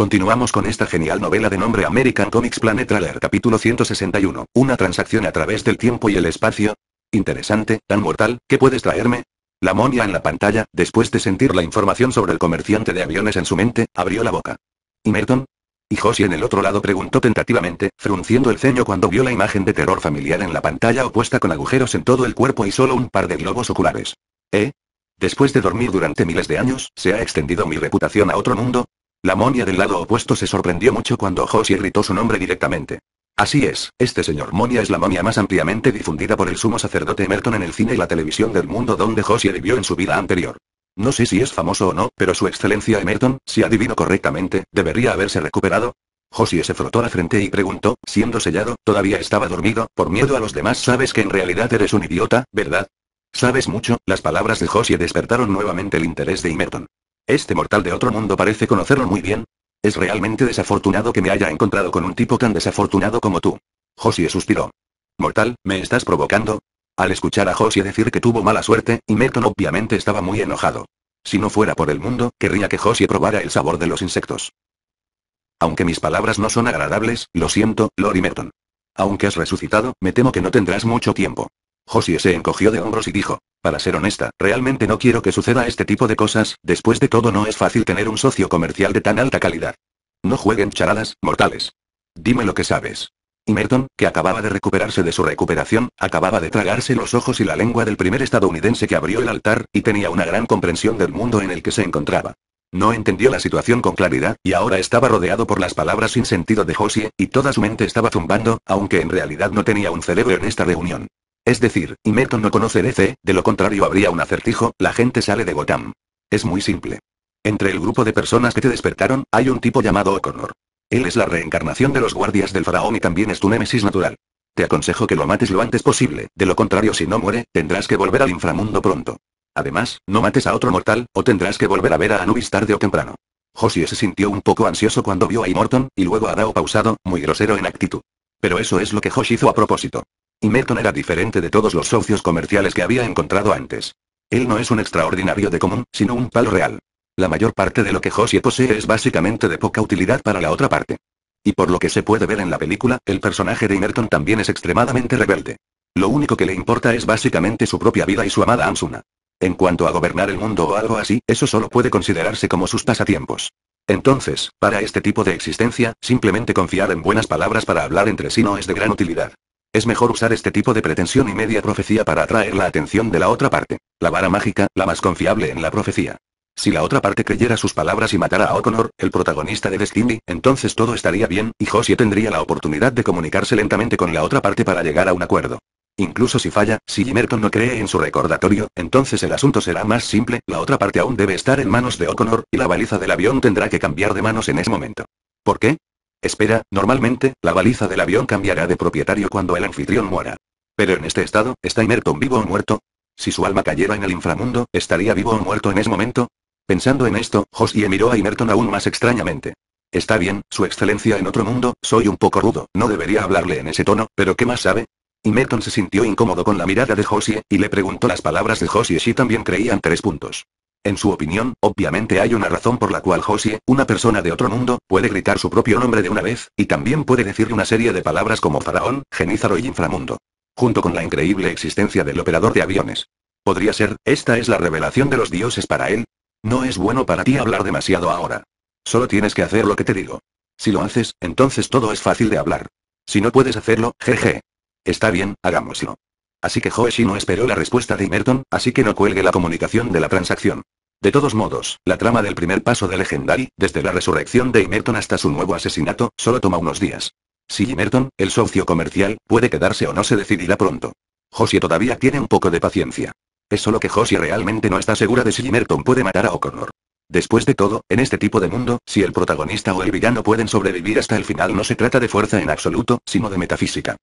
Continuamos con esta genial novela de nombre American Comics Planet Trailer capítulo 161, una transacción a través del tiempo y el espacio. Interesante, tan mortal, ¿qué puedes traerme? La momia en la pantalla, después de sentir la información sobre el comerciante de aviones en su mente, abrió la boca. ¿Y Merton? Y Josie en el otro lado preguntó tentativamente, frunciendo el ceño cuando vio la imagen de terror familiar en la pantalla opuesta con agujeros en todo el cuerpo y solo un par de globos oculares. ¿Eh? Después de dormir durante miles de años, ¿se ha extendido mi reputación a otro mundo? La monia del lado opuesto se sorprendió mucho cuando Josie gritó su nombre directamente. Así es, este señor Monia es la momia más ampliamente difundida por el sumo sacerdote Emerton en el cine y la televisión del mundo donde Josie vivió en su vida anterior. No sé si es famoso o no, pero su excelencia Emerton, si adivino correctamente, debería haberse recuperado. Josie se frotó la frente y preguntó, siendo sellado, todavía estaba dormido, por miedo a los demás sabes que en realidad eres un idiota, ¿verdad? Sabes mucho, las palabras de Josie despertaron nuevamente el interés de Emerton. Este mortal de otro mundo parece conocerlo muy bien. Es realmente desafortunado que me haya encontrado con un tipo tan desafortunado como tú. Josie suspiró. Mortal, ¿me estás provocando? Al escuchar a Josie decir que tuvo mala suerte, y Merton obviamente estaba muy enojado. Si no fuera por el mundo, querría que Josie probara el sabor de los insectos. Aunque mis palabras no son agradables, lo siento, Lori Merton. Aunque has resucitado, me temo que no tendrás mucho tiempo. Josie se encogió de hombros y dijo, para ser honesta, realmente no quiero que suceda este tipo de cosas, después de todo no es fácil tener un socio comercial de tan alta calidad. No jueguen charadas, mortales. Dime lo que sabes. Y Merton, que acababa de recuperarse de su recuperación, acababa de tragarse los ojos y la lengua del primer estadounidense que abrió el altar, y tenía una gran comprensión del mundo en el que se encontraba. No entendió la situación con claridad, y ahora estaba rodeado por las palabras sin sentido de Josie, y toda su mente estaba zumbando, aunque en realidad no tenía un cerebro en esta reunión. Es decir, Merton no conoce DC, de lo contrario habría un acertijo, la gente sale de Gotham. Es muy simple. Entre el grupo de personas que te despertaron, hay un tipo llamado O'Connor. Él es la reencarnación de los guardias del faraón y también es tu némesis natural. Te aconsejo que lo mates lo antes posible, de lo contrario si no muere, tendrás que volver al inframundo pronto. Además, no mates a otro mortal, o tendrás que volver a ver a Anubis tarde o temprano. Josie se sintió un poco ansioso cuando vio a Immorton, y luego a Dao pausado, muy grosero en actitud. Pero eso es lo que Josh hizo a propósito. Y Merton era diferente de todos los socios comerciales que había encontrado antes. Él no es un extraordinario de común, sino un pal real. La mayor parte de lo que Josie posee es básicamente de poca utilidad para la otra parte. Y por lo que se puede ver en la película, el personaje de Merton también es extremadamente rebelde. Lo único que le importa es básicamente su propia vida y su amada Ansuna. En cuanto a gobernar el mundo o algo así, eso solo puede considerarse como sus pasatiempos. Entonces, para este tipo de existencia, simplemente confiar en buenas palabras para hablar entre sí no es de gran utilidad. Es mejor usar este tipo de pretensión y media profecía para atraer la atención de la otra parte. La vara mágica, la más confiable en la profecía. Si la otra parte creyera sus palabras y matara a O'Connor, el protagonista de Destiny, entonces todo estaría bien, y Josie tendría la oportunidad de comunicarse lentamente con la otra parte para llegar a un acuerdo. Incluso si falla, si Jimerton no cree en su recordatorio, entonces el asunto será más simple, la otra parte aún debe estar en manos de O'Connor, y la baliza del avión tendrá que cambiar de manos en ese momento. ¿Por qué? Espera, normalmente, la baliza del avión cambiará de propietario cuando el anfitrión muera. Pero en este estado, ¿está Imerton vivo o muerto? Si su alma cayera en el inframundo, ¿estaría vivo o muerto en ese momento? Pensando en esto, Josie miró a Imerton aún más extrañamente. Está bien, su excelencia en otro mundo, soy un poco rudo, no debería hablarle en ese tono, pero ¿qué más sabe? Imerton se sintió incómodo con la mirada de Josie, y le preguntó las palabras de Josie si también creían tres puntos. En su opinión, obviamente hay una razón por la cual Josie, una persona de otro mundo, puede gritar su propio nombre de una vez, y también puede decir una serie de palabras como faraón, genízaro y inframundo. Junto con la increíble existencia del operador de aviones. Podría ser, esta es la revelación de los dioses para él. No es bueno para ti hablar demasiado ahora. Solo tienes que hacer lo que te digo. Si lo haces, entonces todo es fácil de hablar. Si no puedes hacerlo, jeje. Está bien, hagámoslo. Así que Joeshi no esperó la respuesta de Emerton, así que no cuelgue la comunicación de la transacción. De todos modos, la trama del primer paso de Legendary, desde la resurrección de Imerton hasta su nuevo asesinato, solo toma unos días. Si Imerton, el socio comercial, puede quedarse o no se decidirá pronto. Josie todavía tiene un poco de paciencia. Es solo que Josie realmente no está segura de si Imerton puede matar a O'Connor. Después de todo, en este tipo de mundo, si el protagonista o el villano pueden sobrevivir hasta el final no se trata de fuerza en absoluto, sino de metafísica.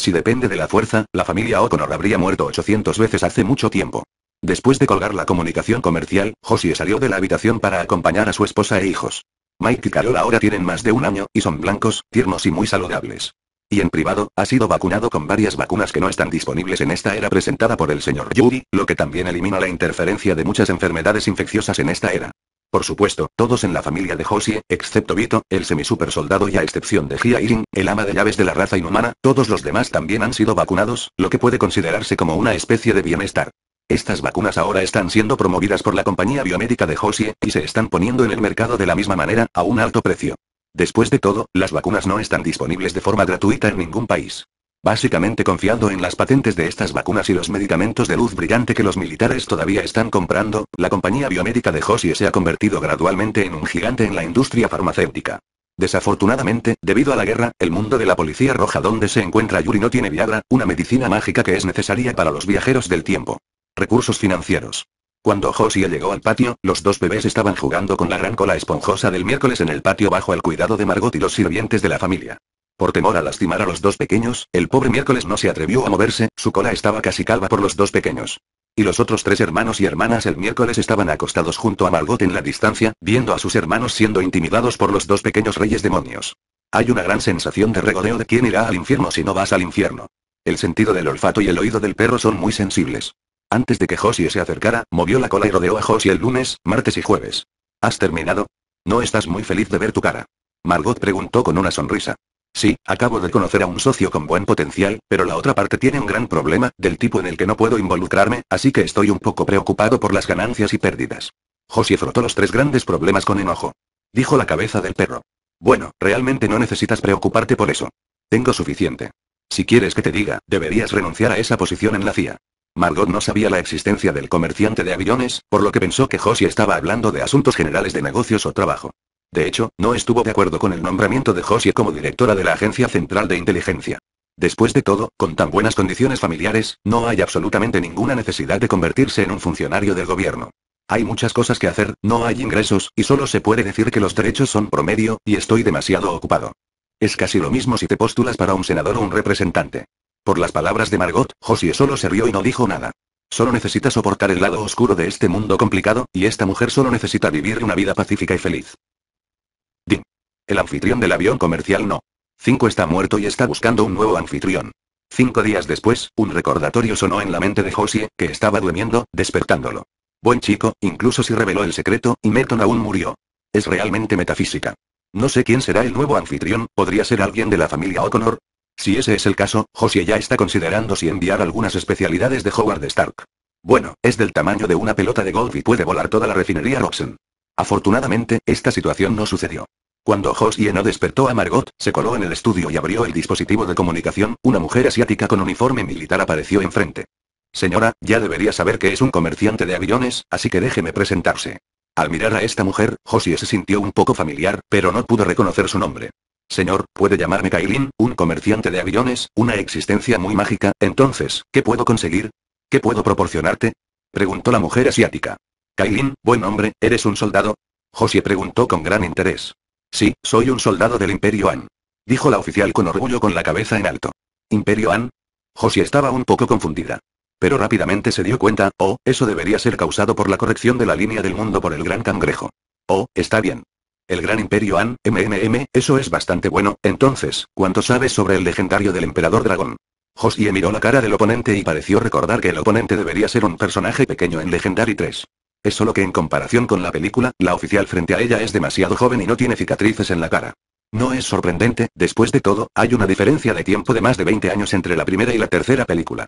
Si depende de la fuerza, la familia O'Connor habría muerto 800 veces hace mucho tiempo. Después de colgar la comunicación comercial, Josie salió de la habitación para acompañar a su esposa e hijos. Mike y Carol ahora tienen más de un año, y son blancos, tiernos y muy saludables. Y en privado, ha sido vacunado con varias vacunas que no están disponibles en esta era presentada por el señor Yuri, lo que también elimina la interferencia de muchas enfermedades infecciosas en esta era. Por supuesto, todos en la familia de Josie, excepto Vito, el soldado y a excepción de Gia Irin, el ama de llaves de la raza inhumana, todos los demás también han sido vacunados, lo que puede considerarse como una especie de bienestar. Estas vacunas ahora están siendo promovidas por la compañía biomédica de Josie, y se están poniendo en el mercado de la misma manera, a un alto precio. Después de todo, las vacunas no están disponibles de forma gratuita en ningún país. Básicamente confiando en las patentes de estas vacunas y los medicamentos de luz brillante que los militares todavía están comprando, la compañía biomédica de Josie se ha convertido gradualmente en un gigante en la industria farmacéutica. Desafortunadamente, debido a la guerra, el mundo de la policía roja donde se encuentra Yuri no tiene Viagra, una medicina mágica que es necesaria para los viajeros del tiempo. Recursos financieros. Cuando Josie llegó al patio, los dos bebés estaban jugando con la gran cola esponjosa del miércoles en el patio bajo el cuidado de Margot y los sirvientes de la familia. Por temor a lastimar a los dos pequeños, el pobre miércoles no se atrevió a moverse, su cola estaba casi calva por los dos pequeños. Y los otros tres hermanos y hermanas el miércoles estaban acostados junto a Margot en la distancia, viendo a sus hermanos siendo intimidados por los dos pequeños reyes demonios. Hay una gran sensación de regodeo de quién irá al infierno si no vas al infierno. El sentido del olfato y el oído del perro son muy sensibles. Antes de que Josie se acercara, movió la cola y rodeó a Josie el lunes, martes y jueves. ¿Has terminado? No estás muy feliz de ver tu cara. Margot preguntó con una sonrisa. Sí, acabo de conocer a un socio con buen potencial, pero la otra parte tiene un gran problema, del tipo en el que no puedo involucrarme, así que estoy un poco preocupado por las ganancias y pérdidas. Josie frotó los tres grandes problemas con enojo. Dijo la cabeza del perro. Bueno, realmente no necesitas preocuparte por eso. Tengo suficiente. Si quieres que te diga, deberías renunciar a esa posición en la CIA. Margot no sabía la existencia del comerciante de aviones, por lo que pensó que Josie estaba hablando de asuntos generales de negocios o trabajo. De hecho, no estuvo de acuerdo con el nombramiento de Josie como directora de la Agencia Central de Inteligencia. Después de todo, con tan buenas condiciones familiares, no hay absolutamente ninguna necesidad de convertirse en un funcionario del gobierno. Hay muchas cosas que hacer, no hay ingresos, y solo se puede decir que los derechos son promedio, y estoy demasiado ocupado. Es casi lo mismo si te postulas para un senador o un representante. Por las palabras de Margot, Josie solo se rió y no dijo nada. Solo necesita soportar el lado oscuro de este mundo complicado, y esta mujer solo necesita vivir una vida pacífica y feliz. El anfitrión del avión comercial no. 5 está muerto y está buscando un nuevo anfitrión. Cinco días después, un recordatorio sonó en la mente de Josie, que estaba durmiendo, despertándolo. Buen chico, incluso si reveló el secreto, y Merton aún murió. Es realmente metafísica. No sé quién será el nuevo anfitrión, podría ser alguien de la familia O'Connor. Si ese es el caso, Josie ya está considerando si enviar algunas especialidades de Howard Stark. Bueno, es del tamaño de una pelota de golf y puede volar toda la refinería Robson. Afortunadamente, esta situación no sucedió. Cuando Josie no despertó a Margot, se coló en el estudio y abrió el dispositivo de comunicación, una mujer asiática con uniforme militar apareció enfrente. Señora, ya debería saber que es un comerciante de aviones, así que déjeme presentarse. Al mirar a esta mujer, Josie se sintió un poco familiar, pero no pudo reconocer su nombre. Señor, puede llamarme Kailin, un comerciante de aviones, una existencia muy mágica, entonces, ¿qué puedo conseguir? ¿Qué puedo proporcionarte? Preguntó la mujer asiática. Kailin, buen hombre, ¿eres un soldado? Josie preguntó con gran interés. Sí, soy un soldado del Imperio An. Dijo la oficial con orgullo con la cabeza en alto. ¿Imperio An? Josie estaba un poco confundida. Pero rápidamente se dio cuenta, oh, eso debería ser causado por la corrección de la línea del mundo por el gran cangrejo. Oh, está bien. El gran imperio An, MMM, eso es bastante bueno, entonces, ¿cuánto sabes sobre el legendario del emperador dragón? Josie miró la cara del oponente y pareció recordar que el oponente debería ser un personaje pequeño en Legendary 3. Es solo que en comparación con la película, la oficial frente a ella es demasiado joven y no tiene cicatrices en la cara. No es sorprendente, después de todo, hay una diferencia de tiempo de más de 20 años entre la primera y la tercera película.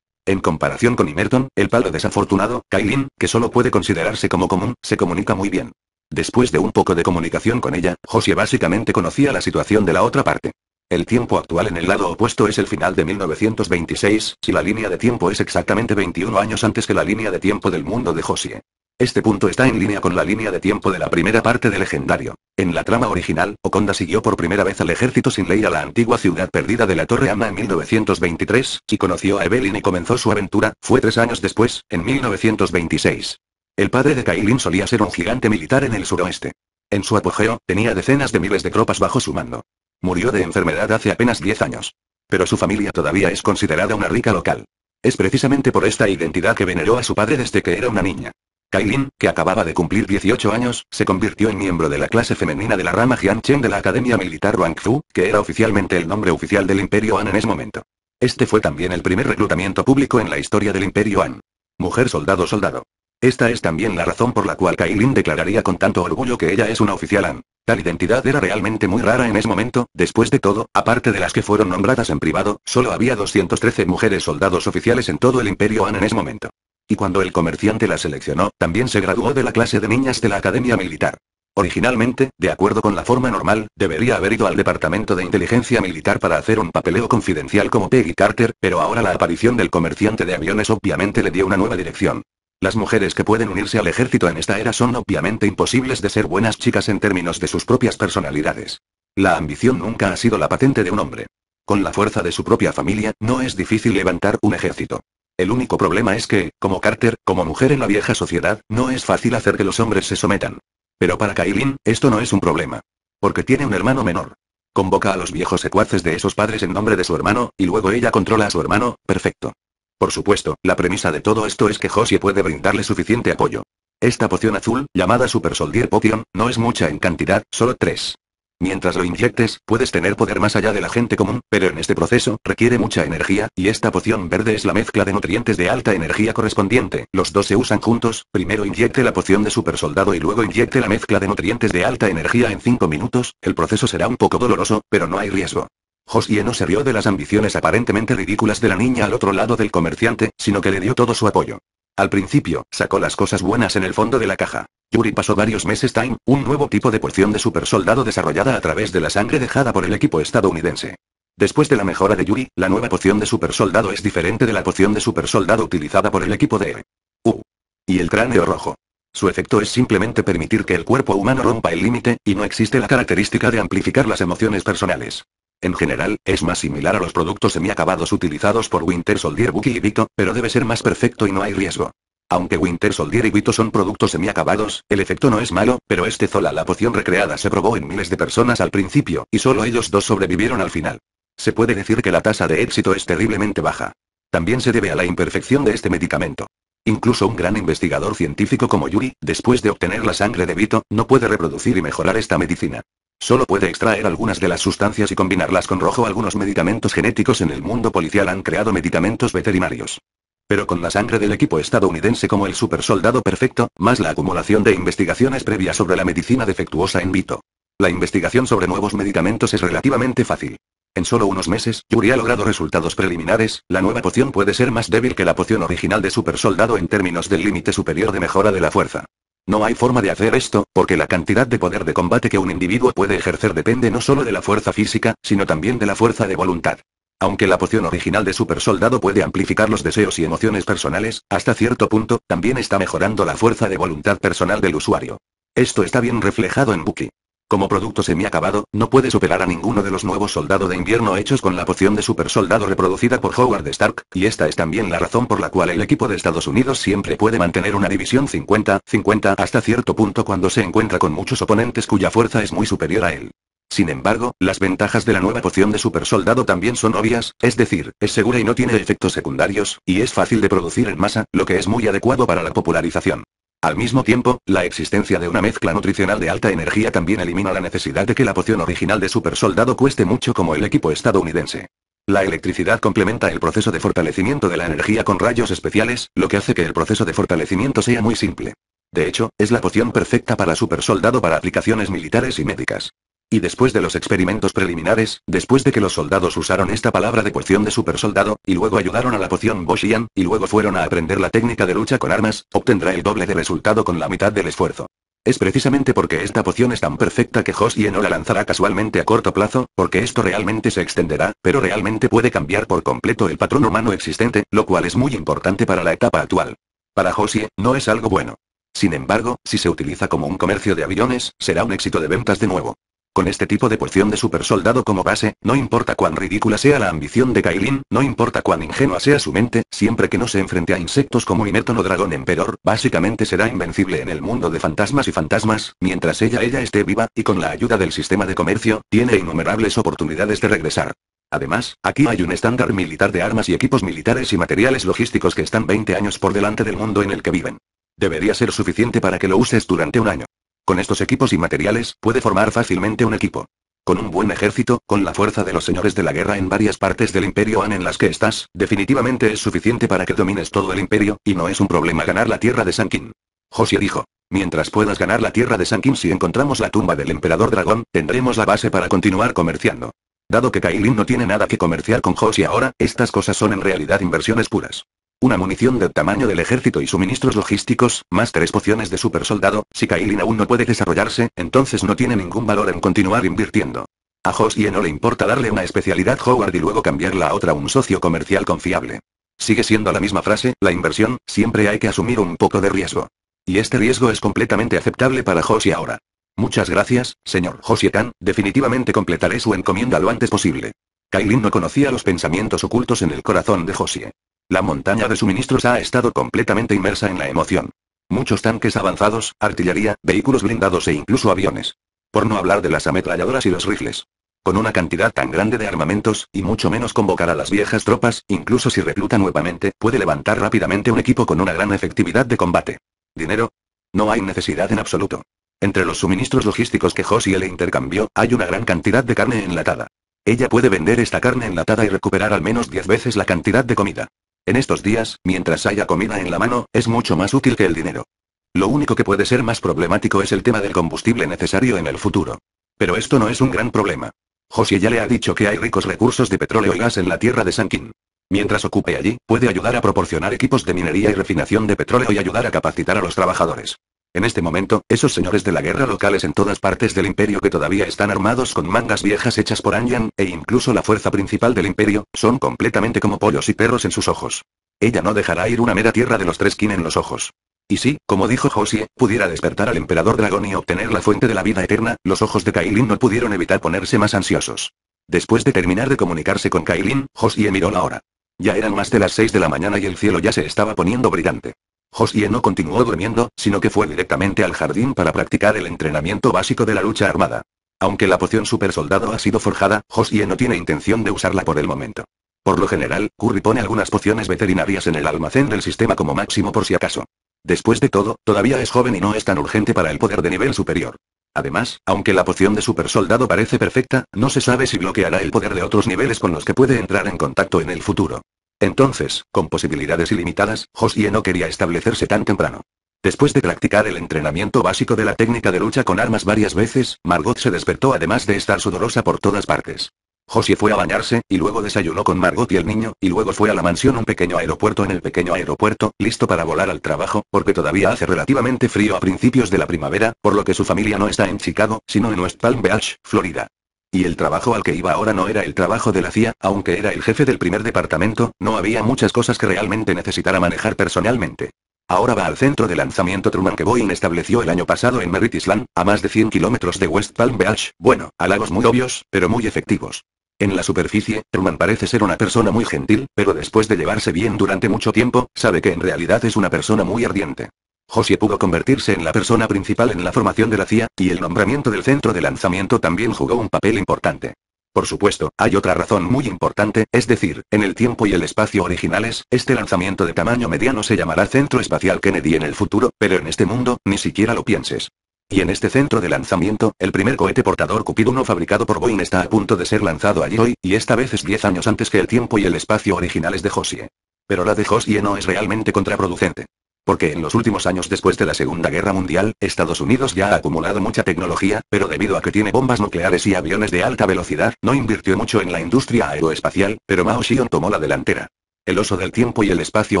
En comparación con Imerton, el palo desafortunado, Kailin, que solo puede considerarse como común, se comunica muy bien. Después de un poco de comunicación con ella, Josie básicamente conocía la situación de la otra parte. El tiempo actual en el lado opuesto es el final de 1926, si la línea de tiempo es exactamente 21 años antes que la línea de tiempo del mundo de Josie. Este punto está en línea con la línea de tiempo de la primera parte de Legendario. En la trama original, Okonda siguió por primera vez al ejército sin ley a la antigua ciudad perdida de la Torre Ama en 1923, y conoció a Evelyn y comenzó su aventura, fue tres años después, en 1926. El padre de Kailin solía ser un gigante militar en el suroeste. En su apogeo, tenía decenas de miles de tropas bajo su mando. Murió de enfermedad hace apenas 10 años. Pero su familia todavía es considerada una rica local. Es precisamente por esta identidad que veneró a su padre desde que era una niña. Kailin, que acababa de cumplir 18 años, se convirtió en miembro de la clase femenina de la rama Jianchen de la Academia Militar Wangfu, que era oficialmente el nombre oficial del Imperio An en ese momento. Este fue también el primer reclutamiento público en la historia del Imperio An. Mujer soldado soldado. Esta es también la razón por la cual Kailin declararía con tanto orgullo que ella es una oficial An. Tal identidad era realmente muy rara en ese momento, después de todo, aparte de las que fueron nombradas en privado, solo había 213 mujeres soldados oficiales en todo el Imperio An en ese momento. Y cuando el comerciante la seleccionó, también se graduó de la clase de niñas de la Academia Militar. Originalmente, de acuerdo con la forma normal, debería haber ido al Departamento de Inteligencia Militar para hacer un papeleo confidencial como Peggy Carter, pero ahora la aparición del comerciante de aviones obviamente le dio una nueva dirección. Las mujeres que pueden unirse al ejército en esta era son obviamente imposibles de ser buenas chicas en términos de sus propias personalidades. La ambición nunca ha sido la patente de un hombre. Con la fuerza de su propia familia, no es difícil levantar un ejército. El único problema es que, como Carter, como mujer en la vieja sociedad, no es fácil hacer que los hombres se sometan. Pero para Kailin, esto no es un problema. Porque tiene un hermano menor. Convoca a los viejos secuaces de esos padres en nombre de su hermano, y luego ella controla a su hermano, perfecto. Por supuesto, la premisa de todo esto es que Josie puede brindarle suficiente apoyo. Esta poción azul, llamada Super Soldier Potion, no es mucha en cantidad, solo tres. Mientras lo inyectes, puedes tener poder más allá de la gente común, pero en este proceso, requiere mucha energía, y esta poción verde es la mezcla de nutrientes de alta energía correspondiente. Los dos se usan juntos, primero inyecte la poción de supersoldado y luego inyecte la mezcla de nutrientes de alta energía en 5 minutos, el proceso será un poco doloroso, pero no hay riesgo. Josie no se rió de las ambiciones aparentemente ridículas de la niña al otro lado del comerciante, sino que le dio todo su apoyo. Al principio, sacó las cosas buenas en el fondo de la caja. Yuri pasó varios meses Time, un nuevo tipo de poción de supersoldado desarrollada a través de la sangre dejada por el equipo estadounidense. Después de la mejora de Yuri, la nueva poción de supersoldado es diferente de la poción de supersoldado utilizada por el equipo de U. Y el cráneo rojo. Su efecto es simplemente permitir que el cuerpo humano rompa el límite, y no existe la característica de amplificar las emociones personales. En general, es más similar a los productos semiacabados utilizados por Winter Soldier Bucky y Vito, pero debe ser más perfecto y no hay riesgo. Aunque Winter Soldier y Vito son productos semiacabados, el efecto no es malo, pero este Zola la poción recreada se probó en miles de personas al principio, y solo ellos dos sobrevivieron al final. Se puede decir que la tasa de éxito es terriblemente baja. También se debe a la imperfección de este medicamento. Incluso un gran investigador científico como Yuri, después de obtener la sangre de Vito, no puede reproducir y mejorar esta medicina. Solo puede extraer algunas de las sustancias y combinarlas con rojo. Algunos medicamentos genéticos en el mundo policial han creado medicamentos veterinarios. Pero con la sangre del equipo estadounidense como el supersoldado perfecto, más la acumulación de investigaciones previas sobre la medicina defectuosa en Vito. La investigación sobre nuevos medicamentos es relativamente fácil. En solo unos meses, Yuri ha logrado resultados preliminares, la nueva poción puede ser más débil que la poción original de supersoldado en términos del límite superior de mejora de la fuerza. No hay forma de hacer esto, porque la cantidad de poder de combate que un individuo puede ejercer depende no solo de la fuerza física, sino también de la fuerza de voluntad. Aunque la poción original de Super Soldado puede amplificar los deseos y emociones personales, hasta cierto punto, también está mejorando la fuerza de voluntad personal del usuario. Esto está bien reflejado en Buki. Como producto semiacabado, no puede superar a ninguno de los nuevos soldados de invierno hechos con la poción de soldado reproducida por Howard Stark, y esta es también la razón por la cual el equipo de Estados Unidos siempre puede mantener una división 50-50 hasta cierto punto cuando se encuentra con muchos oponentes cuya fuerza es muy superior a él. Sin embargo, las ventajas de la nueva poción de soldado también son obvias, es decir, es segura y no tiene efectos secundarios, y es fácil de producir en masa, lo que es muy adecuado para la popularización. Al mismo tiempo, la existencia de una mezcla nutricional de alta energía también elimina la necesidad de que la poción original de supersoldado cueste mucho como el equipo estadounidense. La electricidad complementa el proceso de fortalecimiento de la energía con rayos especiales, lo que hace que el proceso de fortalecimiento sea muy simple. De hecho, es la poción perfecta para supersoldado para aplicaciones militares y médicas. Y después de los experimentos preliminares, después de que los soldados usaron esta palabra de poción de supersoldado, y luego ayudaron a la poción Boshian, y luego fueron a aprender la técnica de lucha con armas, obtendrá el doble de resultado con la mitad del esfuerzo. Es precisamente porque esta poción es tan perfecta que Josie no la lanzará casualmente a corto plazo, porque esto realmente se extenderá, pero realmente puede cambiar por completo el patrón humano existente, lo cual es muy importante para la etapa actual. Para Josie, no es algo bueno. Sin embargo, si se utiliza como un comercio de aviones, será un éxito de ventas de nuevo. Con este tipo de porción de supersoldado como base, no importa cuán ridícula sea la ambición de Kailin, no importa cuán ingenua sea su mente, siempre que no se enfrente a insectos como Inerton o Dragón Emperor, básicamente será invencible en el mundo de fantasmas y fantasmas, mientras ella ella esté viva, y con la ayuda del sistema de comercio, tiene innumerables oportunidades de regresar. Además, aquí hay un estándar militar de armas y equipos militares y materiales logísticos que están 20 años por delante del mundo en el que viven. Debería ser suficiente para que lo uses durante un año. Con estos equipos y materiales, puede formar fácilmente un equipo. Con un buen ejército, con la fuerza de los señores de la guerra en varias partes del imperio han en las que estás, definitivamente es suficiente para que domines todo el imperio, y no es un problema ganar la tierra de Sankin. Josie dijo. Mientras puedas ganar la tierra de Sankin si encontramos la tumba del emperador dragón, tendremos la base para continuar comerciando. Dado que Kailin no tiene nada que comerciar con Josie ahora, estas cosas son en realidad inversiones puras. Una munición del tamaño del ejército y suministros logísticos, más tres pociones de supersoldado, si Kailin aún no puede desarrollarse, entonces no tiene ningún valor en continuar invirtiendo. A Josie no le importa darle una especialidad Howard y luego cambiarla a otra un socio comercial confiable. Sigue siendo la misma frase, la inversión, siempre hay que asumir un poco de riesgo. Y este riesgo es completamente aceptable para Josie ahora. Muchas gracias, señor Josie Khan, definitivamente completaré su encomienda lo antes posible. Kailin no conocía los pensamientos ocultos en el corazón de Josie. La montaña de suministros ha estado completamente inmersa en la emoción. Muchos tanques avanzados, artillería, vehículos blindados e incluso aviones. Por no hablar de las ametralladoras y los rifles. Con una cantidad tan grande de armamentos, y mucho menos convocar a las viejas tropas, incluso si recluta nuevamente, puede levantar rápidamente un equipo con una gran efectividad de combate. ¿Dinero? No hay necesidad en absoluto. Entre los suministros logísticos que Josie le intercambió, hay una gran cantidad de carne enlatada. Ella puede vender esta carne enlatada y recuperar al menos 10 veces la cantidad de comida. En estos días, mientras haya comida en la mano, es mucho más útil que el dinero. Lo único que puede ser más problemático es el tema del combustible necesario en el futuro. Pero esto no es un gran problema. Josie ya le ha dicho que hay ricos recursos de petróleo y gas en la tierra de Sankin. Mientras ocupe allí, puede ayudar a proporcionar equipos de minería y refinación de petróleo y ayudar a capacitar a los trabajadores. En este momento, esos señores de la guerra locales en todas partes del imperio que todavía están armados con mangas viejas hechas por Anyan, e incluso la fuerza principal del imperio, son completamente como pollos y perros en sus ojos. Ella no dejará ir una mera tierra de los tres kin en los ojos. Y si, como dijo Josie, pudiera despertar al emperador dragón y obtener la fuente de la vida eterna, los ojos de Kailin no pudieron evitar ponerse más ansiosos. Después de terminar de comunicarse con Kailin, Josie miró la hora. Ya eran más de las 6 de la mañana y el cielo ya se estaba poniendo brillante. Josie no continuó durmiendo, sino que fue directamente al jardín para practicar el entrenamiento básico de la lucha armada. Aunque la poción supersoldado ha sido forjada, Josie no tiene intención de usarla por el momento. Por lo general, Curry pone algunas pociones veterinarias en el almacén del sistema como máximo por si acaso. Después de todo, todavía es joven y no es tan urgente para el poder de nivel superior. Además, aunque la poción de supersoldado parece perfecta, no se sabe si bloqueará el poder de otros niveles con los que puede entrar en contacto en el futuro. Entonces, con posibilidades ilimitadas, Josie no quería establecerse tan temprano. Después de practicar el entrenamiento básico de la técnica de lucha con armas varias veces, Margot se despertó además de estar sudorosa por todas partes. Josie fue a bañarse, y luego desayunó con Margot y el niño, y luego fue a la mansión un pequeño aeropuerto en el pequeño aeropuerto, listo para volar al trabajo, porque todavía hace relativamente frío a principios de la primavera, por lo que su familia no está en Chicago, sino en West Palm Beach, Florida. Y el trabajo al que iba ahora no era el trabajo de la CIA, aunque era el jefe del primer departamento, no había muchas cosas que realmente necesitara manejar personalmente. Ahora va al centro de lanzamiento Truman que Boeing estableció el año pasado en Merritt Island, a más de 100 kilómetros de West Palm Beach, bueno, halagos muy obvios, pero muy efectivos. En la superficie, Truman parece ser una persona muy gentil, pero después de llevarse bien durante mucho tiempo, sabe que en realidad es una persona muy ardiente. Josie pudo convertirse en la persona principal en la formación de la CIA, y el nombramiento del centro de lanzamiento también jugó un papel importante. Por supuesto, hay otra razón muy importante, es decir, en el tiempo y el espacio originales, este lanzamiento de tamaño mediano se llamará Centro Espacial Kennedy en el futuro, pero en este mundo, ni siquiera lo pienses. Y en este centro de lanzamiento, el primer cohete portador Cupid 1 fabricado por Boeing está a punto de ser lanzado allí hoy, y esta vez es 10 años antes que el tiempo y el espacio originales de Josie. Pero la de Josie no es realmente contraproducente. Porque en los últimos años después de la Segunda Guerra Mundial, Estados Unidos ya ha acumulado mucha tecnología, pero debido a que tiene bombas nucleares y aviones de alta velocidad, no invirtió mucho en la industria aeroespacial, pero Mao Xion tomó la delantera. El oso del tiempo y el espacio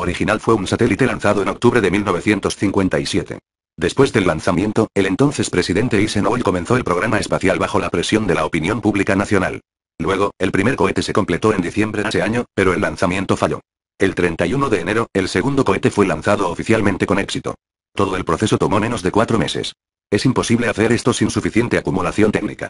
original fue un satélite lanzado en octubre de 1957. Después del lanzamiento, el entonces presidente Eisenhower comenzó el programa espacial bajo la presión de la opinión pública nacional. Luego, el primer cohete se completó en diciembre de ese año, pero el lanzamiento falló. El 31 de enero, el segundo cohete fue lanzado oficialmente con éxito. Todo el proceso tomó menos de cuatro meses. Es imposible hacer esto sin suficiente acumulación técnica.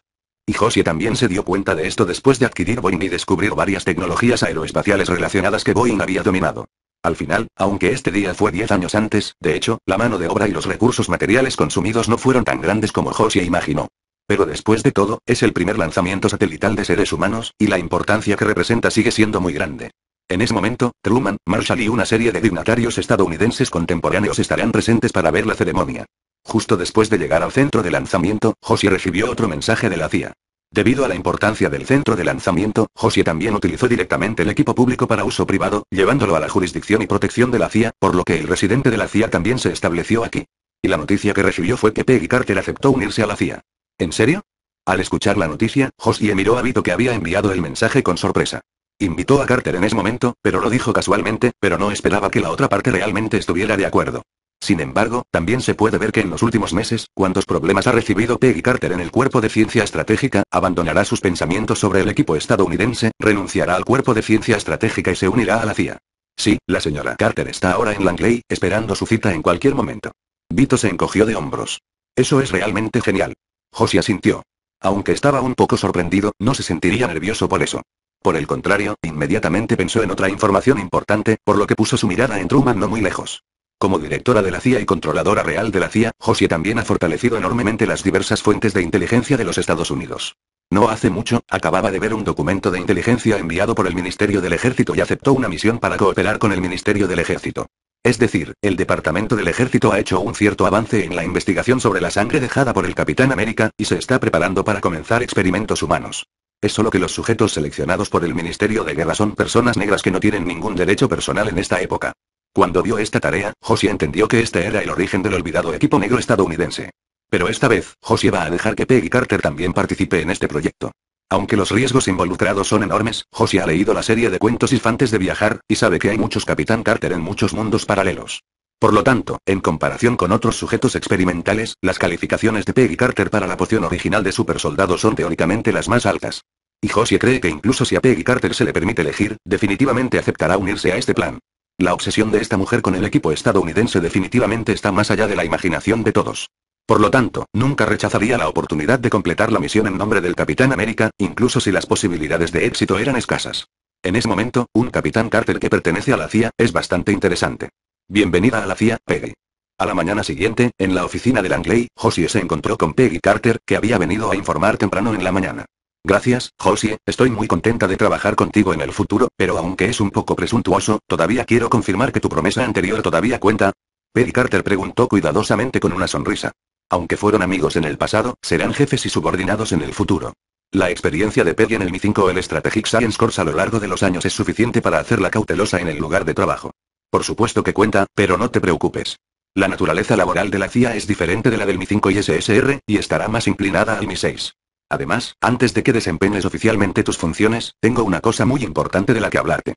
Y Josie también se dio cuenta de esto después de adquirir Boeing y descubrir varias tecnologías aeroespaciales relacionadas que Boeing había dominado. Al final, aunque este día fue diez años antes, de hecho, la mano de obra y los recursos materiales consumidos no fueron tan grandes como Josie imaginó. Pero después de todo, es el primer lanzamiento satelital de seres humanos, y la importancia que representa sigue siendo muy grande. En ese momento, Truman, Marshall y una serie de dignatarios estadounidenses contemporáneos estarán presentes para ver la ceremonia. Justo después de llegar al centro de lanzamiento, Josie recibió otro mensaje de la CIA. Debido a la importancia del centro de lanzamiento, Josie también utilizó directamente el equipo público para uso privado, llevándolo a la jurisdicción y protección de la CIA, por lo que el residente de la CIA también se estableció aquí. Y la noticia que recibió fue que Peggy Carter aceptó unirse a la CIA. ¿En serio? Al escuchar la noticia, Josie miró a Vito que había enviado el mensaje con sorpresa. Invitó a Carter en ese momento, pero lo dijo casualmente, pero no esperaba que la otra parte realmente estuviera de acuerdo. Sin embargo, también se puede ver que en los últimos meses, cuantos problemas ha recibido Peggy Carter en el cuerpo de ciencia estratégica, abandonará sus pensamientos sobre el equipo estadounidense, renunciará al cuerpo de ciencia estratégica y se unirá a la CIA. Sí, la señora Carter está ahora en Langley, esperando su cita en cualquier momento. Vito se encogió de hombros. Eso es realmente genial. Josia asintió. Aunque estaba un poco sorprendido, no se sentiría nervioso por eso. Por el contrario, inmediatamente pensó en otra información importante, por lo que puso su mirada en Truman no muy lejos. Como directora de la CIA y controladora real de la CIA, Josie también ha fortalecido enormemente las diversas fuentes de inteligencia de los Estados Unidos. No hace mucho, acababa de ver un documento de inteligencia enviado por el Ministerio del Ejército y aceptó una misión para cooperar con el Ministerio del Ejército. Es decir, el Departamento del Ejército ha hecho un cierto avance en la investigación sobre la sangre dejada por el Capitán América, y se está preparando para comenzar experimentos humanos. Es solo que los sujetos seleccionados por el Ministerio de Guerra son personas negras que no tienen ningún derecho personal en esta época. Cuando vio esta tarea, Josie entendió que este era el origen del olvidado equipo negro estadounidense. Pero esta vez, Josie va a dejar que Peggy Carter también participe en este proyecto. Aunque los riesgos involucrados son enormes, Josie ha leído la serie de cuentos infantes de viajar, y sabe que hay muchos Capitán Carter en muchos mundos paralelos. Por lo tanto, en comparación con otros sujetos experimentales, las calificaciones de Peggy Carter para la poción original de supersoldado son teóricamente las más altas. Y Josie cree que incluso si a Peggy Carter se le permite elegir, definitivamente aceptará unirse a este plan. La obsesión de esta mujer con el equipo estadounidense definitivamente está más allá de la imaginación de todos. Por lo tanto, nunca rechazaría la oportunidad de completar la misión en nombre del Capitán América, incluso si las posibilidades de éxito eran escasas. En ese momento, un Capitán Carter que pertenece a la CIA, es bastante interesante. Bienvenida a la CIA, Peggy. A la mañana siguiente, en la oficina de Langley, Josie se encontró con Peggy Carter, que había venido a informar temprano en la mañana. Gracias, Josie, estoy muy contenta de trabajar contigo en el futuro, pero aunque es un poco presuntuoso, todavía quiero confirmar que tu promesa anterior todavía cuenta. Peggy Carter preguntó cuidadosamente con una sonrisa. Aunque fueron amigos en el pasado, serán jefes y subordinados en el futuro. La experiencia de Peggy en el Mi 5 el Strategic Science Corps a lo largo de los años es suficiente para hacerla cautelosa en el lugar de trabajo. Por supuesto que cuenta, pero no te preocupes. La naturaleza laboral de la CIA es diferente de la del Mi-5 y SSR, y estará más inclinada al Mi-6. Además, antes de que desempeñes oficialmente tus funciones, tengo una cosa muy importante de la que hablarte.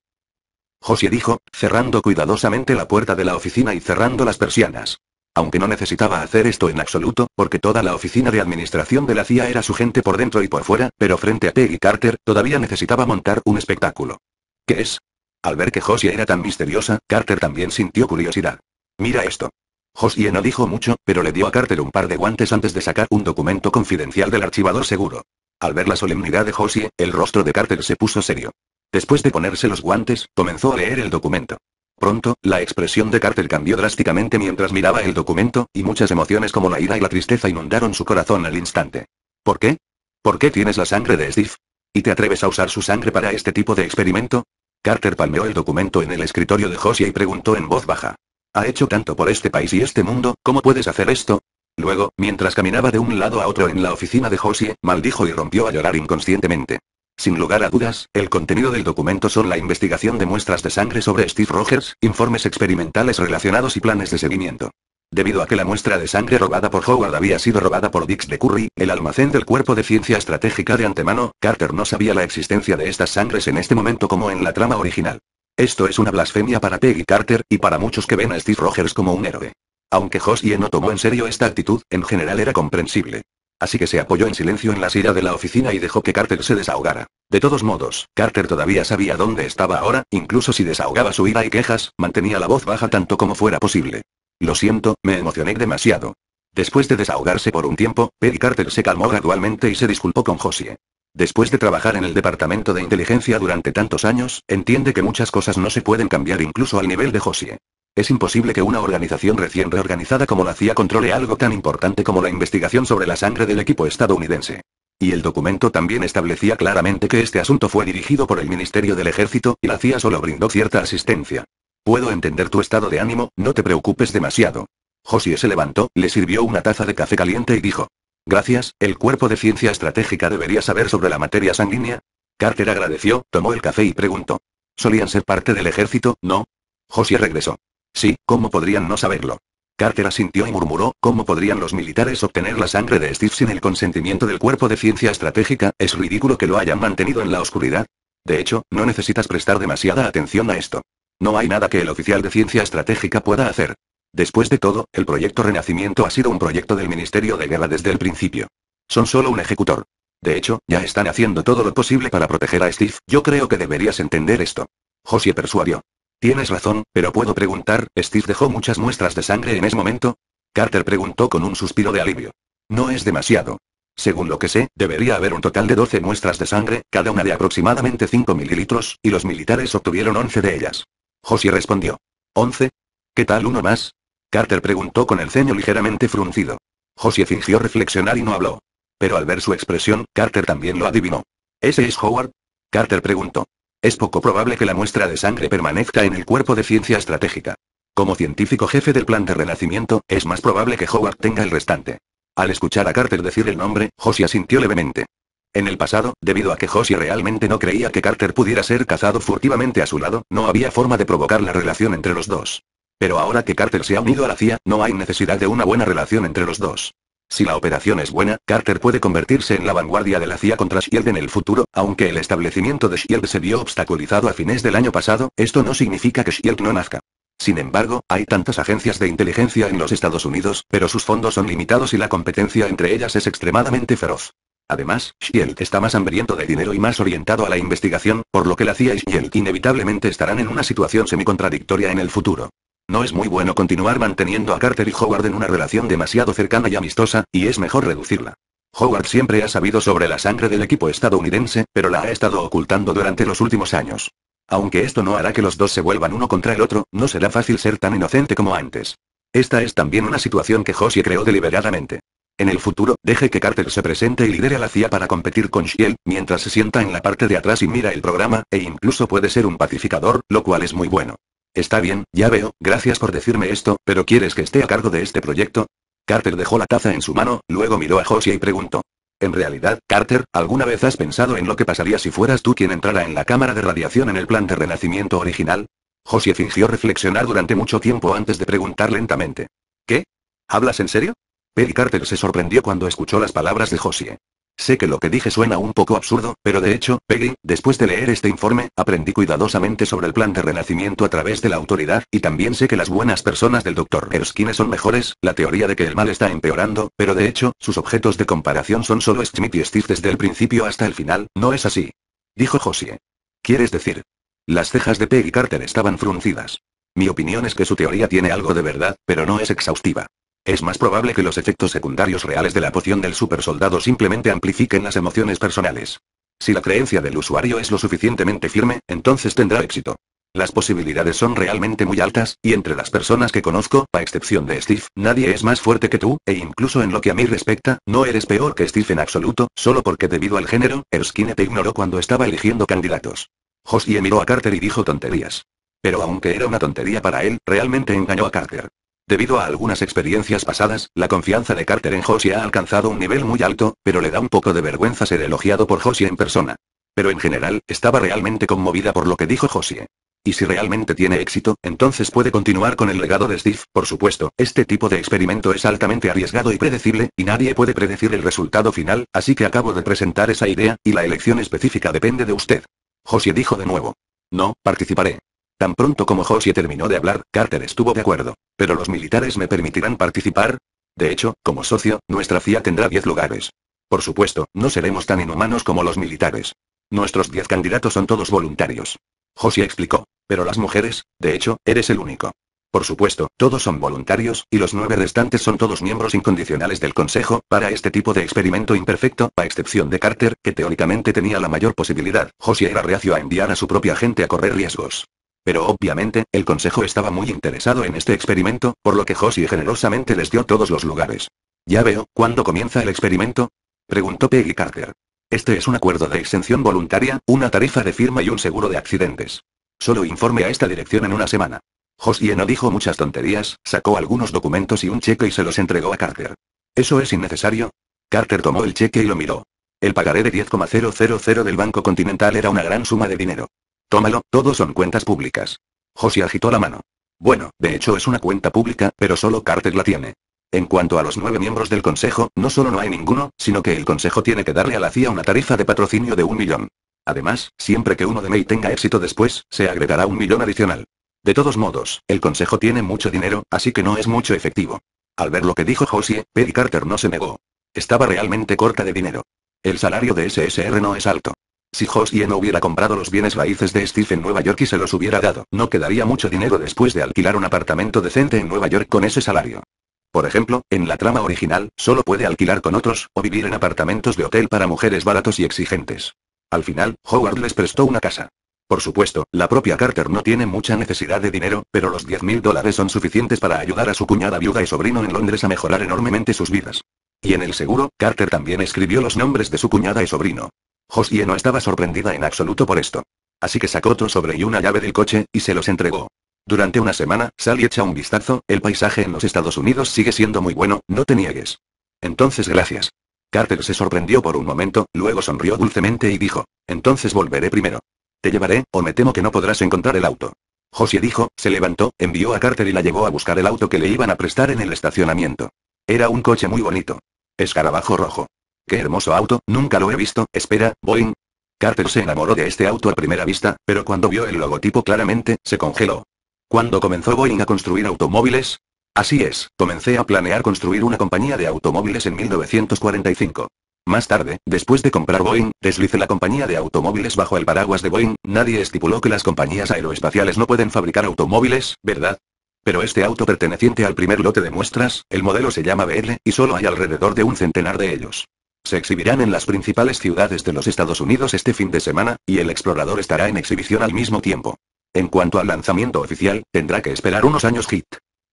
Josie dijo, cerrando cuidadosamente la puerta de la oficina y cerrando las persianas. Aunque no necesitaba hacer esto en absoluto, porque toda la oficina de administración de la CIA era su gente por dentro y por fuera, pero frente a Peggy Carter, todavía necesitaba montar un espectáculo. ¿Qué es? Al ver que Josie era tan misteriosa, Carter también sintió curiosidad. Mira esto. Josie no dijo mucho, pero le dio a Carter un par de guantes antes de sacar un documento confidencial del archivador seguro. Al ver la solemnidad de Josie, el rostro de Carter se puso serio. Después de ponerse los guantes, comenzó a leer el documento. Pronto, la expresión de Carter cambió drásticamente mientras miraba el documento, y muchas emociones como la ira y la tristeza inundaron su corazón al instante. ¿Por qué? ¿Por qué tienes la sangre de Steve? ¿Y te atreves a usar su sangre para este tipo de experimento? Carter palmeó el documento en el escritorio de Josie y preguntó en voz baja. Ha hecho tanto por este país y este mundo, ¿cómo puedes hacer esto? Luego, mientras caminaba de un lado a otro en la oficina de Josie, maldijo y rompió a llorar inconscientemente. Sin lugar a dudas, el contenido del documento son la investigación de muestras de sangre sobre Steve Rogers, informes experimentales relacionados y planes de seguimiento. Debido a que la muestra de sangre robada por Howard había sido robada por Dix de Curry, el almacén del Cuerpo de Ciencia Estratégica de antemano, Carter no sabía la existencia de estas sangres en este momento como en la trama original. Esto es una blasfemia para Peggy Carter, y para muchos que ven a Steve Rogers como un héroe. Aunque Josie no tomó en serio esta actitud, en general era comprensible. Así que se apoyó en silencio en la silla de la oficina y dejó que Carter se desahogara. De todos modos, Carter todavía sabía dónde estaba ahora, incluso si desahogaba su ira y quejas, mantenía la voz baja tanto como fuera posible. Lo siento, me emocioné demasiado. Después de desahogarse por un tiempo, Perry Carter se calmó gradualmente y se disculpó con Josie. Después de trabajar en el departamento de inteligencia durante tantos años, entiende que muchas cosas no se pueden cambiar incluso al nivel de Josie. Es imposible que una organización recién reorganizada como la CIA controle algo tan importante como la investigación sobre la sangre del equipo estadounidense. Y el documento también establecía claramente que este asunto fue dirigido por el Ministerio del Ejército, y la CIA solo brindó cierta asistencia. Puedo entender tu estado de ánimo, no te preocupes demasiado. Josie se levantó, le sirvió una taza de café caliente y dijo. Gracias, el cuerpo de ciencia estratégica debería saber sobre la materia sanguínea. Carter agradeció, tomó el café y preguntó. ¿Solían ser parte del ejército, no? Josie regresó. Sí, ¿cómo podrían no saberlo? Carter asintió y murmuró, ¿cómo podrían los militares obtener la sangre de Steve sin el consentimiento del cuerpo de ciencia estratégica? Es ridículo que lo hayan mantenido en la oscuridad. De hecho, no necesitas prestar demasiada atención a esto. No hay nada que el oficial de ciencia estratégica pueda hacer. Después de todo, el proyecto Renacimiento ha sido un proyecto del Ministerio de Guerra desde el principio. Son solo un ejecutor. De hecho, ya están haciendo todo lo posible para proteger a Steve, yo creo que deberías entender esto. Josie persuadió. Tienes razón, pero puedo preguntar, ¿Steve dejó muchas muestras de sangre en ese momento? Carter preguntó con un suspiro de alivio. No es demasiado. Según lo que sé, debería haber un total de 12 muestras de sangre, cada una de aproximadamente 5 mililitros, y los militares obtuvieron 11 de ellas. Josie respondió. ¿Once? ¿Qué tal uno más? Carter preguntó con el ceño ligeramente fruncido. Josie fingió reflexionar y no habló. Pero al ver su expresión, Carter también lo adivinó. ¿Ese es Howard? Carter preguntó. Es poco probable que la muestra de sangre permanezca en el cuerpo de ciencia estratégica. Como científico jefe del plan de renacimiento, es más probable que Howard tenga el restante. Al escuchar a Carter decir el nombre, Josie asintió levemente. En el pasado, debido a que Josie realmente no creía que Carter pudiera ser cazado furtivamente a su lado, no había forma de provocar la relación entre los dos. Pero ahora que Carter se ha unido a la CIA, no hay necesidad de una buena relación entre los dos. Si la operación es buena, Carter puede convertirse en la vanguardia de la CIA contra Shield en el futuro, aunque el establecimiento de Shield se vio obstaculizado a fines del año pasado, esto no significa que Shield no nazca. Sin embargo, hay tantas agencias de inteligencia en los Estados Unidos, pero sus fondos son limitados y la competencia entre ellas es extremadamente feroz. Además, Shield está más hambriento de dinero y más orientado a la investigación, por lo que la CIA y Shield inevitablemente estarán en una situación semicontradictoria en el futuro. No es muy bueno continuar manteniendo a Carter y Howard en una relación demasiado cercana y amistosa, y es mejor reducirla. Howard siempre ha sabido sobre la sangre del equipo estadounidense, pero la ha estado ocultando durante los últimos años. Aunque esto no hará que los dos se vuelvan uno contra el otro, no será fácil ser tan inocente como antes. Esta es también una situación que Josie creó deliberadamente. En el futuro, deje que Carter se presente y lidere a la CIA para competir con Shiel, mientras se sienta en la parte de atrás y mira el programa, e incluso puede ser un pacificador, lo cual es muy bueno. Está bien, ya veo, gracias por decirme esto, pero ¿quieres que esté a cargo de este proyecto? Carter dejó la taza en su mano, luego miró a Josie y preguntó. En realidad, Carter, ¿alguna vez has pensado en lo que pasaría si fueras tú quien entrara en la cámara de radiación en el plan de renacimiento original? Josie fingió reflexionar durante mucho tiempo antes de preguntar lentamente. ¿Qué? ¿Hablas en serio? Peggy Carter se sorprendió cuando escuchó las palabras de Josie. Sé que lo que dije suena un poco absurdo, pero de hecho, Peggy, después de leer este informe, aprendí cuidadosamente sobre el plan de renacimiento a través de la autoridad, y también sé que las buenas personas del Dr. Erskine son mejores, la teoría de que el mal está empeorando, pero de hecho, sus objetos de comparación son solo Schmidt y Steve desde el principio hasta el final, ¿no es así? Dijo Josie. ¿Quieres decir? Las cejas de Peggy Carter estaban fruncidas. Mi opinión es que su teoría tiene algo de verdad, pero no es exhaustiva. Es más probable que los efectos secundarios reales de la poción del supersoldado simplemente amplifiquen las emociones personales. Si la creencia del usuario es lo suficientemente firme, entonces tendrá éxito. Las posibilidades son realmente muy altas, y entre las personas que conozco, a excepción de Steve, nadie es más fuerte que tú, e incluso en lo que a mí respecta, no eres peor que Steve en absoluto, solo porque debido al género, Erskine te ignoró cuando estaba eligiendo candidatos. Josie miró a Carter y dijo tonterías. Pero aunque era una tontería para él, realmente engañó a Carter. Debido a algunas experiencias pasadas, la confianza de Carter en Josie ha alcanzado un nivel muy alto, pero le da un poco de vergüenza ser elogiado por Josie en persona. Pero en general, estaba realmente conmovida por lo que dijo Josie. Y si realmente tiene éxito, entonces puede continuar con el legado de Steve, por supuesto, este tipo de experimento es altamente arriesgado y predecible, y nadie puede predecir el resultado final, así que acabo de presentar esa idea, y la elección específica depende de usted. Josie dijo de nuevo. No, participaré. Tan pronto como Josie terminó de hablar, Carter estuvo de acuerdo. ¿Pero los militares me permitirán participar? De hecho, como socio, nuestra CIA tendrá 10 lugares. Por supuesto, no seremos tan inhumanos como los militares. Nuestros 10 candidatos son todos voluntarios. Josie explicó. Pero las mujeres, de hecho, eres el único. Por supuesto, todos son voluntarios, y los nueve restantes son todos miembros incondicionales del Consejo, para este tipo de experimento imperfecto, a excepción de Carter, que teóricamente tenía la mayor posibilidad. Josie era reacio a enviar a su propia gente a correr riesgos. Pero obviamente, el consejo estaba muy interesado en este experimento, por lo que Josie generosamente les dio todos los lugares. Ya veo, ¿cuándo comienza el experimento? Preguntó Peggy Carter. Este es un acuerdo de exención voluntaria, una tarifa de firma y un seguro de accidentes. Solo informe a esta dirección en una semana. Josie no dijo muchas tonterías, sacó algunos documentos y un cheque y se los entregó a Carter. ¿Eso es innecesario? Carter tomó el cheque y lo miró. El pagaré de 10,000 del Banco Continental era una gran suma de dinero. Tómalo, todos son cuentas públicas. Josie agitó la mano. Bueno, de hecho es una cuenta pública, pero solo Carter la tiene. En cuanto a los nueve miembros del Consejo, no solo no hay ninguno, sino que el Consejo tiene que darle a la CIA una tarifa de patrocinio de un millón. Además, siempre que uno de May tenga éxito después, se agregará un millón adicional. De todos modos, el Consejo tiene mucho dinero, así que no es mucho efectivo. Al ver lo que dijo Josie, Perry Carter no se negó. Estaba realmente corta de dinero. El salario de SSR no es alto. Si Josie no hubiera comprado los bienes raíces de Steve en Nueva York y se los hubiera dado, no quedaría mucho dinero después de alquilar un apartamento decente en Nueva York con ese salario. Por ejemplo, en la trama original, solo puede alquilar con otros, o vivir en apartamentos de hotel para mujeres baratos y exigentes. Al final, Howard les prestó una casa. Por supuesto, la propia Carter no tiene mucha necesidad de dinero, pero los 10.000 mil dólares son suficientes para ayudar a su cuñada viuda y sobrino en Londres a mejorar enormemente sus vidas. Y en el seguro, Carter también escribió los nombres de su cuñada y sobrino. Josie no estaba sorprendida en absoluto por esto. Así que sacó otro sobre y una llave del coche, y se los entregó. Durante una semana, sal y echa un vistazo, el paisaje en los Estados Unidos sigue siendo muy bueno, no te niegues. Entonces gracias. Carter se sorprendió por un momento, luego sonrió dulcemente y dijo, entonces volveré primero. Te llevaré, o me temo que no podrás encontrar el auto. Josie dijo, se levantó, envió a Carter y la llevó a buscar el auto que le iban a prestar en el estacionamiento. Era un coche muy bonito. Escarabajo rojo. Qué hermoso auto, nunca lo he visto, espera, Boeing. Carter se enamoró de este auto a primera vista, pero cuando vio el logotipo claramente, se congeló. ¿Cuándo comenzó Boeing a construir automóviles? Así es, comencé a planear construir una compañía de automóviles en 1945. Más tarde, después de comprar Boeing, deslice la compañía de automóviles bajo el paraguas de Boeing, nadie estipuló que las compañías aeroespaciales no pueden fabricar automóviles, ¿verdad? Pero este auto perteneciente al primer lote de muestras, el modelo se llama BL, y solo hay alrededor de un centenar de ellos. Se exhibirán en las principales ciudades de los Estados Unidos este fin de semana, y el explorador estará en exhibición al mismo tiempo. En cuanto al lanzamiento oficial, tendrá que esperar unos años hit.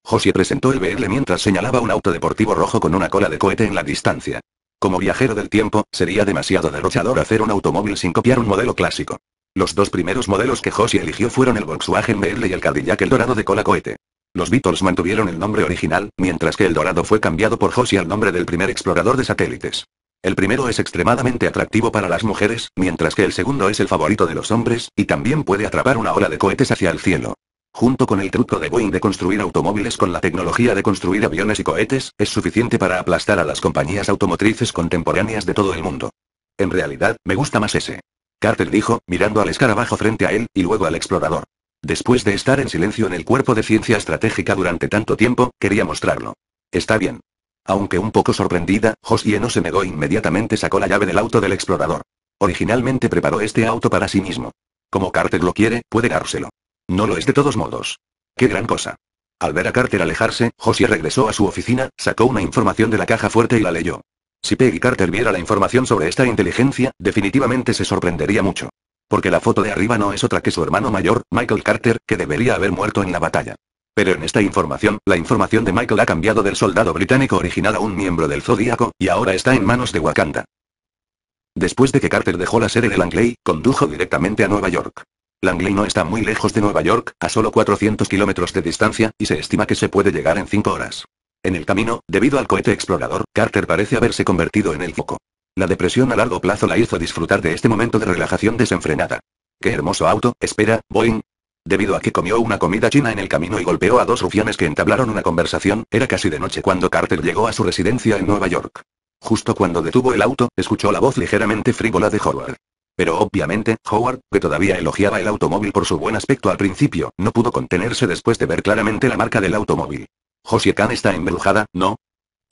Josie presentó el BL mientras señalaba un auto deportivo rojo con una cola de cohete en la distancia. Como viajero del tiempo, sería demasiado derrochador hacer un automóvil sin copiar un modelo clásico. Los dos primeros modelos que Josie eligió fueron el Volkswagen BL y el Cadillac El Dorado de cola cohete. Los Beatles mantuvieron el nombre original, mientras que El Dorado fue cambiado por Josie al nombre del primer explorador de satélites. El primero es extremadamente atractivo para las mujeres, mientras que el segundo es el favorito de los hombres, y también puede atrapar una ola de cohetes hacia el cielo. Junto con el truco de Boeing de construir automóviles con la tecnología de construir aviones y cohetes, es suficiente para aplastar a las compañías automotrices contemporáneas de todo el mundo. En realidad, me gusta más ese. Carter dijo, mirando al escarabajo frente a él, y luego al explorador. Después de estar en silencio en el cuerpo de ciencia estratégica durante tanto tiempo, quería mostrarlo. Está bien. Aunque un poco sorprendida, Josie no se negó e inmediatamente sacó la llave del auto del explorador. Originalmente preparó este auto para sí mismo. Como Carter lo quiere, puede dárselo. No lo es de todos modos. ¡Qué gran cosa! Al ver a Carter alejarse, Josie regresó a su oficina, sacó una información de la caja fuerte y la leyó. Si Peggy Carter viera la información sobre esta inteligencia, definitivamente se sorprendería mucho. Porque la foto de arriba no es otra que su hermano mayor, Michael Carter, que debería haber muerto en la batalla. Pero en esta información, la información de Michael ha cambiado del soldado británico original a un miembro del Zodíaco, y ahora está en manos de Wakanda. Después de que Carter dejó la sede de Langley, condujo directamente a Nueva York. Langley no está muy lejos de Nueva York, a solo 400 kilómetros de distancia, y se estima que se puede llegar en 5 horas. En el camino, debido al cohete explorador, Carter parece haberse convertido en el foco. La depresión a largo plazo la hizo disfrutar de este momento de relajación desenfrenada. ¡Qué hermoso auto! Espera, Boeing, Debido a que comió una comida china en el camino y golpeó a dos rufianes que entablaron una conversación, era casi de noche cuando Carter llegó a su residencia en Nueva York. Justo cuando detuvo el auto, escuchó la voz ligeramente frívola de Howard. Pero obviamente, Howard, que todavía elogiaba el automóvil por su buen aspecto al principio, no pudo contenerse después de ver claramente la marca del automóvil. Josie Khan está embrujada, ¿no?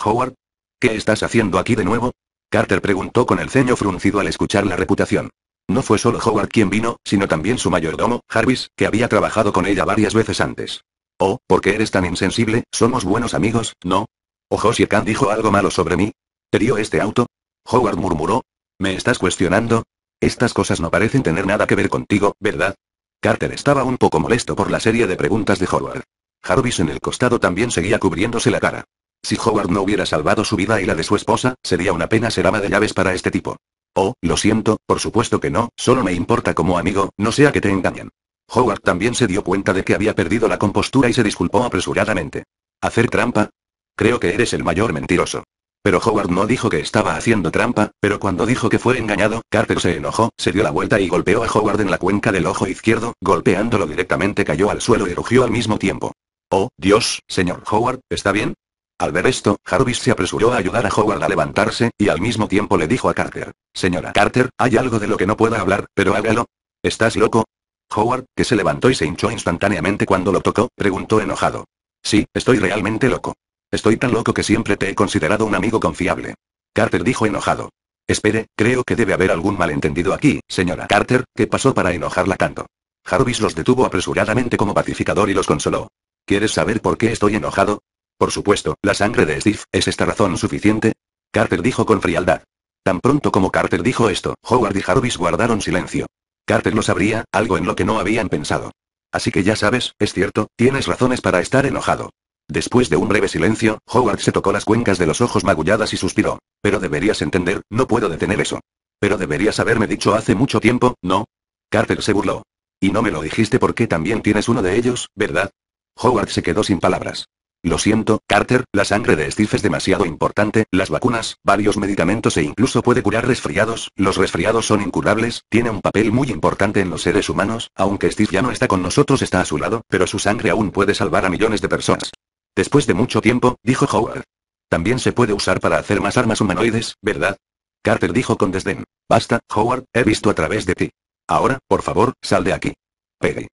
Howard, ¿qué estás haciendo aquí de nuevo? Carter preguntó con el ceño fruncido al escuchar la reputación. No fue solo Howard quien vino, sino también su mayordomo, Harvis, que había trabajado con ella varias veces antes. Oh, ¿por qué eres tan insensible? Somos buenos amigos, ¿no? ¿O Josie Khan dijo algo malo sobre mí? ¿Te dio este auto? Howard murmuró. ¿Me estás cuestionando? Estas cosas no parecen tener nada que ver contigo, ¿verdad? Carter estaba un poco molesto por la serie de preguntas de Howard. Harvis en el costado también seguía cubriéndose la cara. Si Howard no hubiera salvado su vida y la de su esposa, sería una pena ser ama de llaves para este tipo. Oh, lo siento, por supuesto que no, solo me importa como amigo, no sea que te engañen. Howard también se dio cuenta de que había perdido la compostura y se disculpó apresuradamente. ¿Hacer trampa? Creo que eres el mayor mentiroso. Pero Howard no dijo que estaba haciendo trampa, pero cuando dijo que fue engañado, Carter se enojó, se dio la vuelta y golpeó a Howard en la cuenca del ojo izquierdo, golpeándolo directamente cayó al suelo y rugió al mismo tiempo. Oh, Dios, señor Howard, ¿está bien? Al ver esto, Jarvis se apresuró a ayudar a Howard a levantarse, y al mismo tiempo le dijo a Carter. Señora Carter, hay algo de lo que no pueda hablar, pero hágalo. ¿Estás loco? Howard, que se levantó y se hinchó instantáneamente cuando lo tocó, preguntó enojado. Sí, estoy realmente loco. Estoy tan loco que siempre te he considerado un amigo confiable. Carter dijo enojado. Espere, creo que debe haber algún malentendido aquí, señora Carter, ¿qué pasó para enojarla tanto? Jarvis los detuvo apresuradamente como pacificador y los consoló. ¿Quieres saber por qué estoy enojado? Por supuesto, la sangre de Steve, ¿es esta razón suficiente? Carter dijo con frialdad. Tan pronto como Carter dijo esto, Howard y Jarvis guardaron silencio. Carter lo sabría, algo en lo que no habían pensado. Así que ya sabes, es cierto, tienes razones para estar enojado. Después de un breve silencio, Howard se tocó las cuencas de los ojos magulladas y suspiró. Pero deberías entender, no puedo detener eso. Pero deberías haberme dicho hace mucho tiempo, ¿no? Carter se burló. Y no me lo dijiste porque también tienes uno de ellos, ¿verdad? Howard se quedó sin palabras. Lo siento, Carter, la sangre de Steve es demasiado importante, las vacunas, varios medicamentos e incluso puede curar resfriados, los resfriados son incurables, tiene un papel muy importante en los seres humanos, aunque Steve ya no está con nosotros está a su lado, pero su sangre aún puede salvar a millones de personas. Después de mucho tiempo, dijo Howard. También se puede usar para hacer más armas humanoides, ¿verdad? Carter dijo con desdén. Basta, Howard, he visto a través de ti. Ahora, por favor, sal de aquí. Peggy.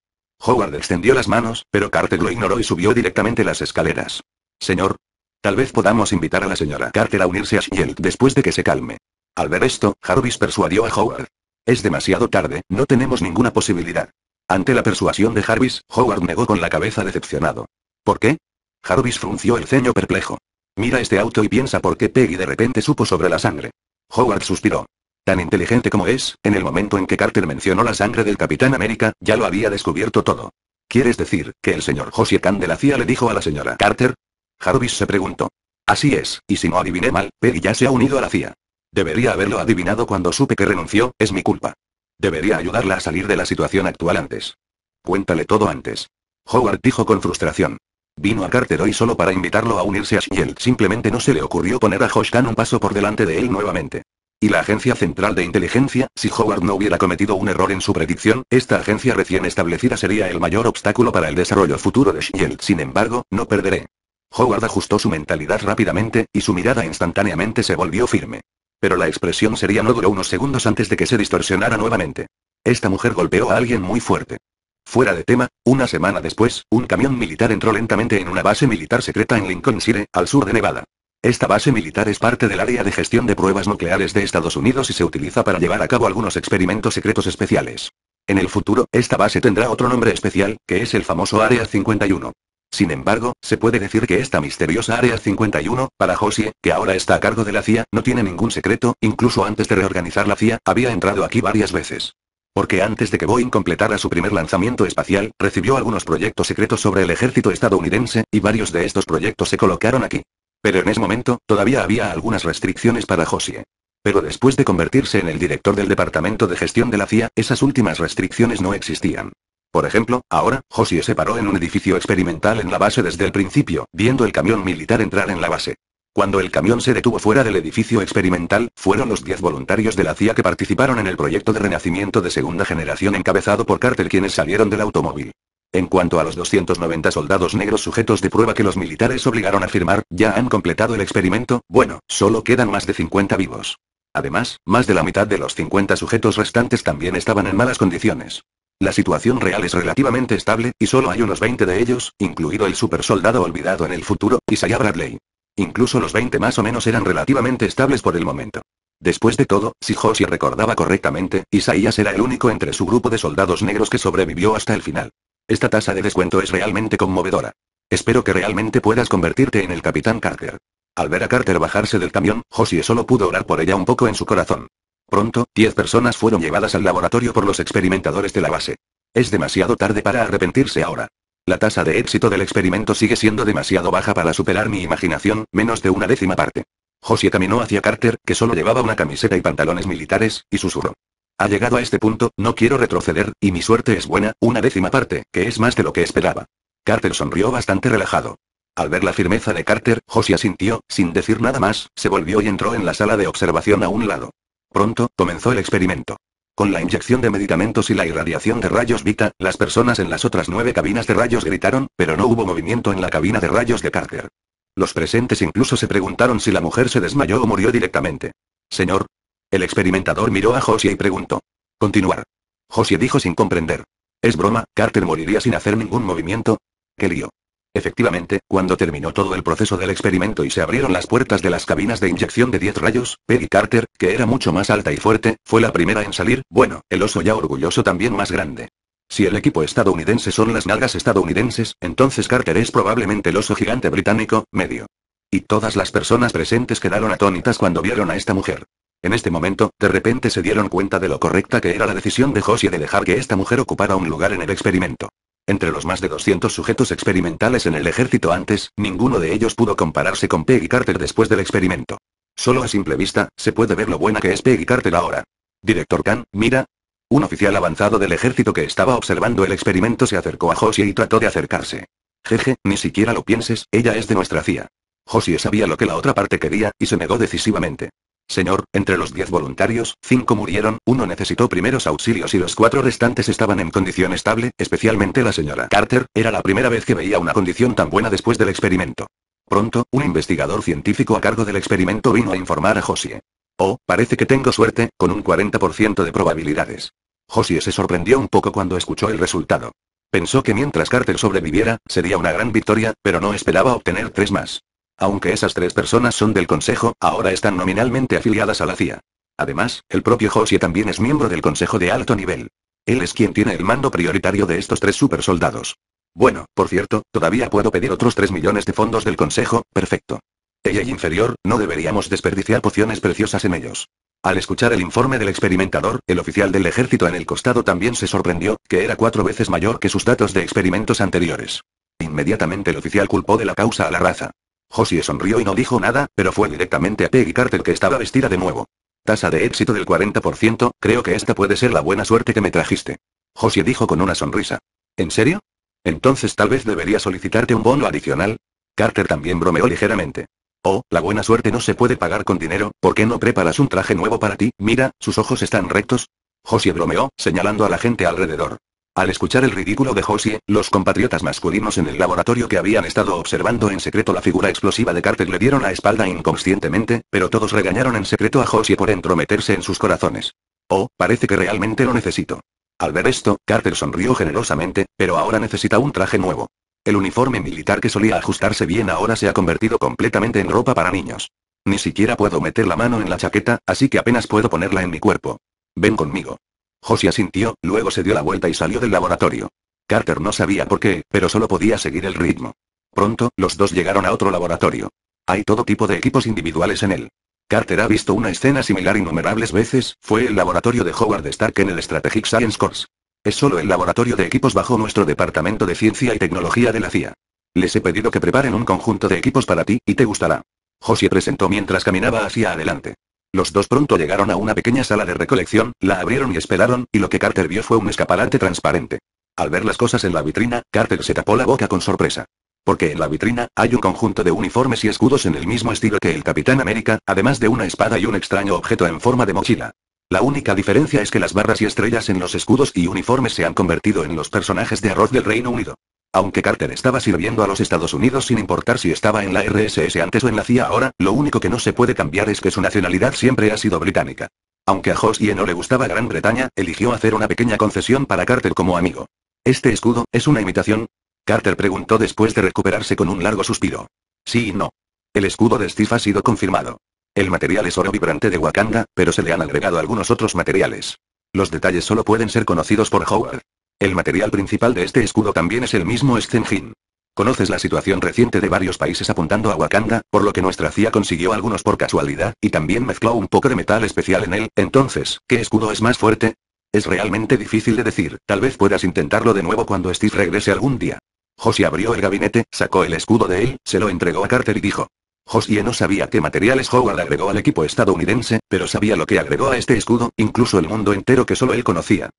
Howard extendió las manos, pero Carter lo ignoró y subió directamente las escaleras. Señor. Tal vez podamos invitar a la señora Carter a unirse a Shield después de que se calme. Al ver esto, Jarvis persuadió a Howard. Es demasiado tarde, no tenemos ninguna posibilidad. Ante la persuasión de Jarvis, Howard negó con la cabeza decepcionado. ¿Por qué? Jarvis frunció el ceño perplejo. Mira este auto y piensa por qué Peggy de repente supo sobre la sangre. Howard suspiró. Tan inteligente como es, en el momento en que Carter mencionó la sangre del Capitán América, ya lo había descubierto todo. ¿Quieres decir, que el señor Josie CIA le dijo a la señora Carter? Jarvis se preguntó. Así es, y si no adiviné mal, Peggy ya se ha unido a la CIA. Debería haberlo adivinado cuando supe que renunció, es mi culpa. Debería ayudarla a salir de la situación actual antes. Cuéntale todo antes. Howard dijo con frustración. Vino a Carter hoy solo para invitarlo a unirse a Shield. Simplemente no se le ocurrió poner a Khan un paso por delante de él nuevamente. Y la Agencia Central de Inteligencia, si Howard no hubiera cometido un error en su predicción, esta agencia recién establecida sería el mayor obstáculo para el desarrollo futuro de Shield. Sin embargo, no perderé. Howard ajustó su mentalidad rápidamente, y su mirada instantáneamente se volvió firme. Pero la expresión sería no duró unos segundos antes de que se distorsionara nuevamente. Esta mujer golpeó a alguien muy fuerte. Fuera de tema, una semana después, un camión militar entró lentamente en una base militar secreta en Lincolnshire, al sur de Nevada. Esta base militar es parte del área de gestión de pruebas nucleares de Estados Unidos y se utiliza para llevar a cabo algunos experimentos secretos especiales. En el futuro, esta base tendrá otro nombre especial, que es el famoso Área 51. Sin embargo, se puede decir que esta misteriosa Área 51, para Josie, que ahora está a cargo de la CIA, no tiene ningún secreto, incluso antes de reorganizar la CIA, había entrado aquí varias veces. Porque antes de que Boeing completara su primer lanzamiento espacial, recibió algunos proyectos secretos sobre el ejército estadounidense, y varios de estos proyectos se colocaron aquí. Pero en ese momento, todavía había algunas restricciones para Josie. Pero después de convertirse en el director del Departamento de Gestión de la CIA, esas últimas restricciones no existían. Por ejemplo, ahora, Josie se paró en un edificio experimental en la base desde el principio, viendo el camión militar entrar en la base. Cuando el camión se detuvo fuera del edificio experimental, fueron los 10 voluntarios de la CIA que participaron en el proyecto de renacimiento de segunda generación encabezado por Carter quienes salieron del automóvil. En cuanto a los 290 soldados negros sujetos de prueba que los militares obligaron a firmar, ya han completado el experimento, bueno, solo quedan más de 50 vivos. Además, más de la mitad de los 50 sujetos restantes también estaban en malas condiciones. La situación real es relativamente estable, y solo hay unos 20 de ellos, incluido el supersoldado olvidado en el futuro, Isaiah Bradley. Incluso los 20 más o menos eran relativamente estables por el momento. Después de todo, si Josie recordaba correctamente, Isaías era el único entre su grupo de soldados negros que sobrevivió hasta el final. Esta tasa de descuento es realmente conmovedora. Espero que realmente puedas convertirte en el capitán Carter. Al ver a Carter bajarse del camión, Josie solo pudo orar por ella un poco en su corazón. Pronto, 10 personas fueron llevadas al laboratorio por los experimentadores de la base. Es demasiado tarde para arrepentirse ahora. La tasa de éxito del experimento sigue siendo demasiado baja para superar mi imaginación, menos de una décima parte. Josie caminó hacia Carter, que solo llevaba una camiseta y pantalones militares, y susurró. Ha llegado a este punto, no quiero retroceder, y mi suerte es buena, una décima parte, que es más de lo que esperaba. Carter sonrió bastante relajado. Al ver la firmeza de Carter, Josie asintió, sin decir nada más, se volvió y entró en la sala de observación a un lado. Pronto, comenzó el experimento. Con la inyección de medicamentos y la irradiación de rayos Vita, las personas en las otras nueve cabinas de rayos gritaron, pero no hubo movimiento en la cabina de rayos de Carter. Los presentes incluso se preguntaron si la mujer se desmayó o murió directamente. Señor, el experimentador miró a Josie y preguntó. Continuar. Josie dijo sin comprender. Es broma, Carter moriría sin hacer ningún movimiento. ¡Qué lío! Efectivamente, cuando terminó todo el proceso del experimento y se abrieron las puertas de las cabinas de inyección de 10 rayos, Peggy Carter, que era mucho más alta y fuerte, fue la primera en salir, bueno, el oso ya orgulloso también más grande. Si el equipo estadounidense son las nalgas estadounidenses, entonces Carter es probablemente el oso gigante británico, medio. Y todas las personas presentes quedaron atónitas cuando vieron a esta mujer. En este momento, de repente se dieron cuenta de lo correcta que era la decisión de Josie de dejar que esta mujer ocupara un lugar en el experimento. Entre los más de 200 sujetos experimentales en el ejército antes, ninguno de ellos pudo compararse con Peggy Carter después del experimento. Solo a simple vista, se puede ver lo buena que es Peggy Carter ahora. Director Khan, mira. Un oficial avanzado del ejército que estaba observando el experimento se acercó a Josie y trató de acercarse. Jeje, ni siquiera lo pienses, ella es de nuestra CIA. Josie sabía lo que la otra parte quería, y se negó decisivamente. Señor, entre los diez voluntarios, cinco murieron, uno necesitó primeros auxilios y los cuatro restantes estaban en condición estable, especialmente la señora Carter, era la primera vez que veía una condición tan buena después del experimento. Pronto, un investigador científico a cargo del experimento vino a informar a Josie. Oh, parece que tengo suerte, con un 40% de probabilidades. Josie se sorprendió un poco cuando escuchó el resultado. Pensó que mientras Carter sobreviviera, sería una gran victoria, pero no esperaba obtener tres más. Aunque esas tres personas son del Consejo, ahora están nominalmente afiliadas a la CIA. Además, el propio Josie también es miembro del Consejo de Alto Nivel. Él es quien tiene el mando prioritario de estos tres supersoldados. Bueno, por cierto, todavía puedo pedir otros tres millones de fondos del Consejo, perfecto. Ella y inferior, no deberíamos desperdiciar pociones preciosas en ellos. Al escuchar el informe del experimentador, el oficial del ejército en el costado también se sorprendió, que era cuatro veces mayor que sus datos de experimentos anteriores. Inmediatamente el oficial culpó de la causa a la raza. Josie sonrió y no dijo nada, pero fue directamente a Peggy Carter que estaba vestida de nuevo. Tasa de éxito del 40%, creo que esta puede ser la buena suerte que me trajiste. Josie dijo con una sonrisa. ¿En serio? Entonces tal vez debería solicitarte un bono adicional. Carter también bromeó ligeramente. Oh, la buena suerte no se puede pagar con dinero, ¿por qué no preparas un traje nuevo para ti? Mira, sus ojos están rectos. Josie bromeó, señalando a la gente alrededor. Al escuchar el ridículo de Josie, los compatriotas masculinos en el laboratorio que habían estado observando en secreto la figura explosiva de Carter le dieron la espalda inconscientemente, pero todos regañaron en secreto a Josie por entrometerse en sus corazones. Oh, parece que realmente lo necesito. Al ver esto, Carter sonrió generosamente, pero ahora necesita un traje nuevo. El uniforme militar que solía ajustarse bien ahora se ha convertido completamente en ropa para niños. Ni siquiera puedo meter la mano en la chaqueta, así que apenas puedo ponerla en mi cuerpo. Ven conmigo. Josie asintió, luego se dio la vuelta y salió del laboratorio. Carter no sabía por qué, pero solo podía seguir el ritmo. Pronto, los dos llegaron a otro laboratorio. Hay todo tipo de equipos individuales en él. Carter ha visto una escena similar innumerables veces, fue el laboratorio de Howard Stark en el Strategic Science Course. Es solo el laboratorio de equipos bajo nuestro departamento de ciencia y tecnología de la CIA. Les he pedido que preparen un conjunto de equipos para ti, y te gustará. Josie presentó mientras caminaba hacia adelante. Los dos pronto llegaron a una pequeña sala de recolección, la abrieron y esperaron, y lo que Carter vio fue un escaparate transparente. Al ver las cosas en la vitrina, Carter se tapó la boca con sorpresa. Porque en la vitrina, hay un conjunto de uniformes y escudos en el mismo estilo que el Capitán América, además de una espada y un extraño objeto en forma de mochila. La única diferencia es que las barras y estrellas en los escudos y uniformes se han convertido en los personajes de arroz del Reino Unido. Aunque Carter estaba sirviendo a los Estados Unidos sin importar si estaba en la RSS antes o en la CIA ahora, lo único que no se puede cambiar es que su nacionalidad siempre ha sido británica. Aunque a Josie no le gustaba Gran Bretaña, eligió hacer una pequeña concesión para Carter como amigo. ¿Este escudo es una imitación? Carter preguntó después de recuperarse con un largo suspiro. Sí y no. El escudo de Steve ha sido confirmado. El material es oro vibrante de Wakanda, pero se le han agregado algunos otros materiales. Los detalles solo pueden ser conocidos por Howard. El material principal de este escudo también es el mismo Szenjin. Conoces la situación reciente de varios países apuntando a Wakanda, por lo que nuestra CIA consiguió algunos por casualidad, y también mezcló un poco de metal especial en él, entonces, ¿qué escudo es más fuerte? Es realmente difícil de decir, tal vez puedas intentarlo de nuevo cuando Steve regrese algún día. Josie abrió el gabinete, sacó el escudo de él, se lo entregó a Carter y dijo. Josie no sabía qué materiales Howard agregó al equipo estadounidense, pero sabía lo que agregó a este escudo, incluso el mundo entero que solo él conocía.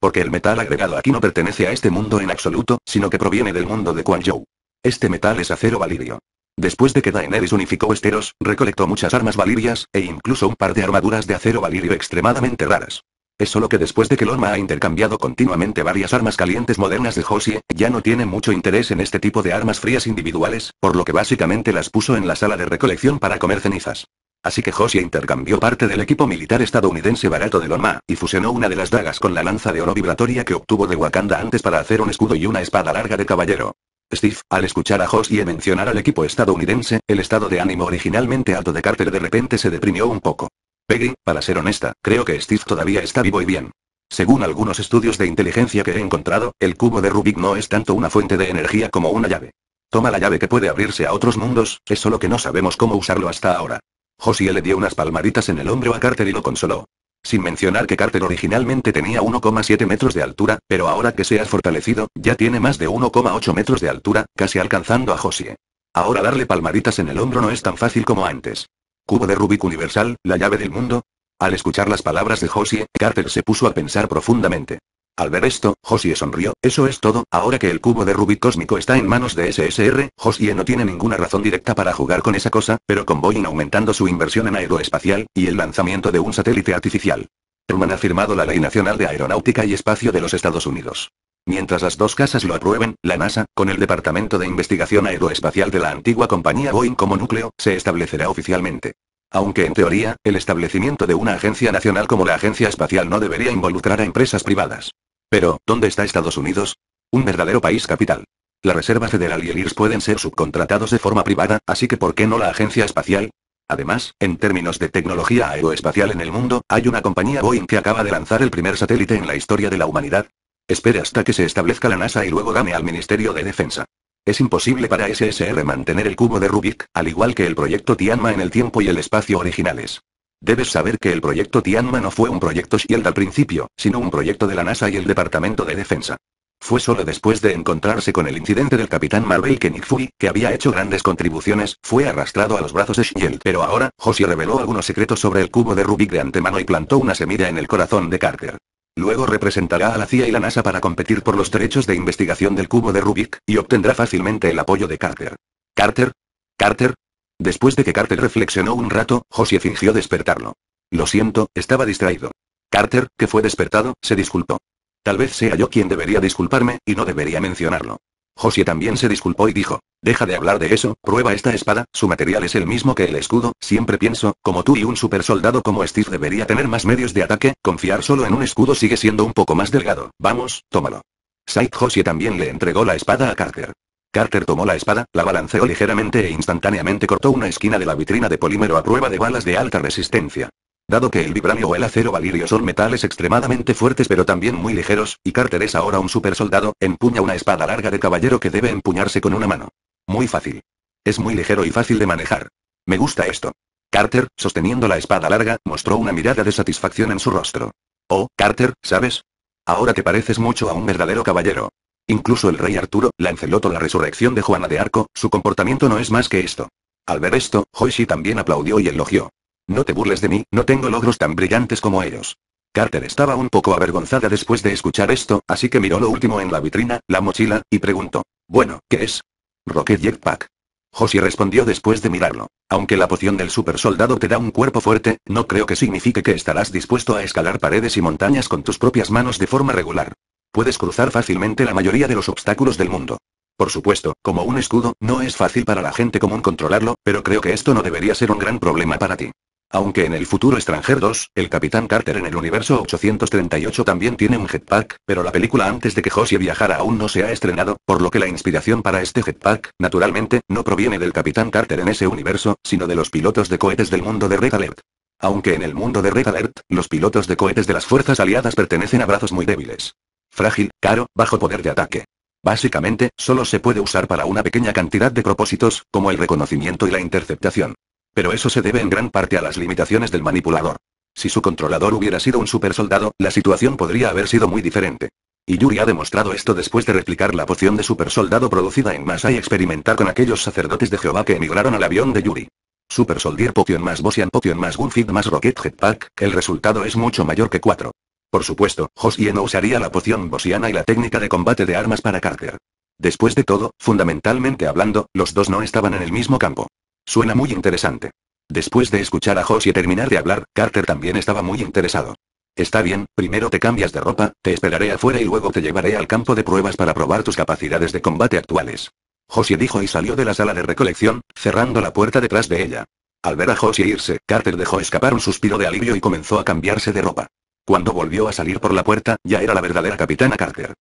Porque el metal agregado aquí no pertenece a este mundo en absoluto, sino que proviene del mundo de Quan Zhou. Este metal es acero valirio. Después de que Daenerys unificó Esteros, recolectó muchas armas valirias, e incluso un par de armaduras de acero valirio extremadamente raras. Es solo que después de que Lorma ha intercambiado continuamente varias armas calientes modernas de Josie, ya no tiene mucho interés en este tipo de armas frías individuales, por lo que básicamente las puso en la sala de recolección para comer cenizas. Así que Josie intercambió parte del equipo militar estadounidense barato de Loma, y fusionó una de las dagas con la lanza de oro vibratoria que obtuvo de Wakanda antes para hacer un escudo y una espada larga de caballero. Steve, al escuchar a Josie mencionar al equipo estadounidense, el estado de ánimo originalmente alto de Carter de repente se deprimió un poco. Peggy, para ser honesta, creo que Steve todavía está vivo y bien. Según algunos estudios de inteligencia que he encontrado, el cubo de Rubik no es tanto una fuente de energía como una llave. Toma la llave que puede abrirse a otros mundos, es solo que no sabemos cómo usarlo hasta ahora. Josie le dio unas palmaditas en el hombro a Carter y lo consoló. Sin mencionar que Carter originalmente tenía 1,7 metros de altura, pero ahora que se ha fortalecido, ya tiene más de 1,8 metros de altura, casi alcanzando a Josie. Ahora darle palmaditas en el hombro no es tan fácil como antes. Cubo de Rubik Universal, la llave del mundo. Al escuchar las palabras de Josie, Carter se puso a pensar profundamente. Al ver esto, Josie sonrió, eso es todo, ahora que el cubo de Rubik cósmico está en manos de SSR, Josie no tiene ninguna razón directa para jugar con esa cosa, pero con Boeing aumentando su inversión en aeroespacial, y el lanzamiento de un satélite artificial. Truman ha firmado la Ley Nacional de Aeronáutica y Espacio de los Estados Unidos. Mientras las dos casas lo aprueben, la NASA, con el Departamento de Investigación Aeroespacial de la antigua compañía Boeing como núcleo, se establecerá oficialmente. Aunque en teoría, el establecimiento de una agencia nacional como la Agencia Espacial no debería involucrar a empresas privadas. Pero, ¿dónde está Estados Unidos? Un verdadero país capital. La Reserva Federal y el IRS pueden ser subcontratados de forma privada, así que ¿por qué no la Agencia Espacial? Además, en términos de tecnología aeroespacial en el mundo, hay una compañía Boeing que acaba de lanzar el primer satélite en la historia de la humanidad. Espere hasta que se establezca la NASA y luego gane al Ministerio de Defensa. Es imposible para SSR mantener el cubo de Rubik, al igual que el proyecto Tianma en el tiempo y el espacio originales. Debes saber que el proyecto Tianma no fue un proyecto Shield al principio, sino un proyecto de la NASA y el Departamento de Defensa. Fue solo después de encontrarse con el incidente del Capitán Marvel que Nick Fury, que había hecho grandes contribuciones, fue arrastrado a los brazos de Shield. Pero ahora, Josie reveló algunos secretos sobre el cubo de Rubik de antemano y plantó una semilla en el corazón de Carter. Luego representará a la CIA y la NASA para competir por los derechos de investigación del cubo de Rubik, y obtendrá fácilmente el apoyo de Carter. ¿Carter? ¿Carter? Después de que Carter reflexionó un rato, Josie fingió despertarlo. Lo siento, estaba distraído. Carter, que fue despertado, se disculpó. Tal vez sea yo quien debería disculparme, y no debería mencionarlo. Josie también se disculpó y dijo, deja de hablar de eso, prueba esta espada, su material es el mismo que el escudo, siempre pienso, como tú y un supersoldado como Steve debería tener más medios de ataque, confiar solo en un escudo sigue siendo un poco más delgado, vamos, tómalo. Sight Josie también le entregó la espada a Carter. Carter tomó la espada, la balanceó ligeramente e instantáneamente cortó una esquina de la vitrina de polímero a prueba de balas de alta resistencia. Dado que el vibranio o el acero valirio son metales extremadamente fuertes pero también muy ligeros, y Carter es ahora un supersoldado, empuña una espada larga de caballero que debe empuñarse con una mano. Muy fácil. Es muy ligero y fácil de manejar. Me gusta esto. Carter, sosteniendo la espada larga, mostró una mirada de satisfacción en su rostro. Oh, Carter, ¿sabes? Ahora te pareces mucho a un verdadero caballero. Incluso el rey Arturo, Lancelot o la resurrección de Juana de Arco, su comportamiento no es más que esto. Al ver esto, Hoshi también aplaudió y elogió. No te burles de mí, no tengo logros tan brillantes como ellos. Carter estaba un poco avergonzada después de escuchar esto, así que miró lo último en la vitrina, la mochila, y preguntó. Bueno, ¿qué es? Rocket Jetpack. Hoshi respondió después de mirarlo. Aunque la poción del supersoldado te da un cuerpo fuerte, no creo que signifique que estarás dispuesto a escalar paredes y montañas con tus propias manos de forma regular. Puedes cruzar fácilmente la mayoría de los obstáculos del mundo. Por supuesto, como un escudo, no es fácil para la gente común controlarlo, pero creo que esto no debería ser un gran problema para ti. Aunque en el futuro extranjero 2, el Capitán Carter en el universo 838 también tiene un jetpack, pero la película antes de que Josie viajara aún no se ha estrenado, por lo que la inspiración para este jetpack, naturalmente, no proviene del Capitán Carter en ese universo, sino de los pilotos de cohetes del mundo de Red Alert. Aunque en el mundo de Red Alert, los pilotos de cohetes de las fuerzas aliadas pertenecen a brazos muy débiles. Frágil, caro, bajo poder de ataque. Básicamente, solo se puede usar para una pequeña cantidad de propósitos, como el reconocimiento y la interceptación. Pero eso se debe en gran parte a las limitaciones del manipulador. Si su controlador hubiera sido un supersoldado, la situación podría haber sido muy diferente. Y Yuri ha demostrado esto después de replicar la poción de supersoldado producida en masa y experimentar con aquellos sacerdotes de Jehová que emigraron al avión de Yuri. Super Soldier Potion más Bosian Potion más Gunfit más Rocket Jetpack, el resultado es mucho mayor que 4. Por supuesto, no usaría la poción bosiana y la técnica de combate de armas para Carter. Después de todo, fundamentalmente hablando, los dos no estaban en el mismo campo. Suena muy interesante. Después de escuchar a Josie terminar de hablar, Carter también estaba muy interesado. Está bien, primero te cambias de ropa, te esperaré afuera y luego te llevaré al campo de pruebas para probar tus capacidades de combate actuales. Josie dijo y salió de la sala de recolección, cerrando la puerta detrás de ella. Al ver a Josie irse, Carter dejó escapar un suspiro de alivio y comenzó a cambiarse de ropa. Cuando volvió a salir por la puerta, ya era la verdadera capitana Carter.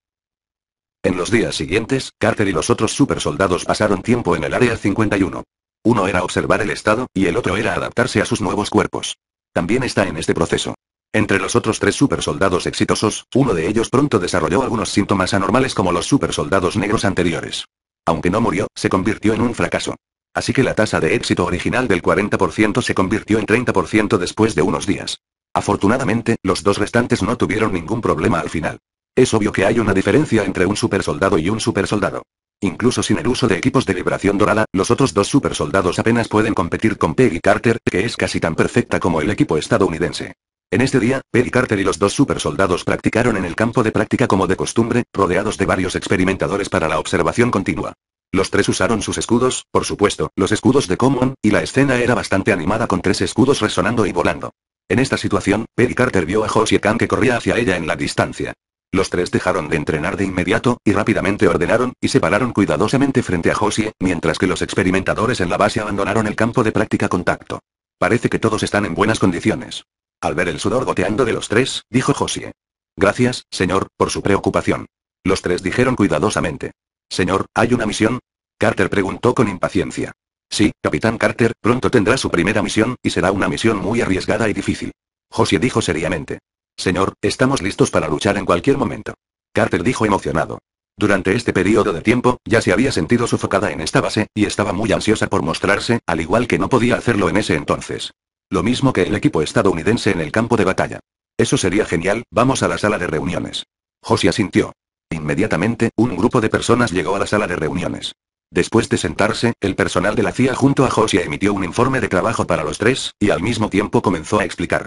En los días siguientes, Carter y los otros supersoldados pasaron tiempo en el Área 51. Uno era observar el estado, y el otro era adaptarse a sus nuevos cuerpos. También está en este proceso. Entre los otros tres supersoldados exitosos, uno de ellos pronto desarrolló algunos síntomas anormales como los supersoldados negros anteriores. Aunque no murió, se convirtió en un fracaso. Así que la tasa de éxito original del 40% se convirtió en 30% después de unos días. Afortunadamente, los dos restantes no tuvieron ningún problema al final. Es obvio que hay una diferencia entre un supersoldado y un supersoldado. Incluso sin el uso de equipos de vibración dorada, los otros dos supersoldados apenas pueden competir con Peggy Carter, que es casi tan perfecta como el equipo estadounidense. En este día, Peggy Carter y los dos supersoldados practicaron en el campo de práctica como de costumbre, rodeados de varios experimentadores para la observación continua. Los tres usaron sus escudos, por supuesto, los escudos de Common, y la escena era bastante animada con tres escudos resonando y volando. En esta situación, Perry Carter vio a Josie Khan que corría hacia ella en la distancia. Los tres dejaron de entrenar de inmediato, y rápidamente ordenaron, y se pararon cuidadosamente frente a Josie, mientras que los experimentadores en la base abandonaron el campo de práctica contacto. Parece que todos están en buenas condiciones. Al ver el sudor goteando de los tres, dijo Josie. Gracias, señor, por su preocupación. Los tres dijeron cuidadosamente. Señor, ¿hay una misión? Carter preguntó con impaciencia. Sí, Capitán Carter, pronto tendrá su primera misión, y será una misión muy arriesgada y difícil. Josie dijo seriamente. Señor, estamos listos para luchar en cualquier momento. Carter dijo emocionado. Durante este periodo de tiempo, ya se había sentido sofocada en esta base, y estaba muy ansiosa por mostrarse, al igual que no podía hacerlo en ese entonces. Lo mismo que el equipo estadounidense en el campo de batalla. Eso sería genial, vamos a la sala de reuniones. Josie asintió. Inmediatamente, un grupo de personas llegó a la sala de reuniones. Después de sentarse, el personal de la CIA junto a Josia emitió un informe de trabajo para los tres, y al mismo tiempo comenzó a explicar.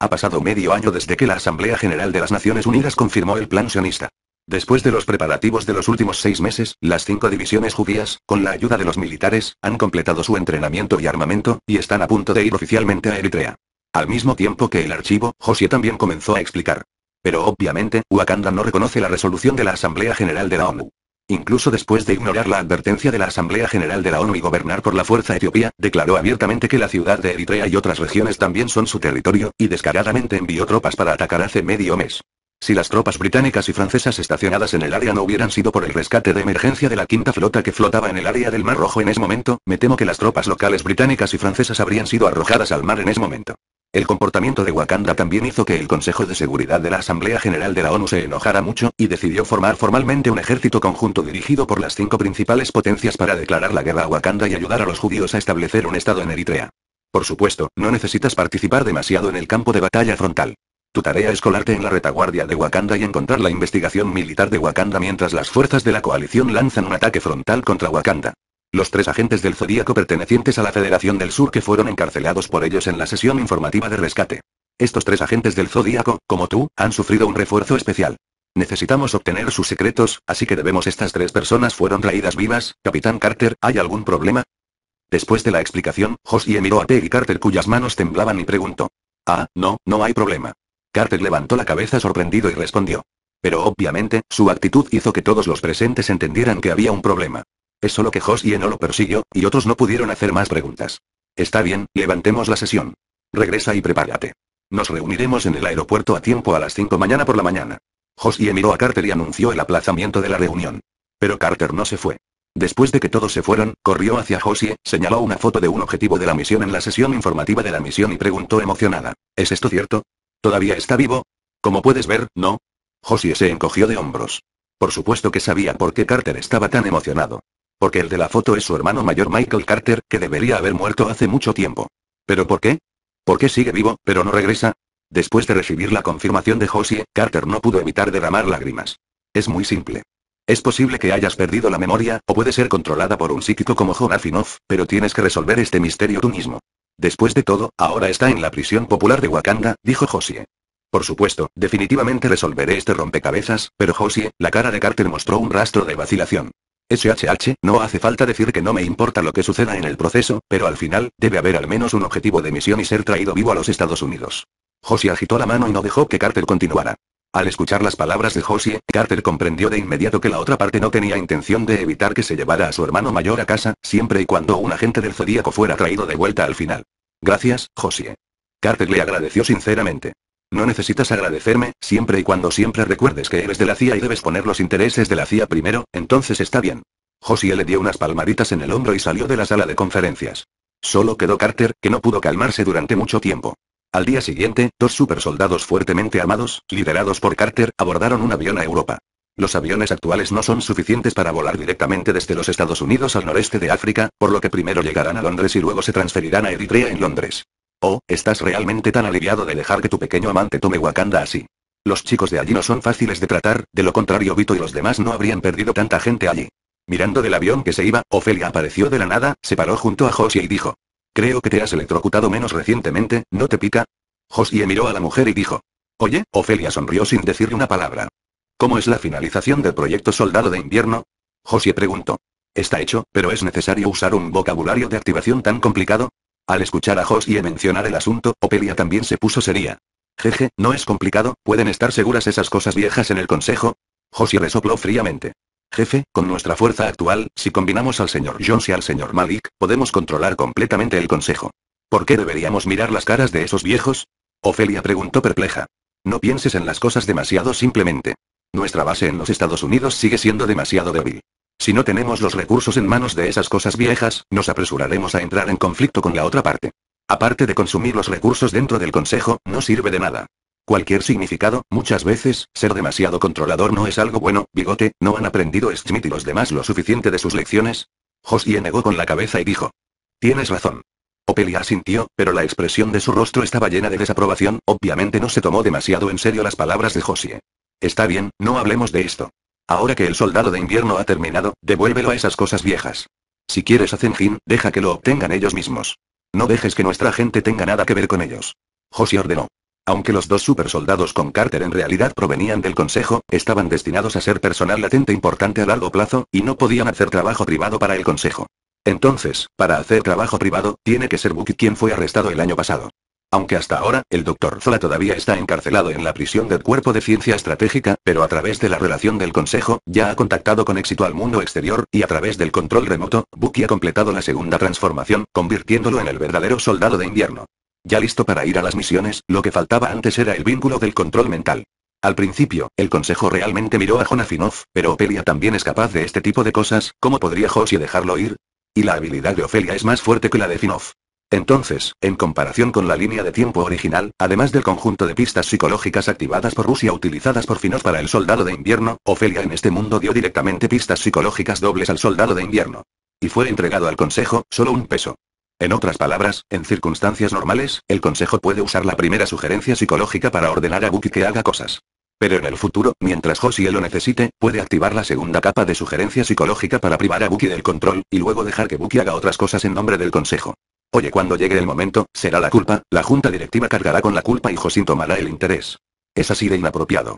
Ha pasado medio año desde que la Asamblea General de las Naciones Unidas confirmó el plan sionista. Después de los preparativos de los últimos seis meses, las cinco divisiones judías, con la ayuda de los militares, han completado su entrenamiento y armamento, y están a punto de ir oficialmente a Eritrea. Al mismo tiempo que el archivo, Josie también comenzó a explicar. Pero obviamente, Wakanda no reconoce la resolución de la Asamblea General de la ONU. Incluso después de ignorar la advertencia de la Asamblea General de la ONU y gobernar por la fuerza Etiopía, declaró abiertamente que la ciudad de Eritrea y otras regiones también son su territorio, y descaradamente envió tropas para atacar hace medio mes. Si las tropas británicas y francesas estacionadas en el área no hubieran sido por el rescate de emergencia de la quinta flota que flotaba en el área del Mar Rojo en ese momento, me temo que las tropas locales británicas y francesas habrían sido arrojadas al mar en ese momento. El comportamiento de Wakanda también hizo que el Consejo de Seguridad de la Asamblea General de la ONU se enojara mucho, y decidió formar formalmente un ejército conjunto dirigido por las cinco principales potencias para declarar la guerra a Wakanda y ayudar a los judíos a establecer un estado en Eritrea. Por supuesto, no necesitas participar demasiado en el campo de batalla frontal. Tu tarea es colarte en la retaguardia de Wakanda y encontrar la investigación militar de Wakanda mientras las fuerzas de la coalición lanzan un ataque frontal contra Wakanda. Los tres agentes del Zodíaco pertenecientes a la Federación del Sur que fueron encarcelados por ellos en la sesión informativa de rescate. Estos tres agentes del Zodíaco, como tú, han sufrido un refuerzo especial. Necesitamos obtener sus secretos, así que debemos estas tres personas fueron traídas vivas. Capitán Carter, ¿hay algún problema? Después de la explicación, Josie miró a Peggy Carter cuyas manos temblaban y preguntó. Ah, no, no hay problema. Carter levantó la cabeza sorprendido y respondió. Pero obviamente, su actitud hizo que todos los presentes entendieran que había un problema. Es solo que Josie no lo persiguió, y otros no pudieron hacer más preguntas. Está bien, levantemos la sesión. Regresa y prepárate. Nos reuniremos en el aeropuerto a tiempo a las 5 mañana por la mañana. Josie miró a Carter y anunció el aplazamiento de la reunión. Pero Carter no se fue. Después de que todos se fueron, corrió hacia Josie, señaló una foto de un objetivo de la misión en la sesión informativa de la misión y preguntó emocionada. ¿Es esto cierto? ¿Todavía está vivo? Como puedes ver, no. Josie se encogió de hombros. Por supuesto que sabía por qué Carter estaba tan emocionado. Porque el de la foto es su hermano mayor Michael Carter, que debería haber muerto hace mucho tiempo. ¿Pero por qué? ¿Por qué sigue vivo, pero no regresa? Después de recibir la confirmación de Josie, Carter no pudo evitar derramar lágrimas. Es muy simple. Es posible que hayas perdido la memoria, o puede ser controlada por un psíquico como Jonathan pero tienes que resolver este misterio tú mismo. Después de todo, ahora está en la prisión popular de Wakanda, dijo Josie. Por supuesto, definitivamente resolveré este rompecabezas, pero Josie, la cara de Carter mostró un rastro de vacilación. SHH, no hace falta decir que no me importa lo que suceda en el proceso, pero al final, debe haber al menos un objetivo de misión y ser traído vivo a los Estados Unidos. Josie agitó la mano y no dejó que Carter continuara. Al escuchar las palabras de Josie, Carter comprendió de inmediato que la otra parte no tenía intención de evitar que se llevara a su hermano mayor a casa, siempre y cuando un agente del Zodíaco fuera traído de vuelta al final. Gracias, Josie. Carter le agradeció sinceramente. No necesitas agradecerme, siempre y cuando siempre recuerdes que eres de la CIA y debes poner los intereses de la CIA primero, entonces está bien. Josie le dio unas palmaditas en el hombro y salió de la sala de conferencias. Solo quedó Carter, que no pudo calmarse durante mucho tiempo. Al día siguiente, dos supersoldados fuertemente armados, liderados por Carter, abordaron un avión a Europa. Los aviones actuales no son suficientes para volar directamente desde los Estados Unidos al noreste de África, por lo que primero llegarán a Londres y luego se transferirán a Eritrea en Londres. Oh, ¿estás realmente tan aliviado de dejar que tu pequeño amante tome Wakanda así? Los chicos de allí no son fáciles de tratar, de lo contrario Vito y los demás no habrían perdido tanta gente allí. Mirando del avión que se iba, Ofelia apareció de la nada, se paró junto a Josie y dijo. Creo que te has electrocutado menos recientemente, ¿no te pica? Josie miró a la mujer y dijo. Oye, Ofelia sonrió sin decir una palabra. ¿Cómo es la finalización del proyecto Soldado de Invierno? Josie preguntó. Está hecho, pero es necesario usar un vocabulario de activación tan complicado. Al escuchar a Josie mencionar el asunto, Opelia también se puso seria. Jeje, no es complicado, ¿pueden estar seguras esas cosas viejas en el consejo? Josie resopló fríamente. Jefe, con nuestra fuerza actual, si combinamos al señor Jones y al señor Malik, podemos controlar completamente el consejo. ¿Por qué deberíamos mirar las caras de esos viejos? Ofelia preguntó perpleja. No pienses en las cosas demasiado simplemente. Nuestra base en los Estados Unidos sigue siendo demasiado débil. Si no tenemos los recursos en manos de esas cosas viejas, nos apresuraremos a entrar en conflicto con la otra parte. Aparte de consumir los recursos dentro del Consejo, no sirve de nada. Cualquier significado, muchas veces, ser demasiado controlador no es algo bueno, bigote, ¿no han aprendido Schmidt y los demás lo suficiente de sus lecciones? Josie negó con la cabeza y dijo. Tienes razón. Opelia sintió, pero la expresión de su rostro estaba llena de desaprobación, obviamente no se tomó demasiado en serio las palabras de Josie. Está bien, no hablemos de esto. Ahora que el soldado de invierno ha terminado, devuélvelo a esas cosas viejas. Si quieres hacer fin, deja que lo obtengan ellos mismos. No dejes que nuestra gente tenga nada que ver con ellos. Josie ordenó. Aunque los dos supersoldados con Carter en realidad provenían del Consejo, estaban destinados a ser personal latente importante a largo plazo, y no podían hacer trabajo privado para el Consejo. Entonces, para hacer trabajo privado, tiene que ser Bucky quien fue arrestado el año pasado. Aunque hasta ahora, el Dr. Zola todavía está encarcelado en la prisión del Cuerpo de Ciencia Estratégica, pero a través de la relación del Consejo, ya ha contactado con éxito al mundo exterior, y a través del control remoto, Bucky ha completado la segunda transformación, convirtiéndolo en el verdadero soldado de invierno. Ya listo para ir a las misiones, lo que faltaba antes era el vínculo del control mental. Al principio, el consejo realmente miró a Finoff, pero Opelia también es capaz de este tipo de cosas, ¿cómo podría Josie dejarlo ir? Y la habilidad de Ofelia es más fuerte que la de Finoff. Entonces, en comparación con la línea de tiempo original, además del conjunto de pistas psicológicas activadas por Rusia utilizadas por Finos para el soldado de invierno, Ofelia en este mundo dio directamente pistas psicológicas dobles al soldado de invierno. Y fue entregado al Consejo, solo un peso. En otras palabras, en circunstancias normales, el Consejo puede usar la primera sugerencia psicológica para ordenar a Buki que haga cosas. Pero en el futuro, mientras Josie lo necesite, puede activar la segunda capa de sugerencia psicológica para privar a Buki del control, y luego dejar que Buki haga otras cosas en nombre del Consejo. Oye, cuando llegue el momento, será la culpa, la junta directiva cargará con la culpa y Josín tomará el interés. Es así de inapropiado.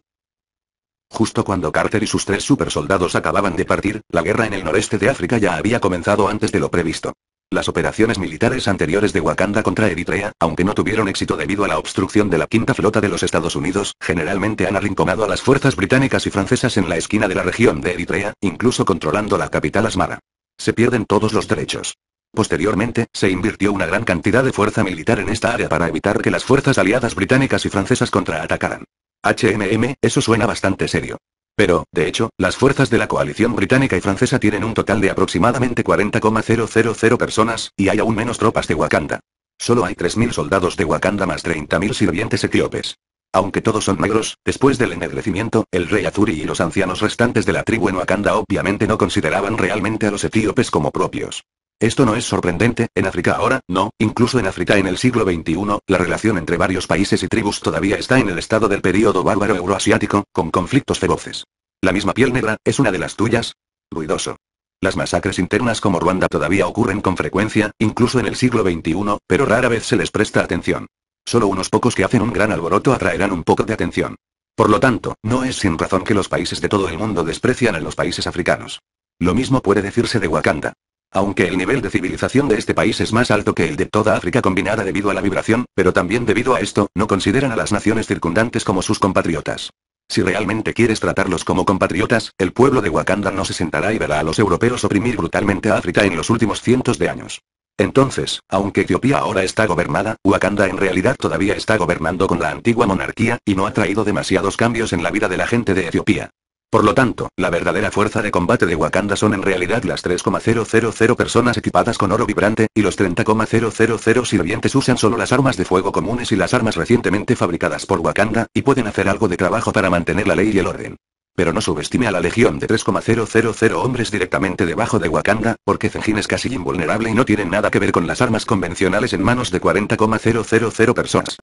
Justo cuando Carter y sus tres supersoldados acababan de partir, la guerra en el noreste de África ya había comenzado antes de lo previsto. Las operaciones militares anteriores de Wakanda contra Eritrea, aunque no tuvieron éxito debido a la obstrucción de la quinta flota de los Estados Unidos, generalmente han arrinconado a las fuerzas británicas y francesas en la esquina de la región de Eritrea, incluso controlando la capital Asmara. Se pierden todos los derechos. Posteriormente, se invirtió una gran cantidad de fuerza militar en esta área para evitar que las fuerzas aliadas británicas y francesas contraatacaran. HMM, eso suena bastante serio. Pero, de hecho, las fuerzas de la coalición británica y francesa tienen un total de aproximadamente 40,000 personas, y hay aún menos tropas de Wakanda. Solo hay 3.000 soldados de Wakanda más 30.000 sirvientes etíopes. Aunque todos son negros, después del ennegrecimiento, el rey Azuri y los ancianos restantes de la tribu en Wakanda obviamente no consideraban realmente a los etíopes como propios. Esto no es sorprendente, en África ahora, no, incluso en África en el siglo XXI, la relación entre varios países y tribus todavía está en el estado del período bárbaro euroasiático, con conflictos feroces. La misma piel negra, ¿es una de las tuyas? Ruidoso. Las masacres internas como Ruanda todavía ocurren con frecuencia, incluso en el siglo XXI, pero rara vez se les presta atención. Solo unos pocos que hacen un gran alboroto atraerán un poco de atención. Por lo tanto, no es sin razón que los países de todo el mundo desprecian a los países africanos. Lo mismo puede decirse de Wakanda. Aunque el nivel de civilización de este país es más alto que el de toda África combinada debido a la vibración, pero también debido a esto, no consideran a las naciones circundantes como sus compatriotas. Si realmente quieres tratarlos como compatriotas, el pueblo de Wakanda no se sentará y verá a los europeos oprimir brutalmente a África en los últimos cientos de años. Entonces, aunque Etiopía ahora está gobernada, Wakanda en realidad todavía está gobernando con la antigua monarquía, y no ha traído demasiados cambios en la vida de la gente de Etiopía. Por lo tanto, la verdadera fuerza de combate de Wakanda son en realidad las 3,000 personas equipadas con oro vibrante, y los 30,000 sirvientes usan solo las armas de fuego comunes y las armas recientemente fabricadas por Wakanda, y pueden hacer algo de trabajo para mantener la ley y el orden. Pero no subestime a la legión de 3,000 hombres directamente debajo de Wakanda, porque Zengin es casi invulnerable y no tienen nada que ver con las armas convencionales en manos de 40,000 personas.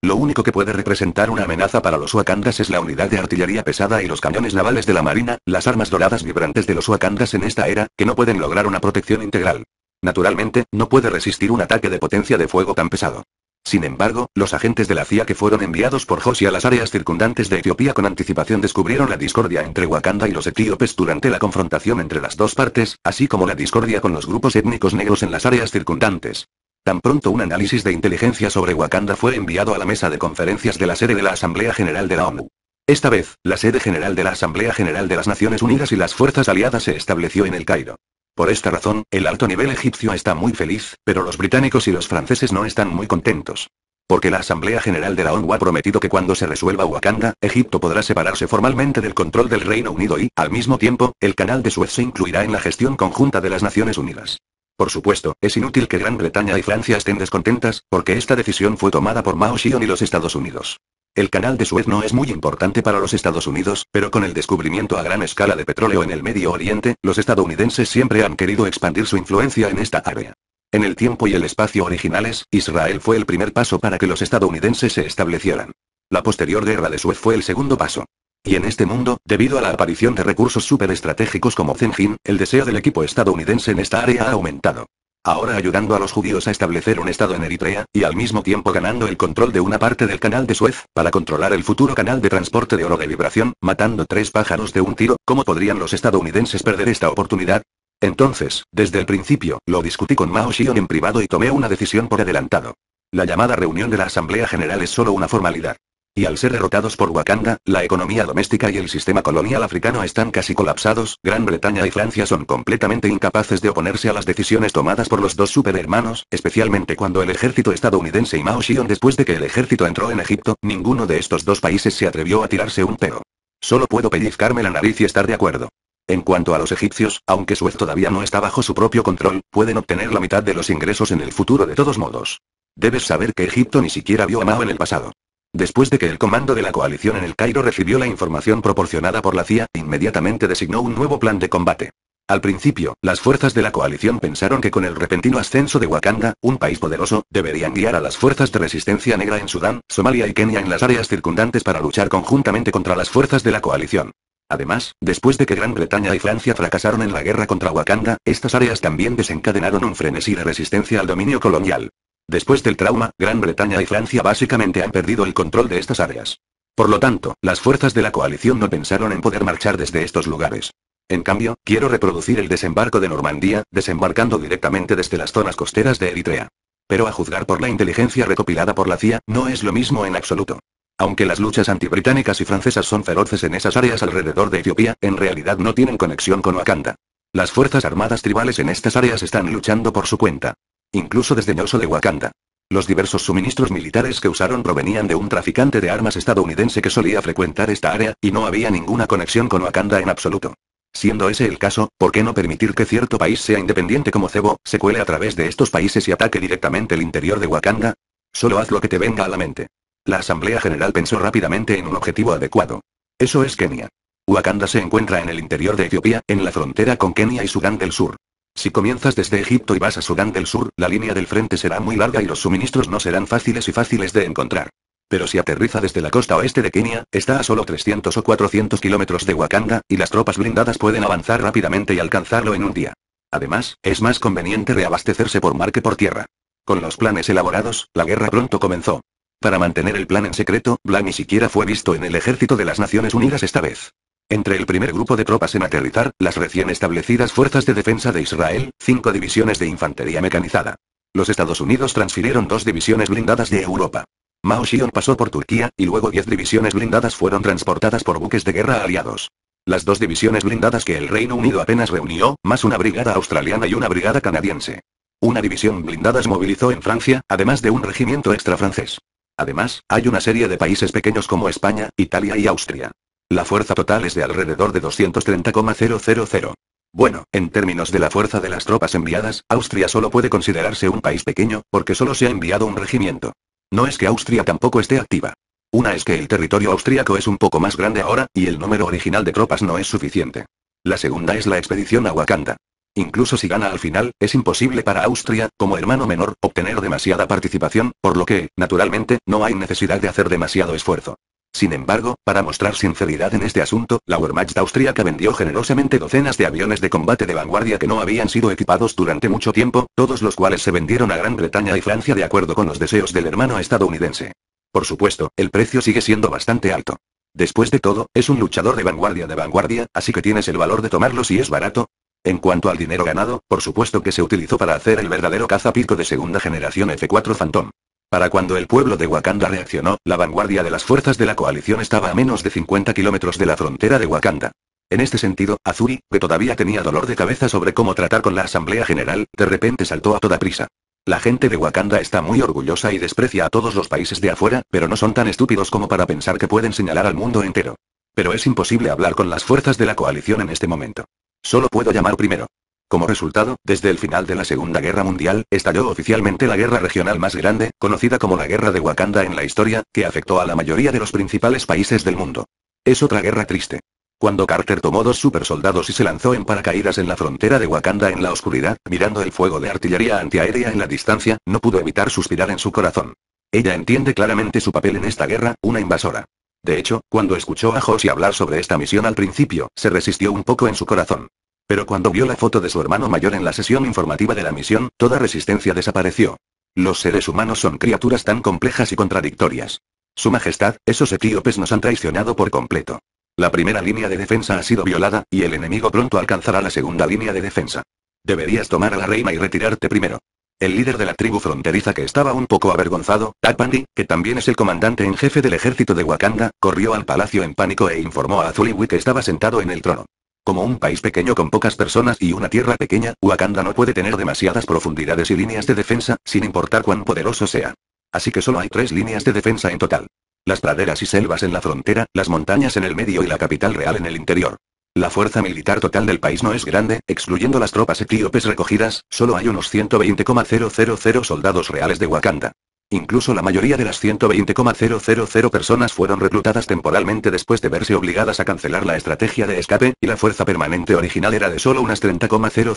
Lo único que puede representar una amenaza para los Wakandas es la unidad de artillería pesada y los cañones navales de la Marina, las armas doradas vibrantes de los Wakandas en esta era, que no pueden lograr una protección integral. Naturalmente, no puede resistir un ataque de potencia de fuego tan pesado. Sin embargo, los agentes de la CIA que fueron enviados por Josia a las áreas circundantes de Etiopía con anticipación descubrieron la discordia entre Wakanda y los etíopes durante la confrontación entre las dos partes, así como la discordia con los grupos étnicos negros en las áreas circundantes. Tan pronto un análisis de inteligencia sobre Wakanda fue enviado a la mesa de conferencias de la sede de la Asamblea General de la ONU. Esta vez, la sede general de la Asamblea General de las Naciones Unidas y las fuerzas aliadas se estableció en el Cairo. Por esta razón, el alto nivel egipcio está muy feliz, pero los británicos y los franceses no están muy contentos. Porque la Asamblea General de la ONU ha prometido que cuando se resuelva Wakanda, Egipto podrá separarse formalmente del control del Reino Unido y, al mismo tiempo, el canal de Suez se incluirá en la gestión conjunta de las Naciones Unidas. Por supuesto, es inútil que Gran Bretaña y Francia estén descontentas, porque esta decisión fue tomada por Mao Xion y los Estados Unidos. El canal de Suez no es muy importante para los Estados Unidos, pero con el descubrimiento a gran escala de petróleo en el Medio Oriente, los estadounidenses siempre han querido expandir su influencia en esta área. En el tiempo y el espacio originales, Israel fue el primer paso para que los estadounidenses se establecieran. La posterior guerra de Suez fue el segundo paso. Y en este mundo, debido a la aparición de recursos superestratégicos como Zenjin, el deseo del equipo estadounidense en esta área ha aumentado. Ahora ayudando a los judíos a establecer un estado en Eritrea, y al mismo tiempo ganando el control de una parte del canal de Suez, para controlar el futuro canal de transporte de oro de vibración, matando tres pájaros de un tiro, ¿cómo podrían los estadounidenses perder esta oportunidad? Entonces, desde el principio, lo discutí con Mao Xion en privado y tomé una decisión por adelantado. La llamada reunión de la Asamblea General es solo una formalidad y al ser derrotados por Wakanda, la economía doméstica y el sistema colonial africano están casi colapsados, Gran Bretaña y Francia son completamente incapaces de oponerse a las decisiones tomadas por los dos superhermanos, especialmente cuando el ejército estadounidense y Mao Xion después de que el ejército entró en Egipto, ninguno de estos dos países se atrevió a tirarse un pelo. Solo puedo pellizcarme la nariz y estar de acuerdo. En cuanto a los egipcios, aunque Suez todavía no está bajo su propio control, pueden obtener la mitad de los ingresos en el futuro de todos modos. Debes saber que Egipto ni siquiera vio a Mao en el pasado. Después de que el comando de la coalición en el Cairo recibió la información proporcionada por la CIA, inmediatamente designó un nuevo plan de combate. Al principio, las fuerzas de la coalición pensaron que con el repentino ascenso de Wakanda, un país poderoso, deberían guiar a las fuerzas de resistencia negra en Sudán, Somalia y Kenia en las áreas circundantes para luchar conjuntamente contra las fuerzas de la coalición. Además, después de que Gran Bretaña y Francia fracasaron en la guerra contra Wakanda, estas áreas también desencadenaron un frenesí de resistencia al dominio colonial. Después del trauma, Gran Bretaña y Francia básicamente han perdido el control de estas áreas. Por lo tanto, las fuerzas de la coalición no pensaron en poder marchar desde estos lugares. En cambio, quiero reproducir el desembarco de Normandía, desembarcando directamente desde las zonas costeras de Eritrea. Pero a juzgar por la inteligencia recopilada por la CIA, no es lo mismo en absoluto. Aunque las luchas antibritánicas y francesas son feroces en esas áreas alrededor de Etiopía, en realidad no tienen conexión con Wakanda. Las fuerzas armadas tribales en estas áreas están luchando por su cuenta incluso desdeñoso de Wakanda. Los diversos suministros militares que usaron provenían de un traficante de armas estadounidense que solía frecuentar esta área, y no había ninguna conexión con Wakanda en absoluto. Siendo ese el caso, ¿por qué no permitir que cierto país sea independiente como cebo, se cuele a través de estos países y ataque directamente el interior de Wakanda? Solo haz lo que te venga a la mente. La Asamblea General pensó rápidamente en un objetivo adecuado. Eso es Kenia. Wakanda se encuentra en el interior de Etiopía, en la frontera con Kenia y Sudán del Sur. Si comienzas desde Egipto y vas a Sudán del Sur, la línea del frente será muy larga y los suministros no serán fáciles y fáciles de encontrar. Pero si aterriza desde la costa oeste de Kenia, está a solo 300 o 400 kilómetros de Wakanda, y las tropas blindadas pueden avanzar rápidamente y alcanzarlo en un día. Además, es más conveniente reabastecerse por mar que por tierra. Con los planes elaborados, la guerra pronto comenzó. Para mantener el plan en secreto, Bla ni siquiera fue visto en el ejército de las Naciones Unidas esta vez. Entre el primer grupo de tropas en aterrizar, las recién establecidas Fuerzas de Defensa de Israel, cinco divisiones de infantería mecanizada. Los Estados Unidos transfirieron dos divisiones blindadas de Europa. Mao Shion pasó por Turquía, y luego diez divisiones blindadas fueron transportadas por buques de guerra aliados. Las dos divisiones blindadas que el Reino Unido apenas reunió, más una brigada australiana y una brigada canadiense. Una división blindada se movilizó en Francia, además de un regimiento extra francés. Además, hay una serie de países pequeños como España, Italia y Austria. La fuerza total es de alrededor de 230,000. Bueno, en términos de la fuerza de las tropas enviadas, Austria solo puede considerarse un país pequeño, porque solo se ha enviado un regimiento. No es que Austria tampoco esté activa. Una es que el territorio austríaco es un poco más grande ahora, y el número original de tropas no es suficiente. La segunda es la expedición a Wakanda. Incluso si gana al final, es imposible para Austria, como hermano menor, obtener demasiada participación, por lo que, naturalmente, no hay necesidad de hacer demasiado esfuerzo. Sin embargo, para mostrar sinceridad en este asunto, la Wehrmacht austríaca vendió generosamente docenas de aviones de combate de vanguardia que no habían sido equipados durante mucho tiempo, todos los cuales se vendieron a Gran Bretaña y Francia de acuerdo con los deseos del hermano estadounidense. Por supuesto, el precio sigue siendo bastante alto. Después de todo, es un luchador de vanguardia de vanguardia, así que tienes el valor de tomarlo si es barato. En cuanto al dinero ganado, por supuesto que se utilizó para hacer el verdadero caza pico de segunda generación F4 Phantom. Para cuando el pueblo de Wakanda reaccionó, la vanguardia de las fuerzas de la coalición estaba a menos de 50 kilómetros de la frontera de Wakanda. En este sentido, Azuri, que todavía tenía dolor de cabeza sobre cómo tratar con la Asamblea General, de repente saltó a toda prisa. La gente de Wakanda está muy orgullosa y desprecia a todos los países de afuera, pero no son tan estúpidos como para pensar que pueden señalar al mundo entero. Pero es imposible hablar con las fuerzas de la coalición en este momento. Solo puedo llamar primero. Como resultado, desde el final de la Segunda Guerra Mundial, estalló oficialmente la guerra regional más grande, conocida como la Guerra de Wakanda en la historia, que afectó a la mayoría de los principales países del mundo. Es otra guerra triste. Cuando Carter tomó dos supersoldados y se lanzó en paracaídas en la frontera de Wakanda en la oscuridad, mirando el fuego de artillería antiaérea en la distancia, no pudo evitar suspirar en su corazón. Ella entiende claramente su papel en esta guerra, una invasora. De hecho, cuando escuchó a Josie hablar sobre esta misión al principio, se resistió un poco en su corazón. Pero cuando vio la foto de su hermano mayor en la sesión informativa de la misión, toda resistencia desapareció. Los seres humanos son criaturas tan complejas y contradictorias. Su Majestad, esos etíopes nos han traicionado por completo. La primera línea de defensa ha sido violada, y el enemigo pronto alcanzará la segunda línea de defensa. Deberías tomar a la reina y retirarte primero. El líder de la tribu fronteriza que estaba un poco avergonzado, Tapandi, que también es el comandante en jefe del ejército de Wakanda, corrió al palacio en pánico e informó a Azuliwi que estaba sentado en el trono. Como un país pequeño con pocas personas y una tierra pequeña, Wakanda no puede tener demasiadas profundidades y líneas de defensa, sin importar cuán poderoso sea. Así que solo hay tres líneas de defensa en total. Las praderas y selvas en la frontera, las montañas en el medio y la capital real en el interior. La fuerza militar total del país no es grande, excluyendo las tropas etíopes recogidas, solo hay unos 120,000 soldados reales de Wakanda. Incluso la mayoría de las 120,000 personas fueron reclutadas temporalmente después de verse obligadas a cancelar la estrategia de escape, y la fuerza permanente original era de solo unas 30,000.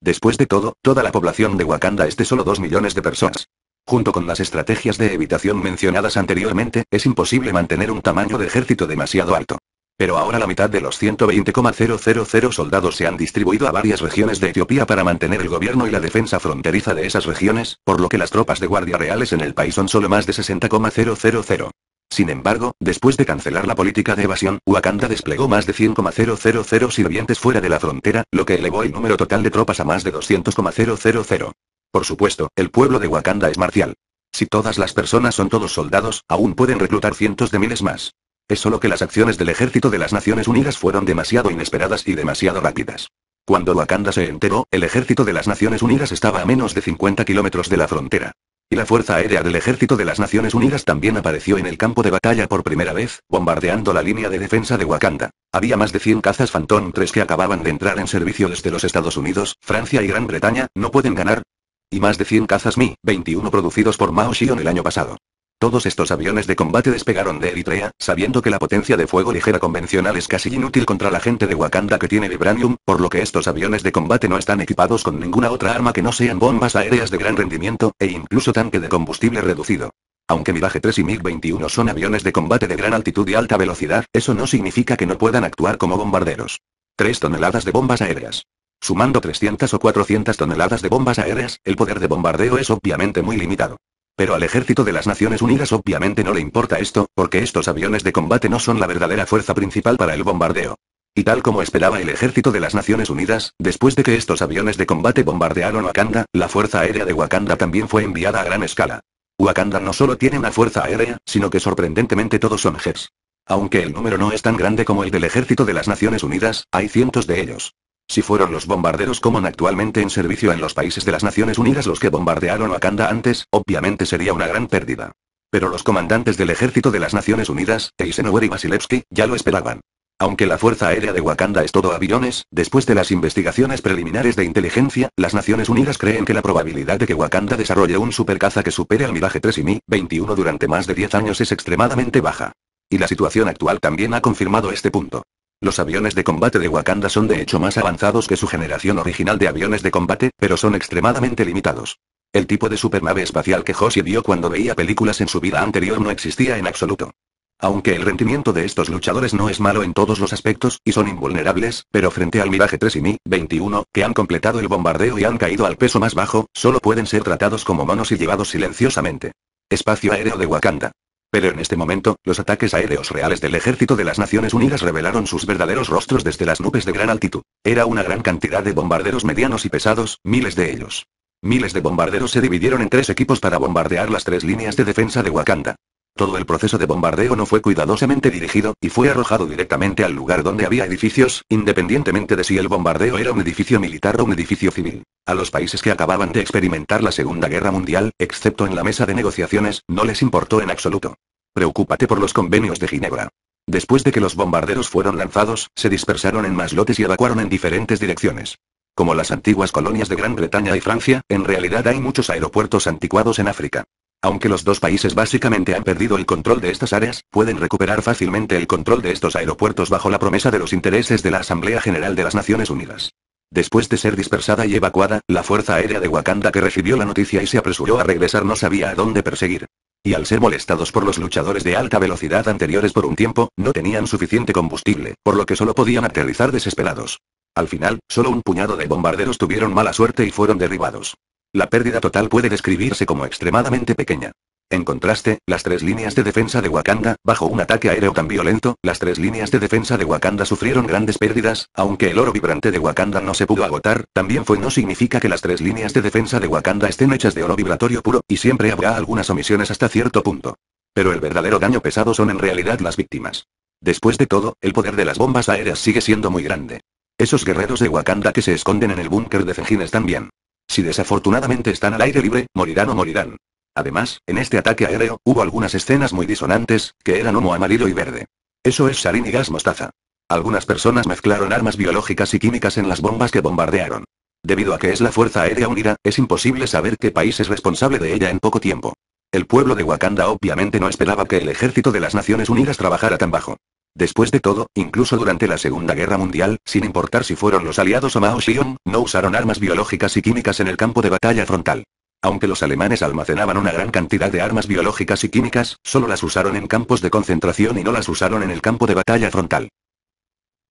Después de todo, toda la población de Wakanda es de solo 2 millones de personas. Junto con las estrategias de evitación mencionadas anteriormente, es imposible mantener un tamaño de ejército demasiado alto. Pero ahora la mitad de los 120,000 soldados se han distribuido a varias regiones de Etiopía para mantener el gobierno y la defensa fronteriza de esas regiones, por lo que las tropas de guardia reales en el país son solo más de 60,000. Sin embargo, después de cancelar la política de evasión, Wakanda desplegó más de 100,000 sirvientes fuera de la frontera, lo que elevó el número total de tropas a más de 200,000. Por supuesto, el pueblo de Wakanda es marcial. Si todas las personas son todos soldados, aún pueden reclutar cientos de miles más. Es solo que las acciones del ejército de las Naciones Unidas fueron demasiado inesperadas y demasiado rápidas. Cuando Wakanda se enteró, el ejército de las Naciones Unidas estaba a menos de 50 kilómetros de la frontera. Y la Fuerza Aérea del Ejército de las Naciones Unidas también apareció en el campo de batalla por primera vez, bombardeando la línea de defensa de Wakanda. Había más de 100 cazas Phantom 3 que acababan de entrar en servicio desde los Estados Unidos, Francia y Gran Bretaña, no pueden ganar. Y más de 100 cazas Mi-21 producidos por Mao Xion el año pasado. Todos estos aviones de combate despegaron de Eritrea, sabiendo que la potencia de fuego ligera convencional es casi inútil contra la gente de Wakanda que tiene vibranium, por lo que estos aviones de combate no están equipados con ninguna otra arma que no sean bombas aéreas de gran rendimiento, e incluso tanque de combustible reducido. Aunque Mirage 3 y MiG-21 son aviones de combate de gran altitud y alta velocidad, eso no significa que no puedan actuar como bombarderos. 3 toneladas de bombas aéreas. Sumando 300 o 400 toneladas de bombas aéreas, el poder de bombardeo es obviamente muy limitado. Pero al ejército de las Naciones Unidas obviamente no le importa esto, porque estos aviones de combate no son la verdadera fuerza principal para el bombardeo. Y tal como esperaba el ejército de las Naciones Unidas, después de que estos aviones de combate bombardearon Wakanda, la Fuerza Aérea de Wakanda también fue enviada a gran escala. Wakanda no solo tiene una fuerza aérea, sino que sorprendentemente todos son jets. Aunque el número no es tan grande como el del ejército de las Naciones Unidas, hay cientos de ellos. Si fueron los bombarderos común actualmente en servicio en los países de las Naciones Unidas los que bombardearon Wakanda antes, obviamente sería una gran pérdida. Pero los comandantes del ejército de las Naciones Unidas, Eisenhower y Vasilevsky, ya lo esperaban. Aunque la Fuerza Aérea de Wakanda es todo aviones, después de las investigaciones preliminares de inteligencia, las Naciones Unidas creen que la probabilidad de que Wakanda desarrolle un supercaza que supere al Mirage 3 y Mi-21 durante más de 10 años es extremadamente baja. Y la situación actual también ha confirmado este punto. Los aviones de combate de Wakanda son de hecho más avanzados que su generación original de aviones de combate, pero son extremadamente limitados. El tipo de supernave espacial que Hoshi vio cuando veía películas en su vida anterior no existía en absoluto. Aunque el rendimiento de estos luchadores no es malo en todos los aspectos, y son invulnerables, pero frente al Mirage 3 y Mi 21, que han completado el bombardeo y han caído al peso más bajo, solo pueden ser tratados como monos y llevados silenciosamente. Espacio aéreo de Wakanda. Pero en este momento, los ataques aéreos reales del ejército de las Naciones Unidas revelaron sus verdaderos rostros desde las nubes de gran altitud. Era una gran cantidad de bombarderos medianos y pesados, miles de ellos. Miles de bombarderos se dividieron en tres equipos para bombardear las tres líneas de defensa de Wakanda. Todo el proceso de bombardeo no fue cuidadosamente dirigido, y fue arrojado directamente al lugar donde había edificios, independientemente de si el bombardeo era un edificio militar o un edificio civil. A los países que acababan de experimentar la Segunda Guerra Mundial, excepto en la mesa de negociaciones, no les importó en absoluto. Preocúpate por los convenios de Ginebra. Después de que los bombarderos fueron lanzados, se dispersaron en más lotes y evacuaron en diferentes direcciones. Como las antiguas colonias de Gran Bretaña y Francia, en realidad hay muchos aeropuertos anticuados en África. Aunque los dos países básicamente han perdido el control de estas áreas, pueden recuperar fácilmente el control de estos aeropuertos bajo la promesa de los intereses de la Asamblea General de las Naciones Unidas. Después de ser dispersada y evacuada, la Fuerza Aérea de Wakanda que recibió la noticia y se apresuró a regresar no sabía a dónde perseguir. Y al ser molestados por los luchadores de alta velocidad anteriores por un tiempo, no tenían suficiente combustible, por lo que solo podían aterrizar desesperados. Al final, solo un puñado de bombarderos tuvieron mala suerte y fueron derribados. La pérdida total puede describirse como extremadamente pequeña. En contraste, las tres líneas de defensa de Wakanda, bajo un ataque aéreo tan violento, las tres líneas de defensa de Wakanda sufrieron grandes pérdidas, aunque el oro vibrante de Wakanda no se pudo agotar, también fue no significa que las tres líneas de defensa de Wakanda estén hechas de oro vibratorio puro, y siempre habrá algunas omisiones hasta cierto punto. Pero el verdadero daño pesado son en realidad las víctimas. Después de todo, el poder de las bombas aéreas sigue siendo muy grande. Esos guerreros de Wakanda que se esconden en el búnker de Fengines están bien. Si desafortunadamente están al aire libre, morirán o morirán. Además, en este ataque aéreo, hubo algunas escenas muy disonantes, que eran humo amarillo y verde. Eso es sarín y gas mostaza. Algunas personas mezclaron armas biológicas y químicas en las bombas que bombardearon. Debido a que es la Fuerza Aérea Unida, es imposible saber qué país es responsable de ella en poco tiempo. El pueblo de Wakanda obviamente no esperaba que el ejército de las Naciones Unidas trabajara tan bajo. Después de todo, incluso durante la Segunda Guerra Mundial, sin importar si fueron los aliados o Mao Zedong, no usaron armas biológicas y químicas en el campo de batalla frontal. Aunque los alemanes almacenaban una gran cantidad de armas biológicas y químicas, solo las usaron en campos de concentración y no las usaron en el campo de batalla frontal.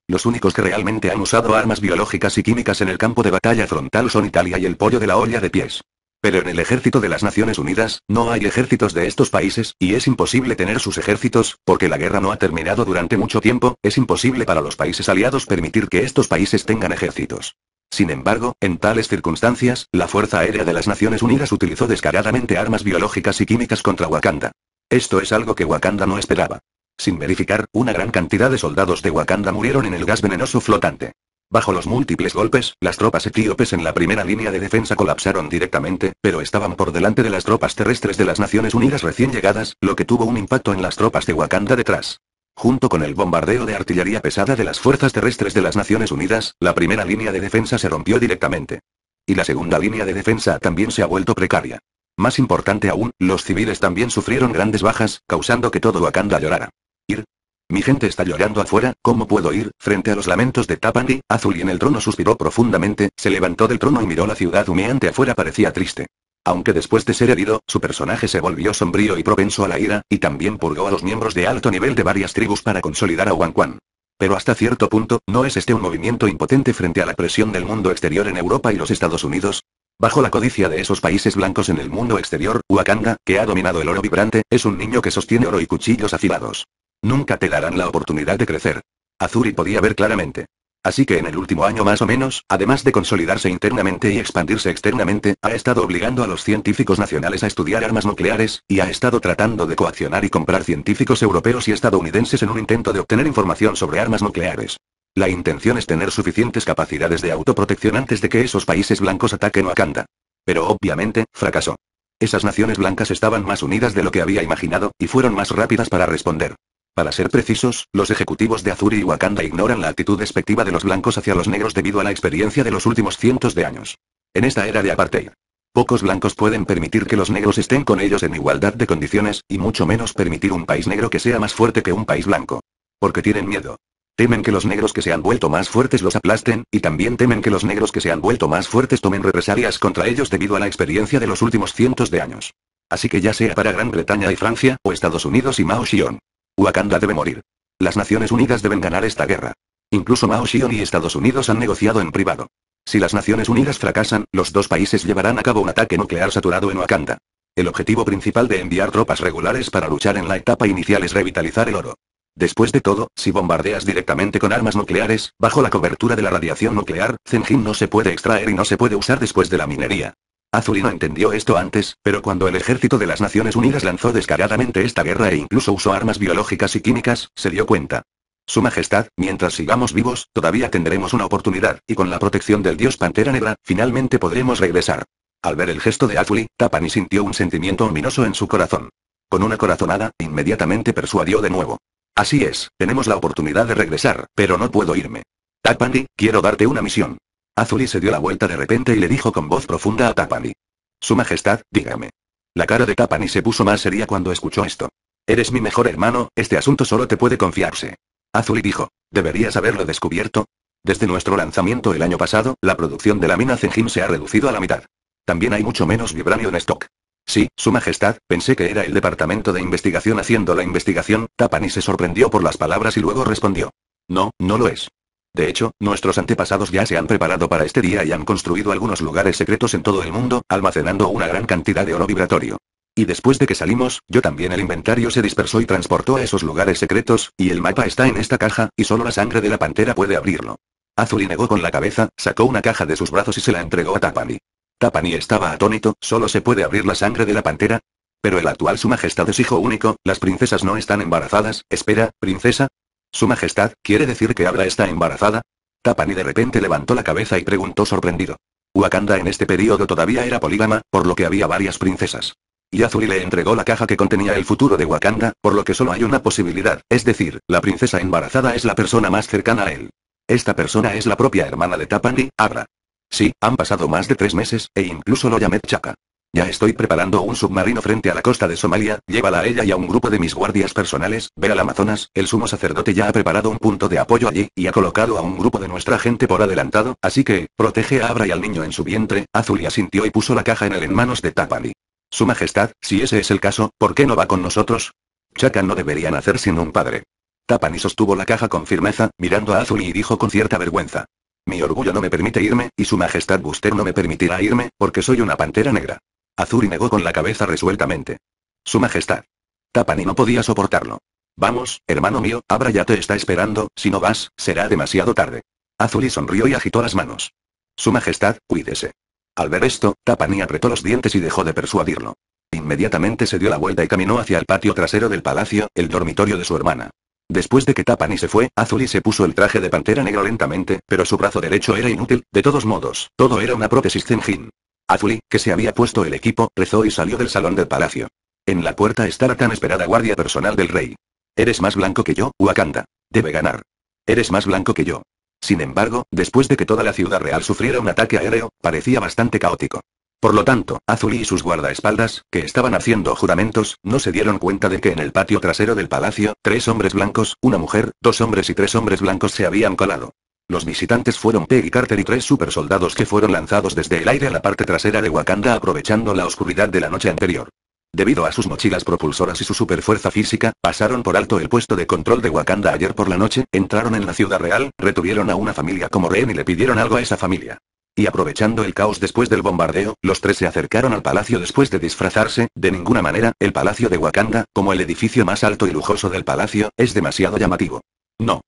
Los únicos que realmente han usado armas biológicas y químicas en el campo de batalla frontal son Italia y el pollo de la olla de pies. Pero en el ejército de las Naciones Unidas, no hay ejércitos de estos países, y es imposible tener sus ejércitos, porque la guerra no ha terminado durante mucho tiempo, es imposible para los países aliados permitir que estos países tengan ejércitos. Sin embargo, en tales circunstancias, la Fuerza Aérea de las Naciones Unidas utilizó descaradamente armas biológicas y químicas contra Wakanda. Esto es algo que Wakanda no esperaba. Sin verificar, una gran cantidad de soldados de Wakanda murieron en el gas venenoso flotante. Bajo los múltiples golpes, las tropas etíopes en la primera línea de defensa colapsaron directamente, pero estaban por delante de las tropas terrestres de las Naciones Unidas recién llegadas, lo que tuvo un impacto en las tropas de Wakanda detrás. Junto con el bombardeo de artillería pesada de las fuerzas terrestres de las Naciones Unidas, la primera línea de defensa se rompió directamente. Y la segunda línea de defensa también se ha vuelto precaria. Más importante aún, los civiles también sufrieron grandes bajas, causando que todo Wakanda llorara. Ir, mi gente está llorando afuera, ¿cómo puedo ir? Frente a los lamentos de Tapandi, Azul y en el trono suspiró profundamente, se levantó del trono y miró la ciudad humeante afuera parecía triste. Aunque después de ser herido, su personaje se volvió sombrío y propenso a la ira, y también purgó a los miembros de alto nivel de varias tribus para consolidar a Wang Pero hasta cierto punto, ¿no es este un movimiento impotente frente a la presión del mundo exterior en Europa y los Estados Unidos? Bajo la codicia de esos países blancos en el mundo exterior, Wakanda, que ha dominado el oro vibrante, es un niño que sostiene oro y cuchillos afilados. Nunca te darán la oportunidad de crecer. Azuri podía ver claramente. Así que en el último año más o menos, además de consolidarse internamente y expandirse externamente, ha estado obligando a los científicos nacionales a estudiar armas nucleares, y ha estado tratando de coaccionar y comprar científicos europeos y estadounidenses en un intento de obtener información sobre armas nucleares. La intención es tener suficientes capacidades de autoprotección antes de que esos países blancos ataquen a Wakanda. Pero obviamente, fracasó. Esas naciones blancas estaban más unidas de lo que había imaginado, y fueron más rápidas para responder. Para ser precisos, los ejecutivos de Azuri y Wakanda ignoran la actitud despectiva de los blancos hacia los negros debido a la experiencia de los últimos cientos de años. En esta era de apartheid. Pocos blancos pueden permitir que los negros estén con ellos en igualdad de condiciones, y mucho menos permitir un país negro que sea más fuerte que un país blanco. Porque tienen miedo. Temen que los negros que se han vuelto más fuertes los aplasten, y también temen que los negros que se han vuelto más fuertes tomen represalias contra ellos debido a la experiencia de los últimos cientos de años. Así que ya sea para Gran Bretaña y Francia, o Estados Unidos y Mao Xion. Wakanda debe morir. Las Naciones Unidas deben ganar esta guerra. Incluso Mao Xion y Estados Unidos han negociado en privado. Si las Naciones Unidas fracasan, los dos países llevarán a cabo un ataque nuclear saturado en Wakanda. El objetivo principal de enviar tropas regulares para luchar en la etapa inicial es revitalizar el oro. Después de todo, si bombardeas directamente con armas nucleares, bajo la cobertura de la radiación nuclear, Zenjin no se puede extraer y no se puede usar después de la minería no entendió esto antes, pero cuando el ejército de las Naciones Unidas lanzó descaradamente esta guerra e incluso usó armas biológicas y químicas, se dio cuenta. Su Majestad, mientras sigamos vivos, todavía tendremos una oportunidad, y con la protección del dios Pantera Negra, finalmente podremos regresar. Al ver el gesto de Azuli, Tapani sintió un sentimiento ominoso en su corazón. Con una corazonada, inmediatamente persuadió de nuevo. Así es, tenemos la oportunidad de regresar, pero no puedo irme. Tapani, quiero darte una misión. Azuli se dio la vuelta de repente y le dijo con voz profunda a Tapani. Su Majestad, dígame. La cara de Tapani se puso más seria cuando escuchó esto. Eres mi mejor hermano, este asunto solo te puede confiarse. Azuli dijo, deberías haberlo descubierto. Desde nuestro lanzamiento el año pasado, la producción de la mina Zengim se ha reducido a la mitad. También hay mucho menos vibranio en stock. Sí, Su Majestad, pensé que era el departamento de investigación haciendo la investigación, Tapani se sorprendió por las palabras y luego respondió. No, no lo es. De hecho, nuestros antepasados ya se han preparado para este día y han construido algunos lugares secretos en todo el mundo, almacenando una gran cantidad de oro vibratorio. Y después de que salimos, yo también el inventario se dispersó y transportó a esos lugares secretos, y el mapa está en esta caja, y solo la sangre de la pantera puede abrirlo. Azuri negó con la cabeza, sacó una caja de sus brazos y se la entregó a Tapani. Tapani estaba atónito, ¿solo se puede abrir la sangre de la pantera? Pero el actual Su Majestad es hijo único, las princesas no están embarazadas, espera, princesa, su Majestad, ¿quiere decir que Abra está embarazada? Tapani de repente levantó la cabeza y preguntó sorprendido. Wakanda en este periodo todavía era polígama, por lo que había varias princesas. Y Azuri le entregó la caja que contenía el futuro de Wakanda, por lo que solo hay una posibilidad, es decir, la princesa embarazada es la persona más cercana a él. Esta persona es la propia hermana de Tapani, Abra. Sí, han pasado más de tres meses, e incluso lo llamé Chaka. Ya estoy preparando un submarino frente a la costa de Somalia, llévala a ella y a un grupo de mis guardias personales, ve al Amazonas, el sumo sacerdote ya ha preparado un punto de apoyo allí, y ha colocado a un grupo de nuestra gente por adelantado, así que, protege a Abra y al niño en su vientre, Azul y asintió y puso la caja en el en manos de Tapani. Su Majestad, si ese es el caso, ¿por qué no va con nosotros? Chaca no debería hacer sin un padre. Tapani sostuvo la caja con firmeza, mirando a Azul y dijo con cierta vergüenza. Mi orgullo no me permite irme, y su majestad Buster no me permitirá irme, porque soy una pantera negra. Azuri negó con la cabeza resueltamente. Su Majestad. Tapani no podía soportarlo. Vamos, hermano mío, Abra ya te está esperando, si no vas, será demasiado tarde. Azuri sonrió y agitó las manos. Su Majestad, cuídese. Al ver esto, Tapani apretó los dientes y dejó de persuadirlo. Inmediatamente se dio la vuelta y caminó hacia el patio trasero del palacio, el dormitorio de su hermana. Después de que Tapani se fue, Azuri se puso el traje de pantera negro lentamente, pero su brazo derecho era inútil, de todos modos, todo era una prótesis Zenjin. Azuli, que se había puesto el equipo, rezó y salió del salón del palacio. En la puerta está la tan esperada guardia personal del rey. Eres más blanco que yo, Wakanda. Debe ganar. Eres más blanco que yo. Sin embargo, después de que toda la ciudad real sufriera un ataque aéreo, parecía bastante caótico. Por lo tanto, Azuli y sus guardaespaldas, que estaban haciendo juramentos, no se dieron cuenta de que en el patio trasero del palacio, tres hombres blancos, una mujer, dos hombres y tres hombres blancos se habían colado. Los visitantes fueron Peggy Carter y tres supersoldados que fueron lanzados desde el aire a la parte trasera de Wakanda aprovechando la oscuridad de la noche anterior. Debido a sus mochilas propulsoras y su superfuerza física, pasaron por alto el puesto de control de Wakanda ayer por la noche, entraron en la ciudad real, retuvieron a una familia como rehén y le pidieron algo a esa familia. Y aprovechando el caos después del bombardeo, los tres se acercaron al palacio después de disfrazarse, de ninguna manera, el palacio de Wakanda, como el edificio más alto y lujoso del palacio, es demasiado llamativo. No.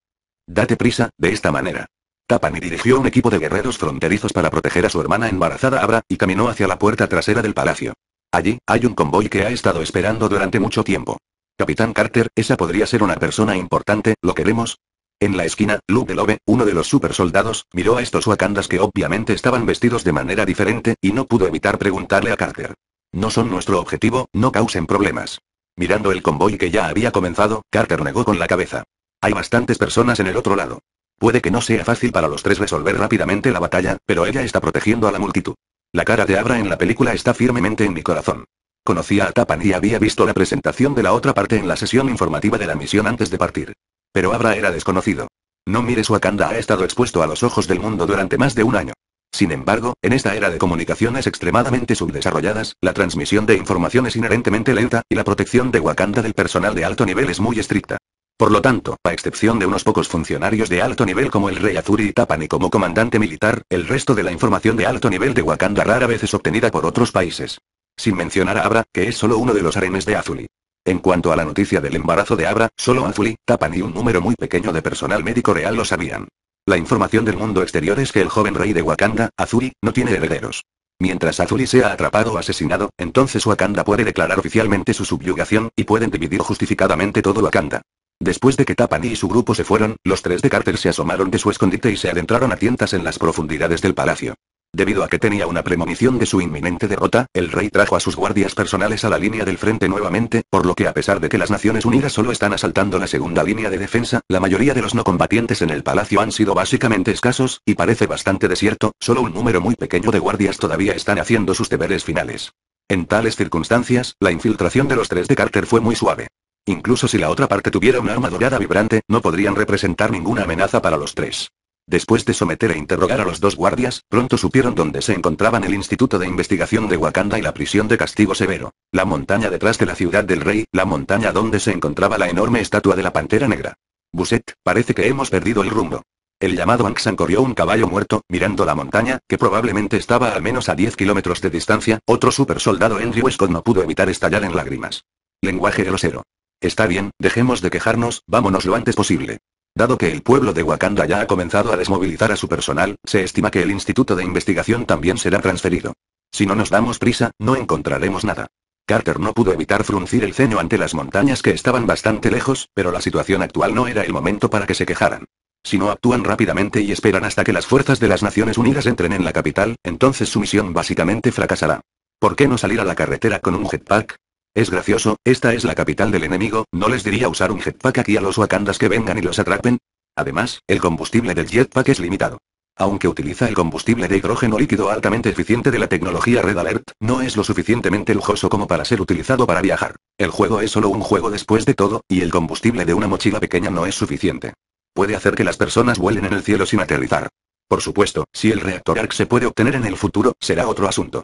Date prisa, de esta manera. Tapani dirigió un equipo de guerreros fronterizos para proteger a su hermana embarazada Abra, y caminó hacia la puerta trasera del palacio. Allí, hay un convoy que ha estado esperando durante mucho tiempo. Capitán Carter, esa podría ser una persona importante, ¿lo queremos? En la esquina, Luke Lobe, uno de los supersoldados, miró a estos wakandas que obviamente estaban vestidos de manera diferente, y no pudo evitar preguntarle a Carter. No son nuestro objetivo, no causen problemas. Mirando el convoy que ya había comenzado, Carter negó con la cabeza. Hay bastantes personas en el otro lado. Puede que no sea fácil para los tres resolver rápidamente la batalla, pero ella está protegiendo a la multitud. La cara de Abra en la película está firmemente en mi corazón. Conocía a Tapan y había visto la presentación de la otra parte en la sesión informativa de la misión antes de partir. Pero Abra era desconocido. No mires Wakanda ha estado expuesto a los ojos del mundo durante más de un año. Sin embargo, en esta era de comunicaciones extremadamente subdesarrolladas, la transmisión de información es inherentemente lenta, y la protección de Wakanda del personal de alto nivel es muy estricta. Por lo tanto, a excepción de unos pocos funcionarios de alto nivel como el rey Azuri y Tapani como comandante militar, el resto de la información de alto nivel de Wakanda rara vez es obtenida por otros países. Sin mencionar a Abra, que es solo uno de los arenes de Azuli. En cuanto a la noticia del embarazo de Abra, solo Azuli, Tapani y un número muy pequeño de personal médico real lo sabían. La información del mundo exterior es que el joven rey de Wakanda, Azuri, no tiene herederos. Mientras Azuli sea atrapado o asesinado, entonces Wakanda puede declarar oficialmente su subyugación, y pueden dividir justificadamente todo Wakanda. Después de que Tapani y su grupo se fueron, los tres de Carter se asomaron de su escondite y se adentraron a tientas en las profundidades del palacio. Debido a que tenía una premonición de su inminente derrota, el rey trajo a sus guardias personales a la línea del frente nuevamente, por lo que a pesar de que las Naciones Unidas solo están asaltando la segunda línea de defensa, la mayoría de los no combatientes en el palacio han sido básicamente escasos, y parece bastante desierto, solo un número muy pequeño de guardias todavía están haciendo sus deberes finales. En tales circunstancias, la infiltración de los tres de Carter fue muy suave. Incluso si la otra parte tuviera un arma dorada vibrante, no podrían representar ninguna amenaza para los tres. Después de someter e interrogar a los dos guardias, pronto supieron dónde se encontraban el Instituto de Investigación de Wakanda y la prisión de castigo severo. La montaña detrás de la ciudad del rey, la montaña donde se encontraba la enorme estatua de la pantera negra. Buset, parece que hemos perdido el rumbo. El llamado Anxan corrió un caballo muerto, mirando la montaña, que probablemente estaba al menos a 10 kilómetros de distancia, otro supersoldado Henry Westcott no pudo evitar estallar en lágrimas. Lenguaje grosero. Está bien, dejemos de quejarnos, vámonos lo antes posible. Dado que el pueblo de Wakanda ya ha comenzado a desmovilizar a su personal, se estima que el Instituto de Investigación también será transferido. Si no nos damos prisa, no encontraremos nada. Carter no pudo evitar fruncir el ceño ante las montañas que estaban bastante lejos, pero la situación actual no era el momento para que se quejaran. Si no actúan rápidamente y esperan hasta que las fuerzas de las Naciones Unidas entren en la capital, entonces su misión básicamente fracasará. ¿Por qué no salir a la carretera con un jetpack? Es gracioso, esta es la capital del enemigo, no les diría usar un jetpack aquí a los wakandas que vengan y los atrapen. Además, el combustible del jetpack es limitado. Aunque utiliza el combustible de hidrógeno líquido altamente eficiente de la tecnología Red Alert, no es lo suficientemente lujoso como para ser utilizado para viajar. El juego es solo un juego después de todo, y el combustible de una mochila pequeña no es suficiente. Puede hacer que las personas vuelen en el cielo sin aterrizar. Por supuesto, si el reactor ARC se puede obtener en el futuro, será otro asunto.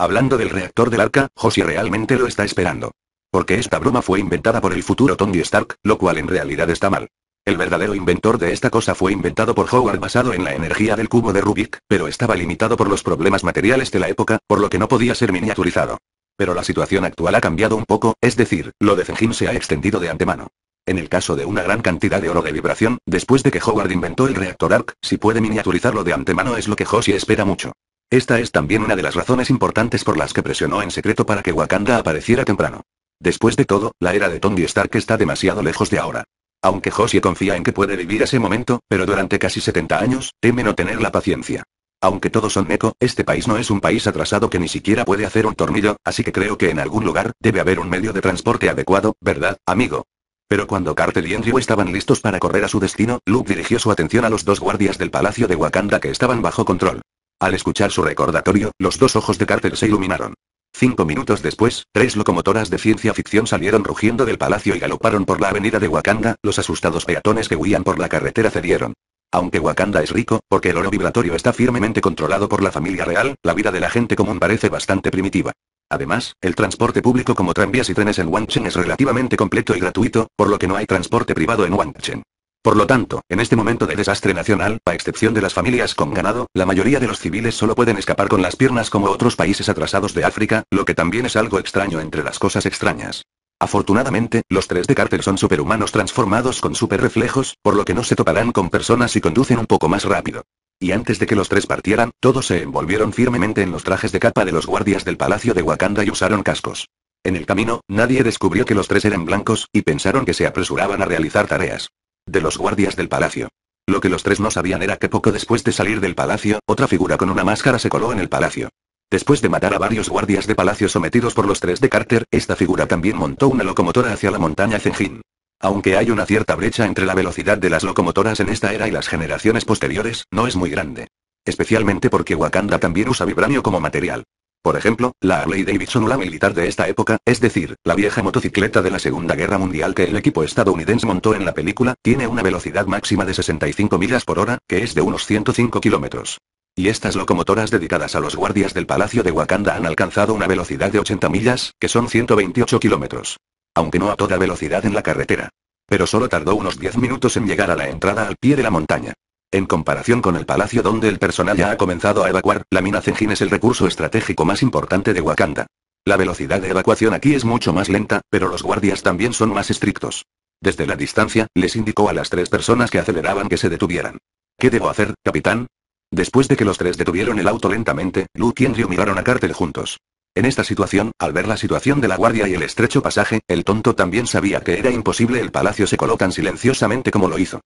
Hablando del reactor del arca, Josie realmente lo está esperando. Porque esta broma fue inventada por el futuro Tony Stark, lo cual en realidad está mal. El verdadero inventor de esta cosa fue inventado por Howard basado en la energía del cubo de Rubik, pero estaba limitado por los problemas materiales de la época, por lo que no podía ser miniaturizado. Pero la situación actual ha cambiado un poco, es decir, lo de Zengin se ha extendido de antemano. En el caso de una gran cantidad de oro de vibración, después de que Howard inventó el reactor ARC, si puede miniaturizarlo de antemano es lo que Josie espera mucho. Esta es también una de las razones importantes por las que presionó en secreto para que Wakanda apareciera temprano. Después de todo, la era de Tony Stark está demasiado lejos de ahora. Aunque Josie confía en que puede vivir ese momento, pero durante casi 70 años, teme no tener la paciencia. Aunque todos son eco, este país no es un país atrasado que ni siquiera puede hacer un tornillo, así que creo que en algún lugar debe haber un medio de transporte adecuado, ¿verdad, amigo? Pero cuando Carter y Andrew estaban listos para correr a su destino, Luke dirigió su atención a los dos guardias del Palacio de Wakanda que estaban bajo control. Al escuchar su recordatorio, los dos ojos de Carter se iluminaron. Cinco minutos después, tres locomotoras de ciencia ficción salieron rugiendo del palacio y galoparon por la avenida de Wakanda, los asustados peatones que huían por la carretera cedieron. Aunque Wakanda es rico, porque el oro vibratorio está firmemente controlado por la familia real, la vida de la gente común parece bastante primitiva. Además, el transporte público como tranvías y trenes en Wanchen es relativamente completo y gratuito, por lo que no hay transporte privado en Wanchen. Por lo tanto, en este momento de desastre nacional, a excepción de las familias con ganado, la mayoría de los civiles solo pueden escapar con las piernas como otros países atrasados de África, lo que también es algo extraño entre las cosas extrañas. Afortunadamente, los tres de Carter son superhumanos transformados con superreflejos, por lo que no se toparán con personas y conducen un poco más rápido. Y antes de que los tres partieran, todos se envolvieron firmemente en los trajes de capa de los guardias del palacio de Wakanda y usaron cascos. En el camino, nadie descubrió que los tres eran blancos, y pensaron que se apresuraban a realizar tareas de los guardias del palacio. Lo que los tres no sabían era que poco después de salir del palacio, otra figura con una máscara se coló en el palacio. Después de matar a varios guardias de palacio sometidos por los tres de Carter, esta figura también montó una locomotora hacia la montaña Zenjin. Aunque hay una cierta brecha entre la velocidad de las locomotoras en esta era y las generaciones posteriores, no es muy grande. Especialmente porque Wakanda también usa vibranio como material. Por ejemplo, la Harley Davidson la militar de esta época, es decir, la vieja motocicleta de la Segunda Guerra Mundial que el equipo estadounidense montó en la película, tiene una velocidad máxima de 65 millas por hora, que es de unos 105 kilómetros. Y estas locomotoras dedicadas a los guardias del Palacio de Wakanda han alcanzado una velocidad de 80 millas, que son 128 kilómetros. Aunque no a toda velocidad en la carretera. Pero solo tardó unos 10 minutos en llegar a la entrada al pie de la montaña. En comparación con el palacio donde el personal ya ha comenzado a evacuar, la mina Zengin es el recurso estratégico más importante de Wakanda. La velocidad de evacuación aquí es mucho más lenta, pero los guardias también son más estrictos. Desde la distancia, les indicó a las tres personas que aceleraban que se detuvieran. ¿Qué debo hacer, capitán? Después de que los tres detuvieron el auto lentamente, Luke y Andrew miraron a Carter juntos. En esta situación, al ver la situación de la guardia y el estrecho pasaje, el tonto también sabía que era imposible el palacio se coló silenciosamente como lo hizo.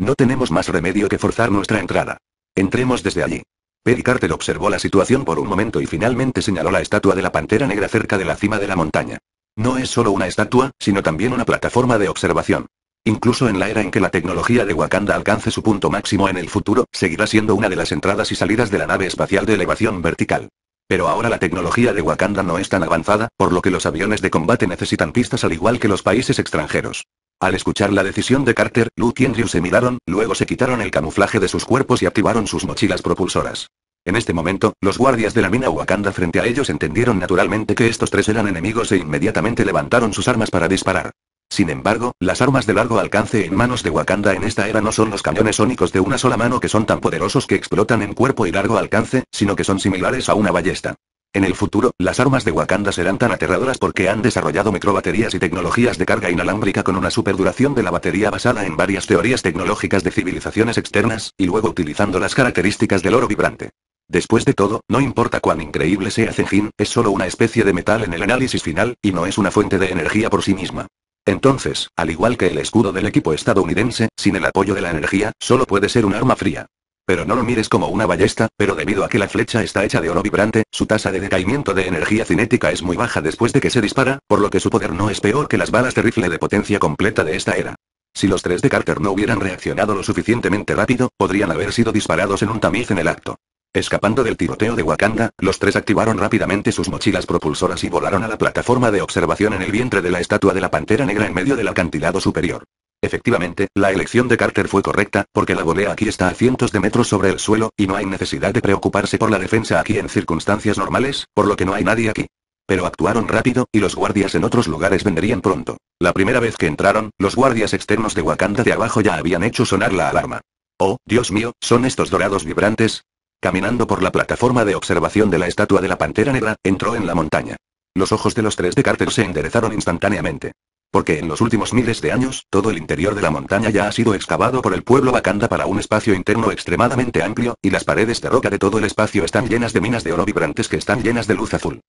No tenemos más remedio que forzar nuestra entrada. Entremos desde allí. Perry Carter observó la situación por un momento y finalmente señaló la estatua de la pantera negra cerca de la cima de la montaña. No es solo una estatua, sino también una plataforma de observación. Incluso en la era en que la tecnología de Wakanda alcance su punto máximo en el futuro, seguirá siendo una de las entradas y salidas de la nave espacial de elevación vertical. Pero ahora la tecnología de Wakanda no es tan avanzada, por lo que los aviones de combate necesitan pistas al igual que los países extranjeros. Al escuchar la decisión de Carter, Luke y Andrew se miraron, luego se quitaron el camuflaje de sus cuerpos y activaron sus mochilas propulsoras. En este momento, los guardias de la mina Wakanda frente a ellos entendieron naturalmente que estos tres eran enemigos e inmediatamente levantaron sus armas para disparar. Sin embargo, las armas de largo alcance en manos de Wakanda en esta era no son los cañones sónicos de una sola mano que son tan poderosos que explotan en cuerpo y largo alcance, sino que son similares a una ballesta. En el futuro, las armas de Wakanda serán tan aterradoras porque han desarrollado microbaterías y tecnologías de carga inalámbrica con una superduración de la batería basada en varias teorías tecnológicas de civilizaciones externas, y luego utilizando las características del oro vibrante. Después de todo, no importa cuán increíble sea Zenjin, es solo una especie de metal en el análisis final, y no es una fuente de energía por sí misma. Entonces, al igual que el escudo del equipo estadounidense, sin el apoyo de la energía, solo puede ser un arma fría. Pero no lo mires como una ballesta, pero debido a que la flecha está hecha de oro vibrante, su tasa de decaimiento de energía cinética es muy baja después de que se dispara, por lo que su poder no es peor que las balas de rifle de potencia completa de esta era. Si los tres de Carter no hubieran reaccionado lo suficientemente rápido, podrían haber sido disparados en un tamiz en el acto. Escapando del tiroteo de Wakanda, los tres activaron rápidamente sus mochilas propulsoras y volaron a la plataforma de observación en el vientre de la estatua de la pantera negra en medio del acantilado superior. Efectivamente, la elección de Carter fue correcta, porque la volea aquí está a cientos de metros sobre el suelo, y no hay necesidad de preocuparse por la defensa aquí en circunstancias normales, por lo que no hay nadie aquí. Pero actuaron rápido, y los guardias en otros lugares vendrían pronto. La primera vez que entraron, los guardias externos de Wakanda de abajo ya habían hecho sonar la alarma. Oh, Dios mío, ¿son estos dorados vibrantes? Caminando por la plataforma de observación de la estatua de la Pantera Negra, entró en la montaña. Los ojos de los tres de Carter se enderezaron instantáneamente. Porque en los últimos miles de años, todo el interior de la montaña ya ha sido excavado por el pueblo Wakanda para un espacio interno extremadamente amplio, y las paredes de roca de todo el espacio están llenas de minas de oro vibrantes que están llenas de luz azul.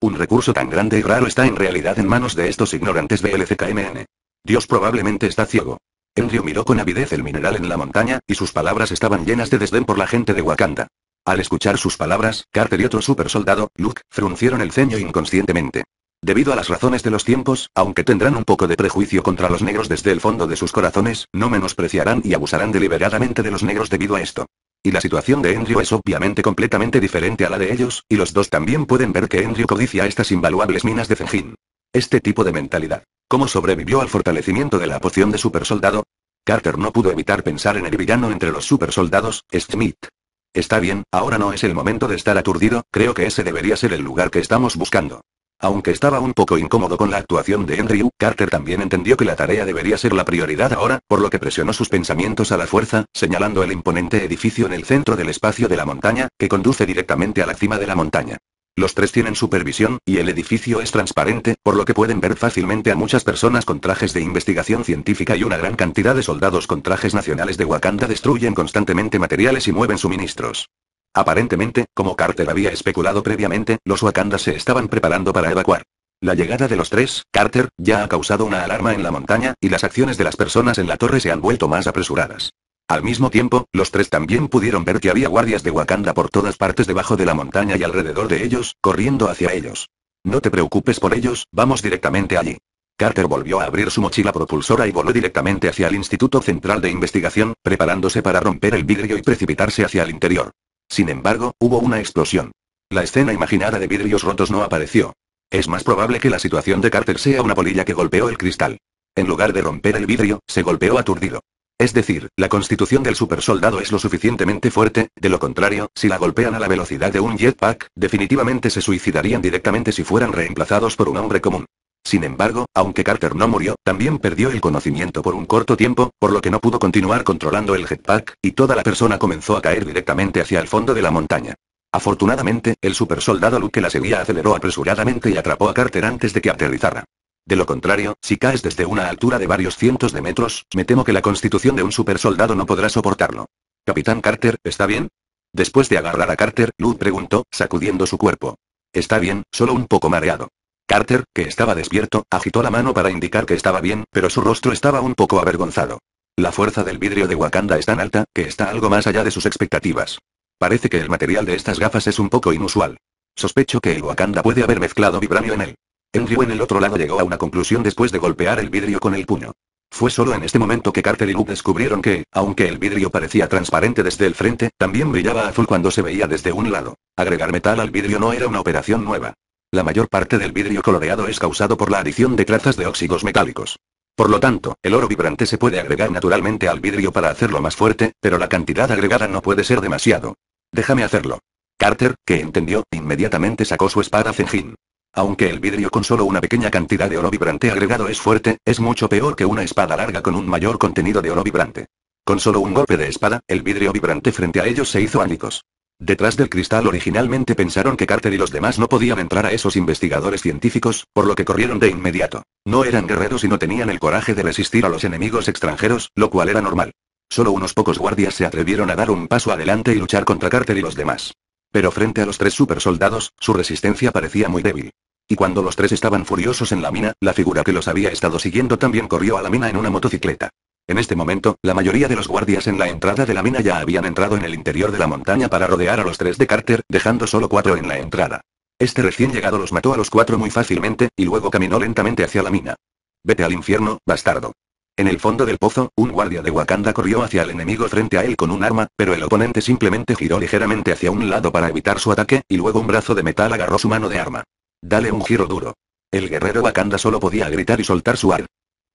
Un recurso tan grande y raro está en realidad en manos de estos ignorantes de Dios probablemente está ciego. Enrio miró con avidez el mineral en la montaña, y sus palabras estaban llenas de desdén por la gente de Wakanda. Al escuchar sus palabras, Carter y otro supersoldado, Luke, fruncieron el ceño inconscientemente. Debido a las razones de los tiempos, aunque tendrán un poco de prejuicio contra los negros desde el fondo de sus corazones, no menospreciarán y abusarán deliberadamente de los negros debido a esto. Y la situación de Andrew es obviamente completamente diferente a la de ellos, y los dos también pueden ver que Andrew codicia estas invaluables minas de Fengin. Este tipo de mentalidad. ¿Cómo sobrevivió al fortalecimiento de la poción de supersoldado? Carter no pudo evitar pensar en el villano entre los supersoldados, Smith. Está bien, ahora no es el momento de estar aturdido, creo que ese debería ser el lugar que estamos buscando. Aunque estaba un poco incómodo con la actuación de Andrew, Carter también entendió que la tarea debería ser la prioridad ahora, por lo que presionó sus pensamientos a la fuerza, señalando el imponente edificio en el centro del espacio de la montaña, que conduce directamente a la cima de la montaña. Los tres tienen supervisión, y el edificio es transparente, por lo que pueden ver fácilmente a muchas personas con trajes de investigación científica y una gran cantidad de soldados con trajes nacionales de Wakanda destruyen constantemente materiales y mueven suministros. Aparentemente, como Carter había especulado previamente, los Wakandas se estaban preparando para evacuar. La llegada de los tres, Carter, ya ha causado una alarma en la montaña, y las acciones de las personas en la torre se han vuelto más apresuradas. Al mismo tiempo, los tres también pudieron ver que había guardias de Wakanda por todas partes debajo de la montaña y alrededor de ellos, corriendo hacia ellos. No te preocupes por ellos, vamos directamente allí. Carter volvió a abrir su mochila propulsora y voló directamente hacia el Instituto Central de Investigación, preparándose para romper el vidrio y precipitarse hacia el interior. Sin embargo, hubo una explosión. La escena imaginada de vidrios rotos no apareció. Es más probable que la situación de Carter sea una polilla que golpeó el cristal. En lugar de romper el vidrio, se golpeó aturdido. Es decir, la constitución del supersoldado es lo suficientemente fuerte, de lo contrario, si la golpean a la velocidad de un jetpack, definitivamente se suicidarían directamente si fueran reemplazados por un hombre común. Sin embargo, aunque Carter no murió, también perdió el conocimiento por un corto tiempo, por lo que no pudo continuar controlando el jetpack, y toda la persona comenzó a caer directamente hacia el fondo de la montaña. Afortunadamente, el supersoldado Luke que la seguía aceleró apresuradamente y atrapó a Carter antes de que aterrizara. De lo contrario, si caes desde una altura de varios cientos de metros, me temo que la constitución de un supersoldado no podrá soportarlo. Capitán Carter, ¿está bien? Después de agarrar a Carter, Luke preguntó, sacudiendo su cuerpo. Está bien, solo un poco mareado. Carter, que estaba despierto, agitó la mano para indicar que estaba bien, pero su rostro estaba un poco avergonzado. La fuerza del vidrio de Wakanda es tan alta, que está algo más allá de sus expectativas. Parece que el material de estas gafas es un poco inusual. Sospecho que el Wakanda puede haber mezclado vibranio en él. Andrew en el otro lado llegó a una conclusión después de golpear el vidrio con el puño. Fue solo en este momento que Carter y Luke descubrieron que, aunque el vidrio parecía transparente desde el frente, también brillaba azul cuando se veía desde un lado. Agregar metal al vidrio no era una operación nueva. La mayor parte del vidrio coloreado es causado por la adición de trazas de óxidos metálicos. Por lo tanto, el oro vibrante se puede agregar naturalmente al vidrio para hacerlo más fuerte, pero la cantidad agregada no puede ser demasiado. Déjame hacerlo. Carter, que entendió, inmediatamente sacó su espada Zenjin. Aunque el vidrio con solo una pequeña cantidad de oro vibrante agregado es fuerte, es mucho peor que una espada larga con un mayor contenido de oro vibrante. Con solo un golpe de espada, el vidrio vibrante frente a ellos se hizo ánicos. Detrás del cristal originalmente pensaron que Carter y los demás no podían entrar a esos investigadores científicos, por lo que corrieron de inmediato. No eran guerreros y no tenían el coraje de resistir a los enemigos extranjeros, lo cual era normal. Solo unos pocos guardias se atrevieron a dar un paso adelante y luchar contra Carter y los demás. Pero frente a los tres supersoldados, su resistencia parecía muy débil. Y cuando los tres estaban furiosos en la mina, la figura que los había estado siguiendo también corrió a la mina en una motocicleta. En este momento, la mayoría de los guardias en la entrada de la mina ya habían entrado en el interior de la montaña para rodear a los tres de Carter, dejando solo cuatro en la entrada. Este recién llegado los mató a los cuatro muy fácilmente, y luego caminó lentamente hacia la mina. Vete al infierno, bastardo. En el fondo del pozo, un guardia de Wakanda corrió hacia el enemigo frente a él con un arma, pero el oponente simplemente giró ligeramente hacia un lado para evitar su ataque, y luego un brazo de metal agarró su mano de arma. Dale un giro duro. El guerrero Wakanda solo podía gritar y soltar su arma.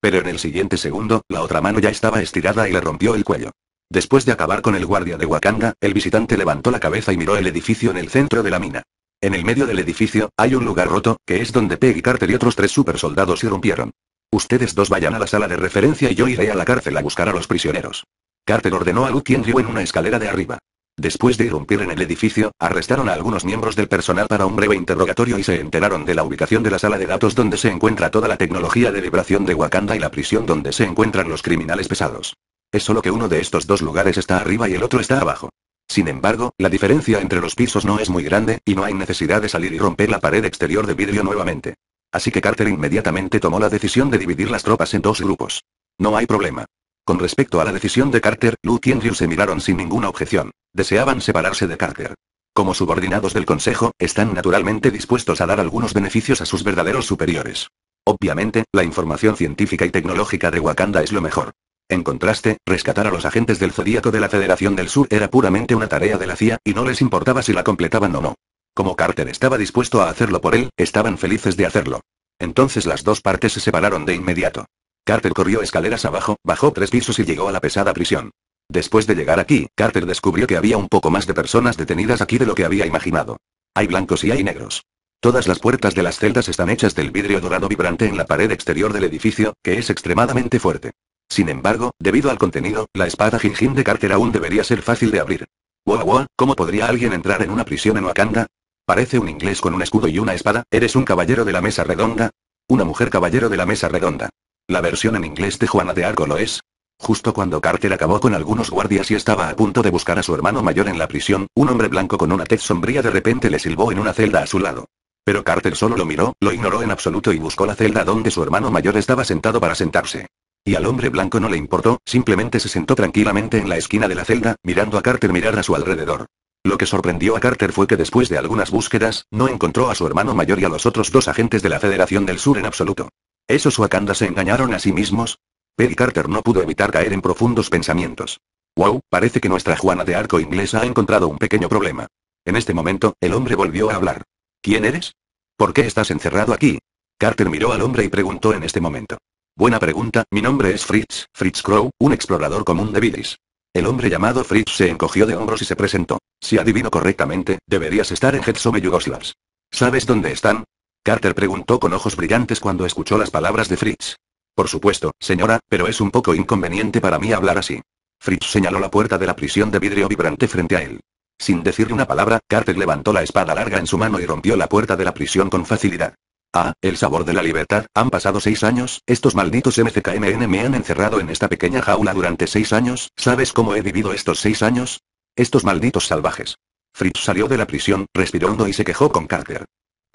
Pero en el siguiente segundo, la otra mano ya estaba estirada y le rompió el cuello. Después de acabar con el guardia de Wakanda, el visitante levantó la cabeza y miró el edificio en el centro de la mina. En el medio del edificio, hay un lugar roto, que es donde Peggy Carter y otros tres supersoldados irrumpieron. Ustedes dos vayan a la sala de referencia y yo iré a la cárcel a buscar a los prisioneros. Carter ordenó a Lu Andrew en una escalera de arriba. Después de irrumpir en el edificio, arrestaron a algunos miembros del personal para un breve interrogatorio y se enteraron de la ubicación de la sala de datos donde se encuentra toda la tecnología de vibración de Wakanda y la prisión donde se encuentran los criminales pesados. Es solo que uno de estos dos lugares está arriba y el otro está abajo. Sin embargo, la diferencia entre los pisos no es muy grande, y no hay necesidad de salir y romper la pared exterior de vidrio nuevamente. Así que Carter inmediatamente tomó la decisión de dividir las tropas en dos grupos. No hay problema. Con respecto a la decisión de Carter, Lu y Andrew se miraron sin ninguna objeción. Deseaban separarse de Carter. Como subordinados del Consejo, están naturalmente dispuestos a dar algunos beneficios a sus verdaderos superiores. Obviamente, la información científica y tecnológica de Wakanda es lo mejor. En contraste, rescatar a los agentes del Zodíaco de la Federación del Sur era puramente una tarea de la CIA, y no les importaba si la completaban o no. Como Carter estaba dispuesto a hacerlo por él, estaban felices de hacerlo. Entonces las dos partes se separaron de inmediato. Carter corrió escaleras abajo, bajó tres pisos y llegó a la pesada prisión. Después de llegar aquí, Carter descubrió que había un poco más de personas detenidas aquí de lo que había imaginado. Hay blancos y hay negros. Todas las puertas de las celdas están hechas del vidrio dorado vibrante en la pared exterior del edificio, que es extremadamente fuerte. Sin embargo, debido al contenido, la espada jing-jing de Carter aún debería ser fácil de abrir. Wow, wow, ¿cómo podría alguien entrar en una prisión en Wakanda? Parece un inglés con un escudo y una espada, ¿eres un caballero de la mesa redonda? Una mujer caballero de la mesa redonda. La versión en inglés de Juana de Arco lo es. Justo cuando Carter acabó con algunos guardias y estaba a punto de buscar a su hermano mayor en la prisión, un hombre blanco con una tez sombría de repente le silbó en una celda a su lado. Pero Carter solo lo miró, lo ignoró en absoluto y buscó la celda donde su hermano mayor estaba sentado para sentarse. Y al hombre blanco no le importó, simplemente se sentó tranquilamente en la esquina de la celda, mirando a Carter mirar a su alrededor. Lo que sorprendió a Carter fue que después de algunas búsquedas, no encontró a su hermano mayor y a los otros dos agentes de la Federación del Sur en absoluto. ¿Esos Wakanda se engañaron a sí mismos? Peggy Carter no pudo evitar caer en profundos pensamientos. Wow, parece que nuestra Juana de Arco inglesa ha encontrado un pequeño problema. En este momento, el hombre volvió a hablar. ¿Quién eres? ¿Por qué estás encerrado aquí? Carter miró al hombre y preguntó en este momento. Buena pregunta, mi nombre es Fritz, Fritz Crow, un explorador común de Bidis. El hombre llamado Fritz se encogió de hombros y se presentó. Si adivino correctamente, deberías estar en Hetsome Yugoslavs. ¿Sabes dónde están? Carter preguntó con ojos brillantes cuando escuchó las palabras de Fritz. Por supuesto, señora, pero es un poco inconveniente para mí hablar así. Fritz señaló la puerta de la prisión de vidrio vibrante frente a él. Sin decirle una palabra, Carter levantó la espada larga en su mano y rompió la puerta de la prisión con facilidad. Ah, el sabor de la libertad, han pasado seis años, estos malditos MCKMN me han encerrado en esta pequeña jaula durante seis años, ¿sabes cómo he vivido estos seis años? Estos malditos salvajes. Fritz salió de la prisión, respiró hondo y se quejó con Carter.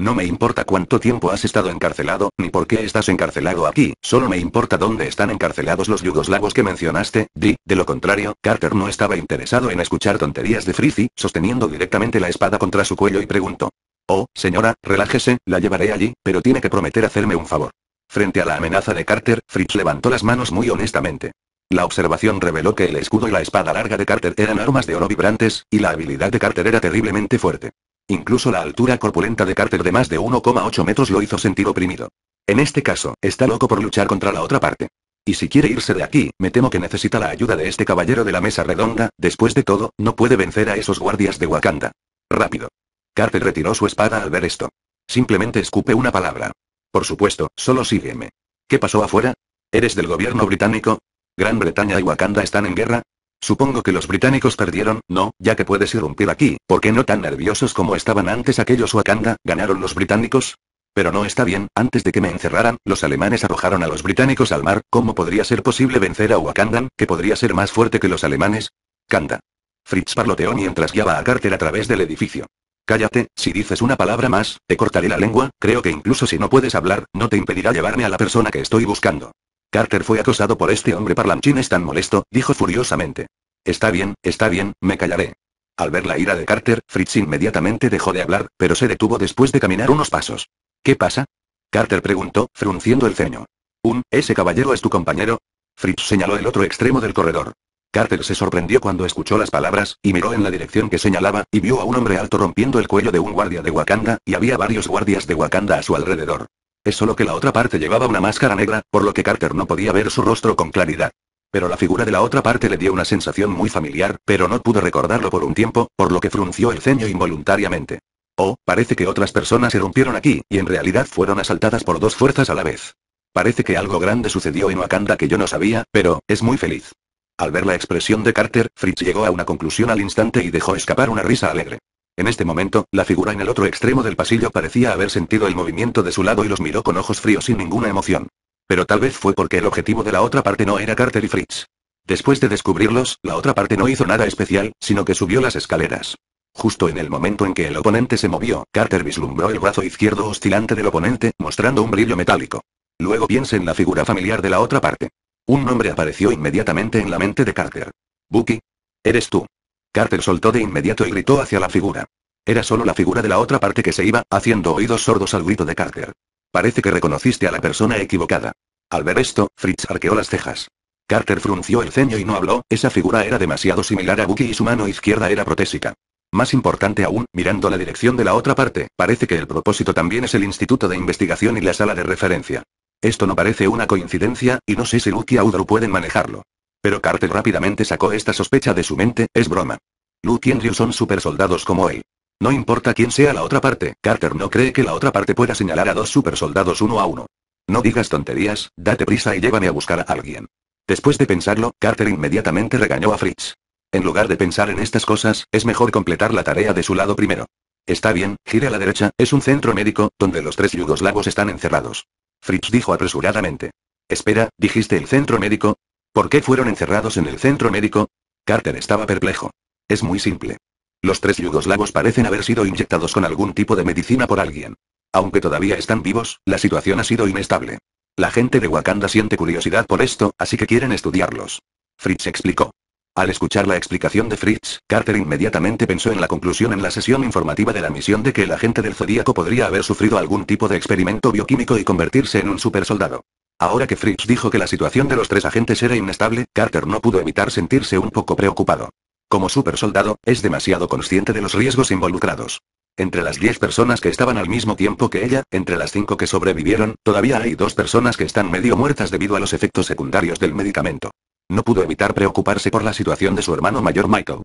No me importa cuánto tiempo has estado encarcelado, ni por qué estás encarcelado aquí, solo me importa dónde están encarcelados los yugoslavos que mencionaste, Di, de lo contrario, Carter no estaba interesado en escuchar tonterías de Frizzy, sosteniendo directamente la espada contra su cuello y preguntó. Oh, señora, relájese, la llevaré allí, pero tiene que prometer hacerme un favor. Frente a la amenaza de Carter, Fritz levantó las manos muy honestamente. La observación reveló que el escudo y la espada larga de Carter eran armas de oro vibrantes, y la habilidad de Carter era terriblemente fuerte. Incluso la altura corpulenta de Carter de más de 1,8 metros lo hizo sentir oprimido. En este caso, está loco por luchar contra la otra parte. Y si quiere irse de aquí, me temo que necesita la ayuda de este caballero de la mesa redonda, después de todo, no puede vencer a esos guardias de Wakanda. Rápido. Carter retiró su espada al ver esto. Simplemente escupe una palabra. Por supuesto, solo sígueme. ¿Qué pasó afuera? ¿Eres del gobierno británico? ¿Gran Bretaña y Wakanda están en guerra? Supongo que los británicos perdieron, no, ya que puedes irrumpir aquí, ¿por qué no tan nerviosos como estaban antes aquellos Wakanda, ganaron los británicos? Pero no está bien, antes de que me encerraran, los alemanes arrojaron a los británicos al mar, ¿cómo podría ser posible vencer a Wakandan, que podría ser más fuerte que los alemanes? Kanda. Fritz parloteó mientras guiaba a Carter a través del edificio. Cállate, si dices una palabra más, te cortaré la lengua, creo que incluso si no puedes hablar, no te impedirá llevarme a la persona que estoy buscando. Carter fue acosado por este hombre parlanchín es tan molesto, dijo furiosamente. Está bien, está bien, me callaré. Al ver la ira de Carter, Fritz inmediatamente dejó de hablar, pero se detuvo después de caminar unos pasos. ¿Qué pasa? Carter preguntó, frunciendo el ceño. Un, ¿ese caballero es tu compañero? Fritz señaló el otro extremo del corredor. Carter se sorprendió cuando escuchó las palabras, y miró en la dirección que señalaba, y vio a un hombre alto rompiendo el cuello de un guardia de Wakanda, y había varios guardias de Wakanda a su alrededor. Es solo que la otra parte llevaba una máscara negra, por lo que Carter no podía ver su rostro con claridad. Pero la figura de la otra parte le dio una sensación muy familiar, pero no pudo recordarlo por un tiempo, por lo que frunció el ceño involuntariamente. Oh, parece que otras personas se rompieron aquí, y en realidad fueron asaltadas por dos fuerzas a la vez. Parece que algo grande sucedió en Wakanda que yo no sabía, pero, es muy feliz. Al ver la expresión de Carter, Fritz llegó a una conclusión al instante y dejó escapar una risa alegre. En este momento, la figura en el otro extremo del pasillo parecía haber sentido el movimiento de su lado y los miró con ojos fríos sin ninguna emoción. Pero tal vez fue porque el objetivo de la otra parte no era Carter y Fritz. Después de descubrirlos, la otra parte no hizo nada especial, sino que subió las escaleras. Justo en el momento en que el oponente se movió, Carter vislumbró el brazo izquierdo oscilante del oponente, mostrando un brillo metálico. Luego piense en la figura familiar de la otra parte. Un nombre apareció inmediatamente en la mente de Carter. Bucky. Eres tú. Carter soltó de inmediato y gritó hacia la figura. Era solo la figura de la otra parte que se iba, haciendo oídos sordos al grito de Carter. Parece que reconociste a la persona equivocada. Al ver esto, Fritz arqueó las cejas. Carter frunció el ceño y no habló, esa figura era demasiado similar a Bucky y su mano izquierda era protésica. Más importante aún, mirando la dirección de la otra parte, parece que el propósito también es el Instituto de Investigación y la sala de referencia. Esto no parece una coincidencia, y no sé si Luke y Audru pueden manejarlo. Pero Carter rápidamente sacó esta sospecha de su mente, es broma. Luke y Andrew son supersoldados como él. No importa quién sea la otra parte, Carter no cree que la otra parte pueda señalar a dos supersoldados uno a uno. No digas tonterías, date prisa y llévame a buscar a alguien. Después de pensarlo, Carter inmediatamente regañó a Fritz. En lugar de pensar en estas cosas, es mejor completar la tarea de su lado primero. Está bien, gire a la derecha, es un centro médico, donde los tres yugoslavos están encerrados. Fritz dijo apresuradamente. Espera, ¿dijiste el centro médico? ¿Por qué fueron encerrados en el centro médico? Carter estaba perplejo. Es muy simple. Los tres yugoslavos parecen haber sido inyectados con algún tipo de medicina por alguien. Aunque todavía están vivos, la situación ha sido inestable. La gente de Wakanda siente curiosidad por esto, así que quieren estudiarlos. Fritz explicó. Al escuchar la explicación de Fritz, Carter inmediatamente pensó en la conclusión en la sesión informativa de la misión de que el agente del Zodíaco podría haber sufrido algún tipo de experimento bioquímico y convertirse en un supersoldado. Ahora que Fritz dijo que la situación de los tres agentes era inestable, Carter no pudo evitar sentirse un poco preocupado. Como supersoldado, es demasiado consciente de los riesgos involucrados. Entre las 10 personas que estaban al mismo tiempo que ella, entre las 5 que sobrevivieron, todavía hay dos personas que están medio muertas debido a los efectos secundarios del medicamento. No pudo evitar preocuparse por la situación de su hermano mayor Michael.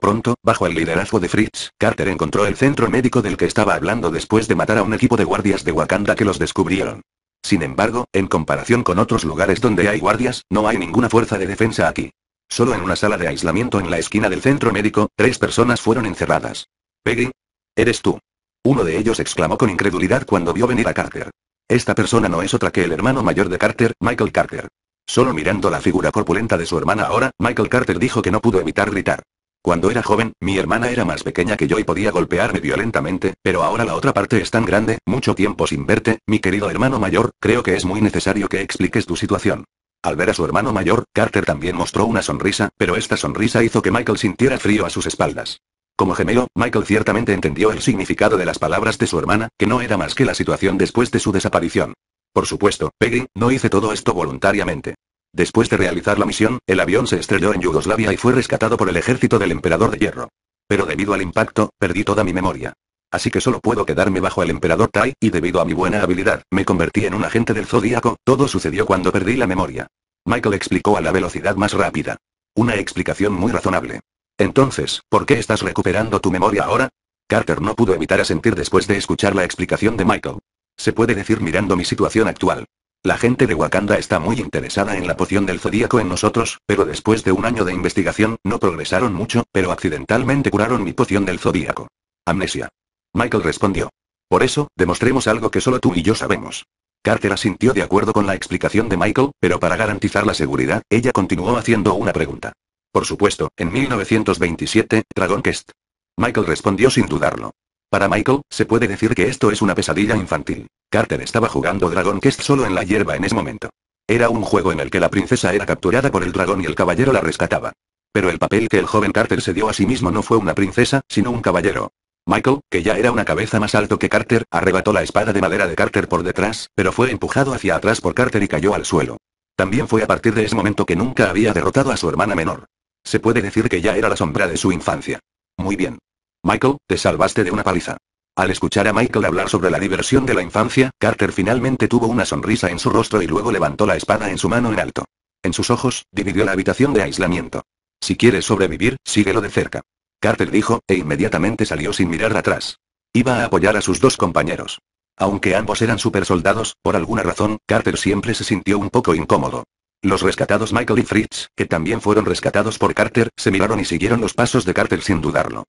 Pronto, bajo el liderazgo de Fritz, Carter encontró el centro médico del que estaba hablando después de matar a un equipo de guardias de Wakanda que los descubrieron. Sin embargo, en comparación con otros lugares donde hay guardias, no hay ninguna fuerza de defensa aquí. Solo en una sala de aislamiento en la esquina del centro médico, tres personas fueron encerradas. Peggy, eres tú. Uno de ellos exclamó con incredulidad cuando vio venir a Carter. Esta persona no es otra que el hermano mayor de Carter, Michael Carter. Solo mirando la figura corpulenta de su hermana ahora, Michael Carter dijo que no pudo evitar gritar. Cuando era joven, mi hermana era más pequeña que yo y podía golpearme violentamente, pero ahora la otra parte es tan grande, mucho tiempo sin verte, mi querido hermano mayor, creo que es muy necesario que expliques tu situación. Al ver a su hermano mayor, Carter también mostró una sonrisa, pero esta sonrisa hizo que Michael sintiera frío a sus espaldas. Como gemelo, Michael ciertamente entendió el significado de las palabras de su hermana, que no era más que la situación después de su desaparición. Por supuesto, Peggy, no hice todo esto voluntariamente. Después de realizar la misión, el avión se estrelló en Yugoslavia y fue rescatado por el ejército del emperador de hierro. Pero debido al impacto, perdí toda mi memoria. Así que solo puedo quedarme bajo el emperador Tai, y debido a mi buena habilidad, me convertí en un agente del zodíaco, todo sucedió cuando perdí la memoria. Michael explicó a la velocidad más rápida. Una explicación muy razonable. Entonces, ¿por qué estás recuperando tu memoria ahora? Carter no pudo evitar asentir después de escuchar la explicación de Michael. Se puede decir mirando mi situación actual. La gente de Wakanda está muy interesada en la poción del zodíaco en nosotros, pero después de un año de investigación, no progresaron mucho, pero accidentalmente curaron mi poción del zodíaco. Amnesia. Michael respondió. Por eso, demostremos algo que solo tú y yo sabemos. Carter asintió de acuerdo con la explicación de Michael, pero para garantizar la seguridad, ella continuó haciendo una pregunta. Por supuesto, en 1927, Dragon Quest. Michael respondió sin dudarlo. Para Michael, se puede decir que esto es una pesadilla infantil. Carter estaba jugando Dragon Quest solo en la hierba en ese momento. Era un juego en el que la princesa era capturada por el dragón y el caballero la rescataba. Pero el papel que el joven Carter se dio a sí mismo no fue una princesa, sino un caballero. Michael, que ya era una cabeza más alto que Carter, arrebató la espada de madera de Carter por detrás, pero fue empujado hacia atrás por Carter y cayó al suelo. También fue a partir de ese momento que nunca había derrotado a su hermana menor. Se puede decir que ya era la sombra de su infancia. Muy bien. Michael, te salvaste de una paliza. Al escuchar a Michael hablar sobre la diversión de la infancia, Carter finalmente tuvo una sonrisa en su rostro y luego levantó la espada en su mano en alto. En sus ojos, dividió la habitación de aislamiento. Si quieres sobrevivir, síguelo de cerca. Carter dijo, e inmediatamente salió sin mirar atrás. Iba a apoyar a sus dos compañeros. Aunque ambos eran supersoldados, por alguna razón, Carter siempre se sintió un poco incómodo. Los rescatados Michael y Fritz, que también fueron rescatados por Carter, se miraron y siguieron los pasos de Carter sin dudarlo.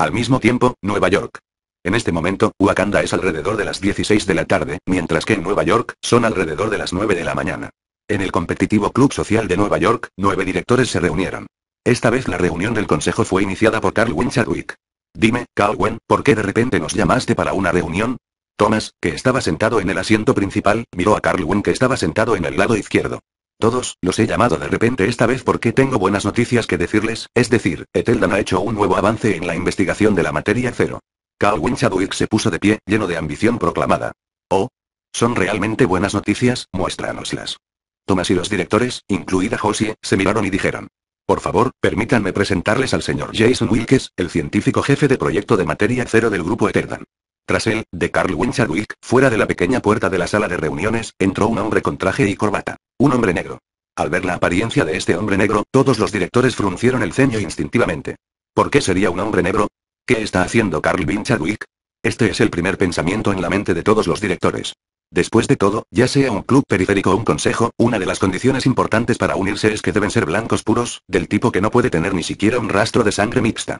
Al mismo tiempo, Nueva York. En este momento, Wakanda es alrededor de las 16 de la tarde, mientras que en Nueva York, son alrededor de las 9 de la mañana. En el competitivo Club Social de Nueva York, nueve directores se reunieron. Esta vez la reunión del consejo fue iniciada por Carl Winchadwick. Dime, Calwen, ¿por qué de repente nos llamaste para una reunión? Thomas, que estaba sentado en el asiento principal, miró a Carl Carlwen que estaba sentado en el lado izquierdo. Todos, los he llamado de repente esta vez porque tengo buenas noticias que decirles, es decir, Eteldan ha hecho un nuevo avance en la investigación de la materia cero. Calwin Chadwick se puso de pie, lleno de ambición proclamada. Oh. Son realmente buenas noticias, muéstranoslas. Thomas y los directores, incluida Josie, se miraron y dijeron. Por favor, permítanme presentarles al señor Jason Wilkes, el científico jefe de proyecto de materia cero del grupo Eterdan. Tras él, de Carl Winchadwick, fuera de la pequeña puerta de la sala de reuniones, entró un hombre con traje y corbata. Un hombre negro. Al ver la apariencia de este hombre negro, todos los directores fruncieron el ceño instintivamente. ¿Por qué sería un hombre negro? ¿Qué está haciendo Carl Winchadwick? Este es el primer pensamiento en la mente de todos los directores. Después de todo, ya sea un club periférico o un consejo, una de las condiciones importantes para unirse es que deben ser blancos puros, del tipo que no puede tener ni siquiera un rastro de sangre mixta.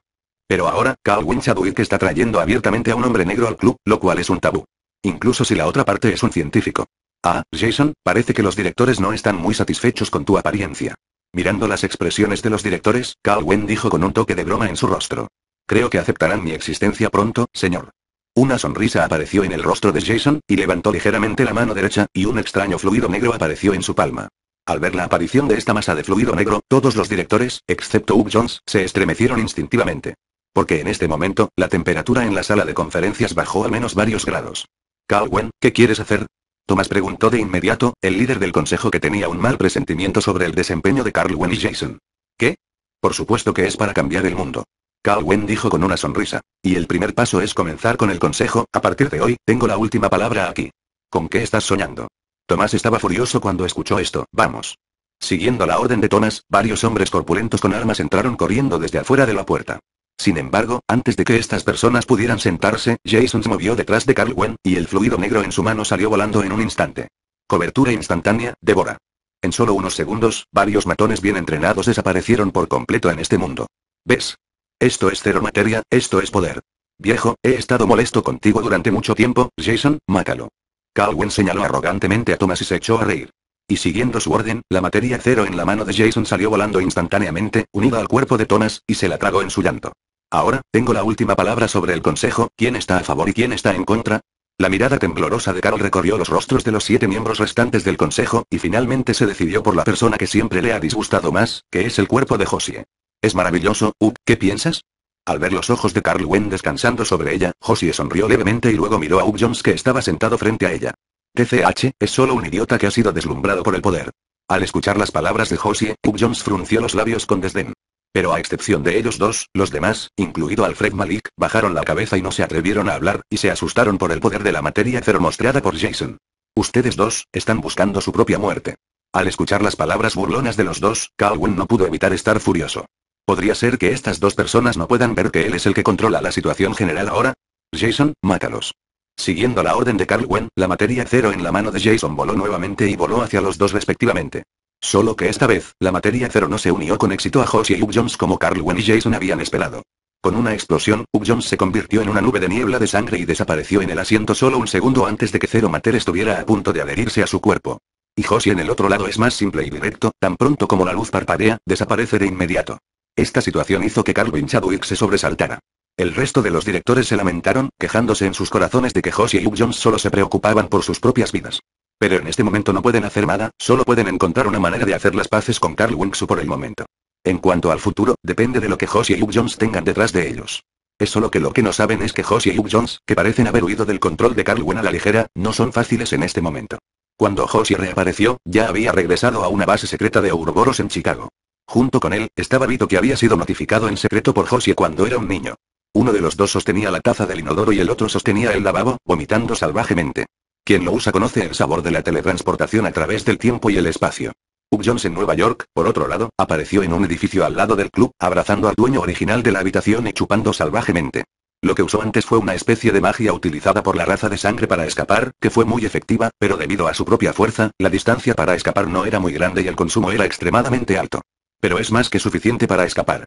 Pero ahora, Calwin Chadwick está trayendo abiertamente a un hombre negro al club, lo cual es un tabú. Incluso si la otra parte es un científico. Ah, Jason, parece que los directores no están muy satisfechos con tu apariencia. Mirando las expresiones de los directores, Calwen dijo con un toque de broma en su rostro. Creo que aceptarán mi existencia pronto, señor. Una sonrisa apareció en el rostro de Jason, y levantó ligeramente la mano derecha, y un extraño fluido negro apareció en su palma. Al ver la aparición de esta masa de fluido negro, todos los directores, excepto Hugh Jones, se estremecieron instintivamente. Porque en este momento, la temperatura en la sala de conferencias bajó al menos varios grados. Calwen, ¿qué quieres hacer? Tomás preguntó de inmediato, el líder del consejo que tenía un mal presentimiento sobre el desempeño de Wen y Jason. ¿Qué? Por supuesto que es para cambiar el mundo. Calwen dijo con una sonrisa. Y el primer paso es comenzar con el consejo, a partir de hoy, tengo la última palabra aquí. ¿Con qué estás soñando? Tomás estaba furioso cuando escuchó esto, vamos. Siguiendo la orden de Tomás, varios hombres corpulentos con armas entraron corriendo desde afuera de la puerta. Sin embargo, antes de que estas personas pudieran sentarse, Jason se movió detrás de Wen, y el fluido negro en su mano salió volando en un instante. Cobertura instantánea, devora. En solo unos segundos, varios matones bien entrenados desaparecieron por completo en este mundo. ¿Ves? Esto es cero materia, esto es poder. Viejo, he estado molesto contigo durante mucho tiempo, Jason, mátalo. Calwen señaló arrogantemente a Thomas y se echó a reír. Y siguiendo su orden, la materia cero en la mano de Jason salió volando instantáneamente, unida al cuerpo de Thomas, y se la tragó en su llanto. Ahora, tengo la última palabra sobre el consejo, quién está a favor y quién está en contra. La mirada temblorosa de Carol recorrió los rostros de los siete miembros restantes del consejo, y finalmente se decidió por la persona que siempre le ha disgustado más, que es el cuerpo de Josie. Es maravilloso, Up, ¿qué piensas? Al ver los ojos de Carl Wen descansando sobre ella, Josie sonrió levemente y luego miró a Uck Jones que estaba sentado frente a ella. TCH, es solo un idiota que ha sido deslumbrado por el poder. Al escuchar las palabras de Josie, Uck Jones frunció los labios con desdén. Pero a excepción de ellos dos, los demás, incluido Alfred Malik, bajaron la cabeza y no se atrevieron a hablar, y se asustaron por el poder de la materia cero mostrada por Jason. Ustedes dos, están buscando su propia muerte. Al escuchar las palabras burlonas de los dos, Calwyn no pudo evitar estar furioso. ¿Podría ser que estas dos personas no puedan ver que él es el que controla la situación general ahora? Jason, mátalos. Siguiendo la orden de Calwen, la materia cero en la mano de Jason voló nuevamente y voló hacia los dos respectivamente. Solo que esta vez, la materia cero no se unió con éxito a Josie y Hugh Jones como Carl Wen y Jason habían esperado. Con una explosión, Hugh Jones se convirtió en una nube de niebla de sangre y desapareció en el asiento solo un segundo antes de que cero Mater estuviera a punto de adherirse a su cuerpo. Y Josie en el otro lado es más simple y directo, tan pronto como la luz parpadea, desaparece de inmediato. Esta situación hizo que Carl Chadwick se sobresaltara. El resto de los directores se lamentaron, quejándose en sus corazones de que Josie y Hugh Jones solo se preocupaban por sus propias vidas. Pero en este momento no pueden hacer nada, solo pueden encontrar una manera de hacer las paces con Carl Wenxu por el momento. En cuanto al futuro, depende de lo que Josie y Hugh Jones tengan detrás de ellos. Es solo que lo que no saben es que Josie y Hugh Jones, que parecen haber huido del control de Carl Wen a la ligera, no son fáciles en este momento. Cuando Josie reapareció, ya había regresado a una base secreta de Ouroboros en Chicago. Junto con él, estaba Vito que había sido notificado en secreto por Josie cuando era un niño. Uno de los dos sostenía la taza del inodoro y el otro sostenía el lavabo, vomitando salvajemente. Quien lo usa conoce el sabor de la teletransportación a través del tiempo y el espacio. Hugh Jones en Nueva York, por otro lado, apareció en un edificio al lado del club, abrazando al dueño original de la habitación y chupando salvajemente. Lo que usó antes fue una especie de magia utilizada por la raza de sangre para escapar, que fue muy efectiva, pero debido a su propia fuerza, la distancia para escapar no era muy grande y el consumo era extremadamente alto. Pero es más que suficiente para escapar.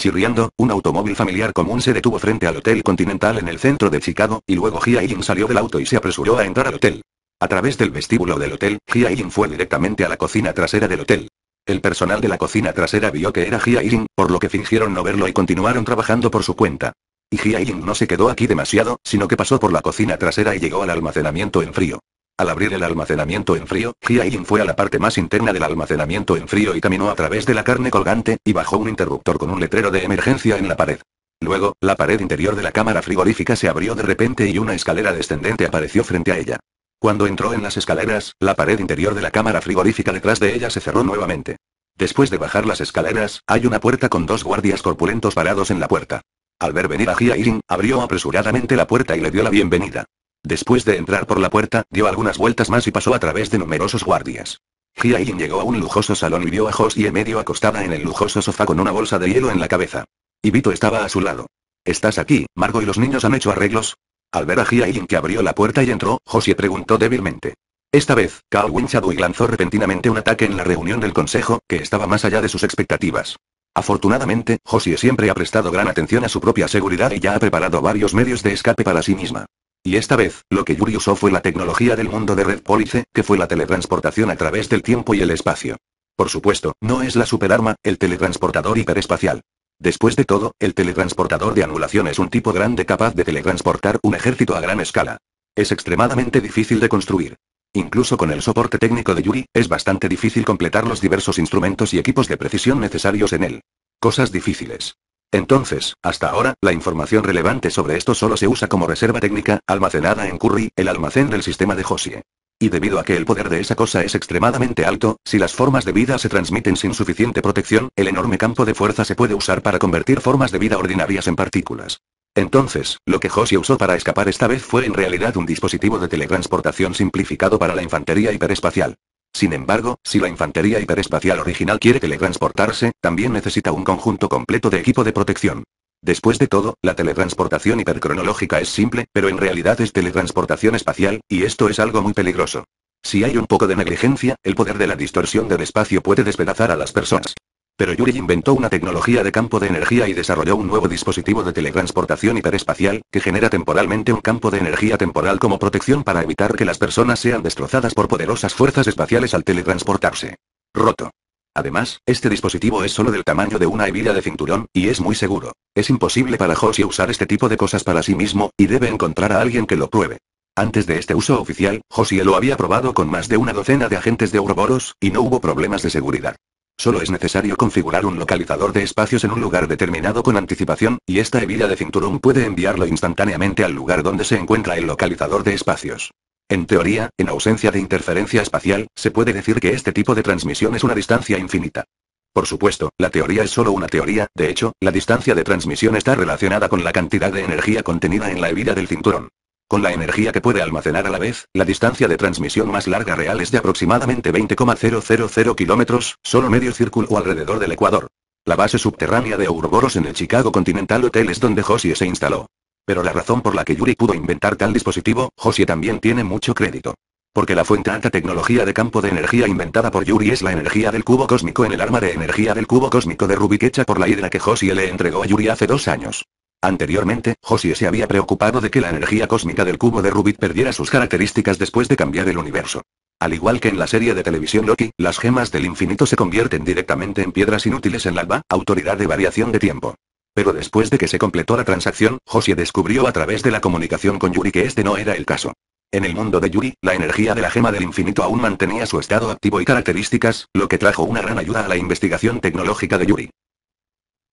Chirriando, un automóvil familiar común se detuvo frente al Hotel Continental en el centro de Chicago, y luego Jia salió del auto y se apresuró a entrar al hotel. A través del vestíbulo del hotel, Jia fue directamente a la cocina trasera del hotel. El personal de la cocina trasera vio que era Jia por lo que fingieron no verlo y continuaron trabajando por su cuenta. Y Jia no se quedó aquí demasiado, sino que pasó por la cocina trasera y llegó al almacenamiento en frío. Al abrir el almacenamiento en frío, Jiayin fue a la parte más interna del almacenamiento en frío y caminó a través de la carne colgante, y bajó un interruptor con un letrero de emergencia en la pared. Luego, la pared interior de la cámara frigorífica se abrió de repente y una escalera descendente apareció frente a ella. Cuando entró en las escaleras, la pared interior de la cámara frigorífica detrás de ella se cerró nuevamente. Después de bajar las escaleras, hay una puerta con dos guardias corpulentos parados en la puerta. Al ver venir a Jia abrió apresuradamente la puerta y le dio la bienvenida. Después de entrar por la puerta, dio algunas vueltas más y pasó a través de numerosos guardias. Jia llegó a un lujoso salón y vio a Josie medio acostada en el lujoso sofá con una bolsa de hielo en la cabeza. Y Vito estaba a su lado. ¿Estás aquí, Margo y los niños han hecho arreglos? Al ver a Jia que abrió la puerta y entró, Josie preguntó débilmente. Esta vez, Cao Winchadui lanzó repentinamente un ataque en la reunión del consejo, que estaba más allá de sus expectativas. Afortunadamente, Josie siempre ha prestado gran atención a su propia seguridad y ya ha preparado varios medios de escape para sí misma. Y esta vez, lo que Yuri usó fue la tecnología del mundo de Red Police, que fue la teletransportación a través del tiempo y el espacio. Por supuesto, no es la superarma, el teletransportador hiperespacial. Después de todo, el teletransportador de anulación es un tipo grande capaz de teletransportar un ejército a gran escala. Es extremadamente difícil de construir. Incluso con el soporte técnico de Yuri, es bastante difícil completar los diversos instrumentos y equipos de precisión necesarios en él. Cosas difíciles. Entonces, hasta ahora, la información relevante sobre esto solo se usa como reserva técnica, almacenada en Curry, el almacén del sistema de Josie. Y debido a que el poder de esa cosa es extremadamente alto, si las formas de vida se transmiten sin suficiente protección, el enorme campo de fuerza se puede usar para convertir formas de vida ordinarias en partículas. Entonces, lo que Josie usó para escapar esta vez fue en realidad un dispositivo de teletransportación simplificado para la infantería hiperespacial. Sin embargo, si la infantería hiperespacial original quiere teletransportarse, también necesita un conjunto completo de equipo de protección. Después de todo, la teletransportación hipercronológica es simple, pero en realidad es teletransportación espacial, y esto es algo muy peligroso. Si hay un poco de negligencia, el poder de la distorsión del espacio puede despedazar a las personas. Pero Yuri inventó una tecnología de campo de energía y desarrolló un nuevo dispositivo de teletransportación hiperespacial, que genera temporalmente un campo de energía temporal como protección para evitar que las personas sean destrozadas por poderosas fuerzas espaciales al teletransportarse. Roto. Además, este dispositivo es solo del tamaño de una hebilla de cinturón, y es muy seguro. Es imposible para Josie usar este tipo de cosas para sí mismo, y debe encontrar a alguien que lo pruebe. Antes de este uso oficial, Josie lo había probado con más de una docena de agentes de Ouroboros, y no hubo problemas de seguridad. Solo es necesario configurar un localizador de espacios en un lugar determinado con anticipación, y esta hebilla de cinturón puede enviarlo instantáneamente al lugar donde se encuentra el localizador de espacios. En teoría, en ausencia de interferencia espacial, se puede decir que este tipo de transmisión es una distancia infinita. Por supuesto, la teoría es solo una teoría, de hecho, la distancia de transmisión está relacionada con la cantidad de energía contenida en la hebilla del cinturón. Con la energía que puede almacenar a la vez, la distancia de transmisión más larga real es de aproximadamente 20,000 kilómetros, solo medio círculo alrededor del Ecuador. La base subterránea de Ouroboros en el Chicago Continental Hotel es donde Josie se instaló. Pero la razón por la que Yuri pudo inventar tal dispositivo, Josie también tiene mucho crédito. Porque la fuente alta tecnología de campo de energía inventada por Yuri es la energía del cubo cósmico en el arma de energía del cubo cósmico de Rubik hecha por la hidra que Josie le entregó a Yuri hace dos años. Anteriormente, Josie se había preocupado de que la energía cósmica del cubo de Rubik perdiera sus características después de cambiar el universo. Al igual que en la serie de televisión Loki, las gemas del infinito se convierten directamente en piedras inútiles en la ALBA, autoridad de variación de tiempo. Pero después de que se completó la transacción, Josie descubrió a través de la comunicación con Yuri que este no era el caso. En el mundo de Yuri, la energía de la gema del infinito aún mantenía su estado activo y características, lo que trajo una gran ayuda a la investigación tecnológica de Yuri.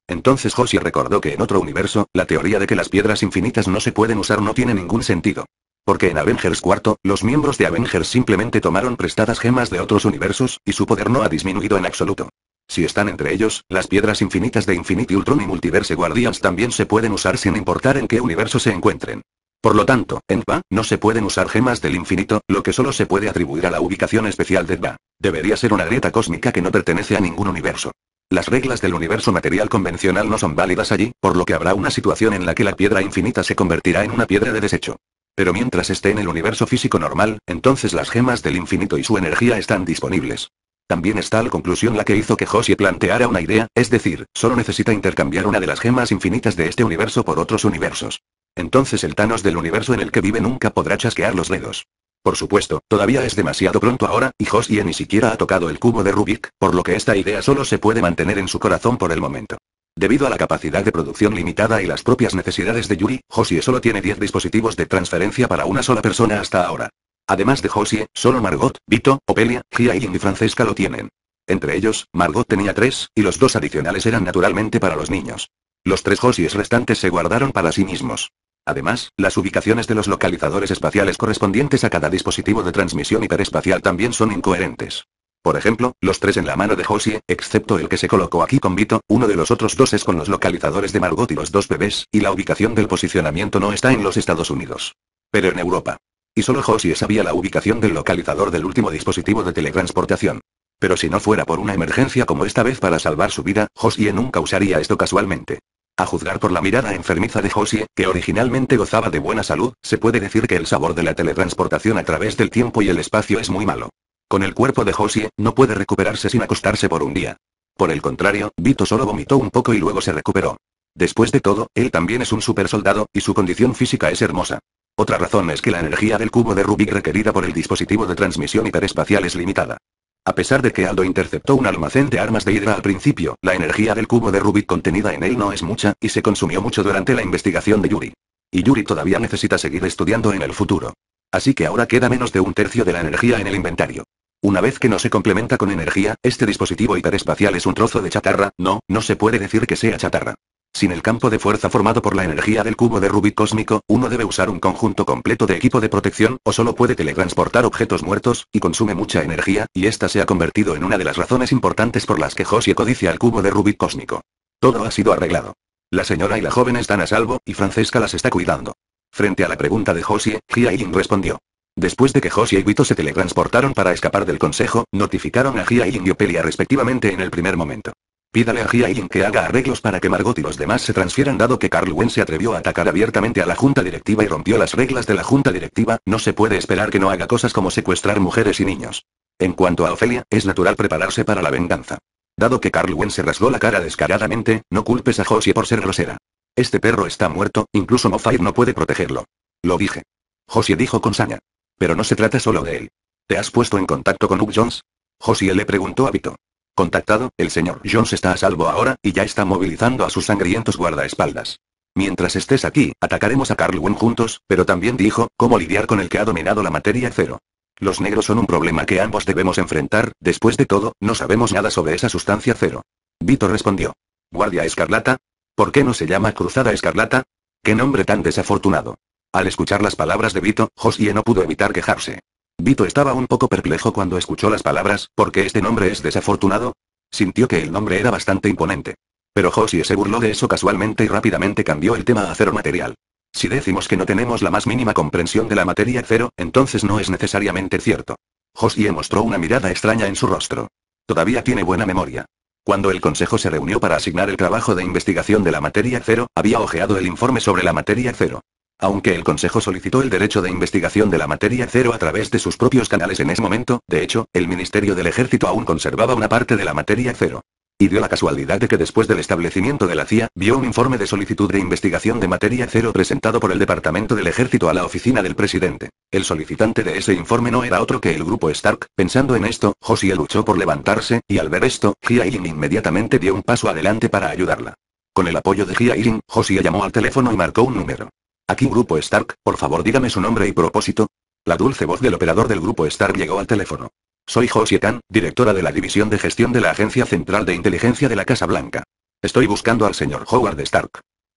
Entonces Josie recordó que en otro universo, la teoría de que las piedras infinitas no se pueden usar no tiene ningún sentido. Porque en Avengers 4, los miembros de Avengers simplemente tomaron prestadas gemas de otros universos, y su poder no ha disminuido en absoluto. Si están entre ellos, las piedras infinitas de Infinity Ultron y Multiverse Guardians también se pueden usar sin importar en qué universo se encuentren. Por lo tanto, en Va, no se pueden usar gemas del infinito, lo que solo se puede atribuir a la ubicación especial de Va. Debería ser una grieta cósmica que no pertenece a ningún universo. Las reglas del universo material convencional no son válidas allí, por lo que habrá una situación en la que la piedra infinita se convertirá en una piedra de desecho. Pero mientras esté en el universo físico normal, entonces las gemas del infinito y su energía están disponibles. También está la conclusión la que hizo que Josie planteara una idea, es decir, solo necesita intercambiar una de las gemas infinitas de este universo por otros universos. Entonces el Thanos del universo en el que vive nunca podrá chasquear los dedos. Por supuesto, todavía es demasiado pronto ahora, y Josie ni siquiera ha tocado el cubo de Rubik, por lo que esta idea solo se puede mantener en su corazón por el momento. Debido a la capacidad de producción limitada y las propias necesidades de Yuri, Josie solo tiene 10 dispositivos de transferencia para una sola persona hasta ahora. Además de Josie, solo Margot, Vito, Opelia, Gia y Francesca lo tienen. Entre ellos, Margot tenía tres, y los dos adicionales eran naturalmente para los niños. Los tres Josies restantes se guardaron para sí mismos. Además, las ubicaciones de los localizadores espaciales correspondientes a cada dispositivo de transmisión hiperespacial también son incoherentes. Por ejemplo, los tres en la mano de Josie, excepto el que se colocó aquí con Vito, uno de los otros dos es con los localizadores de Margot y los dos bebés, y la ubicación del posicionamiento no está en los Estados Unidos. Pero en Europa. Y solo Josie sabía la ubicación del localizador del último dispositivo de teletransportación. Pero si no fuera por una emergencia como esta vez para salvar su vida, Josie nunca usaría esto casualmente. A juzgar por la mirada enfermiza de Josie, que originalmente gozaba de buena salud, se puede decir que el sabor de la teletransportación a través del tiempo y el espacio es muy malo. Con el cuerpo de Josie, no puede recuperarse sin acostarse por un día. Por el contrario, Vito solo vomitó un poco y luego se recuperó. Después de todo, él también es un supersoldado, y su condición física es hermosa. Otra razón es que la energía del cubo de Rubik requerida por el dispositivo de transmisión hiperespacial es limitada. A pesar de que Aldo interceptó un almacén de armas de Hydra al principio, la energía del cubo de Rubik contenida en él no es mucha, y se consumió mucho durante la investigación de Yuri. Y Yuri todavía necesita seguir estudiando en el futuro. Así que ahora queda menos de un tercio de la energía en el inventario. Una vez que no se complementa con energía, este dispositivo hiperespacial es un trozo de chatarra, no, no se puede decir que sea chatarra. Sin el campo de fuerza formado por la energía del cubo de Rubik cósmico, uno debe usar un conjunto completo de equipo de protección, o solo puede teletransportar objetos muertos, y consume mucha energía, y esta se ha convertido en una de las razones importantes por las que Josie codicia el cubo de Rubik cósmico. Todo ha sido arreglado. La señora y la joven están a salvo, y Francesca las está cuidando. Frente a la pregunta de Josie, Gia Ying respondió. Después de que Josie y Vito se teletransportaron para escapar del consejo, notificaron a Gia Ying y Opelia respectivamente en el primer momento. Pídale a Jin que haga arreglos para que Margot y los demás se transfieran dado que Carl Wen se atrevió a atacar abiertamente a la junta directiva y rompió las reglas de la junta directiva, no se puede esperar que no haga cosas como secuestrar mujeres y niños. En cuanto a Ofelia, es natural prepararse para la venganza. Dado que Carl Wen se rasgó la cara descaradamente, no culpes a Josie por ser grosera. Este perro está muerto, incluso Mofair no puede protegerlo. Lo dije. Josie dijo con saña. Pero no se trata solo de él. ¿Te has puesto en contacto con Hugh Jones? Josie le preguntó a Vito. Contactado, el señor Jones está a salvo ahora, y ya está movilizando a sus sangrientos guardaespaldas. Mientras estés aquí, atacaremos a Carl Wynn juntos, pero también dijo, cómo lidiar con el que ha dominado la materia cero. Los negros son un problema que ambos debemos enfrentar, después de todo, no sabemos nada sobre esa sustancia cero. Vito respondió. ¿Guardia Escarlata? ¿Por qué no se llama Cruzada Escarlata? ¡Qué nombre tan desafortunado! Al escuchar las palabras de Vito, Josie no pudo evitar quejarse. Vito estaba un poco perplejo cuando escuchó las palabras, porque este nombre es desafortunado. Sintió que el nombre era bastante imponente. Pero Josie se burló de eso casualmente y rápidamente cambió el tema a cero material. Si decimos que no tenemos la más mínima comprensión de la materia cero, entonces no es necesariamente cierto. Josie mostró una mirada extraña en su rostro. Todavía tiene buena memoria. Cuando el consejo se reunió para asignar el trabajo de investigación de la materia cero, había ojeado el informe sobre la materia cero. Aunque el Consejo solicitó el derecho de investigación de la materia cero a través de sus propios canales en ese momento, de hecho, el Ministerio del Ejército aún conservaba una parte de la materia cero. Y dio la casualidad de que después del establecimiento de la CIA, vio un informe de solicitud de investigación de materia cero presentado por el Departamento del Ejército a la oficina del presidente. El solicitante de ese informe no era otro que el grupo Stark. Pensando en esto, Josie luchó por levantarse, y al ver esto, Gia Yin inmediatamente dio un paso adelante para ayudarla. Con el apoyo de Gia Lin, Josie llamó al teléfono y marcó un número. Aquí Grupo Stark, por favor dígame su nombre y propósito. La dulce voz del operador del Grupo Stark llegó al teléfono. Soy Josie Khan, directora de la División de Gestión de la Agencia Central de Inteligencia de la Casa Blanca. Estoy buscando al señor Howard Stark.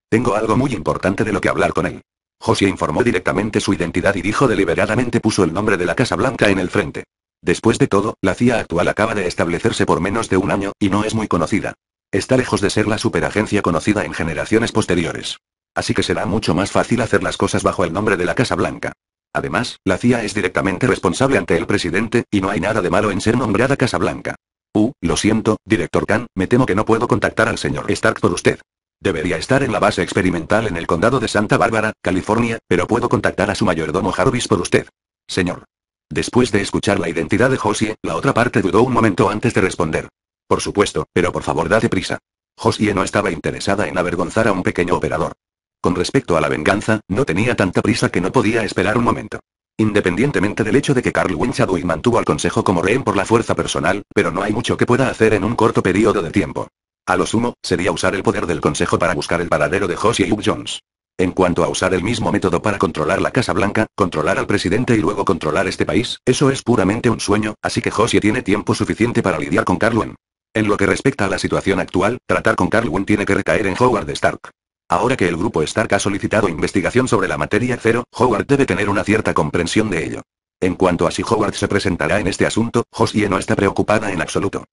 Tengo algo muy importante de lo que hablar con él. Josie informó directamente su identidad y dijo deliberadamente puso el nombre de la Casa Blanca en el frente. Después de todo, la CIA actual acaba de establecerse por menos de un año, y no es muy conocida. Está lejos de ser la superagencia conocida en generaciones posteriores. Así que será mucho más fácil hacer las cosas bajo el nombre de la Casa Blanca. Además, la CIA es directamente responsable ante el presidente, y no hay nada de malo en ser nombrada Casa Blanca. Uh, lo siento, director Khan, me temo que no puedo contactar al señor Stark por usted. Debería estar en la base experimental en el condado de Santa Bárbara, California, pero puedo contactar a su mayordomo Jarvis por usted. Señor. Después de escuchar la identidad de Josie, la otra parte dudó un momento antes de responder. Por supuesto, pero por favor date prisa. Josie no estaba interesada en avergonzar a un pequeño operador. Con respecto a la venganza, no tenía tanta prisa que no podía esperar un momento. Independientemente del hecho de que Carl Winchadwick mantuvo al consejo como rehén por la fuerza personal, pero no hay mucho que pueda hacer en un corto periodo de tiempo. A lo sumo, sería usar el poder del consejo para buscar el paradero de Josie y Hugh Jones. En cuanto a usar el mismo método para controlar la Casa Blanca, controlar al presidente y luego controlar este país, eso es puramente un sueño, así que Josie tiene tiempo suficiente para lidiar con Carlwen. En lo que respecta a la situación actual, tratar con Carlwen tiene que recaer en Howard Stark. Ahora que el grupo Stark ha solicitado investigación sobre la materia cero, Howard debe tener una cierta comprensión de ello. En cuanto a si Howard se presentará en este asunto, Josie no está preocupada en absoluto.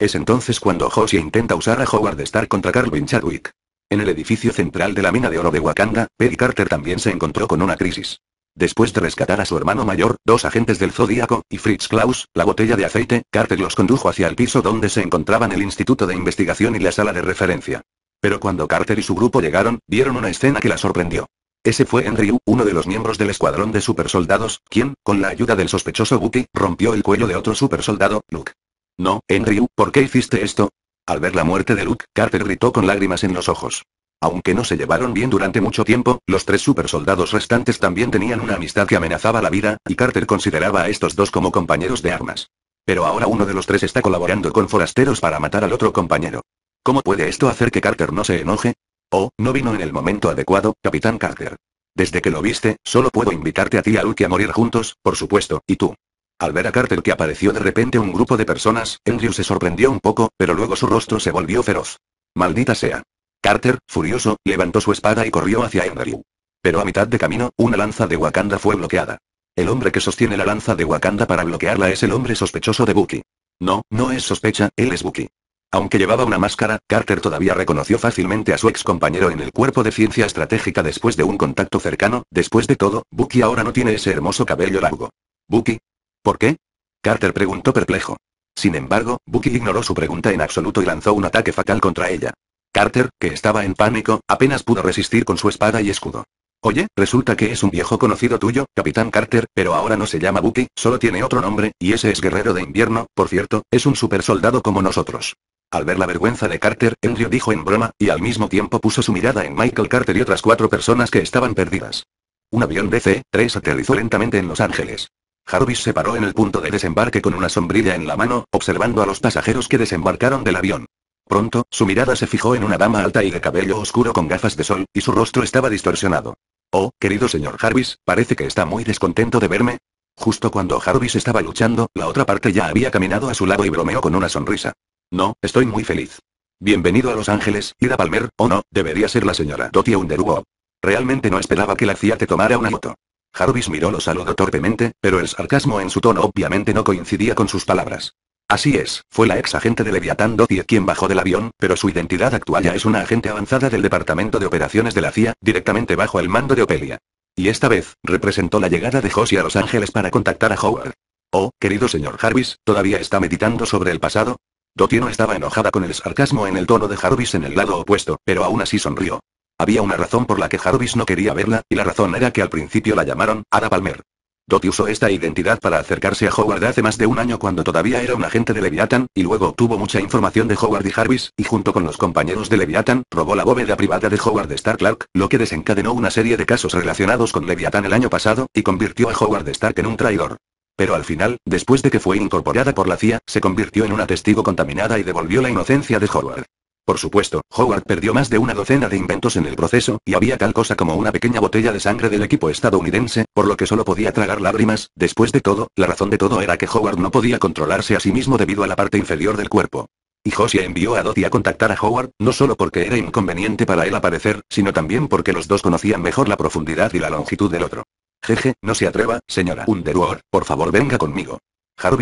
Es entonces cuando Josie intenta usar a Howard Stark contra Carl Chadwick. En el edificio central de la mina de oro de Wakanda, Peggy Carter también se encontró con una crisis. Después de rescatar a su hermano mayor, dos agentes del Zodíaco, y Fritz Klaus, la botella de aceite, Carter los condujo hacia el piso donde se encontraban el Instituto de Investigación y la sala de referencia. Pero cuando Carter y su grupo llegaron, vieron una escena que la sorprendió. Ese fue Andrew, uno de los miembros del escuadrón de supersoldados, quien, con la ayuda del sospechoso Bucky, rompió el cuello de otro supersoldado, Luke. No, Andrew, ¿por qué hiciste esto? Al ver la muerte de Luke, Carter gritó con lágrimas en los ojos. Aunque no se llevaron bien durante mucho tiempo, los tres supersoldados restantes también tenían una amistad que amenazaba la vida, y Carter consideraba a estos dos como compañeros de armas. Pero ahora uno de los tres está colaborando con forasteros para matar al otro compañero. ¿Cómo puede esto hacer que Carter no se enoje? Oh, no vino en el momento adecuado, Capitán Carter. Desde que lo viste, solo puedo invitarte a ti y a Luke a morir juntos, por supuesto, y tú. Al ver a Carter que apareció de repente un grupo de personas, Andrew se sorprendió un poco, pero luego su rostro se volvió feroz. Maldita sea. Carter, furioso, levantó su espada y corrió hacia Andrew. Pero a mitad de camino, una lanza de Wakanda fue bloqueada. El hombre que sostiene la lanza de Wakanda para bloquearla es el hombre sospechoso de Bucky. No, no es sospecha, él es Bucky. Aunque llevaba una máscara, Carter todavía reconoció fácilmente a su ex compañero en el cuerpo de ciencia estratégica después de un contacto cercano, después de todo, Bucky ahora no tiene ese hermoso cabello largo. ¿Bucky? ¿Por qué? Carter preguntó perplejo. Sin embargo, Bucky ignoró su pregunta en absoluto y lanzó un ataque fatal contra ella. Carter, que estaba en pánico, apenas pudo resistir con su espada y escudo. Oye, resulta que es un viejo conocido tuyo, Capitán Carter, pero ahora no se llama Bucky, solo tiene otro nombre, y ese es Guerrero de Invierno, por cierto, es un supersoldado como nosotros. Al ver la vergüenza de Carter, Andrew dijo en broma, y al mismo tiempo puso su mirada en Michael Carter y otras cuatro personas que estaban perdidas. Un avión DC-3 aterrizó lentamente en Los Ángeles. Jarvis se paró en el punto de desembarque con una sombrilla en la mano, observando a los pasajeros que desembarcaron del avión. Pronto, su mirada se fijó en una dama alta y de cabello oscuro con gafas de sol, y su rostro estaba distorsionado. Oh, querido señor Jarvis, parece que está muy descontento de verme. Justo cuando Jarvis estaba luchando, la otra parte ya había caminado a su lado y bromeó con una sonrisa. No, estoy muy feliz. Bienvenido a Los Ángeles, Ida Palmer, o no, debería ser la señora Dottie Underwood. Realmente no esperaba que la CIA te tomara una foto. Jarvis miró lo saludó torpemente, pero el sarcasmo en su tono obviamente no coincidía con sus palabras. Así es, fue la ex agente de Leviathan Dotier quien bajó del avión, pero su identidad actual ya es una agente avanzada del Departamento de Operaciones de la CIA, directamente bajo el mando de Opelia. Y esta vez, representó la llegada de Josie a Los Ángeles para contactar a Howard. Oh, querido señor Jarvis, ¿todavía está meditando sobre el pasado? Dotie no estaba enojada con el sarcasmo en el tono de Jarvis en el lado opuesto, pero aún así sonrió. Había una razón por la que Jarvis no quería verla, y la razón era que al principio la llamaron Ada Palmer. Dot usó esta identidad para acercarse a Howard hace más de un año cuando todavía era un agente de Leviathan, y luego obtuvo mucha información de Howard y Jarvis, y junto con los compañeros de Leviathan, robó la bóveda privada de Howard Stark Clark, lo que desencadenó una serie de casos relacionados con Leviathan el año pasado, y convirtió a Howard Stark en un traidor. Pero al final, después de que fue incorporada por la CIA, se convirtió en una testigo contaminada y devolvió la inocencia de Howard. Por supuesto, Howard perdió más de una docena de inventos en el proceso, y había tal cosa como una pequeña botella de sangre del equipo estadounidense, por lo que solo podía tragar lágrimas, después de todo, la razón de todo era que Howard no podía controlarse a sí mismo debido a la parte inferior del cuerpo. Y Josie envió a Dottie a contactar a Howard, no solo porque era inconveniente para él aparecer, sino también porque los dos conocían mejor la profundidad y la longitud del otro. Jeje, no se atreva, señora Underwood, por favor venga conmigo.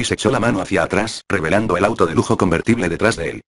se echó la mano hacia atrás, revelando el auto de lujo convertible detrás de él.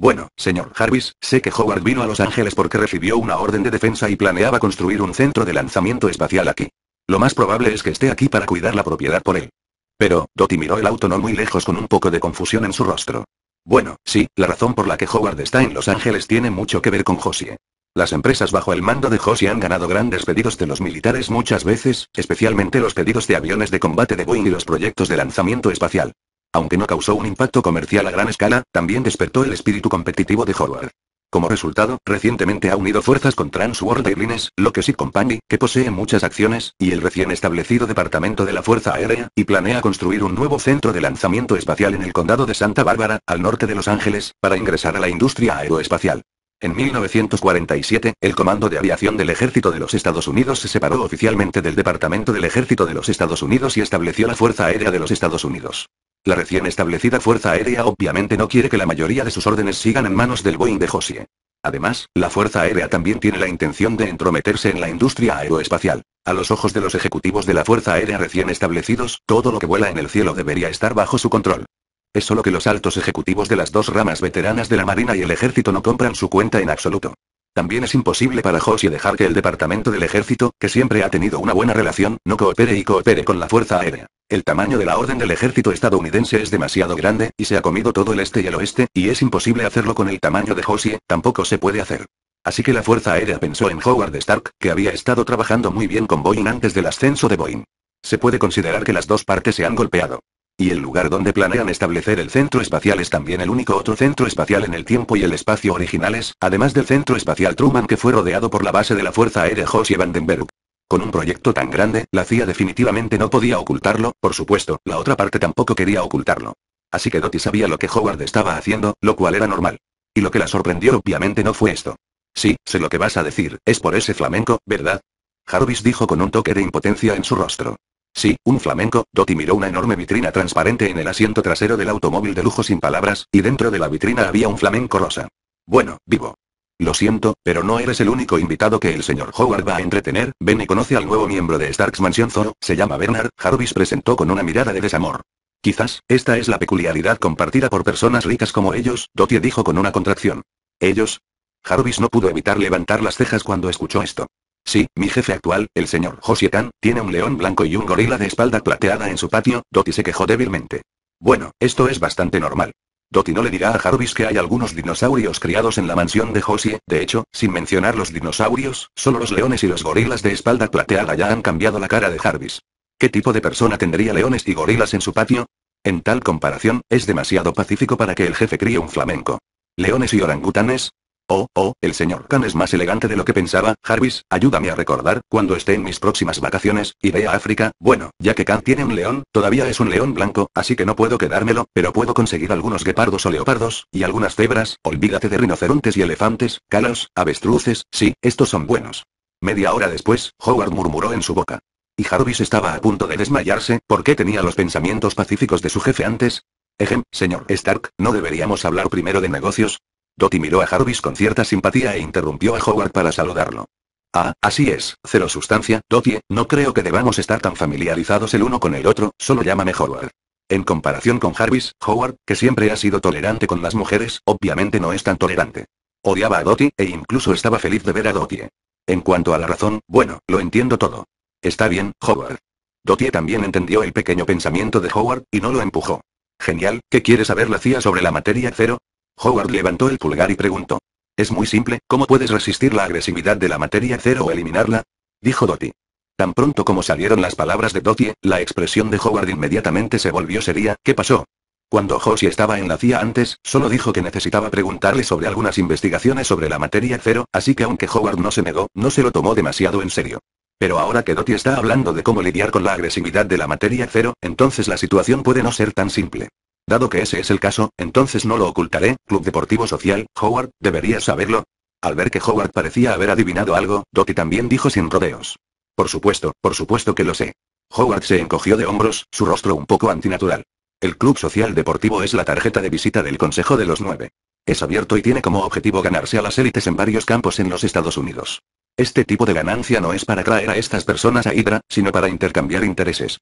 Bueno, señor Jarvis, sé que Howard vino a Los Ángeles porque recibió una orden de defensa y planeaba construir un centro de lanzamiento espacial aquí. Lo más probable es que esté aquí para cuidar la propiedad por él. Pero, Doty miró el auto no muy lejos con un poco de confusión en su rostro. Bueno, sí, la razón por la que Howard está en Los Ángeles tiene mucho que ver con Josie. Las empresas bajo el mando de Josie han ganado grandes pedidos de los militares muchas veces, especialmente los pedidos de aviones de combate de Boeing y los proyectos de lanzamiento espacial. Aunque no causó un impacto comercial a gran escala, también despertó el espíritu competitivo de Howard. Como resultado, recientemente ha unido fuerzas con Trans World Airlines, Lockheed Company, que posee muchas acciones, y el recién establecido Departamento de la Fuerza Aérea, y planea construir un nuevo centro de lanzamiento espacial en el condado de Santa Bárbara, al norte de Los Ángeles, para ingresar a la industria aeroespacial. En 1947, el Comando de Aviación del Ejército de los Estados Unidos se separó oficialmente del Departamento del Ejército de los Estados Unidos y estableció la Fuerza Aérea de los Estados Unidos. La recién establecida Fuerza Aérea obviamente no quiere que la mayoría de sus órdenes sigan en manos del Boeing de Josie. Además, la Fuerza Aérea también tiene la intención de entrometerse en la industria aeroespacial. A los ojos de los ejecutivos de la Fuerza Aérea recién establecidos, todo lo que vuela en el cielo debería estar bajo su control. Es solo que los altos ejecutivos de las dos ramas veteranas de la Marina y el Ejército no compran su cuenta en absoluto. También es imposible para Josie dejar que el Departamento del Ejército, que siempre ha tenido una buena relación, no coopere y coopere con la Fuerza Aérea. El tamaño de la Orden del Ejército estadounidense es demasiado grande, y se ha comido todo el este y el oeste, y es imposible hacerlo con el tamaño de Josie, tampoco se puede hacer. Así que la Fuerza Aérea pensó en Howard Stark, que había estado trabajando muy bien con Boeing antes del ascenso de Boeing. Se puede considerar que las dos partes se han golpeado. Y el lugar donde planean establecer el centro espacial es también el único otro centro espacial en el tiempo y el espacio originales, además del centro espacial Truman que fue rodeado por la base de la Fuerza Aérea Josie Vandenberg. Con un proyecto tan grande, la CIA definitivamente no podía ocultarlo, por supuesto, la otra parte tampoco quería ocultarlo. Así que Dottie sabía lo que Howard estaba haciendo, lo cual era normal. Y lo que la sorprendió obviamente no fue esto. Sí, sé lo que vas a decir, es por ese flamenco, ¿verdad? Jarvis dijo con un toque de impotencia en su rostro. Sí, un flamenco, Dottie miró una enorme vitrina transparente en el asiento trasero del automóvil de lujo sin palabras, y dentro de la vitrina había un flamenco rosa. Bueno, vivo. Lo siento, pero no eres el único invitado que el señor Howard va a entretener, ven y conoce al nuevo miembro de Starks Mansion Zoro, se llama Bernard, Jarvis presentó con una mirada de desamor. Quizás, esta es la peculiaridad compartida por personas ricas como ellos, Dottie dijo con una contracción. Ellos. Jarvis no pudo evitar levantar las cejas cuando escuchó esto. Sí, mi jefe actual, el señor Josie Khan, tiene un león blanco y un gorila de espalda plateada en su patio, doti se quejó débilmente. Bueno, esto es bastante normal. doti no le dirá a Jarvis que hay algunos dinosaurios criados en la mansión de Josie, de hecho, sin mencionar los dinosaurios, solo los leones y los gorilas de espalda plateada ya han cambiado la cara de Jarvis. ¿Qué tipo de persona tendría leones y gorilas en su patio? En tal comparación, es demasiado pacífico para que el jefe críe un flamenco. ¿Leones y orangutanes? Oh, oh, el señor Khan es más elegante de lo que pensaba, Jarvis, ayúdame a recordar, cuando esté en mis próximas vacaciones, iré a África, bueno, ya que Khan tiene un león, todavía es un león blanco, así que no puedo quedármelo, pero puedo conseguir algunos guepardos o leopardos, y algunas cebras, olvídate de rinocerontes y elefantes, calos, avestruces, sí, estos son buenos. Media hora después, Howard murmuró en su boca. Y Jarvis estaba a punto de desmayarse, ¿por qué tenía los pensamientos pacíficos de su jefe antes? Ejem, señor Stark, ¿no deberíamos hablar primero de negocios? Dottie miró a Jarvis con cierta simpatía e interrumpió a Howard para saludarlo. Ah, así es, cero sustancia, Dottie, no creo que debamos estar tan familiarizados el uno con el otro, solo llámame Howard. En comparación con Jarvis, Howard, que siempre ha sido tolerante con las mujeres, obviamente no es tan tolerante. Odiaba a Dottie, e incluso estaba feliz de ver a Dottie. En cuanto a la razón, bueno, lo entiendo todo. Está bien, Howard. Dottie también entendió el pequeño pensamiento de Howard, y no lo empujó. Genial, ¿qué quieres saber la CIA sobre la materia cero? Howard levantó el pulgar y preguntó. Es muy simple, ¿cómo puedes resistir la agresividad de la materia cero o eliminarla? Dijo Dottie. Tan pronto como salieron las palabras de Dottie, la expresión de Howard inmediatamente se volvió seria, ¿qué pasó? Cuando Josie estaba en la CIA antes, solo dijo que necesitaba preguntarle sobre algunas investigaciones sobre la materia cero, así que aunque Howard no se negó, no se lo tomó demasiado en serio. Pero ahora que Dottie está hablando de cómo lidiar con la agresividad de la materia cero, entonces la situación puede no ser tan simple. Dado que ese es el caso, entonces no lo ocultaré, Club Deportivo Social, Howard, deberías saberlo. Al ver que Howard parecía haber adivinado algo, Dottie también dijo sin rodeos. Por supuesto, por supuesto que lo sé. Howard se encogió de hombros, su rostro un poco antinatural. El Club Social Deportivo es la tarjeta de visita del Consejo de los Nueve. Es abierto y tiene como objetivo ganarse a las élites en varios campos en los Estados Unidos. Este tipo de ganancia no es para traer a estas personas a Hydra, sino para intercambiar intereses.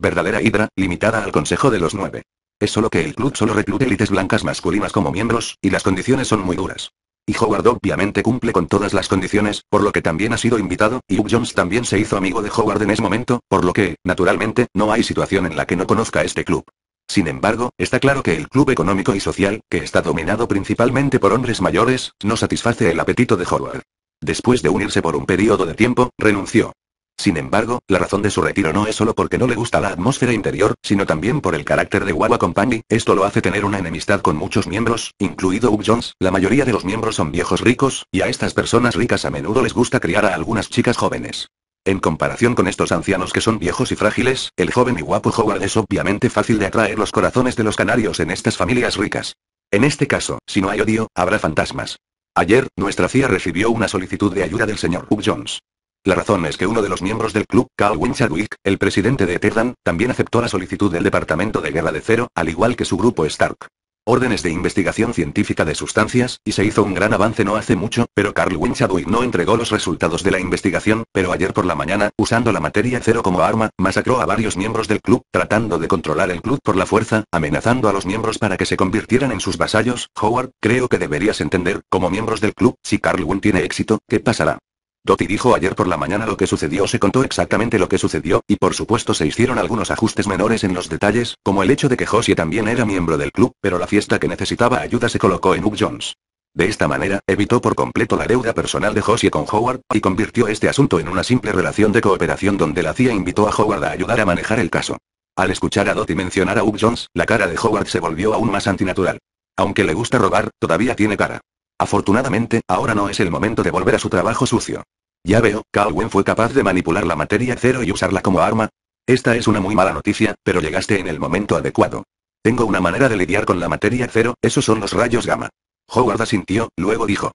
Verdadera hidra, limitada al Consejo de los Nueve. Es solo que el club solo recluta élites blancas masculinas como miembros, y las condiciones son muy duras. Y Howard obviamente cumple con todas las condiciones, por lo que también ha sido invitado, y Hugh Jones también se hizo amigo de Howard en ese momento, por lo que, naturalmente, no hay situación en la que no conozca este club. Sin embargo, está claro que el club económico y social, que está dominado principalmente por hombres mayores, no satisface el apetito de Howard. Después de unirse por un periodo de tiempo, renunció. Sin embargo, la razón de su retiro no es solo porque no le gusta la atmósfera interior, sino también por el carácter de Wawa Company, esto lo hace tener una enemistad con muchos miembros, incluido Hugh Jones, la mayoría de los miembros son viejos ricos, y a estas personas ricas a menudo les gusta criar a algunas chicas jóvenes. En comparación con estos ancianos que son viejos y frágiles, el joven y guapo Howard es obviamente fácil de atraer los corazones de los canarios en estas familias ricas. En este caso, si no hay odio, habrá fantasmas. Ayer, nuestra CIA recibió una solicitud de ayuda del señor Hugh Jones. La razón es que uno de los miembros del club, Carl Winchadwick, el presidente de Terdan, también aceptó la solicitud del Departamento de Guerra de Cero, al igual que su grupo Stark. Órdenes de investigación científica de sustancias, y se hizo un gran avance no hace mucho, pero Carl Winchadwick no entregó los resultados de la investigación, pero ayer por la mañana, usando la materia cero como arma, masacró a varios miembros del club, tratando de controlar el club por la fuerza, amenazando a los miembros para que se convirtieran en sus vasallos. Howard, creo que deberías entender, como miembros del club, si Carl tiene éxito, ¿qué pasará? Doty dijo ayer por la mañana lo que sucedió, se contó exactamente lo que sucedió, y por supuesto se hicieron algunos ajustes menores en los detalles, como el hecho de que Josie también era miembro del club, pero la fiesta que necesitaba ayuda se colocó en Hugh Jones. De esta manera, evitó por completo la deuda personal de Josie con Howard, y convirtió este asunto en una simple relación de cooperación donde la CIA invitó a Howard a ayudar a manejar el caso. Al escuchar a Doty mencionar a Hugh Jones, la cara de Howard se volvió aún más antinatural. Aunque le gusta robar, todavía tiene cara. Afortunadamente, ahora no es el momento de volver a su trabajo sucio. Ya veo, Calwen fue capaz de manipular la materia cero y usarla como arma. Esta es una muy mala noticia, pero llegaste en el momento adecuado. Tengo una manera de lidiar con la materia cero, esos son los rayos gamma. Howard asintió, luego dijo.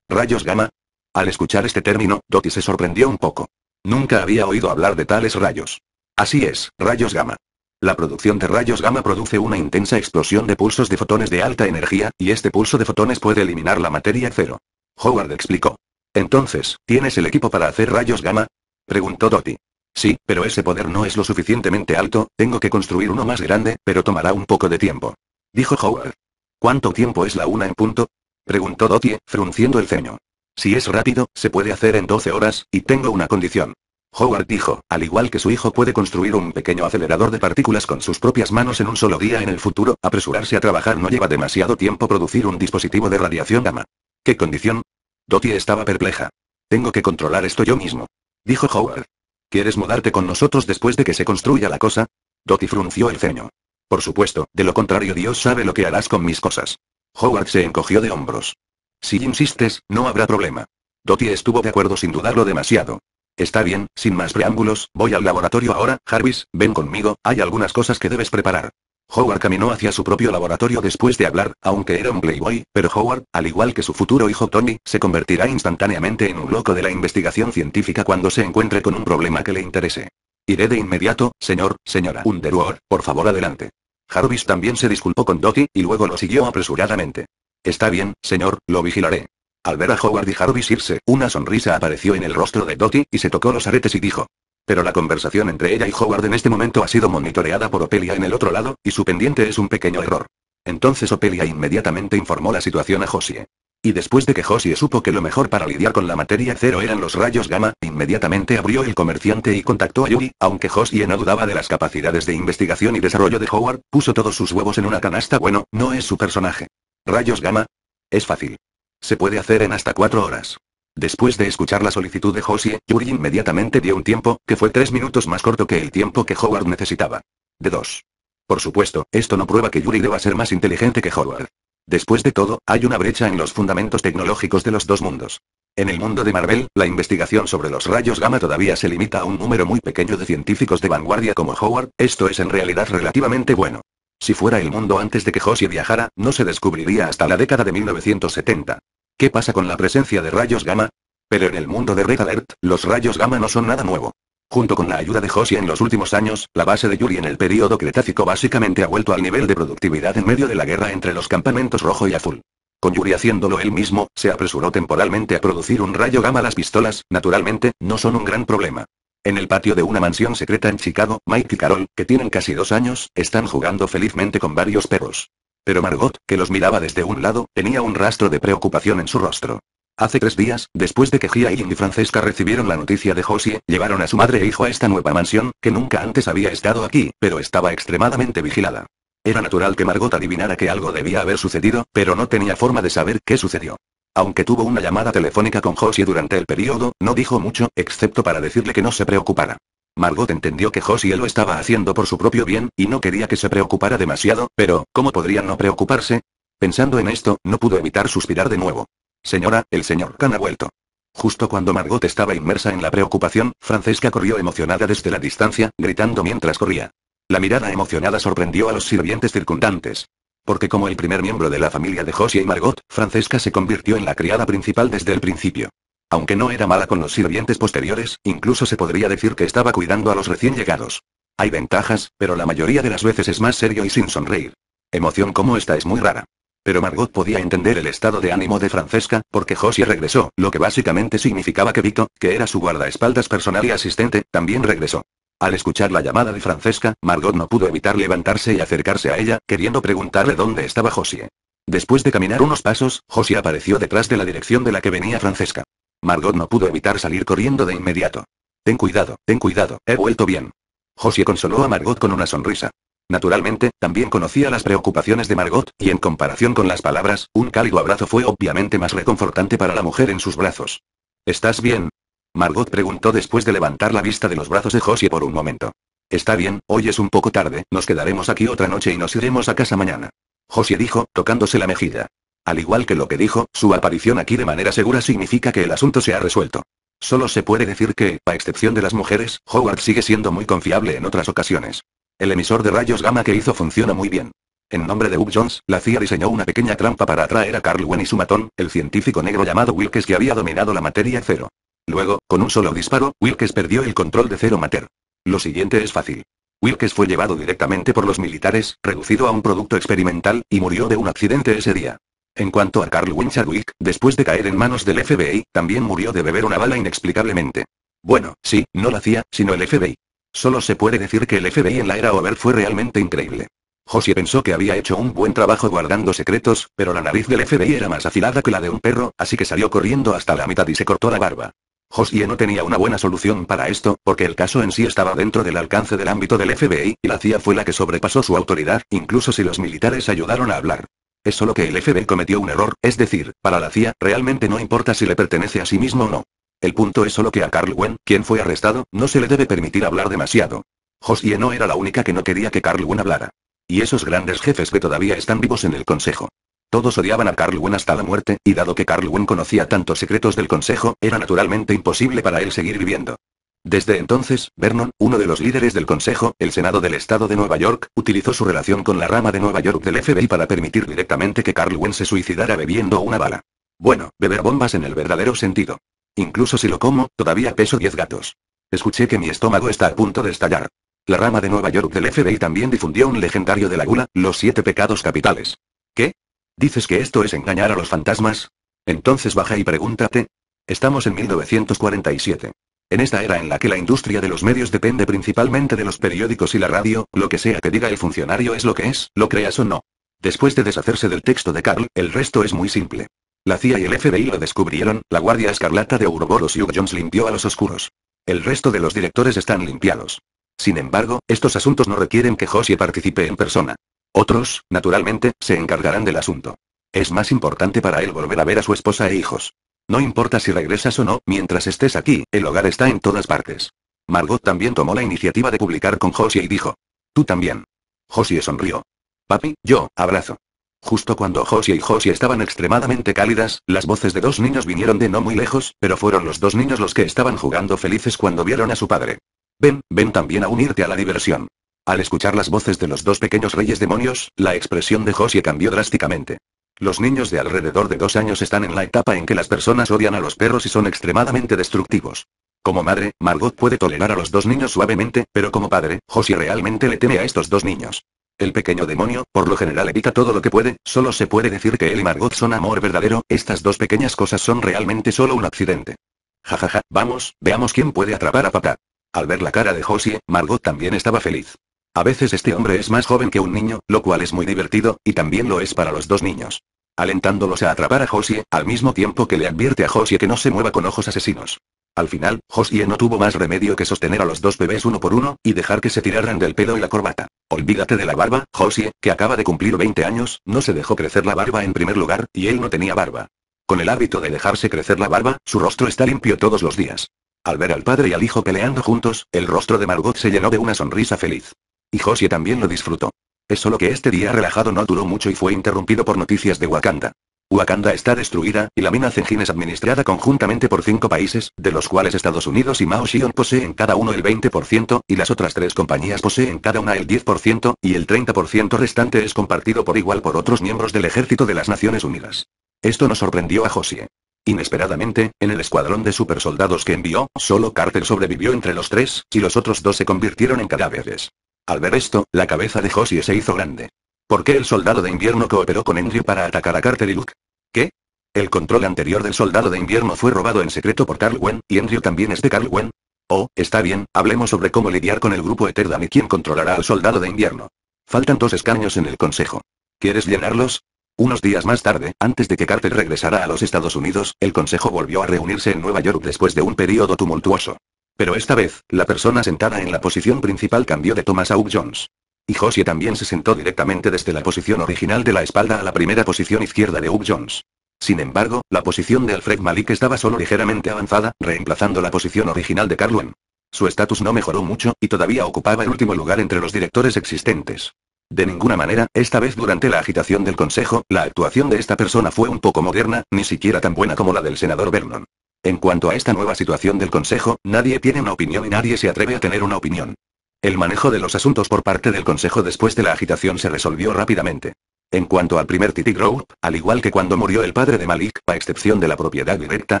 ¿Rayos gamma? Al escuchar este término, Dottie se sorprendió un poco. Nunca había oído hablar de tales rayos. Así es, rayos gamma. La producción de rayos gamma produce una intensa explosión de pulsos de fotones de alta energía, y este pulso de fotones puede eliminar la materia cero. Howard explicó. Entonces, ¿tienes el equipo para hacer rayos gamma? Preguntó Dottie. Sí, pero ese poder no es lo suficientemente alto, tengo que construir uno más grande, pero tomará un poco de tiempo. Dijo Howard. ¿Cuánto tiempo es la una en punto? Preguntó Dottie, frunciendo el ceño. Si es rápido, se puede hacer en 12 horas, y tengo una condición. Howard dijo, al igual que su hijo puede construir un pequeño acelerador de partículas con sus propias manos en un solo día en el futuro, apresurarse a trabajar no lleva demasiado tiempo producir un dispositivo de radiación gamma. ¿Qué condición? Dottie estaba perpleja. Tengo que controlar esto yo mismo. Dijo Howard. ¿Quieres mudarte con nosotros después de que se construya la cosa? Dottie frunció el ceño. Por supuesto, de lo contrario Dios sabe lo que harás con mis cosas. Howard se encogió de hombros. Si insistes, no habrá problema. Dottie estuvo de acuerdo sin dudarlo demasiado. Está bien, sin más preámbulos, voy al laboratorio ahora, Jarvis, ven conmigo, hay algunas cosas que debes preparar. Howard caminó hacia su propio laboratorio después de hablar, aunque era un playboy, pero Howard, al igual que su futuro hijo Tony, se convertirá instantáneamente en un loco de la investigación científica cuando se encuentre con un problema que le interese. Iré de inmediato, señor, señora Underwood, por favor adelante. Jarvis también se disculpó con Dottie, y luego lo siguió apresuradamente. Está bien, señor, lo vigilaré. Al ver a Howard y Jarvis irse, una sonrisa apareció en el rostro de Dottie, y se tocó los aretes y dijo. Pero la conversación entre ella y Howard en este momento ha sido monitoreada por Opelia en el otro lado, y su pendiente es un pequeño error. Entonces Opelia inmediatamente informó la situación a Josie. Y después de que Josie supo que lo mejor para lidiar con la materia cero eran los rayos gamma, inmediatamente abrió el comerciante y contactó a Yuri, aunque Josie no dudaba de las capacidades de investigación y desarrollo de Howard, puso todos sus huevos en una canasta. Bueno, no es su personaje. Rayos gamma. Es fácil. Se puede hacer en hasta cuatro horas. Después de escuchar la solicitud de Josie, Yuri inmediatamente dio un tiempo, que fue tres minutos más corto que el tiempo que Howard necesitaba. De dos. Por supuesto, esto no prueba que Yuri deba ser más inteligente que Howard. Después de todo, hay una brecha en los fundamentos tecnológicos de los dos mundos. En el mundo de Marvel, la investigación sobre los rayos gamma todavía se limita a un número muy pequeño de científicos de vanguardia como Howard, esto es en realidad relativamente bueno. Si fuera el mundo antes de que Josie viajara, no se descubriría hasta la década de 1970. ¿Qué pasa con la presencia de rayos gamma? Pero en el mundo de Red Alert, los rayos gamma no son nada nuevo. Junto con la ayuda de Josie, en los últimos años, la base de Yuri en el periodo Cretácico básicamente ha vuelto al nivel de productividad en medio de la guerra entre los campamentos rojo y azul. Con Yuri haciéndolo él mismo, se apresuró temporalmente a producir un rayo gamma. Las pistolas, naturalmente, no son un gran problema. En el patio de una mansión secreta en Chicago, Mike y Carol, que tienen casi dos años, están jugando felizmente con varios perros. Pero Margot, que los miraba desde un lado, tenía un rastro de preocupación en su rostro. Hace tres días, después de que Gia y Francesca recibieron la noticia de Josie, llevaron a su madre e hijo a esta nueva mansión, que nunca antes había estado aquí, pero estaba extremadamente vigilada. Era natural que Margot adivinara que algo debía haber sucedido, pero no tenía forma de saber qué sucedió. Aunque tuvo una llamada telefónica con Josie durante el periodo, no dijo mucho, excepto para decirle que no se preocupara. Margot entendió que Josie lo estaba haciendo por su propio bien, y no quería que se preocupara demasiado, pero, ¿cómo podría no preocuparse? Pensando en esto, no pudo evitar suspirar de nuevo. Señora, el señor Khan ha vuelto. Justo cuando Margot estaba inmersa en la preocupación, Francesca corrió emocionada desde la distancia, gritando mientras corría. La mirada emocionada sorprendió a los sirvientes circundantes. Porque como el primer miembro de la familia de Josie y Margot, Francesca se convirtió en la criada principal desde el principio. Aunque no era mala con los sirvientes posteriores, incluso se podría decir que estaba cuidando a los recién llegados. Hay ventajas, pero la mayoría de las veces es más serio y sin sonreír. Emoción como esta es muy rara. Pero Margot podía entender el estado de ánimo de Francesca, porque Josie regresó, lo que básicamente significaba que Vito, que era su guardaespaldas personal y asistente, también regresó. Al escuchar la llamada de Francesca, Margot no pudo evitar levantarse y acercarse a ella, queriendo preguntarle dónde estaba Josie. Después de caminar unos pasos, Josie apareció detrás de la dirección de la que venía Francesca. Margot no pudo evitar salir corriendo de inmediato. Ten cuidado, ten cuidado, he vuelto bien. Josie consoló a Margot con una sonrisa. Naturalmente, también conocía las preocupaciones de Margot, y en comparación con las palabras, un cálido abrazo fue obviamente más reconfortante para la mujer en sus brazos. ¿Estás bien? Margot preguntó después de levantar la vista de los brazos de Josie por un momento. Está bien, hoy es un poco tarde, nos quedaremos aquí otra noche y nos iremos a casa mañana. Josie dijo, tocándose la mejilla. Al igual que lo que dijo, su aparición aquí de manera segura significa que el asunto se ha resuelto. Solo se puede decir que, a excepción de las mujeres, Howard sigue siendo muy confiable en otras ocasiones. El emisor de rayos gamma que hizo funciona muy bien. En nombre de Hub Jones, la CIA diseñó una pequeña trampa para atraer a Carl Wen y su matón, el científico negro llamado Wilkes que había dominado la materia cero. Luego, con un solo disparo, Wilkes perdió el control de cero mater. Lo siguiente es fácil. Wilkes fue llevado directamente por los militares, reducido a un producto experimental, y murió de un accidente ese día. En cuanto a Carl Winchardwick, después de caer en manos del FBI, también murió de beber una bala inexplicablemente. Bueno, sí, no la CIA, sino el FBI. Solo se puede decir que el FBI en la era Over fue realmente increíble. Josie pensó que había hecho un buen trabajo guardando secretos, pero la nariz del FBI era más afilada que la de un perro, así que salió corriendo hasta la mitad y se cortó la barba. Josie no tenía una buena solución para esto, porque el caso en sí estaba dentro del alcance del ámbito del FBI, y la CIA fue la que sobrepasó su autoridad, incluso si los militares ayudaron a hablar. Es solo que el FB cometió un error, es decir, para la CIA, realmente no importa si le pertenece a sí mismo o no. El punto es solo que a Carl Wen, quien fue arrestado, no se le debe permitir hablar demasiado. Josie no era la única que no quería que Carl Wen hablara. Y esos grandes jefes que todavía están vivos en el Consejo. Todos odiaban a Carl Wen hasta la muerte, y dado que Carl Wen conocía tantos secretos del Consejo, era naturalmente imposible para él seguir viviendo. Desde entonces, Vernon, uno de los líderes del Consejo, el Senado del Estado de Nueva York, utilizó su relación con la rama de Nueva York del FBI para permitir directamente que Carl Wen se suicidara bebiendo una bala. Bueno, beber bombas en el verdadero sentido. Incluso si lo como, todavía peso 10 gatos. Escuché que mi estómago está a punto de estallar. La rama de Nueva York del FBI también difundió un legendario de la gula, los siete pecados capitales. ¿Qué? ¿Dices que esto es engañar a los fantasmas? Entonces baja y pregúntate. Estamos en 1947. En esta era en la que la industria de los medios depende principalmente de los periódicos y la radio, lo que sea que diga el funcionario es lo que es, lo creas o no. Después de deshacerse del texto de Carl, el resto es muy simple. La CIA y el FBI lo descubrieron, la Guardia Escarlata de Ouroboros y Hugh Jones limpió a los oscuros. El resto de los directores están limpiados. Sin embargo, estos asuntos no requieren que Josie participe en persona. Otros, naturalmente, se encargarán del asunto. Es más importante para él volver a ver a su esposa e hijos. No importa si regresas o no, mientras estés aquí, el hogar está en todas partes. Margot también tomó la iniciativa de publicar con Josie y dijo. Tú también. Josie sonrió. Papi, yo, abrazo. Justo cuando Josie y Josie estaban extremadamente cálidas, las voces de dos niños vinieron de no muy lejos, pero fueron los dos niños los que estaban jugando felices cuando vieron a su padre. Ven, ven también a unirte a la diversión. Al escuchar las voces de los dos pequeños reyes demonios, la expresión de Josie cambió drásticamente. Los niños de alrededor de dos años están en la etapa en que las personas odian a los perros y son extremadamente destructivos. Como madre, Margot puede tolerar a los dos niños suavemente, pero como padre, Josie realmente le teme a estos dos niños. El pequeño demonio, por lo general evita todo lo que puede, solo se puede decir que él y Margot son amor verdadero, estas dos pequeñas cosas son realmente solo un accidente. Jajaja, ja, ja, vamos, veamos quién puede atrapar a papá. Al ver la cara de Josie, Margot también estaba feliz. A veces este hombre es más joven que un niño, lo cual es muy divertido, y también lo es para los dos niños. Alentándolos a atrapar a Josie, al mismo tiempo que le advierte a Josie que no se mueva con ojos asesinos. Al final, Josie no tuvo más remedio que sostener a los dos bebés uno por uno, y dejar que se tiraran del pelo y la corbata. Olvídate de la barba, Josie, que acaba de cumplir 20 años, no se dejó crecer la barba en primer lugar, y él no tenía barba. Con el hábito de dejarse crecer la barba, su rostro está limpio todos los días. Al ver al padre y al hijo peleando juntos, el rostro de Margot se llenó de una sonrisa feliz. Y Josie también lo disfrutó. Es solo que este día relajado no duró mucho y fue interrumpido por noticias de Wakanda. Wakanda está destruida, y la mina Zengin es administrada conjuntamente por cinco países, de los cuales Estados Unidos y Mao Xion poseen cada uno el 20%, y las otras tres compañías poseen cada una el 10%, y el 30% restante es compartido por igual por otros miembros del Ejército de las Naciones Unidas. Esto no sorprendió a Josie. Inesperadamente, en el escuadrón de supersoldados que envió, solo Carter sobrevivió entre los tres, y los otros dos se convirtieron en cadáveres. Al ver esto, la cabeza de Josie se hizo grande. ¿Por qué el soldado de invierno cooperó con Andrew para atacar a Carter y Luke? ¿Qué? El control anterior del soldado de invierno fue robado en secreto por Carl Wen, y Andrew también es de Carl Wen. Oh, está bien, hablemos sobre cómo lidiar con el grupo Eterdam y quién controlará al soldado de invierno. Faltan dos escaños en el consejo. ¿Quieres llenarlos? Unos días más tarde, antes de que Carter regresara a los Estados Unidos, el consejo volvió a reunirse en Nueva York después de un periodo tumultuoso. Pero esta vez, la persona sentada en la posición principal cambió de Thomas Hugh Jones. Y Josie también se sentó directamente desde la posición original de la espalda a la primera posición izquierda de Hugh Jones. Sin embargo, la posición de Alfred Malik estaba solo ligeramente avanzada, reemplazando la posición original de Carluen. Su estatus no mejoró mucho, y todavía ocupaba el último lugar entre los directores existentes. De ninguna manera, esta vez durante la agitación del Consejo, la actuación de esta persona fue un poco moderna, ni siquiera tan buena como la del senador Vernon. En cuanto a esta nueva situación del Consejo, nadie tiene una opinión y nadie se atreve a tener una opinión. El manejo de los asuntos por parte del Consejo después de la agitación se resolvió rápidamente. En cuanto al primer Titi Group, al igual que cuando murió el padre de Malik, a excepción de la propiedad directa,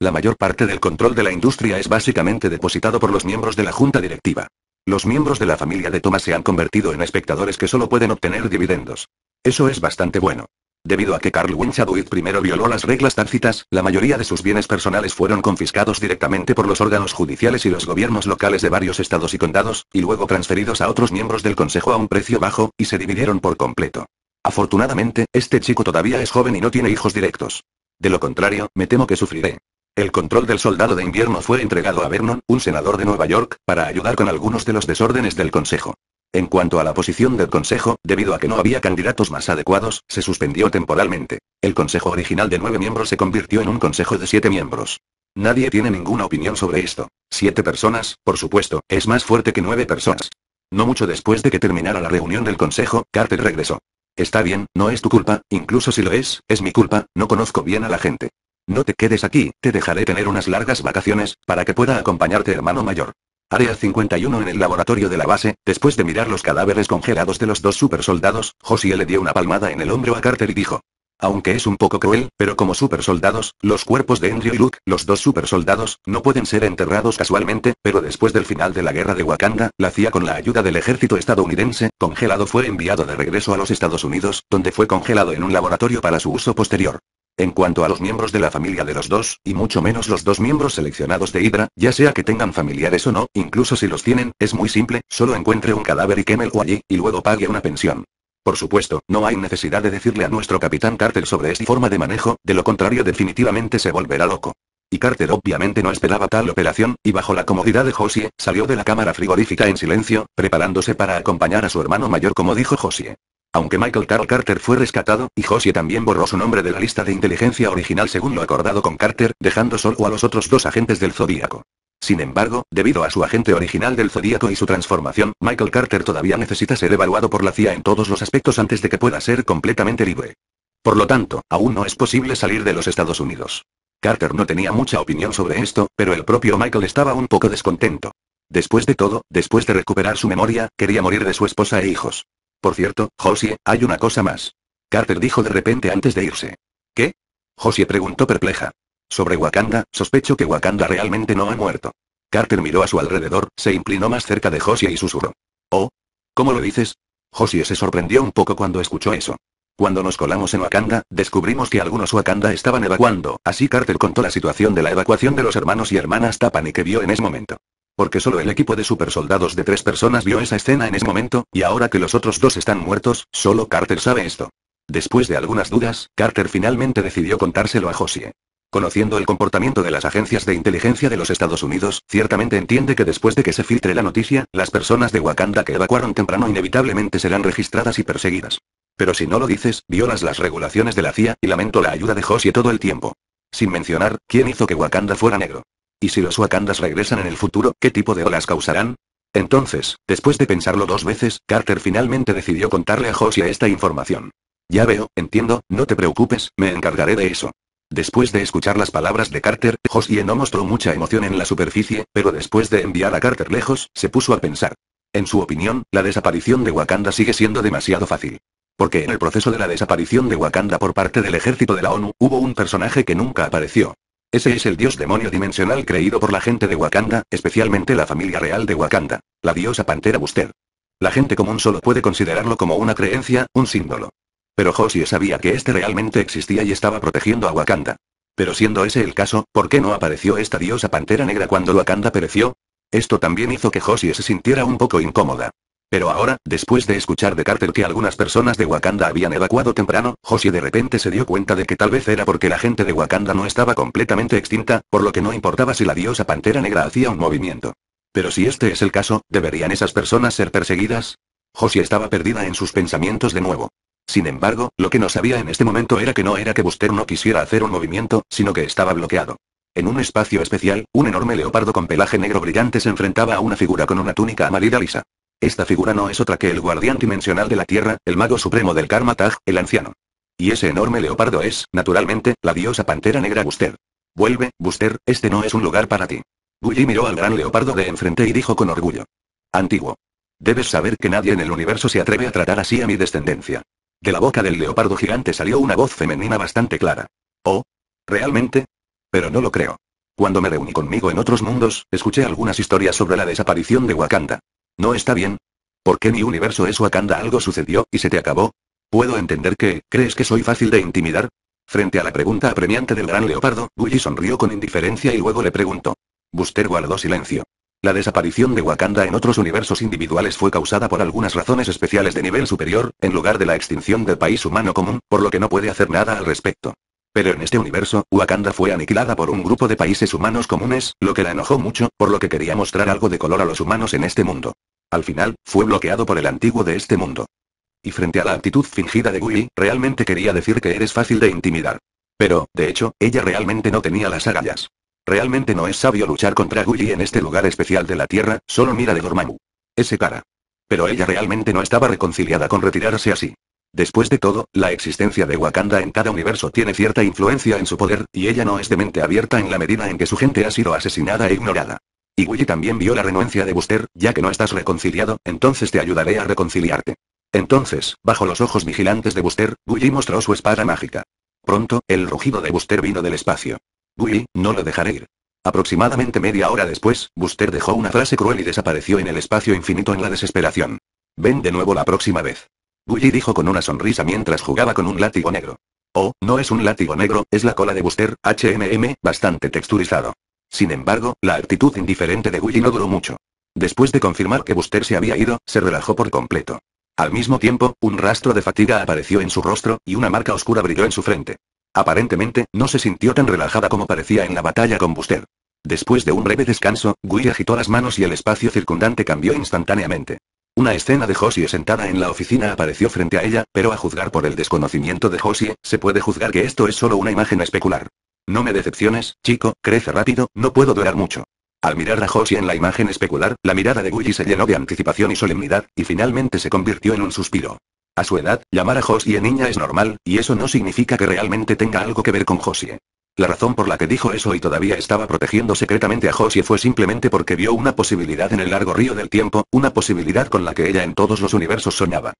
la mayor parte del control de la industria es básicamente depositado por los miembros de la junta directiva. Los miembros de la familia de Thomas se han convertido en espectadores que solo pueden obtener dividendos. Eso es bastante bueno. Debido a que Carl Winchaduit primero violó las reglas tácitas, la mayoría de sus bienes personales fueron confiscados directamente por los órganos judiciales y los gobiernos locales de varios estados y condados, y luego transferidos a otros miembros del consejo a un precio bajo, y se dividieron por completo. Afortunadamente, este chico todavía es joven y no tiene hijos directos. De lo contrario, me temo que sufriré. El control del soldado de invierno fue entregado a Vernon, un senador de Nueva York, para ayudar con algunos de los desórdenes del consejo. En cuanto a la posición del Consejo, debido a que no había candidatos más adecuados, se suspendió temporalmente. El Consejo original de nueve miembros se convirtió en un Consejo de siete miembros. Nadie tiene ninguna opinión sobre esto. Siete personas, por supuesto, es más fuerte que nueve personas. No mucho después de que terminara la reunión del Consejo, Carter regresó. Está bien, no es tu culpa, incluso si lo es, es mi culpa, no conozco bien a la gente. No te quedes aquí, te dejaré tener unas largas vacaciones, para que pueda acompañarte hermano mayor. Área 51 en el laboratorio de la base, después de mirar los cadáveres congelados de los dos supersoldados, Josie e le dio una palmada en el hombro a Carter y dijo. Aunque es un poco cruel, pero como supersoldados, los cuerpos de Andrew y Luke, los dos supersoldados, no pueden ser enterrados casualmente, pero después del final de la guerra de Wakanda, la CIA con la ayuda del ejército estadounidense, congelado fue enviado de regreso a los Estados Unidos, donde fue congelado en un laboratorio para su uso posterior. En cuanto a los miembros de la familia de los dos, y mucho menos los dos miembros seleccionados de Hydra, ya sea que tengan familiares o no, incluso si los tienen, es muy simple, solo encuentre un cadáver y quémelo allí, y luego pague una pensión. Por supuesto, no hay necesidad de decirle a nuestro capitán Carter sobre esta forma de manejo, de lo contrario definitivamente se volverá loco. Y Carter obviamente no esperaba tal operación, y bajo la comodidad de Josie, salió de la cámara frigorífica en silencio, preparándose para acompañar a su hermano mayor como dijo Josie. Aunque Michael Carl Carter fue rescatado, y Josie también borró su nombre de la lista de inteligencia original según lo acordado con Carter, dejando solo a los otros dos agentes del Zodíaco. Sin embargo, debido a su agente original del Zodíaco y su transformación, Michael Carter todavía necesita ser evaluado por la CIA en todos los aspectos antes de que pueda ser completamente libre. Por lo tanto, aún no es posible salir de los Estados Unidos. Carter no tenía mucha opinión sobre esto, pero el propio Michael estaba un poco descontento. Después de todo, después de recuperar su memoria, quería morir de su esposa e hijos. Por cierto, Josie, hay una cosa más. Carter dijo de repente antes de irse. ¿Qué? Josie preguntó perpleja. Sobre Wakanda, sospecho que Wakanda realmente no ha muerto. Carter miró a su alrededor, se inclinó más cerca de Josie y susurró. Oh. ¿Cómo lo dices? Josie se sorprendió un poco cuando escuchó eso. Cuando nos colamos en Wakanda, descubrimos que algunos Wakanda estaban evacuando, así Carter contó la situación de la evacuación de los hermanos y hermanas Tapani que vio en ese momento. Porque solo el equipo de supersoldados de tres personas vio esa escena en ese momento, y ahora que los otros dos están muertos, solo Carter sabe esto. Después de algunas dudas, Carter finalmente decidió contárselo a Josie. Conociendo el comportamiento de las agencias de inteligencia de los Estados Unidos, ciertamente entiende que después de que se filtre la noticia, las personas de Wakanda que evacuaron temprano inevitablemente serán registradas y perseguidas. Pero si no lo dices, violas las regulaciones de la CIA, y lamento la ayuda de Josie todo el tiempo. Sin mencionar, ¿quién hizo que Wakanda fuera negro? ¿Y si los Wakandas regresan en el futuro, qué tipo de olas causarán? Entonces, después de pensarlo dos veces, Carter finalmente decidió contarle a Josie esta información. Ya veo, entiendo, no te preocupes, me encargaré de eso. Después de escuchar las palabras de Carter, Josie no mostró mucha emoción en la superficie, pero después de enviar a Carter lejos, se puso a pensar. En su opinión, la desaparición de Wakanda sigue siendo demasiado fácil. Porque en el proceso de la desaparición de Wakanda por parte del ejército de la ONU, hubo un personaje que nunca apareció. Ese es el dios demonio dimensional creído por la gente de Wakanda, especialmente la familia real de Wakanda, la diosa Pantera Buster. La gente común solo puede considerarlo como una creencia, un símbolo. Pero Josie sabía que este realmente existía y estaba protegiendo a Wakanda. Pero siendo ese el caso, ¿por qué no apareció esta diosa pantera negra cuando Wakanda pereció? Esto también hizo que Josie se sintiera un poco incómoda. Pero ahora, después de escuchar de Carter que algunas personas de Wakanda habían evacuado temprano, Josie de repente se dio cuenta de que tal vez era porque la gente de Wakanda no estaba completamente extinta, por lo que no importaba si la diosa Pantera Negra hacía un movimiento. Pero si este es el caso, ¿deberían esas personas ser perseguidas? Josie estaba perdida en sus pensamientos de nuevo. Sin embargo, lo que no sabía en este momento era que no era que Buster no quisiera hacer un movimiento, sino que estaba bloqueado. En un espacio especial, un enorme leopardo con pelaje negro brillante se enfrentaba a una figura con una túnica amarilla lisa. Esta figura no es otra que el guardián dimensional de la Tierra, el mago supremo del Karma el anciano. Y ese enorme leopardo es, naturalmente, la diosa pantera negra Buster. Vuelve, Buster, este no es un lugar para ti. Gulli miró al gran leopardo de enfrente y dijo con orgullo. Antiguo. Debes saber que nadie en el universo se atreve a tratar así a mi descendencia. De la boca del leopardo gigante salió una voz femenina bastante clara. Oh. ¿Realmente? Pero no lo creo. Cuando me reuní conmigo en otros mundos, escuché algunas historias sobre la desaparición de Wakanda. No está bien. ¿Por qué mi universo es Wakanda? Algo sucedió, y se te acabó. Puedo entender que, ¿crees que soy fácil de intimidar? Frente a la pregunta apremiante del gran leopardo, Bully sonrió con indiferencia y luego le preguntó. Buster guardó silencio. La desaparición de Wakanda en otros universos individuales fue causada por algunas razones especiales de nivel superior, en lugar de la extinción del país humano común, por lo que no puede hacer nada al respecto. Pero en este universo, Wakanda fue aniquilada por un grupo de países humanos comunes, lo que la enojó mucho, por lo que quería mostrar algo de color a los humanos en este mundo. Al final, fue bloqueado por el antiguo de este mundo. Y frente a la actitud fingida de Willy, realmente quería decir que eres fácil de intimidar. Pero, de hecho, ella realmente no tenía las agallas. Realmente no es sabio luchar contra Gully en este lugar especial de la Tierra, solo mira de Dormammu. Ese cara. Pero ella realmente no estaba reconciliada con retirarse así. Después de todo, la existencia de Wakanda en cada universo tiene cierta influencia en su poder, y ella no es de mente abierta en la medida en que su gente ha sido asesinada e ignorada. Y Willy también vio la renuencia de Buster, ya que no estás reconciliado, entonces te ayudaré a reconciliarte. Entonces, bajo los ojos vigilantes de Buster, Willy mostró su espada mágica. Pronto, el rugido de Buster vino del espacio. Willy, no lo dejaré ir. Aproximadamente media hora después, Buster dejó una frase cruel y desapareció en el espacio infinito en la desesperación. Ven de nuevo la próxima vez. Gully dijo con una sonrisa mientras jugaba con un látigo negro. Oh, no es un látigo negro, es la cola de Buster, HMM, bastante texturizado. Sin embargo, la actitud indiferente de Gully no duró mucho. Después de confirmar que Buster se había ido, se relajó por completo. Al mismo tiempo, un rastro de fatiga apareció en su rostro, y una marca oscura brilló en su frente. Aparentemente, no se sintió tan relajada como parecía en la batalla con Buster. Después de un breve descanso, Gui agitó las manos y el espacio circundante cambió instantáneamente. Una escena de Josie sentada en la oficina apareció frente a ella, pero a juzgar por el desconocimiento de Josie, se puede juzgar que esto es solo una imagen especular. No me decepciones, chico, crece rápido, no puedo durar mucho. Al mirar a Josie en la imagen especular, la mirada de Gully se llenó de anticipación y solemnidad, y finalmente se convirtió en un suspiro. A su edad, llamar a Josie niña es normal, y eso no significa que realmente tenga algo que ver con Josie. La razón por la que dijo eso y todavía estaba protegiendo secretamente a Josie fue simplemente porque vio una posibilidad en el largo río del tiempo, una posibilidad con la que ella en todos los universos soñaba.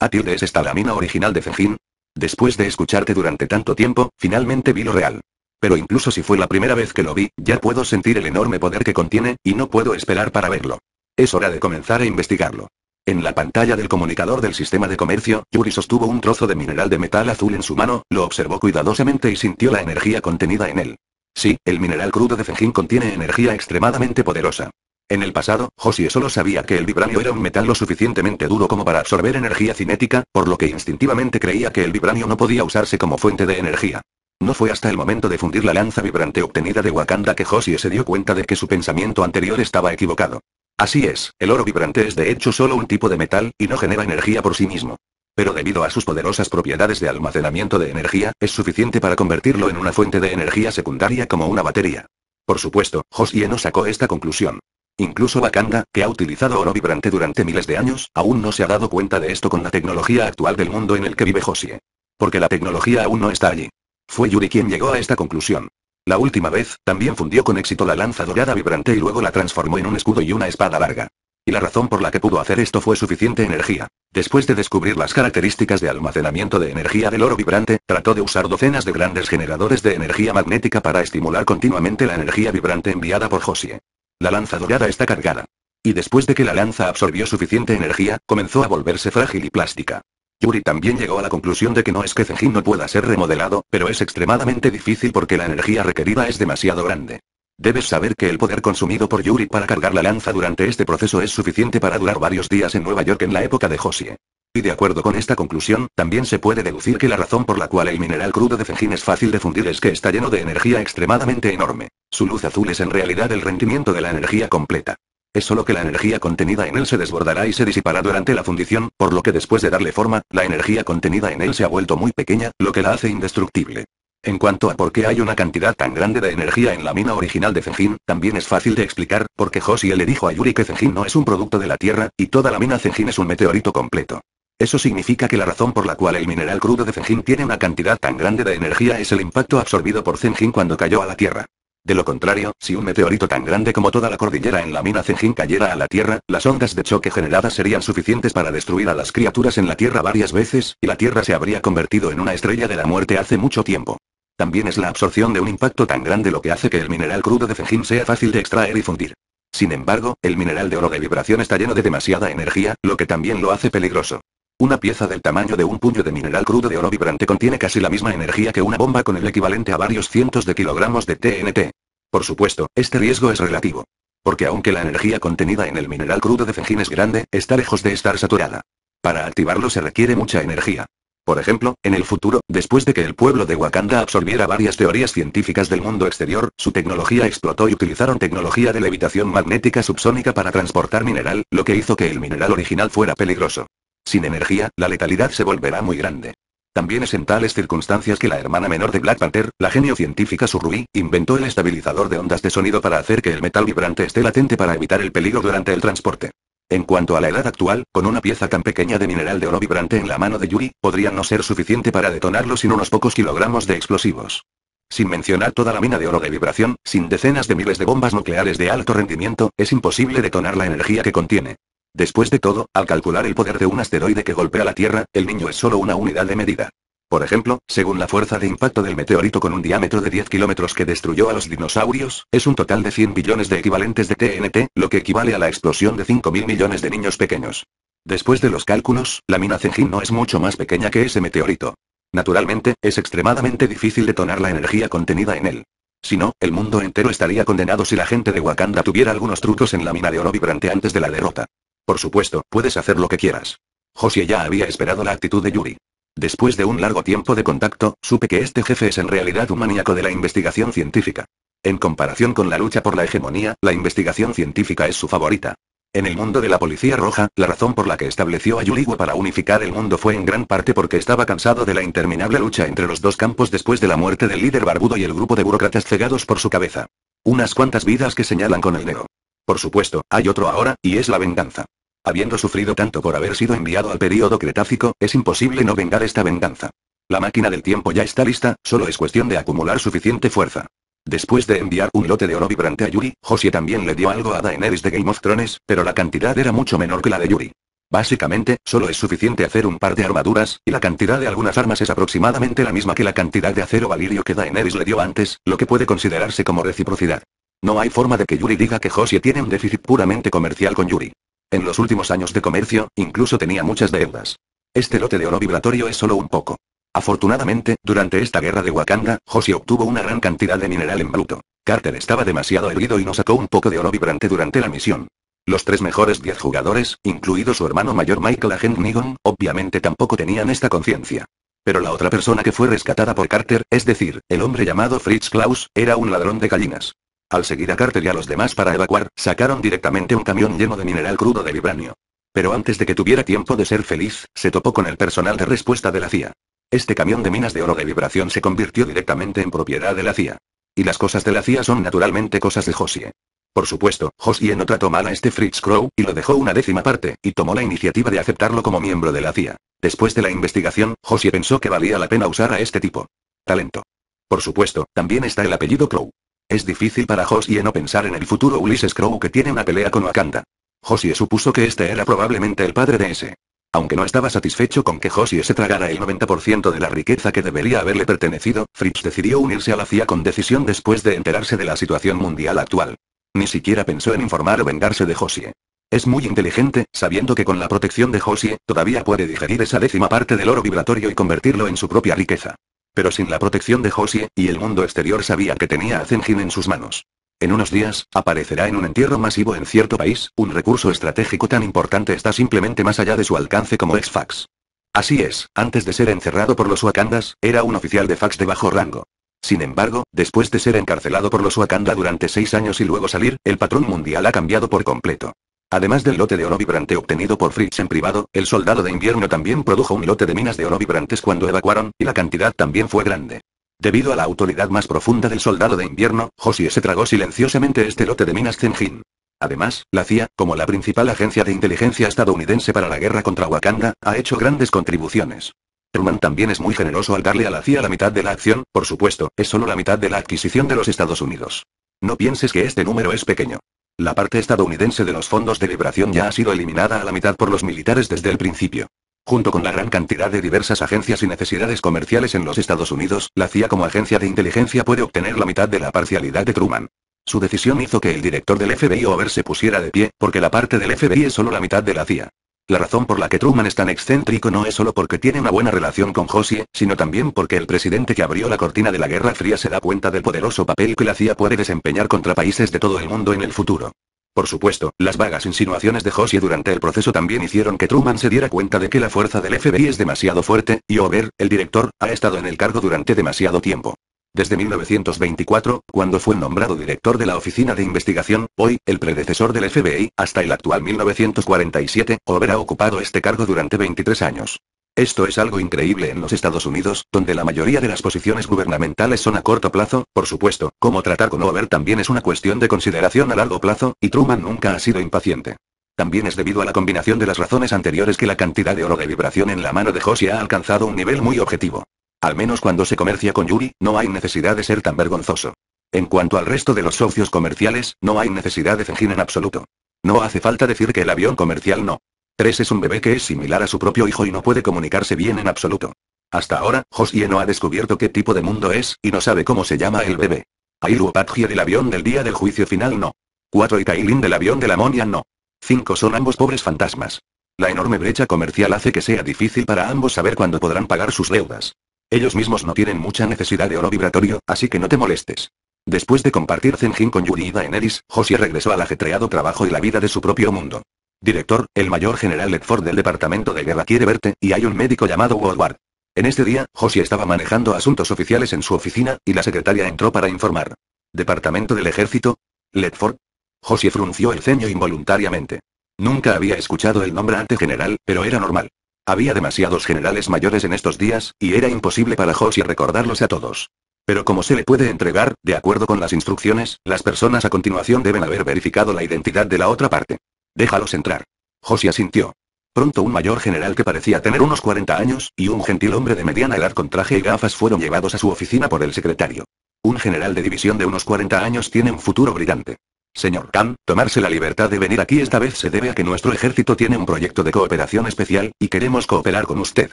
Atilde es esta la mina original de Fengin. Después de escucharte durante tanto tiempo, finalmente vi lo real. Pero incluso si fue la primera vez que lo vi, ya puedo sentir el enorme poder que contiene, y no puedo esperar para verlo. Es hora de comenzar a investigarlo. En la pantalla del comunicador del sistema de comercio, Yuri sostuvo un trozo de mineral de metal azul en su mano, lo observó cuidadosamente y sintió la energía contenida en él. Sí, el mineral crudo de Fenjin contiene energía extremadamente poderosa. En el pasado, Josie solo sabía que el vibranio era un metal lo suficientemente duro como para absorber energía cinética, por lo que instintivamente creía que el vibranio no podía usarse como fuente de energía. No fue hasta el momento de fundir la lanza vibrante obtenida de Wakanda que Josie se dio cuenta de que su pensamiento anterior estaba equivocado. Así es, el oro vibrante es de hecho solo un tipo de metal, y no genera energía por sí mismo. Pero debido a sus poderosas propiedades de almacenamiento de energía, es suficiente para convertirlo en una fuente de energía secundaria como una batería. Por supuesto, Josie no sacó esta conclusión. Incluso Wakanda, que ha utilizado oro vibrante durante miles de años, aún no se ha dado cuenta de esto con la tecnología actual del mundo en el que vive Josie. Porque la tecnología aún no está allí. Fue Yuri quien llegó a esta conclusión. La última vez, también fundió con éxito la lanza dorada vibrante y luego la transformó en un escudo y una espada larga. Y la razón por la que pudo hacer esto fue suficiente energía. Después de descubrir las características de almacenamiento de energía del oro vibrante, trató de usar docenas de grandes generadores de energía magnética para estimular continuamente la energía vibrante enviada por Josie. La lanza dorada está cargada. Y después de que la lanza absorbió suficiente energía, comenzó a volverse frágil y plástica. Yuri también llegó a la conclusión de que no es que Zenjin no pueda ser remodelado, pero es extremadamente difícil porque la energía requerida es demasiado grande. Debes saber que el poder consumido por Yuri para cargar la lanza durante este proceso es suficiente para durar varios días en Nueva York en la época de Josie. Y de acuerdo con esta conclusión, también se puede deducir que la razón por la cual el mineral crudo de Zenjin es fácil de fundir es que está lleno de energía extremadamente enorme. Su luz azul es en realidad el rendimiento de la energía completa. Es solo que la energía contenida en él se desbordará y se disipará durante la fundición, por lo que después de darle forma, la energía contenida en él se ha vuelto muy pequeña, lo que la hace indestructible. En cuanto a por qué hay una cantidad tan grande de energía en la mina original de Zenjin, también es fácil de explicar, porque Josie le dijo a Yuri que Zenjin no es un producto de la Tierra, y toda la mina Zenjin es un meteorito completo. Eso significa que la razón por la cual el mineral crudo de Zenjin tiene una cantidad tan grande de energía es el impacto absorbido por Zenjin cuando cayó a la Tierra. De lo contrario, si un meteorito tan grande como toda la cordillera en la mina Zenjin cayera a la Tierra, las ondas de choque generadas serían suficientes para destruir a las criaturas en la Tierra varias veces, y la Tierra se habría convertido en una estrella de la muerte hace mucho tiempo. También es la absorción de un impacto tan grande lo que hace que el mineral crudo de Zenjin sea fácil de extraer y fundir. Sin embargo, el mineral de oro de vibración está lleno de demasiada energía, lo que también lo hace peligroso. Una pieza del tamaño de un puño de mineral crudo de oro vibrante contiene casi la misma energía que una bomba con el equivalente a varios cientos de kilogramos de TNT. Por supuesto, este riesgo es relativo. Porque aunque la energía contenida en el mineral crudo de fengín es grande, está lejos de estar saturada. Para activarlo se requiere mucha energía. Por ejemplo, en el futuro, después de que el pueblo de Wakanda absorbiera varias teorías científicas del mundo exterior, su tecnología explotó y utilizaron tecnología de levitación magnética subsónica para transportar mineral, lo que hizo que el mineral original fuera peligroso. Sin energía, la letalidad se volverá muy grande. También es en tales circunstancias que la hermana menor de Black Panther, la genio científica Surrui, inventó el estabilizador de ondas de sonido para hacer que el metal vibrante esté latente para evitar el peligro durante el transporte. En cuanto a la edad actual, con una pieza tan pequeña de mineral de oro vibrante en la mano de Yuri, podría no ser suficiente para detonarlo sin unos pocos kilogramos de explosivos. Sin mencionar toda la mina de oro de vibración, sin decenas de miles de bombas nucleares de alto rendimiento, es imposible detonar la energía que contiene. Después de todo, al calcular el poder de un asteroide que golpea la Tierra, el niño es solo una unidad de medida. Por ejemplo, según la fuerza de impacto del meteorito con un diámetro de 10 kilómetros que destruyó a los dinosaurios, es un total de 100 billones de equivalentes de TNT, lo que equivale a la explosión de 5.000 millones de niños pequeños. Después de los cálculos, la mina Zenjin no es mucho más pequeña que ese meteorito. Naturalmente, es extremadamente difícil detonar la energía contenida en él. Si no, el mundo entero estaría condenado si la gente de Wakanda tuviera algunos trucos en la mina de oro vibrante antes de la derrota. Por supuesto, puedes hacer lo que quieras. Josie ya había esperado la actitud de Yuri. Después de un largo tiempo de contacto, supe que este jefe es en realidad un maníaco de la investigación científica. En comparación con la lucha por la hegemonía, la investigación científica es su favorita. En el mundo de la policía roja, la razón por la que estableció a Yuriwa para unificar el mundo fue en gran parte porque estaba cansado de la interminable lucha entre los dos campos después de la muerte del líder barbudo y el grupo de burócratas cegados por su cabeza. Unas cuantas vidas que señalan con el dedo. Por supuesto, hay otro ahora, y es la venganza. Habiendo sufrido tanto por haber sido enviado al período Cretácico, es imposible no vengar esta venganza. La máquina del tiempo ya está lista, solo es cuestión de acumular suficiente fuerza. Después de enviar un lote de oro vibrante a Yuri, Josie también le dio algo a Daenerys de Game of Thrones, pero la cantidad era mucho menor que la de Yuri. Básicamente, solo es suficiente hacer un par de armaduras, y la cantidad de algunas armas es aproximadamente la misma que la cantidad de acero valirio que Daenerys le dio antes, lo que puede considerarse como reciprocidad. No hay forma de que Yuri diga que Josie tiene un déficit puramente comercial con Yuri. En los últimos años de comercio, incluso tenía muchas deudas. Este lote de oro vibratorio es solo un poco. Afortunadamente, durante esta guerra de Wakanda, Josie obtuvo una gran cantidad de mineral en bruto. Carter estaba demasiado herido y no sacó un poco de oro vibrante durante la misión. Los tres mejores 10 jugadores, incluido su hermano mayor Michael Agent Nigon, obviamente tampoco tenían esta conciencia. Pero la otra persona que fue rescatada por Carter, es decir, el hombre llamado Fritz Klaus, era un ladrón de gallinas. Al seguir a Carter y a los demás para evacuar, sacaron directamente un camión lleno de mineral crudo de vibranio. Pero antes de que tuviera tiempo de ser feliz, se topó con el personal de respuesta de la CIA. Este camión de minas de oro de vibración se convirtió directamente en propiedad de la CIA. Y las cosas de la CIA son naturalmente cosas de Josie. Por supuesto, Josie no trató mal a este Fritz Crow, y lo dejó una décima parte, y tomó la iniciativa de aceptarlo como miembro de la CIA. Después de la investigación, Josie pensó que valía la pena usar a este tipo. Talento. Por supuesto, también está el apellido Crow. Es difícil para Josie no pensar en el futuro Ulysses Crow que tiene una pelea con Wakanda. Josie supuso que este era probablemente el padre de ese. Aunque no estaba satisfecho con que Josie se tragara el 90% de la riqueza que debería haberle pertenecido, Fritz decidió unirse a la CIA con decisión después de enterarse de la situación mundial actual. Ni siquiera pensó en informar o vengarse de Josie. Es muy inteligente, sabiendo que con la protección de Josie, todavía puede digerir esa décima parte del oro vibratorio y convertirlo en su propia riqueza. Pero sin la protección de Josie, y el mundo exterior sabía que tenía a Zenjin en sus manos. En unos días, aparecerá en un entierro masivo en cierto país, un recurso estratégico tan importante está simplemente más allá de su alcance como ex fax. Así es, antes de ser encerrado por los Wakandas, era un oficial de fax de bajo rango. Sin embargo, después de ser encarcelado por los Wakanda durante seis años y luego salir, el patrón mundial ha cambiado por completo. Además del lote de oro vibrante obtenido por Fritz en privado, el soldado de invierno también produjo un lote de minas de oro vibrantes cuando evacuaron, y la cantidad también fue grande. Debido a la autoridad más profunda del soldado de invierno, Josie se tragó silenciosamente este lote de minas Zenjin. Además, la CIA, como la principal agencia de inteligencia estadounidense para la guerra contra Wakanda, ha hecho grandes contribuciones. Truman también es muy generoso al darle a la CIA la mitad de la acción, por supuesto, es solo la mitad de la adquisición de los Estados Unidos. No pienses que este número es pequeño. La parte estadounidense de los fondos de liberación ya ha sido eliminada a la mitad por los militares desde el principio. Junto con la gran cantidad de diversas agencias y necesidades comerciales en los Estados Unidos, la CIA como agencia de inteligencia puede obtener la mitad de la parcialidad de Truman. Su decisión hizo que el director del FBI Over se pusiera de pie, porque la parte del FBI es solo la mitad de la CIA. La razón por la que Truman es tan excéntrico no es solo porque tiene una buena relación con Josie, sino también porque el presidente que abrió la cortina de la Guerra Fría se da cuenta del poderoso papel que la CIA puede desempeñar contra países de todo el mundo en el futuro. Por supuesto, las vagas insinuaciones de Josie durante el proceso también hicieron que Truman se diera cuenta de que la fuerza del FBI es demasiado fuerte, y Over, el director, ha estado en el cargo durante demasiado tiempo. Desde 1924, cuando fue nombrado director de la Oficina de Investigación, hoy, el predecesor del FBI, hasta el actual 1947, Ober ha ocupado este cargo durante 23 años. Esto es algo increíble en los Estados Unidos, donde la mayoría de las posiciones gubernamentales son a corto plazo, por supuesto, como tratar con Over también es una cuestión de consideración a largo plazo, y Truman nunca ha sido impaciente. También es debido a la combinación de las razones anteriores que la cantidad de oro de vibración en la mano de Josie ha alcanzado un nivel muy objetivo. Al menos cuando se comercia con Yuri, no hay necesidad de ser tan vergonzoso. En cuanto al resto de los socios comerciales, no hay necesidad de fingir en absoluto. No hace falta decir que el avión comercial no. Tres es un bebé que es similar a su propio hijo y no puede comunicarse bien en absoluto. Hasta ahora, Josie no ha descubierto qué tipo de mundo es, y no sabe cómo se llama el bebé. Ailu del avión del día del juicio final no. 4 y Kailin del avión de la Monia no. 5 son ambos pobres fantasmas. La enorme brecha comercial hace que sea difícil para ambos saber cuándo podrán pagar sus deudas. Ellos mismos no tienen mucha necesidad de oro vibratorio, así que no te molestes. Después de compartir Zenjin con Yuriida en Eris, Josie regresó al ajetreado trabajo y la vida de su propio mundo. Director, el mayor general Ledford del Departamento de Guerra quiere verte, y hay un médico llamado Woodward. En este día, Josie estaba manejando asuntos oficiales en su oficina, y la secretaria entró para informar. ¿Departamento del Ejército? ¿Ledford? Josie frunció el ceño involuntariamente. Nunca había escuchado el nombre ante general, pero era normal. Había demasiados generales mayores en estos días, y era imposible para Josie recordarlos a todos. Pero como se le puede entregar, de acuerdo con las instrucciones, las personas a continuación deben haber verificado la identidad de la otra parte. Déjalos entrar. Josie asintió. Pronto un mayor general que parecía tener unos 40 años, y un gentil hombre de mediana edad con traje y gafas fueron llevados a su oficina por el secretario. Un general de división de unos 40 años tiene un futuro brillante. Señor Khan, tomarse la libertad de venir aquí esta vez se debe a que nuestro ejército tiene un proyecto de cooperación especial, y queremos cooperar con usted.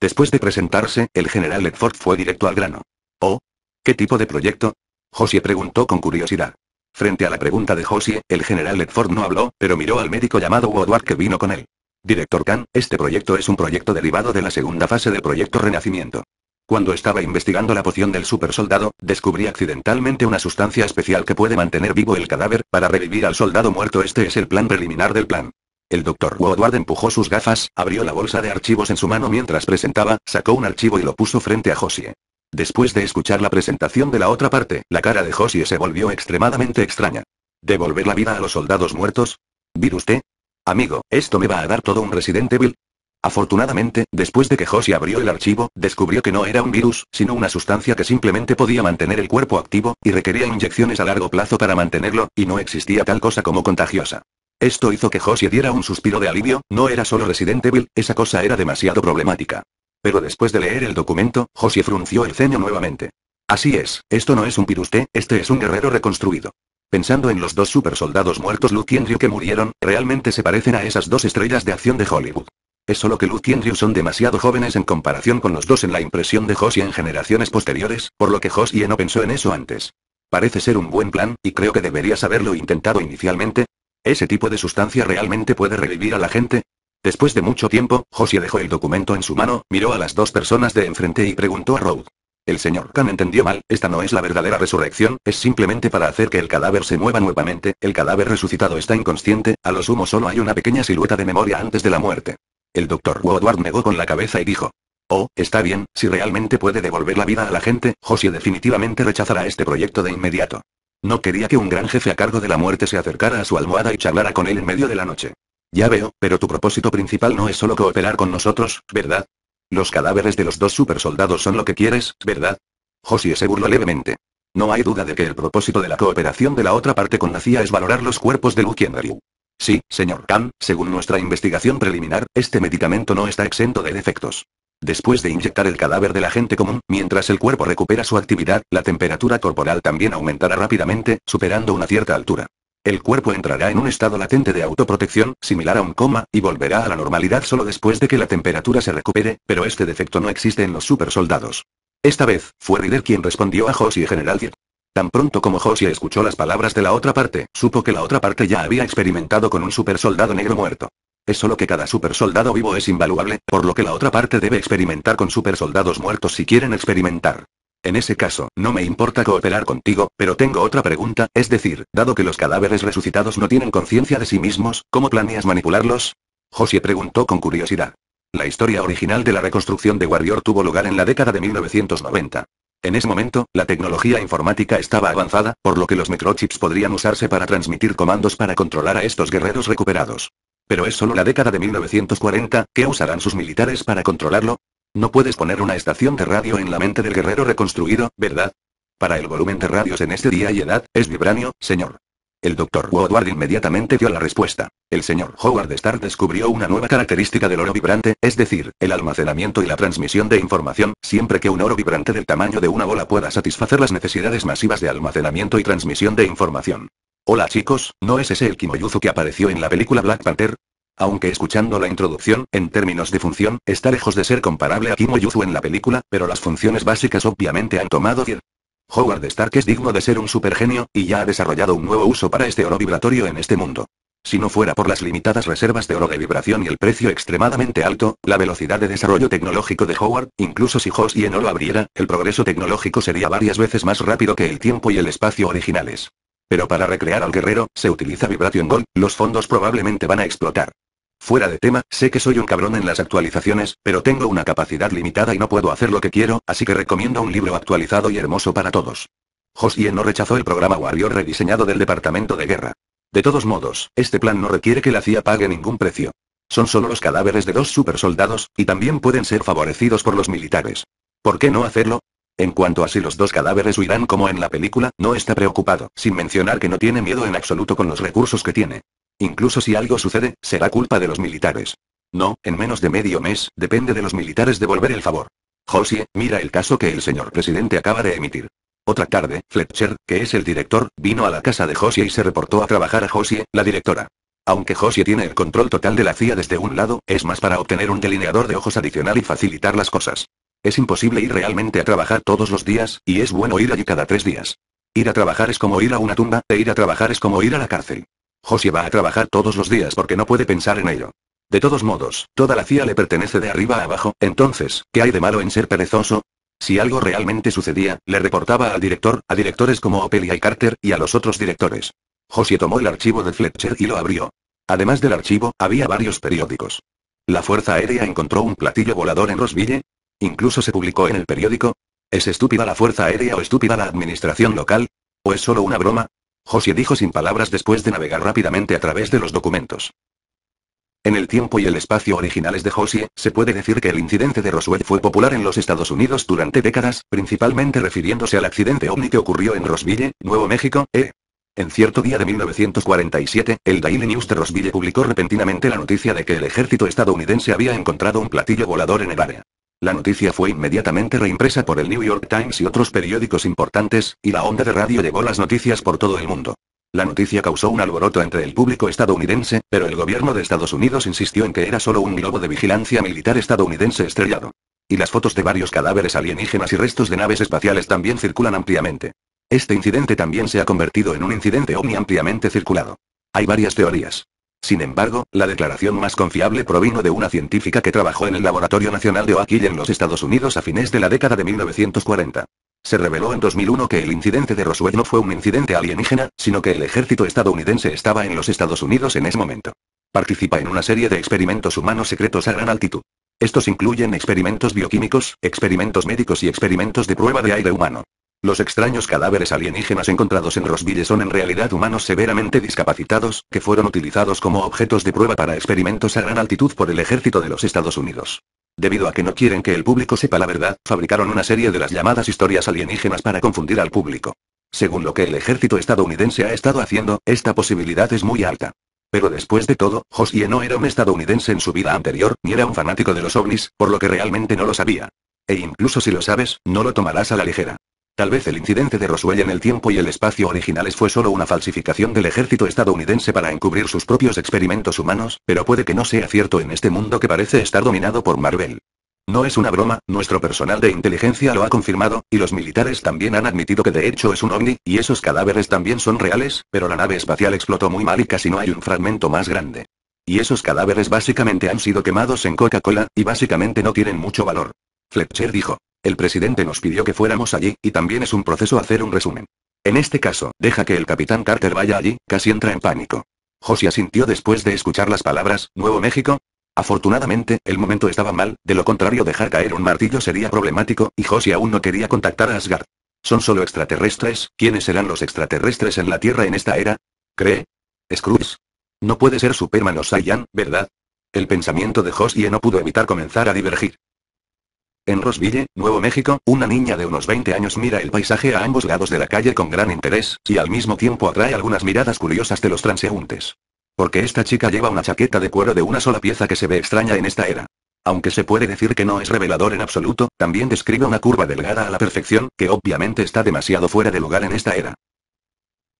Después de presentarse, el general Ledford fue directo al grano. ¿Oh? ¿Qué tipo de proyecto? Josie preguntó con curiosidad. Frente a la pregunta de Josie, el general Ledford no habló, pero miró al médico llamado Woodward que vino con él. Director Khan, este proyecto es un proyecto derivado de la segunda fase del proyecto Renacimiento. Cuando estaba investigando la poción del supersoldado, descubrí accidentalmente una sustancia especial que puede mantener vivo el cadáver, para revivir al soldado muerto. Este es el plan preliminar del plan. El doctor Woodward empujó sus gafas, abrió la bolsa de archivos en su mano mientras presentaba, sacó un archivo y lo puso frente a Josie. Después de escuchar la presentación de la otra parte, la cara de Josie se volvió extremadamente extraña. ¿Devolver la vida a los soldados muertos? ¿Vir usted? Amigo, esto me va a dar todo un Resident Evil, Afortunadamente, después de que Josie abrió el archivo, descubrió que no era un virus, sino una sustancia que simplemente podía mantener el cuerpo activo, y requería inyecciones a largo plazo para mantenerlo, y no existía tal cosa como contagiosa. Esto hizo que Josie diera un suspiro de alivio, no era solo Resident Evil, esa cosa era demasiado problemática. Pero después de leer el documento, Josie frunció el ceño nuevamente. Así es, esto no es un virus este es un guerrero reconstruido. Pensando en los dos supersoldados muertos Luke y Andrew que murieron, realmente se parecen a esas dos estrellas de acción de Hollywood. Es solo que Luke y Andrew son demasiado jóvenes en comparación con los dos en la impresión de Josie en generaciones posteriores, por lo que Josie no pensó en eso antes. Parece ser un buen plan, y creo que deberías haberlo intentado inicialmente. ¿Ese tipo de sustancia realmente puede revivir a la gente? Después de mucho tiempo, Josie dejó el documento en su mano, miró a las dos personas de enfrente y preguntó a Rhodes. El señor Khan entendió mal, esta no es la verdadera resurrección, es simplemente para hacer que el cadáver se mueva nuevamente, el cadáver resucitado está inconsciente, a lo sumo solo hay una pequeña silueta de memoria antes de la muerte. El doctor Woodward negó con la cabeza y dijo. Oh, está bien, si realmente puede devolver la vida a la gente, Josie definitivamente rechazará este proyecto de inmediato. No quería que un gran jefe a cargo de la muerte se acercara a su almohada y charlara con él en medio de la noche. Ya veo, pero tu propósito principal no es solo cooperar con nosotros, ¿verdad? Los cadáveres de los dos supersoldados son lo que quieres, ¿verdad? Josie se burló levemente. No hay duda de que el propósito de la cooperación de la otra parte con la CIA es valorar los cuerpos de Luke y Sí, señor Khan, según nuestra investigación preliminar, este medicamento no está exento de defectos. Después de inyectar el cadáver de la gente común, mientras el cuerpo recupera su actividad, la temperatura corporal también aumentará rápidamente, superando una cierta altura. El cuerpo entrará en un estado latente de autoprotección, similar a un coma, y volverá a la normalidad solo después de que la temperatura se recupere, pero este defecto no existe en los supersoldados. Esta vez, fue Rider quien respondió a Josie y General Tan pronto como Josie escuchó las palabras de la otra parte, supo que la otra parte ya había experimentado con un supersoldado negro muerto. Es solo que cada supersoldado vivo es invaluable, por lo que la otra parte debe experimentar con supersoldados muertos si quieren experimentar. En ese caso, no me importa cooperar contigo, pero tengo otra pregunta, es decir, dado que los cadáveres resucitados no tienen conciencia de sí mismos, ¿cómo planeas manipularlos? Josie preguntó con curiosidad. La historia original de la reconstrucción de Warrior tuvo lugar en la década de 1990. En ese momento, la tecnología informática estaba avanzada, por lo que los microchips podrían usarse para transmitir comandos para controlar a estos guerreros recuperados. Pero es solo la década de 1940, ¿qué usarán sus militares para controlarlo? No puedes poner una estación de radio en la mente del guerrero reconstruido, ¿verdad? Para el volumen de radios en este día y edad, es vibranio, señor. El Dr. Woodward inmediatamente dio la respuesta. El señor Howard Starr descubrió una nueva característica del oro vibrante, es decir, el almacenamiento y la transmisión de información, siempre que un oro vibrante del tamaño de una bola pueda satisfacer las necesidades masivas de almacenamiento y transmisión de información. Hola chicos, ¿no es ese el Kimoyuzu que apareció en la película Black Panther? Aunque escuchando la introducción, en términos de función, está lejos de ser comparable a Kimoyuzu en la película, pero las funciones básicas obviamente han tomado Howard Stark es digno de ser un supergenio, y ya ha desarrollado un nuevo uso para este oro vibratorio en este mundo. Si no fuera por las limitadas reservas de oro de vibración y el precio extremadamente alto, la velocidad de desarrollo tecnológico de Howard, incluso si Hoss y en oro abriera, el progreso tecnológico sería varias veces más rápido que el tiempo y el espacio originales. Pero para recrear al guerrero, se utiliza Vibration Gold, los fondos probablemente van a explotar. Fuera de tema, sé que soy un cabrón en las actualizaciones, pero tengo una capacidad limitada y no puedo hacer lo que quiero, así que recomiendo un libro actualizado y hermoso para todos. Josie no rechazó el programa Warrior rediseñado del Departamento de Guerra. De todos modos, este plan no requiere que la CIA pague ningún precio. Son solo los cadáveres de dos supersoldados, y también pueden ser favorecidos por los militares. ¿Por qué no hacerlo? En cuanto a si los dos cadáveres huirán como en la película, no está preocupado, sin mencionar que no tiene miedo en absoluto con los recursos que tiene. Incluso si algo sucede, será culpa de los militares. No, en menos de medio mes, depende de los militares devolver el favor. Josie, mira el caso que el señor presidente acaba de emitir. Otra tarde, Fletcher, que es el director, vino a la casa de Josie y se reportó a trabajar a Josie, la directora. Aunque Josie tiene el control total de la CIA desde un lado, es más para obtener un delineador de ojos adicional y facilitar las cosas. Es imposible ir realmente a trabajar todos los días, y es bueno ir allí cada tres días. Ir a trabajar es como ir a una tumba, e ir a trabajar es como ir a la cárcel. Josie va a trabajar todos los días porque no puede pensar en ello. De todos modos, toda la CIA le pertenece de arriba a abajo, entonces, ¿qué hay de malo en ser perezoso? Si algo realmente sucedía, le reportaba al director, a directores como Opelia y Carter, y a los otros directores. Josie tomó el archivo de Fletcher y lo abrió. Además del archivo, había varios periódicos. La Fuerza Aérea encontró un platillo volador en Rosville. Incluso se publicó en el periódico. ¿Es estúpida la Fuerza Aérea o estúpida la administración local? ¿O es solo una broma? Josie dijo sin palabras después de navegar rápidamente a través de los documentos. En el tiempo y el espacio originales de Josie, se puede decir que el incidente de Roswell fue popular en los Estados Unidos durante décadas, principalmente refiriéndose al accidente ovni que ocurrió en Rosville, Nuevo México, E. En cierto día de 1947, el Daily News de Rosville publicó repentinamente la noticia de que el ejército estadounidense había encontrado un platillo volador en el área. La noticia fue inmediatamente reimpresa por el New York Times y otros periódicos importantes, y la onda de radio llevó las noticias por todo el mundo. La noticia causó un alboroto entre el público estadounidense, pero el gobierno de Estados Unidos insistió en que era solo un globo de vigilancia militar estadounidense estrellado. Y las fotos de varios cadáveres alienígenas y restos de naves espaciales también circulan ampliamente. Este incidente también se ha convertido en un incidente ovni ampliamente circulado. Hay varias teorías. Sin embargo, la declaración más confiable provino de una científica que trabajó en el Laboratorio Nacional de Oakville en los Estados Unidos a fines de la década de 1940. Se reveló en 2001 que el incidente de Roswell no fue un incidente alienígena, sino que el ejército estadounidense estaba en los Estados Unidos en ese momento. Participa en una serie de experimentos humanos secretos a gran altitud. Estos incluyen experimentos bioquímicos, experimentos médicos y experimentos de prueba de aire humano. Los extraños cadáveres alienígenas encontrados en Rosville son en realidad humanos severamente discapacitados, que fueron utilizados como objetos de prueba para experimentos a gran altitud por el ejército de los Estados Unidos. Debido a que no quieren que el público sepa la verdad, fabricaron una serie de las llamadas historias alienígenas para confundir al público. Según lo que el ejército estadounidense ha estado haciendo, esta posibilidad es muy alta. Pero después de todo, Josie no era un estadounidense en su vida anterior, ni era un fanático de los ovnis, por lo que realmente no lo sabía. E incluso si lo sabes, no lo tomarás a la ligera. Tal vez el incidente de Roswell en el tiempo y el espacio originales fue solo una falsificación del ejército estadounidense para encubrir sus propios experimentos humanos, pero puede que no sea cierto en este mundo que parece estar dominado por Marvel. No es una broma, nuestro personal de inteligencia lo ha confirmado, y los militares también han admitido que de hecho es un ovni, y esos cadáveres también son reales, pero la nave espacial explotó muy mal y casi no hay un fragmento más grande. Y esos cadáveres básicamente han sido quemados en Coca-Cola, y básicamente no tienen mucho valor. Fletcher dijo. El presidente nos pidió que fuéramos allí, y también es un proceso hacer un resumen. En este caso, deja que el capitán Carter vaya allí, casi entra en pánico. Josia sintió después de escuchar las palabras, ¿Nuevo México? Afortunadamente, el momento estaba mal, de lo contrario dejar caer un martillo sería problemático, y Josie aún no quería contactar a Asgard. ¿Son solo extraterrestres? ¿Quiénes serán los extraterrestres en la Tierra en esta era? ¿Cree? Scrooge. No puede ser Superman o Saiyan, ¿verdad? El pensamiento de Josie no pudo evitar comenzar a divergir. En Rosville, Nuevo México, una niña de unos 20 años mira el paisaje a ambos lados de la calle con gran interés, y al mismo tiempo atrae algunas miradas curiosas de los transeúntes. Porque esta chica lleva una chaqueta de cuero de una sola pieza que se ve extraña en esta era. Aunque se puede decir que no es revelador en absoluto, también describe una curva delgada a la perfección, que obviamente está demasiado fuera de lugar en esta era.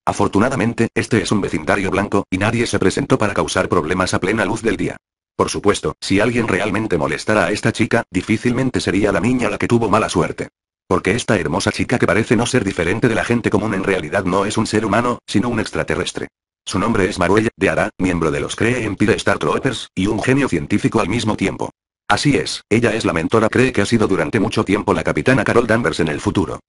Afortunadamente, este es un vecindario blanco, y nadie se presentó para causar problemas a plena luz del día. Por supuesto, si alguien realmente molestara a esta chica, difícilmente sería la niña la que tuvo mala suerte. Porque esta hermosa chica que parece no ser diferente de la gente común en realidad no es un ser humano, sino un extraterrestre. Su nombre es Maruella de Ara, miembro de los Cree Empire Star Troopers, y un genio científico al mismo tiempo. Así es, ella es la mentora Cree que ha sido durante mucho tiempo la capitana Carol Danvers en el futuro.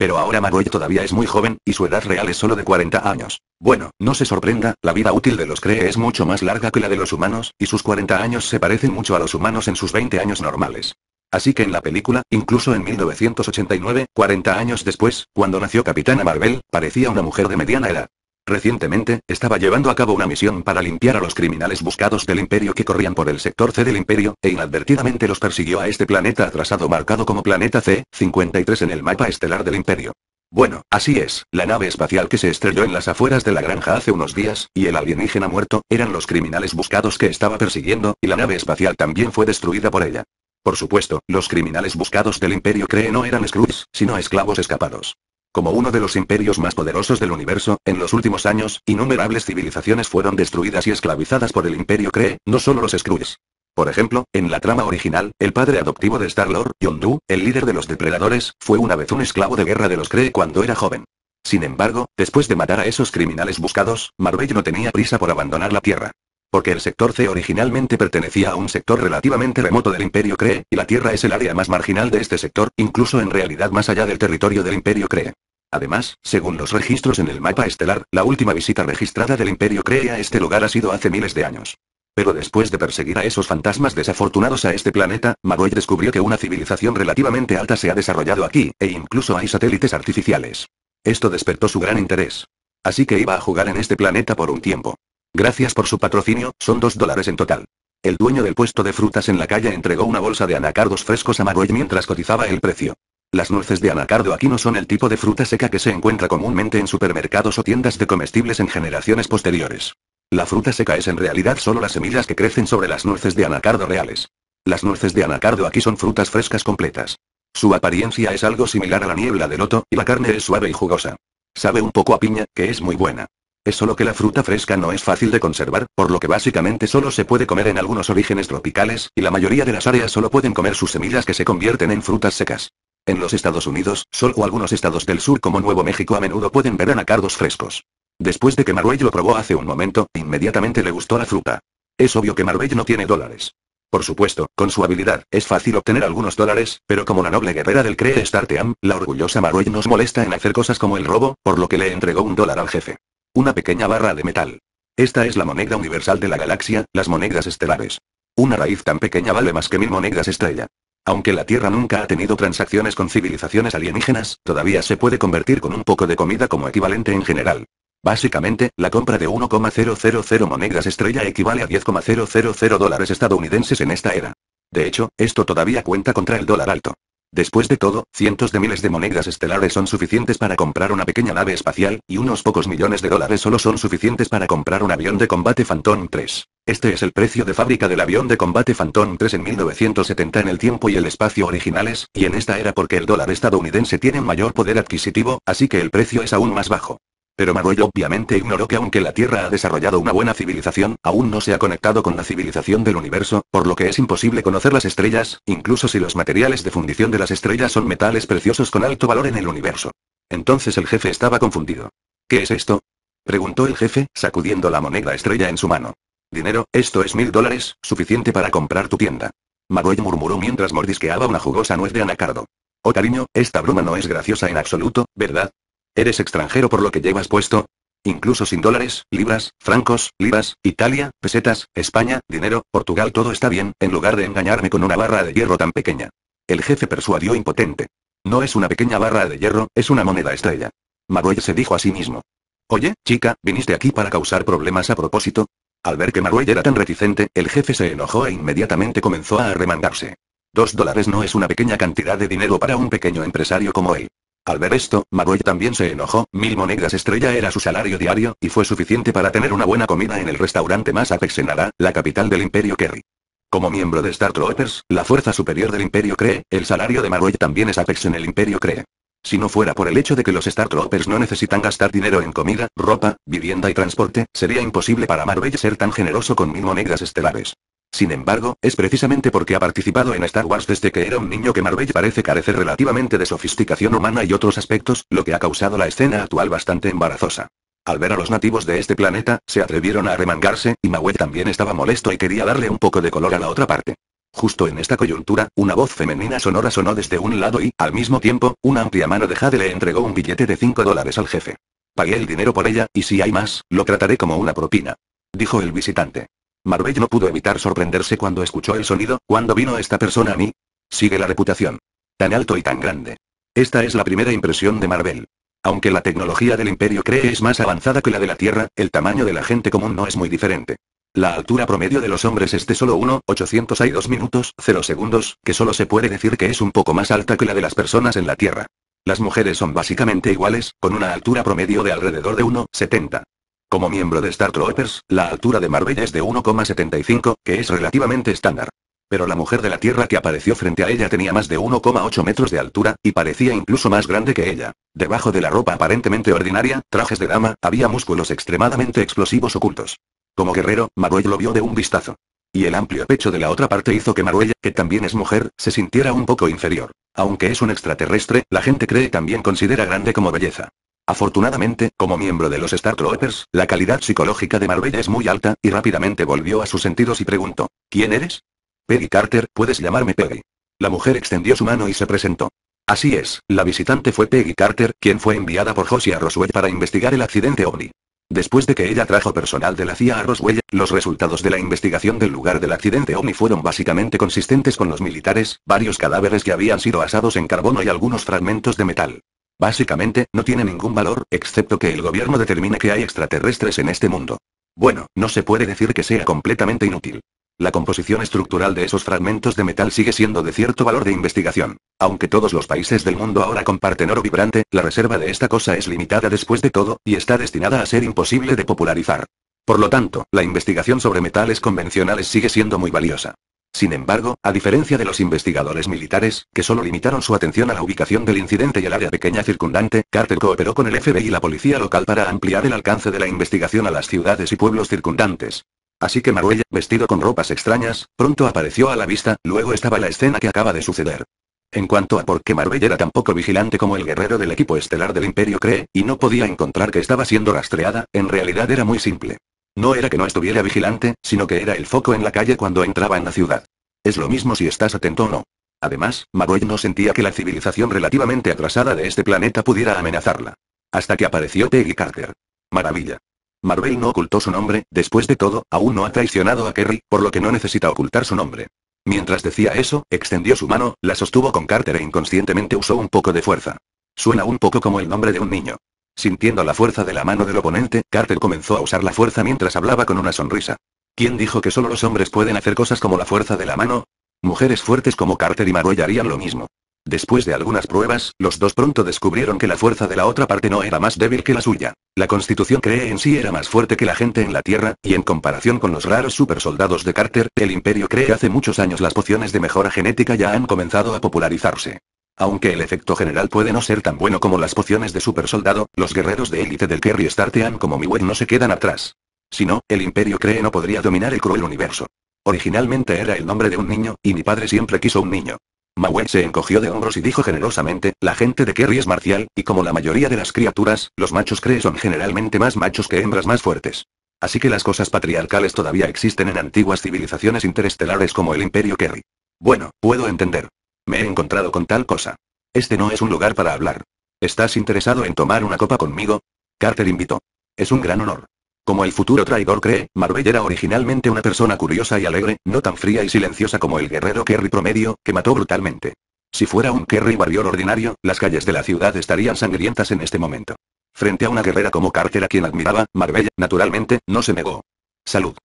Pero ahora Margot todavía es muy joven, y su edad real es solo de 40 años. Bueno, no se sorprenda, la vida útil de los Cree es mucho más larga que la de los humanos, y sus 40 años se parecen mucho a los humanos en sus 20 años normales. Así que en la película, incluso en 1989, 40 años después, cuando nació Capitana Marvel, parecía una mujer de mediana edad. Recientemente, estaba llevando a cabo una misión para limpiar a los criminales buscados del imperio que corrían por el sector C del imperio, e inadvertidamente los persiguió a este planeta atrasado marcado como planeta C-53 en el mapa estelar del imperio. Bueno, así es, la nave espacial que se estrelló en las afueras de la granja hace unos días, y el alienígena muerto, eran los criminales buscados que estaba persiguiendo, y la nave espacial también fue destruida por ella. Por supuesto, los criminales buscados del Imperio Cree no eran Scrooge, sino esclavos escapados. Como uno de los imperios más poderosos del universo, en los últimos años, innumerables civilizaciones fueron destruidas y esclavizadas por el imperio Cree, no solo los Skrulls. Por ejemplo, en la trama original, el padre adoptivo de Star-Lord, Yondu, el líder de los depredadores, fue una vez un esclavo de guerra de los Kree cuando era joven. Sin embargo, después de matar a esos criminales buscados, Marvel no tenía prisa por abandonar la Tierra. Porque el sector C originalmente pertenecía a un sector relativamente remoto del Imperio Cree, y la Tierra es el área más marginal de este sector, incluso en realidad más allá del territorio del Imperio Cree. Además, según los registros en el mapa estelar, la última visita registrada del Imperio Crea a este lugar ha sido hace miles de años. Pero después de perseguir a esos fantasmas desafortunados a este planeta, Magoy descubrió que una civilización relativamente alta se ha desarrollado aquí, e incluso hay satélites artificiales. Esto despertó su gran interés. Así que iba a jugar en este planeta por un tiempo. Gracias por su patrocinio, son dos dólares en total. El dueño del puesto de frutas en la calle entregó una bolsa de anacardos frescos a Magoy mientras cotizaba el precio. Las nueces de anacardo aquí no son el tipo de fruta seca que se encuentra comúnmente en supermercados o tiendas de comestibles en generaciones posteriores. La fruta seca es en realidad solo las semillas que crecen sobre las nueces de anacardo reales. Las nueces de anacardo aquí son frutas frescas completas. Su apariencia es algo similar a la niebla de loto, y la carne es suave y jugosa. Sabe un poco a piña, que es muy buena. Es solo que la fruta fresca no es fácil de conservar, por lo que básicamente solo se puede comer en algunos orígenes tropicales, y la mayoría de las áreas solo pueden comer sus semillas que se convierten en frutas secas. En los Estados Unidos, solo algunos estados del sur como Nuevo México a menudo pueden ver anacardos frescos. Después de que Marwell lo probó hace un momento, inmediatamente le gustó la fruta. Es obvio que Marwell no tiene dólares. Por supuesto, con su habilidad, es fácil obtener algunos dólares, pero como la noble guerrera del Cree Starteam, la orgullosa Marwell nos molesta en hacer cosas como el robo, por lo que le entregó un dólar al jefe. Una pequeña barra de metal. Esta es la moneda universal de la galaxia, las monedas estelares. Una raíz tan pequeña vale más que mil monedas estrella. Aunque la Tierra nunca ha tenido transacciones con civilizaciones alienígenas, todavía se puede convertir con un poco de comida como equivalente en general. Básicamente, la compra de 1,000 monedas estrella equivale a 10,000 dólares estadounidenses en esta era. De hecho, esto todavía cuenta contra el dólar alto. Después de todo, cientos de miles de monedas estelares son suficientes para comprar una pequeña nave espacial, y unos pocos millones de dólares solo son suficientes para comprar un avión de combate Phantom 3. Este es el precio de fábrica del avión de combate Phantom 3 en 1970 en el tiempo y el espacio originales, y en esta era porque el dólar estadounidense tiene mayor poder adquisitivo, así que el precio es aún más bajo. Pero Madoy obviamente ignoró que aunque la Tierra ha desarrollado una buena civilización, aún no se ha conectado con la civilización del universo, por lo que es imposible conocer las estrellas, incluso si los materiales de fundición de las estrellas son metales preciosos con alto valor en el universo. Entonces el jefe estaba confundido. ¿Qué es esto? Preguntó el jefe, sacudiendo la moneda estrella en su mano. Dinero, esto es mil dólares, suficiente para comprar tu tienda. Madoy murmuró mientras mordisqueaba una jugosa nuez de anacardo. Oh cariño, esta broma no es graciosa en absoluto, ¿verdad? Eres extranjero por lo que llevas puesto. Incluso sin dólares, libras, francos, libras, Italia, pesetas, España, dinero, Portugal, todo está bien, en lugar de engañarme con una barra de hierro tan pequeña. El jefe persuadió impotente. No es una pequeña barra de hierro, es una moneda estrella. Maruelle se dijo a sí mismo. Oye, chica, ¿viniste aquí para causar problemas a propósito? Al ver que Maruelle era tan reticente, el jefe se enojó e inmediatamente comenzó a arremangarse. Dos dólares no es una pequeña cantidad de dinero para un pequeño empresario como él. Al ver esto, Maroy también se enojó, mil monedas estrella era su salario diario, y fue suficiente para tener una buena comida en el restaurante más afeccionada, la capital del Imperio Kerry. Como miembro de Star Troopers, la fuerza superior del Imperio Cree, el salario de Maroy también es Apex en el Imperio Cree. Si no fuera por el hecho de que los Star Troopers no necesitan gastar dinero en comida, ropa, vivienda y transporte, sería imposible para Marvel ser tan generoso con mil monedas estelares. Sin embargo, es precisamente porque ha participado en Star Wars desde que era un niño que Marvel parece carecer relativamente de sofisticación humana y otros aspectos, lo que ha causado la escena actual bastante embarazosa. Al ver a los nativos de este planeta, se atrevieron a remangarse, y Mawet también estaba molesto y quería darle un poco de color a la otra parte. Justo en esta coyuntura, una voz femenina sonora sonó desde un lado y, al mismo tiempo, una amplia mano de Jade le entregó un billete de 5 dólares al jefe. Pagué el dinero por ella, y si hay más, lo trataré como una propina. Dijo el visitante. Marvel no pudo evitar sorprenderse cuando escuchó el sonido, cuando vino esta persona a mí. Sigue la reputación. Tan alto y tan grande. Esta es la primera impresión de Marvel. Aunque la tecnología del imperio cree es más avanzada que la de la Tierra, el tamaño de la gente común no es muy diferente. La altura promedio de los hombres es de solo 1,802 minutos 0 segundos, que solo se puede decir que es un poco más alta que la de las personas en la Tierra. Las mujeres son básicamente iguales, con una altura promedio de alrededor de 1,70. Como miembro de Star Troopers, la altura de Marbella es de 1,75, que es relativamente estándar. Pero la mujer de la Tierra que apareció frente a ella tenía más de 1,8 metros de altura, y parecía incluso más grande que ella. Debajo de la ropa aparentemente ordinaria, trajes de dama, había músculos extremadamente explosivos ocultos. Como guerrero, Maruel lo vio de un vistazo. Y el amplio pecho de la otra parte hizo que Marbella, que también es mujer, se sintiera un poco inferior. Aunque es un extraterrestre, la gente cree también considera grande como belleza. Afortunadamente, como miembro de los Star Troopers, la calidad psicológica de Marbella es muy alta, y rápidamente volvió a sus sentidos y preguntó: ¿Quién eres? Peggy Carter, puedes llamarme Peggy. La mujer extendió su mano y se presentó. Así es, la visitante fue Peggy Carter, quien fue enviada por Josie a Roswell para investigar el accidente OVNI. Después de que ella trajo personal de la CIA a Roswell, los resultados de la investigación del lugar del accidente OVNI fueron básicamente consistentes con los militares, varios cadáveres que habían sido asados en carbono y algunos fragmentos de metal. Básicamente, no tiene ningún valor, excepto que el gobierno determine que hay extraterrestres en este mundo. Bueno, no se puede decir que sea completamente inútil. La composición estructural de esos fragmentos de metal sigue siendo de cierto valor de investigación. Aunque todos los países del mundo ahora comparten oro vibrante, la reserva de esta cosa es limitada después de todo, y está destinada a ser imposible de popularizar. Por lo tanto, la investigación sobre metales convencionales sigue siendo muy valiosa. Sin embargo, a diferencia de los investigadores militares, que solo limitaron su atención a la ubicación del incidente y el área pequeña circundante, Carter cooperó con el FBI y la policía local para ampliar el alcance de la investigación a las ciudades y pueblos circundantes. Así que Maruella, vestido con ropas extrañas, pronto apareció a la vista, luego estaba la escena que acaba de suceder. En cuanto a por qué Maruella era tan poco vigilante como el guerrero del equipo estelar del Imperio cree, y no podía encontrar que estaba siendo rastreada, en realidad era muy simple. No era que no estuviera vigilante, sino que era el foco en la calle cuando entraba en la ciudad. Es lo mismo si estás atento o no. Además, Maruel no sentía que la civilización relativamente atrasada de este planeta pudiera amenazarla. Hasta que apareció Peggy Carter. Maravilla. Marvel no ocultó su nombre, después de todo, aún no ha traicionado a Kerry, por lo que no necesita ocultar su nombre. Mientras decía eso, extendió su mano, la sostuvo con Carter e inconscientemente usó un poco de fuerza. Suena un poco como el nombre de un niño. Sintiendo la fuerza de la mano del oponente, Carter comenzó a usar la fuerza mientras hablaba con una sonrisa. ¿Quién dijo que solo los hombres pueden hacer cosas como la fuerza de la mano? Mujeres fuertes como Carter y Maroy harían lo mismo. Después de algunas pruebas, los dos pronto descubrieron que la fuerza de la otra parte no era más débil que la suya. La constitución cree en sí era más fuerte que la gente en la Tierra, y en comparación con los raros supersoldados de Carter, el imperio cree hace muchos años las pociones de mejora genética ya han comenzado a popularizarse. Aunque el efecto general puede no ser tan bueno como las pociones de supersoldado, los guerreros de élite del Kerry Startean como Miwen no se quedan atrás. Si no, el imperio cree no podría dominar el cruel universo. Originalmente era el nombre de un niño, y mi padre siempre quiso un niño. Mawen se encogió de hombros y dijo generosamente, la gente de Kerry es marcial, y como la mayoría de las criaturas, los machos cree son generalmente más machos que hembras más fuertes. Así que las cosas patriarcales todavía existen en antiguas civilizaciones interestelares como el Imperio Kerry. Bueno, puedo entender. Me he encontrado con tal cosa. Este no es un lugar para hablar. ¿Estás interesado en tomar una copa conmigo? Carter invitó. Es un gran honor. Como el futuro traidor cree, Marbella era originalmente una persona curiosa y alegre, no tan fría y silenciosa como el guerrero Kerry promedio, que mató brutalmente. Si fuera un Kerry barrior ordinario, las calles de la ciudad estarían sangrientas en este momento. Frente a una guerrera como Carter a quien admiraba, Marbella, naturalmente, no se negó. Salud.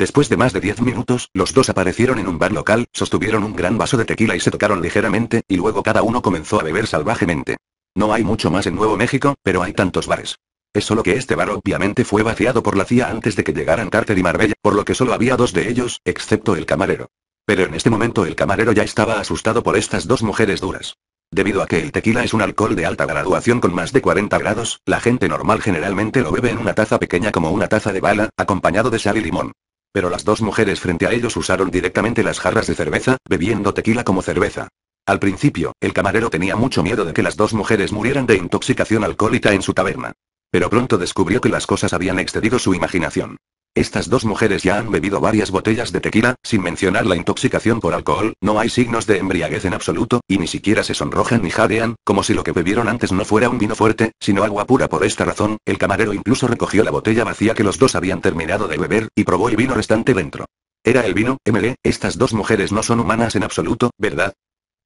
Después de más de 10 minutos, los dos aparecieron en un bar local, sostuvieron un gran vaso de tequila y se tocaron ligeramente, y luego cada uno comenzó a beber salvajemente. No hay mucho más en Nuevo México, pero hay tantos bares. Es solo que este bar obviamente fue vaciado por la CIA antes de que llegaran Carter y Marbella, por lo que solo había dos de ellos, excepto el camarero. Pero en este momento el camarero ya estaba asustado por estas dos mujeres duras. Debido a que el tequila es un alcohol de alta graduación con más de 40 grados, la gente normal generalmente lo bebe en una taza pequeña como una taza de bala, acompañado de sal y limón. Pero las dos mujeres frente a ellos usaron directamente las jarras de cerveza, bebiendo tequila como cerveza. Al principio, el camarero tenía mucho miedo de que las dos mujeres murieran de intoxicación alcohólica en su taberna. Pero pronto descubrió que las cosas habían excedido su imaginación. Estas dos mujeres ya han bebido varias botellas de tequila, sin mencionar la intoxicación por alcohol, no hay signos de embriaguez en absoluto, y ni siquiera se sonrojan ni jadean, como si lo que bebieron antes no fuera un vino fuerte, sino agua pura. Por esta razón, el camarero incluso recogió la botella vacía que los dos habían terminado de beber, y probó el vino restante dentro. Era el vino, ML, estas dos mujeres no son humanas en absoluto, ¿verdad?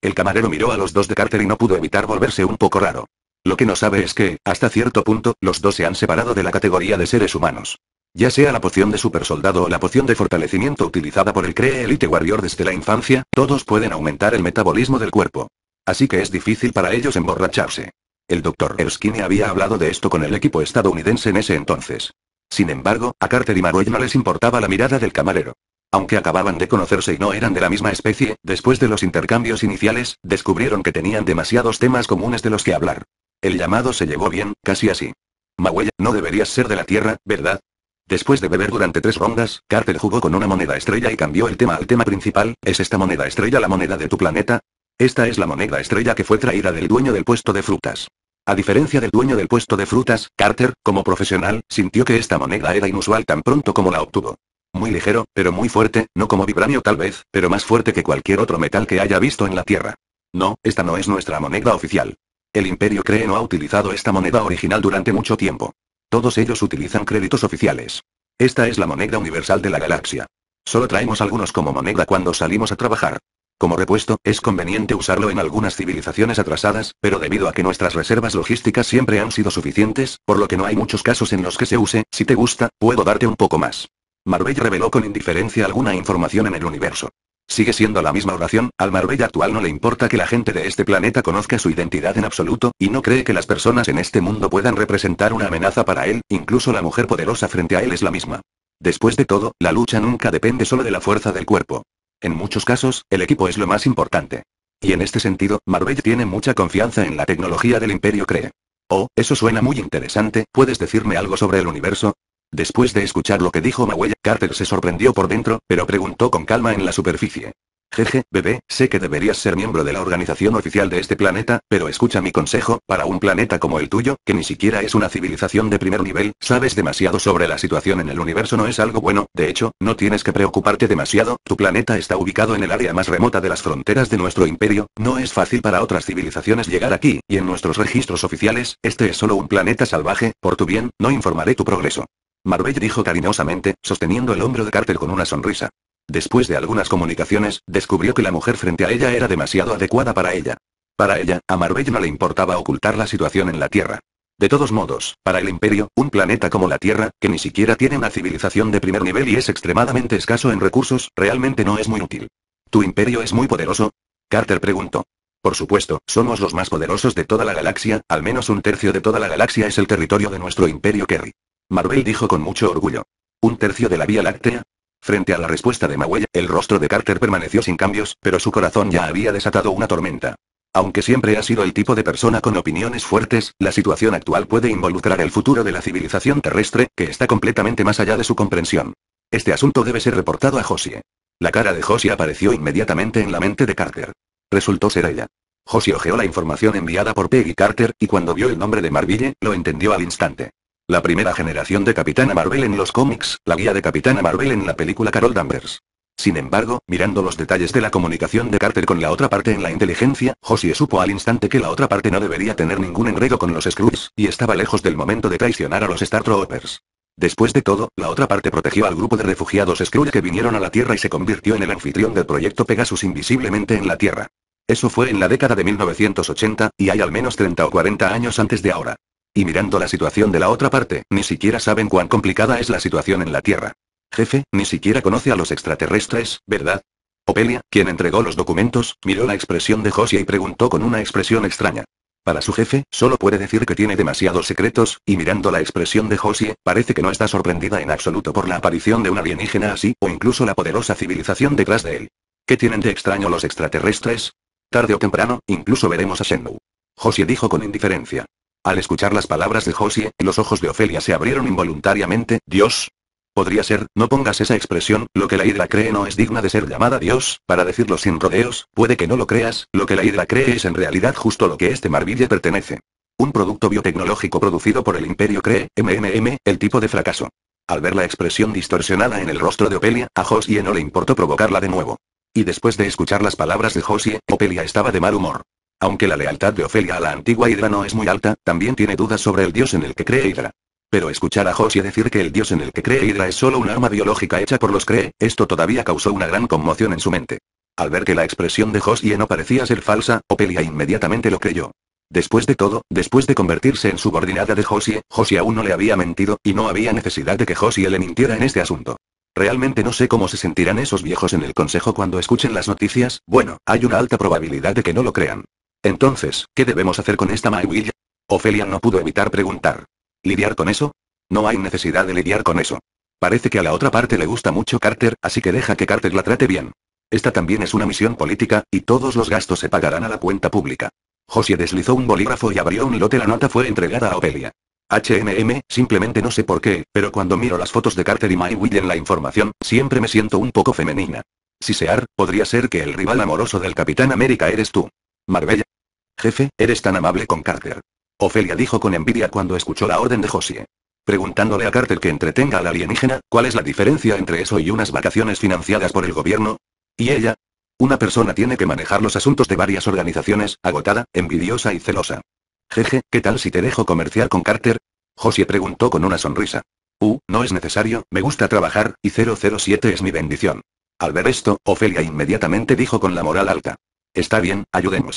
El camarero miró a los dos de Carter y no pudo evitar volverse un poco raro. Lo que no sabe es que, hasta cierto punto, los dos se han separado de la categoría de seres humanos. Ya sea la poción de supersoldado o la poción de fortalecimiento utilizada por el Cree Elite Warrior desde la infancia, todos pueden aumentar el metabolismo del cuerpo. Así que es difícil para ellos emborracharse. El doctor Erskine había hablado de esto con el equipo estadounidense en ese entonces. Sin embargo, a Carter y Maruel no les importaba la mirada del camarero. Aunque acababan de conocerse y no eran de la misma especie, después de los intercambios iniciales, descubrieron que tenían demasiados temas comunes de los que hablar. El llamado se llevó bien, casi así. Mahuella, no deberías ser de la Tierra, ¿verdad? Después de beber durante tres rondas, Carter jugó con una moneda estrella y cambió el tema al tema principal, ¿es esta moneda estrella la moneda de tu planeta? Esta es la moneda estrella que fue traída del dueño del puesto de frutas. A diferencia del dueño del puesto de frutas, Carter, como profesional, sintió que esta moneda era inusual tan pronto como la obtuvo. Muy ligero, pero muy fuerte, no como vibranio tal vez, pero más fuerte que cualquier otro metal que haya visto en la Tierra. No, esta no es nuestra moneda oficial. El imperio cree no ha utilizado esta moneda original durante mucho tiempo. Todos ellos utilizan créditos oficiales. Esta es la moneda universal de la galaxia. Solo traemos algunos como moneda cuando salimos a trabajar. Como repuesto, es conveniente usarlo en algunas civilizaciones atrasadas, pero debido a que nuestras reservas logísticas siempre han sido suficientes, por lo que no hay muchos casos en los que se use, si te gusta, puedo darte un poco más. Marbella reveló con indiferencia alguna información en el universo. Sigue siendo la misma oración, al Marbella actual no le importa que la gente de este planeta conozca su identidad en absoluto, y no cree que las personas en este mundo puedan representar una amenaza para él, incluso la mujer poderosa frente a él es la misma. Después de todo, la lucha nunca depende solo de la fuerza del cuerpo. En muchos casos, el equipo es lo más importante. Y en este sentido, Marbella tiene mucha confianza en la tecnología del Imperio Cree. Oh, eso suena muy interesante, ¿puedes decirme algo sobre el universo? Después de escuchar lo que dijo Mahuella, Carter se sorprendió por dentro, pero preguntó con calma en la superficie. Jeje, bebé, sé que deberías ser miembro de la organización oficial de este planeta, pero escucha mi consejo, para un planeta como el tuyo, que ni siquiera es una civilización de primer nivel, sabes demasiado sobre la situación en el universo no es algo bueno, de hecho, no tienes que preocuparte demasiado, tu planeta está ubicado en el área más remota de las fronteras de nuestro imperio, no es fácil para otras civilizaciones llegar aquí, y en nuestros registros oficiales, este es solo un planeta salvaje, por tu bien, no informaré tu progreso. Marbella dijo cariñosamente, sosteniendo el hombro de Carter con una sonrisa. Después de algunas comunicaciones, descubrió que la mujer frente a ella era demasiado adecuada para ella. Para ella, a Marbella no le importaba ocultar la situación en la Tierra. De todos modos, para el imperio, un planeta como la Tierra, que ni siquiera tiene una civilización de primer nivel y es extremadamente escaso en recursos, realmente no es muy útil. ¿Tu imperio es muy poderoso? Carter preguntó. Por supuesto, somos los más poderosos de toda la galaxia, al menos un tercio de toda la galaxia es el territorio de nuestro imperio Kerry. Marvel dijo con mucho orgullo. ¿Un tercio de la Vía Láctea? Frente a la respuesta de Mawella, el rostro de Carter permaneció sin cambios, pero su corazón ya había desatado una tormenta. Aunque siempre ha sido el tipo de persona con opiniones fuertes, la situación actual puede involucrar el futuro de la civilización terrestre, que está completamente más allá de su comprensión. Este asunto debe ser reportado a Josie. La cara de Josie apareció inmediatamente en la mente de Carter. Resultó ser ella. Josie ojeó la información enviada por Peggy Carter, y cuando vio el nombre de Marville, lo entendió al instante. La primera generación de Capitana Marvel en los cómics, la guía de Capitana Marvel en la película Carol Danvers. Sin embargo, mirando los detalles de la comunicación de Carter con la otra parte en la inteligencia, Josie supo al instante que la otra parte no debería tener ningún enredo con los Skrulls, y estaba lejos del momento de traicionar a los Star Troopers. Después de todo, la otra parte protegió al grupo de refugiados Skrull que vinieron a la Tierra y se convirtió en el anfitrión del proyecto Pegasus invisiblemente en la Tierra. Eso fue en la década de 1980, y hay al menos 30 o 40 años antes de ahora. Y mirando la situación de la otra parte, ni siquiera saben cuán complicada es la situación en la Tierra. Jefe, ni siquiera conoce a los extraterrestres, ¿verdad? Opelia, quien entregó los documentos, miró la expresión de Josie y preguntó con una expresión extraña. Para su jefe, solo puede decir que tiene demasiados secretos, y mirando la expresión de Josie, parece que no está sorprendida en absoluto por la aparición de un alienígena así, o incluso la poderosa civilización detrás de él. ¿Qué tienen de extraño los extraterrestres? Tarde o temprano, incluso veremos a Shenmue. Josie dijo con indiferencia. Al escuchar las palabras de Josie, los ojos de Ofelia se abrieron involuntariamente, Dios. Podría ser, no pongas esa expresión, lo que la hidra cree no es digna de ser llamada Dios, para decirlo sin rodeos, puede que no lo creas, lo que la hidra cree es en realidad justo lo que este marville pertenece. Un producto biotecnológico producido por el imperio cree, MMM, el tipo de fracaso. Al ver la expresión distorsionada en el rostro de Opelia, a Josie no le importó provocarla de nuevo. Y después de escuchar las palabras de Josie, Opelia estaba de mal humor. Aunque la lealtad de Ofelia a la antigua Hydra no es muy alta, también tiene dudas sobre el dios en el que cree Hydra. Pero escuchar a Josie decir que el dios en el que cree Hydra es solo un arma biológica hecha por los Cree, esto todavía causó una gran conmoción en su mente. Al ver que la expresión de Josie no parecía ser falsa, Opelia inmediatamente lo creyó. Después de todo, después de convertirse en subordinada de Josie, Josie aún no le había mentido, y no había necesidad de que Josie le mintiera en este asunto. Realmente no sé cómo se sentirán esos viejos en el consejo cuando escuchen las noticias, bueno, hay una alta probabilidad de que no lo crean. Entonces, ¿qué debemos hacer con esta Mayweather? Ofelia no pudo evitar preguntar. ¿Lidiar con eso? No hay necesidad de lidiar con eso. Parece que a la otra parte le gusta mucho Carter, así que deja que Carter la trate bien. Esta también es una misión política, y todos los gastos se pagarán a la cuenta pública. Josie deslizó un bolígrafo y abrió un lote. La nota fue entregada a Ophelia. HMM, simplemente no sé por qué, pero cuando miro las fotos de Carter y My en la información, siempre me siento un poco femenina. Si ar, podría ser que el rival amoroso del Capitán América eres tú. Marbella, Jefe, eres tan amable con Carter. Ofelia dijo con envidia cuando escuchó la orden de Josie. Preguntándole a Carter que entretenga al alienígena, ¿cuál es la diferencia entre eso y unas vacaciones financiadas por el gobierno? ¿Y ella? Una persona tiene que manejar los asuntos de varias organizaciones, agotada, envidiosa y celosa. Jeje, ¿qué tal si te dejo comerciar con Carter? Josie preguntó con una sonrisa. Uh, no es necesario, me gusta trabajar, y 007 es mi bendición. Al ver esto, Ofelia inmediatamente dijo con la moral alta. Está bien, ayúdenme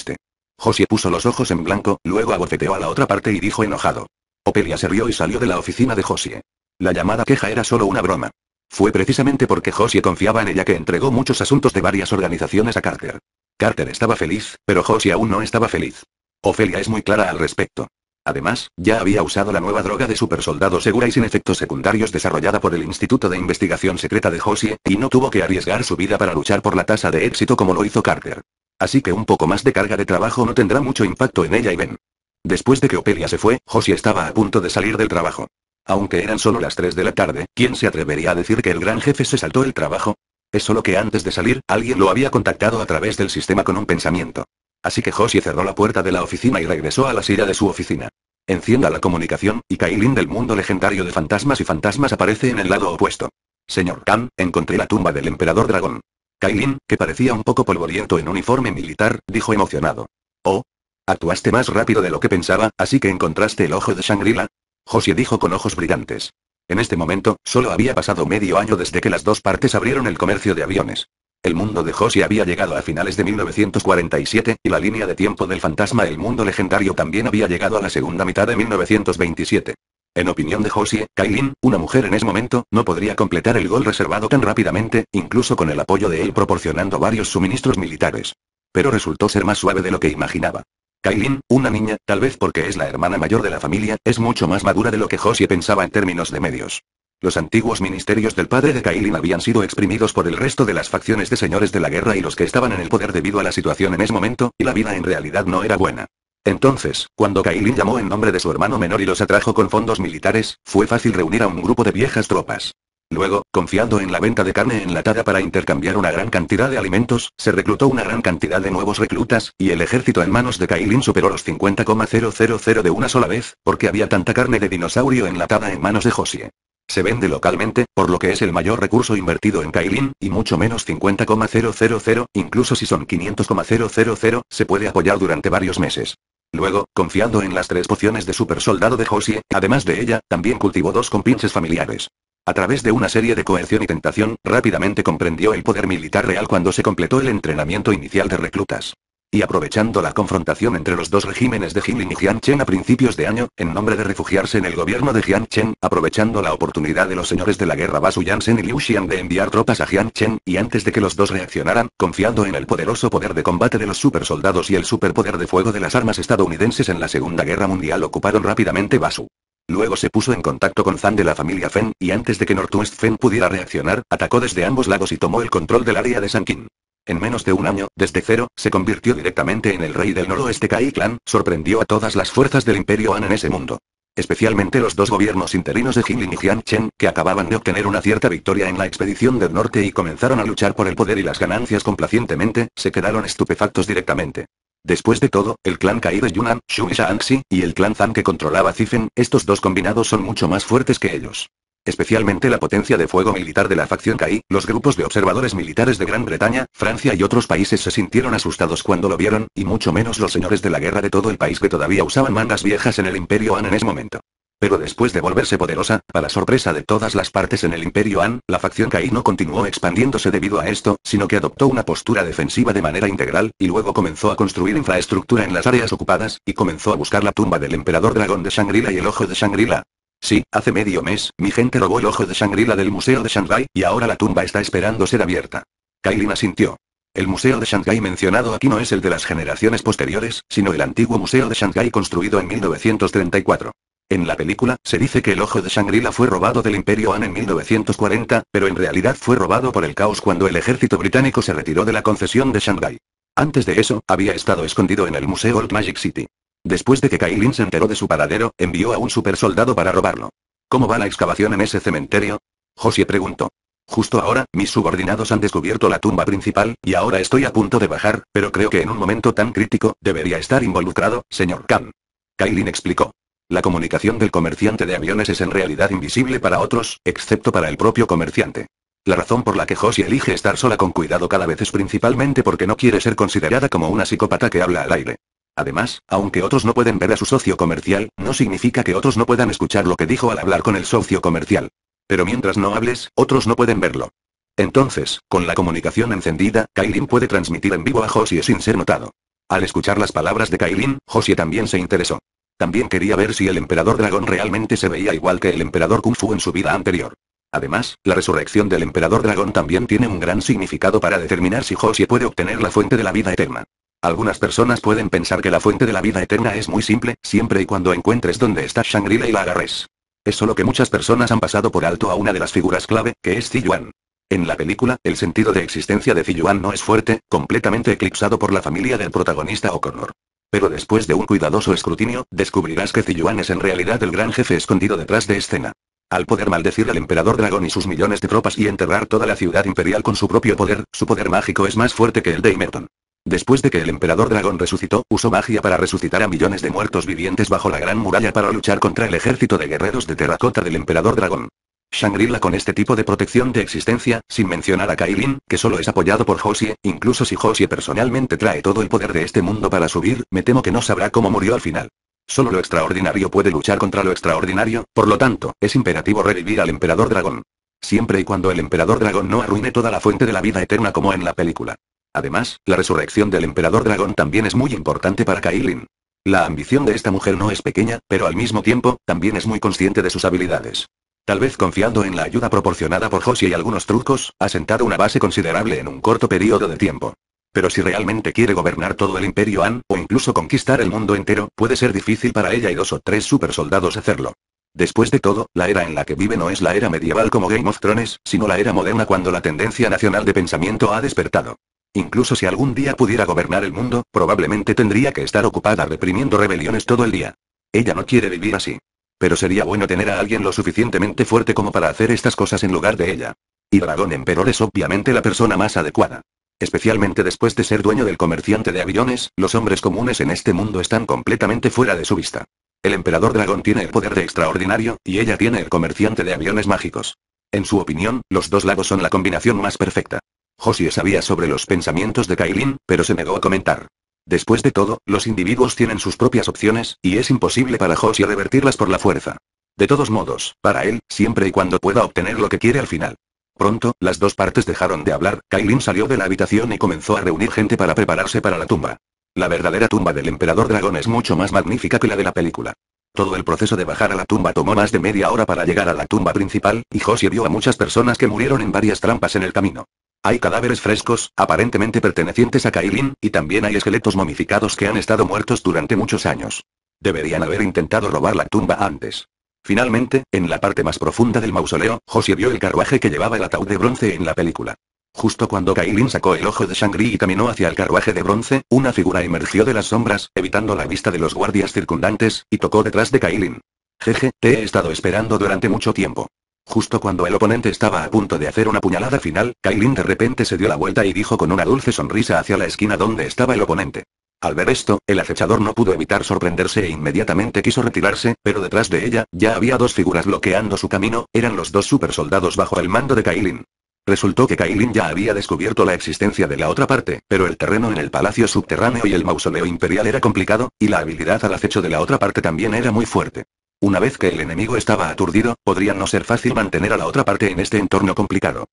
Josie puso los ojos en blanco, luego abofeteó a la otra parte y dijo enojado. Opelia se rió y salió de la oficina de Josie. La llamada queja era solo una broma. Fue precisamente porque Josie confiaba en ella que entregó muchos asuntos de varias organizaciones a Carter. Carter estaba feliz, pero Josie aún no estaba feliz. Ofelia es muy clara al respecto. Además, ya había usado la nueva droga de supersoldado segura y sin efectos secundarios desarrollada por el Instituto de Investigación Secreta de Josie, y no tuvo que arriesgar su vida para luchar por la tasa de éxito como lo hizo Carter. Así que un poco más de carga de trabajo no tendrá mucho impacto en ella y Ben. Después de que Opelia se fue, Josie estaba a punto de salir del trabajo. Aunque eran solo las 3 de la tarde, ¿quién se atrevería a decir que el gran jefe se saltó el trabajo? Es solo que antes de salir, alguien lo había contactado a través del sistema con un pensamiento. Así que Josie cerró la puerta de la oficina y regresó a la silla de su oficina. Encienda la comunicación, y Kailin del mundo legendario de fantasmas y fantasmas aparece en el lado opuesto. Señor Khan, encontré la tumba del emperador dragón. Kailin, que parecía un poco polvoriento en uniforme militar, dijo emocionado. Oh. Actuaste más rápido de lo que pensaba, así que encontraste el ojo de Shangri-La. Josie dijo con ojos brillantes. En este momento, solo había pasado medio año desde que las dos partes abrieron el comercio de aviones. El mundo de Josie había llegado a finales de 1947, y la línea de tiempo del fantasma El Mundo Legendario también había llegado a la segunda mitad de 1927. En opinión de Josie, Kailin, una mujer en ese momento, no podría completar el gol reservado tan rápidamente, incluso con el apoyo de él proporcionando varios suministros militares. Pero resultó ser más suave de lo que imaginaba. Kailin, una niña, tal vez porque es la hermana mayor de la familia, es mucho más madura de lo que Josie pensaba en términos de medios. Los antiguos ministerios del padre de Kailin habían sido exprimidos por el resto de las facciones de señores de la guerra y los que estaban en el poder debido a la situación en ese momento, y la vida en realidad no era buena. Entonces, cuando Kailin llamó en nombre de su hermano menor y los atrajo con fondos militares, fue fácil reunir a un grupo de viejas tropas. Luego, confiando en la venta de carne enlatada para intercambiar una gran cantidad de alimentos, se reclutó una gran cantidad de nuevos reclutas, y el ejército en manos de Kailin superó los 50,000 de una sola vez, porque había tanta carne de dinosaurio enlatada en manos de Josie. Se vende localmente, por lo que es el mayor recurso invertido en Kailin, y mucho menos 50,000, incluso si son 500,000, se puede apoyar durante varios meses. Luego, confiando en las tres pociones de super soldado de Josie, además de ella, también cultivó dos compinches familiares. A través de una serie de coerción y tentación, rápidamente comprendió el poder militar real cuando se completó el entrenamiento inicial de reclutas. Y aprovechando la confrontación entre los dos regímenes de Jilin y Chen a principios de año, en nombre de refugiarse en el gobierno de Chen, aprovechando la oportunidad de los señores de la guerra Basu Yansen y Liu Xian de enviar tropas a Chen, y antes de que los dos reaccionaran, confiando en el poderoso poder de combate de los supersoldados y el superpoder de fuego de las armas estadounidenses en la Segunda Guerra Mundial ocuparon rápidamente Basu. Luego se puso en contacto con Zan de la familia Fen, y antes de que Northwest Fen pudiera reaccionar, atacó desde ambos lados y tomó el control del área de Sankin. En menos de un año, desde cero, se convirtió directamente en el rey del noroeste Kai Clan, sorprendió a todas las fuerzas del Imperio Han en ese mundo. Especialmente los dos gobiernos interinos de Jinlin y Jiangchen, que acababan de obtener una cierta victoria en la expedición del norte y comenzaron a luchar por el poder y las ganancias complacientemente, se quedaron estupefactos directamente. Después de todo, el clan Kai de Yunnan, Shu y y el clan Zhang que controlaba Zifen, estos dos combinados son mucho más fuertes que ellos especialmente la potencia de fuego militar de la facción Kai, los grupos de observadores militares de Gran Bretaña, Francia y otros países se sintieron asustados cuando lo vieron, y mucho menos los señores de la guerra de todo el país que todavía usaban mangas viejas en el Imperio An en ese momento. Pero después de volverse poderosa, para sorpresa de todas las partes en el Imperio An, la facción Kai no continuó expandiéndose debido a esto, sino que adoptó una postura defensiva de manera integral, y luego comenzó a construir infraestructura en las áreas ocupadas, y comenzó a buscar la tumba del emperador dragón de Shangri-La y el ojo de Shangri-La. Sí, hace medio mes, mi gente robó el ojo de Shangri-La del Museo de Shanghai, y ahora la tumba está esperando ser abierta. Kailin asintió. El Museo de Shanghai mencionado aquí no es el de las generaciones posteriores, sino el antiguo Museo de Shanghai construido en 1934. En la película, se dice que el ojo de Shangri-La fue robado del Imperio Han en 1940, pero en realidad fue robado por el caos cuando el ejército británico se retiró de la concesión de Shanghai. Antes de eso, había estado escondido en el Museo Old Magic City. Después de que Kailin se enteró de su paradero, envió a un supersoldado para robarlo. ¿Cómo va la excavación en ese cementerio? Josie preguntó. Justo ahora, mis subordinados han descubierto la tumba principal, y ahora estoy a punto de bajar, pero creo que en un momento tan crítico, debería estar involucrado, señor Khan. Kailin explicó. La comunicación del comerciante de aviones es en realidad invisible para otros, excepto para el propio comerciante. La razón por la que Josie elige estar sola con cuidado cada vez es principalmente porque no quiere ser considerada como una psicópata que habla al aire. Además, aunque otros no pueden ver a su socio comercial, no significa que otros no puedan escuchar lo que dijo al hablar con el socio comercial. Pero mientras no hables, otros no pueden verlo. Entonces, con la comunicación encendida, Kailin puede transmitir en vivo a Josie sin ser notado. Al escuchar las palabras de Kailin, Josie también se interesó. También quería ver si el emperador dragón realmente se veía igual que el emperador Kung Fu en su vida anterior. Además, la resurrección del emperador dragón también tiene un gran significado para determinar si Josie puede obtener la fuente de la vida eterna. Algunas personas pueden pensar que la fuente de la vida eterna es muy simple, siempre y cuando encuentres donde está Shangri-La y la agarres. Es solo que muchas personas han pasado por alto a una de las figuras clave, que es Ziyuan. En la película, el sentido de existencia de Ziyuan no es fuerte, completamente eclipsado por la familia del protagonista O'Connor. Pero después de un cuidadoso escrutinio, descubrirás que Ziyuan es en realidad el gran jefe escondido detrás de escena. Al poder maldecir al emperador dragón y sus millones de tropas y enterrar toda la ciudad imperial con su propio poder, su poder mágico es más fuerte que el de Imerton. Después de que el emperador dragón resucitó, usó magia para resucitar a millones de muertos vivientes bajo la gran muralla para luchar contra el ejército de guerreros de terracota del emperador dragón. Shangri-La con este tipo de protección de existencia, sin mencionar a Kailin, que solo es apoyado por Josie, incluso si Josie personalmente trae todo el poder de este mundo para subir, me temo que no sabrá cómo murió al final. Solo lo extraordinario puede luchar contra lo extraordinario, por lo tanto, es imperativo revivir al emperador dragón. Siempre y cuando el emperador dragón no arruine toda la fuente de la vida eterna como en la película. Además, la resurrección del emperador dragón también es muy importante para Kailin. La ambición de esta mujer no es pequeña, pero al mismo tiempo, también es muy consciente de sus habilidades. Tal vez confiando en la ayuda proporcionada por Josie y algunos trucos, ha sentado una base considerable en un corto periodo de tiempo. Pero si realmente quiere gobernar todo el Imperio An, o incluso conquistar el mundo entero, puede ser difícil para ella y dos o tres supersoldados hacerlo. Después de todo, la era en la que vive no es la era medieval como Game of Thrones, sino la era moderna cuando la tendencia nacional de pensamiento ha despertado. Incluso si algún día pudiera gobernar el mundo, probablemente tendría que estar ocupada reprimiendo rebeliones todo el día. Ella no quiere vivir así. Pero sería bueno tener a alguien lo suficientemente fuerte como para hacer estas cosas en lugar de ella. Y Dragón Emperor es obviamente la persona más adecuada. Especialmente después de ser dueño del comerciante de aviones, los hombres comunes en este mundo están completamente fuera de su vista. El emperador dragón tiene el poder de extraordinario, y ella tiene el comerciante de aviones mágicos. En su opinión, los dos lagos son la combinación más perfecta. Josie sabía sobre los pensamientos de Kailin, pero se negó a comentar. Después de todo, los individuos tienen sus propias opciones, y es imposible para Josie revertirlas por la fuerza. De todos modos, para él, siempre y cuando pueda obtener lo que quiere al final. Pronto, las dos partes dejaron de hablar, Kailin salió de la habitación y comenzó a reunir gente para prepararse para la tumba. La verdadera tumba del emperador dragón es mucho más magnífica que la de la película. Todo el proceso de bajar a la tumba tomó más de media hora para llegar a la tumba principal, y Josie vio a muchas personas que murieron en varias trampas en el camino. Hay cadáveres frescos, aparentemente pertenecientes a Kailin, y también hay esqueletos momificados que han estado muertos durante muchos años. Deberían haber intentado robar la tumba antes. Finalmente, en la parte más profunda del mausoleo, Josie vio el carruaje que llevaba el ataúd de bronce en la película. Justo cuando Kailin sacó el ojo de Shangri y caminó hacia el carruaje de bronce, una figura emergió de las sombras, evitando la vista de los guardias circundantes, y tocó detrás de Kailin. Jeje, te he estado esperando durante mucho tiempo. Justo cuando el oponente estaba a punto de hacer una puñalada final, Kailin de repente se dio la vuelta y dijo con una dulce sonrisa hacia la esquina donde estaba el oponente. Al ver esto, el acechador no pudo evitar sorprenderse e inmediatamente quiso retirarse, pero detrás de ella, ya había dos figuras bloqueando su camino, eran los dos supersoldados bajo el mando de Kailin. Resultó que Kailin ya había descubierto la existencia de la otra parte, pero el terreno en el palacio subterráneo y el mausoleo imperial era complicado, y la habilidad al acecho de la otra parte también era muy fuerte. Una vez que el enemigo estaba aturdido, podría no ser fácil mantener a la otra parte en este entorno complicado.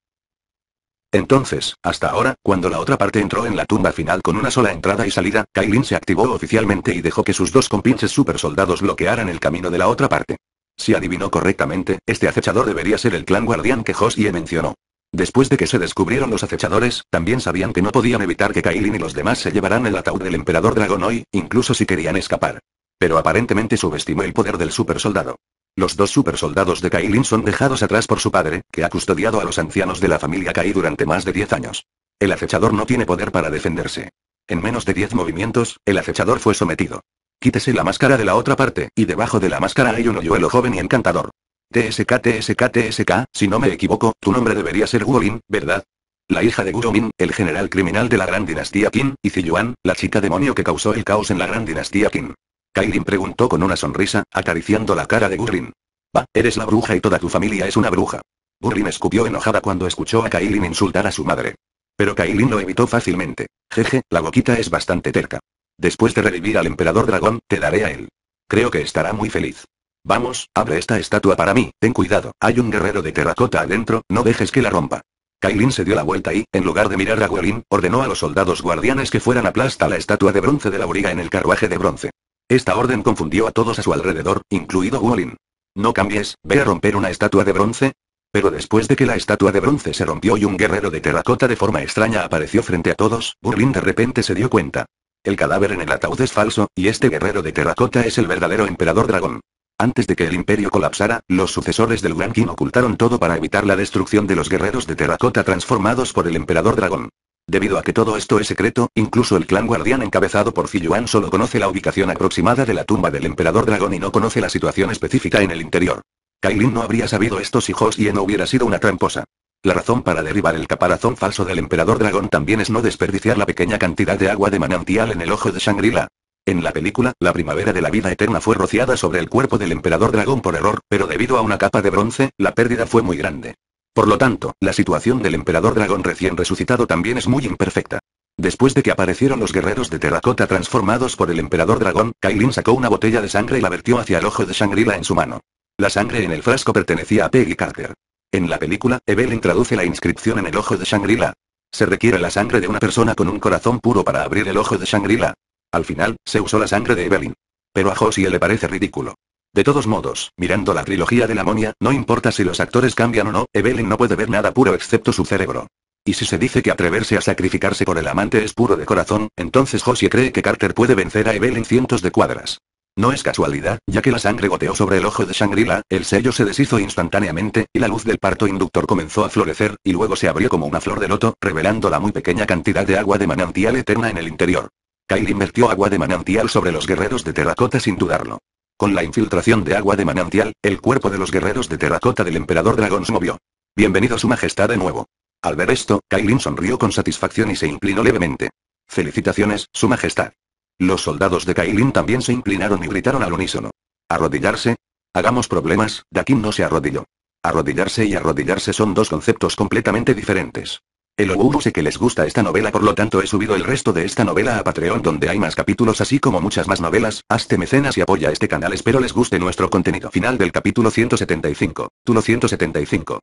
Entonces, hasta ahora, cuando la otra parte entró en la tumba final con una sola entrada y salida, Kailin se activó oficialmente y dejó que sus dos compinches supersoldados bloquearan el camino de la otra parte. Si adivinó correctamente, este acechador debería ser el clan guardián que Josie mencionó. Después de que se descubrieron los acechadores, también sabían que no podían evitar que Kailin y los demás se llevaran el ataúd del emperador Dragonoi, incluso si querían escapar pero aparentemente subestimó el poder del supersoldado. Los dos supersoldados de Lin son dejados atrás por su padre, que ha custodiado a los ancianos de la familia Kai durante más de 10 años. El acechador no tiene poder para defenderse. En menos de 10 movimientos, el acechador fue sometido. Quítese la máscara de la otra parte, y debajo de la máscara hay un hoyuelo joven y encantador. TSK TSK TSK, si no me equivoco, tu nombre debería ser Guolin, ¿verdad? La hija de Guomin, el general criminal de la gran dinastía Qin, y Ziyuan, la chica demonio que causó el caos en la gran dinastía Qin. Kailin preguntó con una sonrisa, acariciando la cara de Gurrin. Va, eres la bruja y toda tu familia es una bruja. Gurrin escupió enojada cuando escuchó a Kailin insultar a su madre. Pero Kailin lo evitó fácilmente. Jeje, la boquita es bastante terca. Después de revivir al emperador dragón, te daré a él. Creo que estará muy feliz. Vamos, abre esta estatua para mí, ten cuidado, hay un guerrero de terracota adentro, no dejes que la rompa. Kailin se dio la vuelta y, en lugar de mirar a Gurin, ordenó a los soldados guardianes que fueran aplasta la estatua de bronce de la origa en el carruaje de bronce. Esta orden confundió a todos a su alrededor, incluido Wolin. No cambies, ve a romper una estatua de bronce. Pero después de que la estatua de bronce se rompió y un guerrero de terracota de forma extraña apareció frente a todos, Burlin de repente se dio cuenta. El cadáver en el ataúd es falso, y este guerrero de terracota es el verdadero emperador dragón. Antes de que el imperio colapsara, los sucesores del Gran ocultaron todo para evitar la destrucción de los guerreros de terracota transformados por el emperador dragón. Debido a que todo esto es secreto, incluso el clan guardián encabezado por Ziyuan solo conoce la ubicación aproximada de la tumba del emperador dragón y no conoce la situación específica en el interior. Kailin no habría sabido esto hijos y no hubiera sido una tramposa. La razón para derribar el caparazón falso del emperador dragón también es no desperdiciar la pequeña cantidad de agua de manantial en el ojo de Shangri-La. En la película, la primavera de la vida eterna fue rociada sobre el cuerpo del emperador dragón por error, pero debido a una capa de bronce, la pérdida fue muy grande. Por lo tanto, la situación del emperador dragón recién resucitado también es muy imperfecta. Después de que aparecieron los guerreros de terracota transformados por el emperador dragón, Kailin sacó una botella de sangre y la vertió hacia el ojo de Shangri-La en su mano. La sangre en el frasco pertenecía a Peggy Carter. En la película, Evelyn traduce la inscripción en el ojo de Shangri-La. Se requiere la sangre de una persona con un corazón puro para abrir el ojo de Shangri-La. Al final, se usó la sangre de Evelyn. Pero a Josie le parece ridículo. De todos modos, mirando la trilogía de la monia, no importa si los actores cambian o no, Evelyn no puede ver nada puro excepto su cerebro. Y si se dice que atreverse a sacrificarse por el amante es puro de corazón, entonces Josie cree que Carter puede vencer a Evelyn cientos de cuadras. No es casualidad, ya que la sangre goteó sobre el ojo de Shangri-La, el sello se deshizo instantáneamente, y la luz del parto inductor comenzó a florecer, y luego se abrió como una flor de loto, revelando la muy pequeña cantidad de agua de manantial eterna en el interior. Kyle invirtió agua de manantial sobre los guerreros de terracota sin dudarlo. Con la infiltración de agua de manantial, el cuerpo de los guerreros de terracota del emperador dragón se movió. Bienvenido su majestad de nuevo. Al ver esto, Kailin sonrió con satisfacción y se inclinó levemente. Felicitaciones, su majestad. Los soldados de Kailin también se inclinaron y gritaron al unísono. ¿Arrodillarse? Hagamos problemas, Dakin no se arrodilló. Arrodillarse y arrodillarse son dos conceptos completamente diferentes. El sé que les gusta esta novela por lo tanto he subido el resto de esta novela a Patreon donde hay más capítulos así como muchas más novelas, hazte mecenas y apoya este canal espero les guste nuestro contenido final del capítulo 175, tulo 175.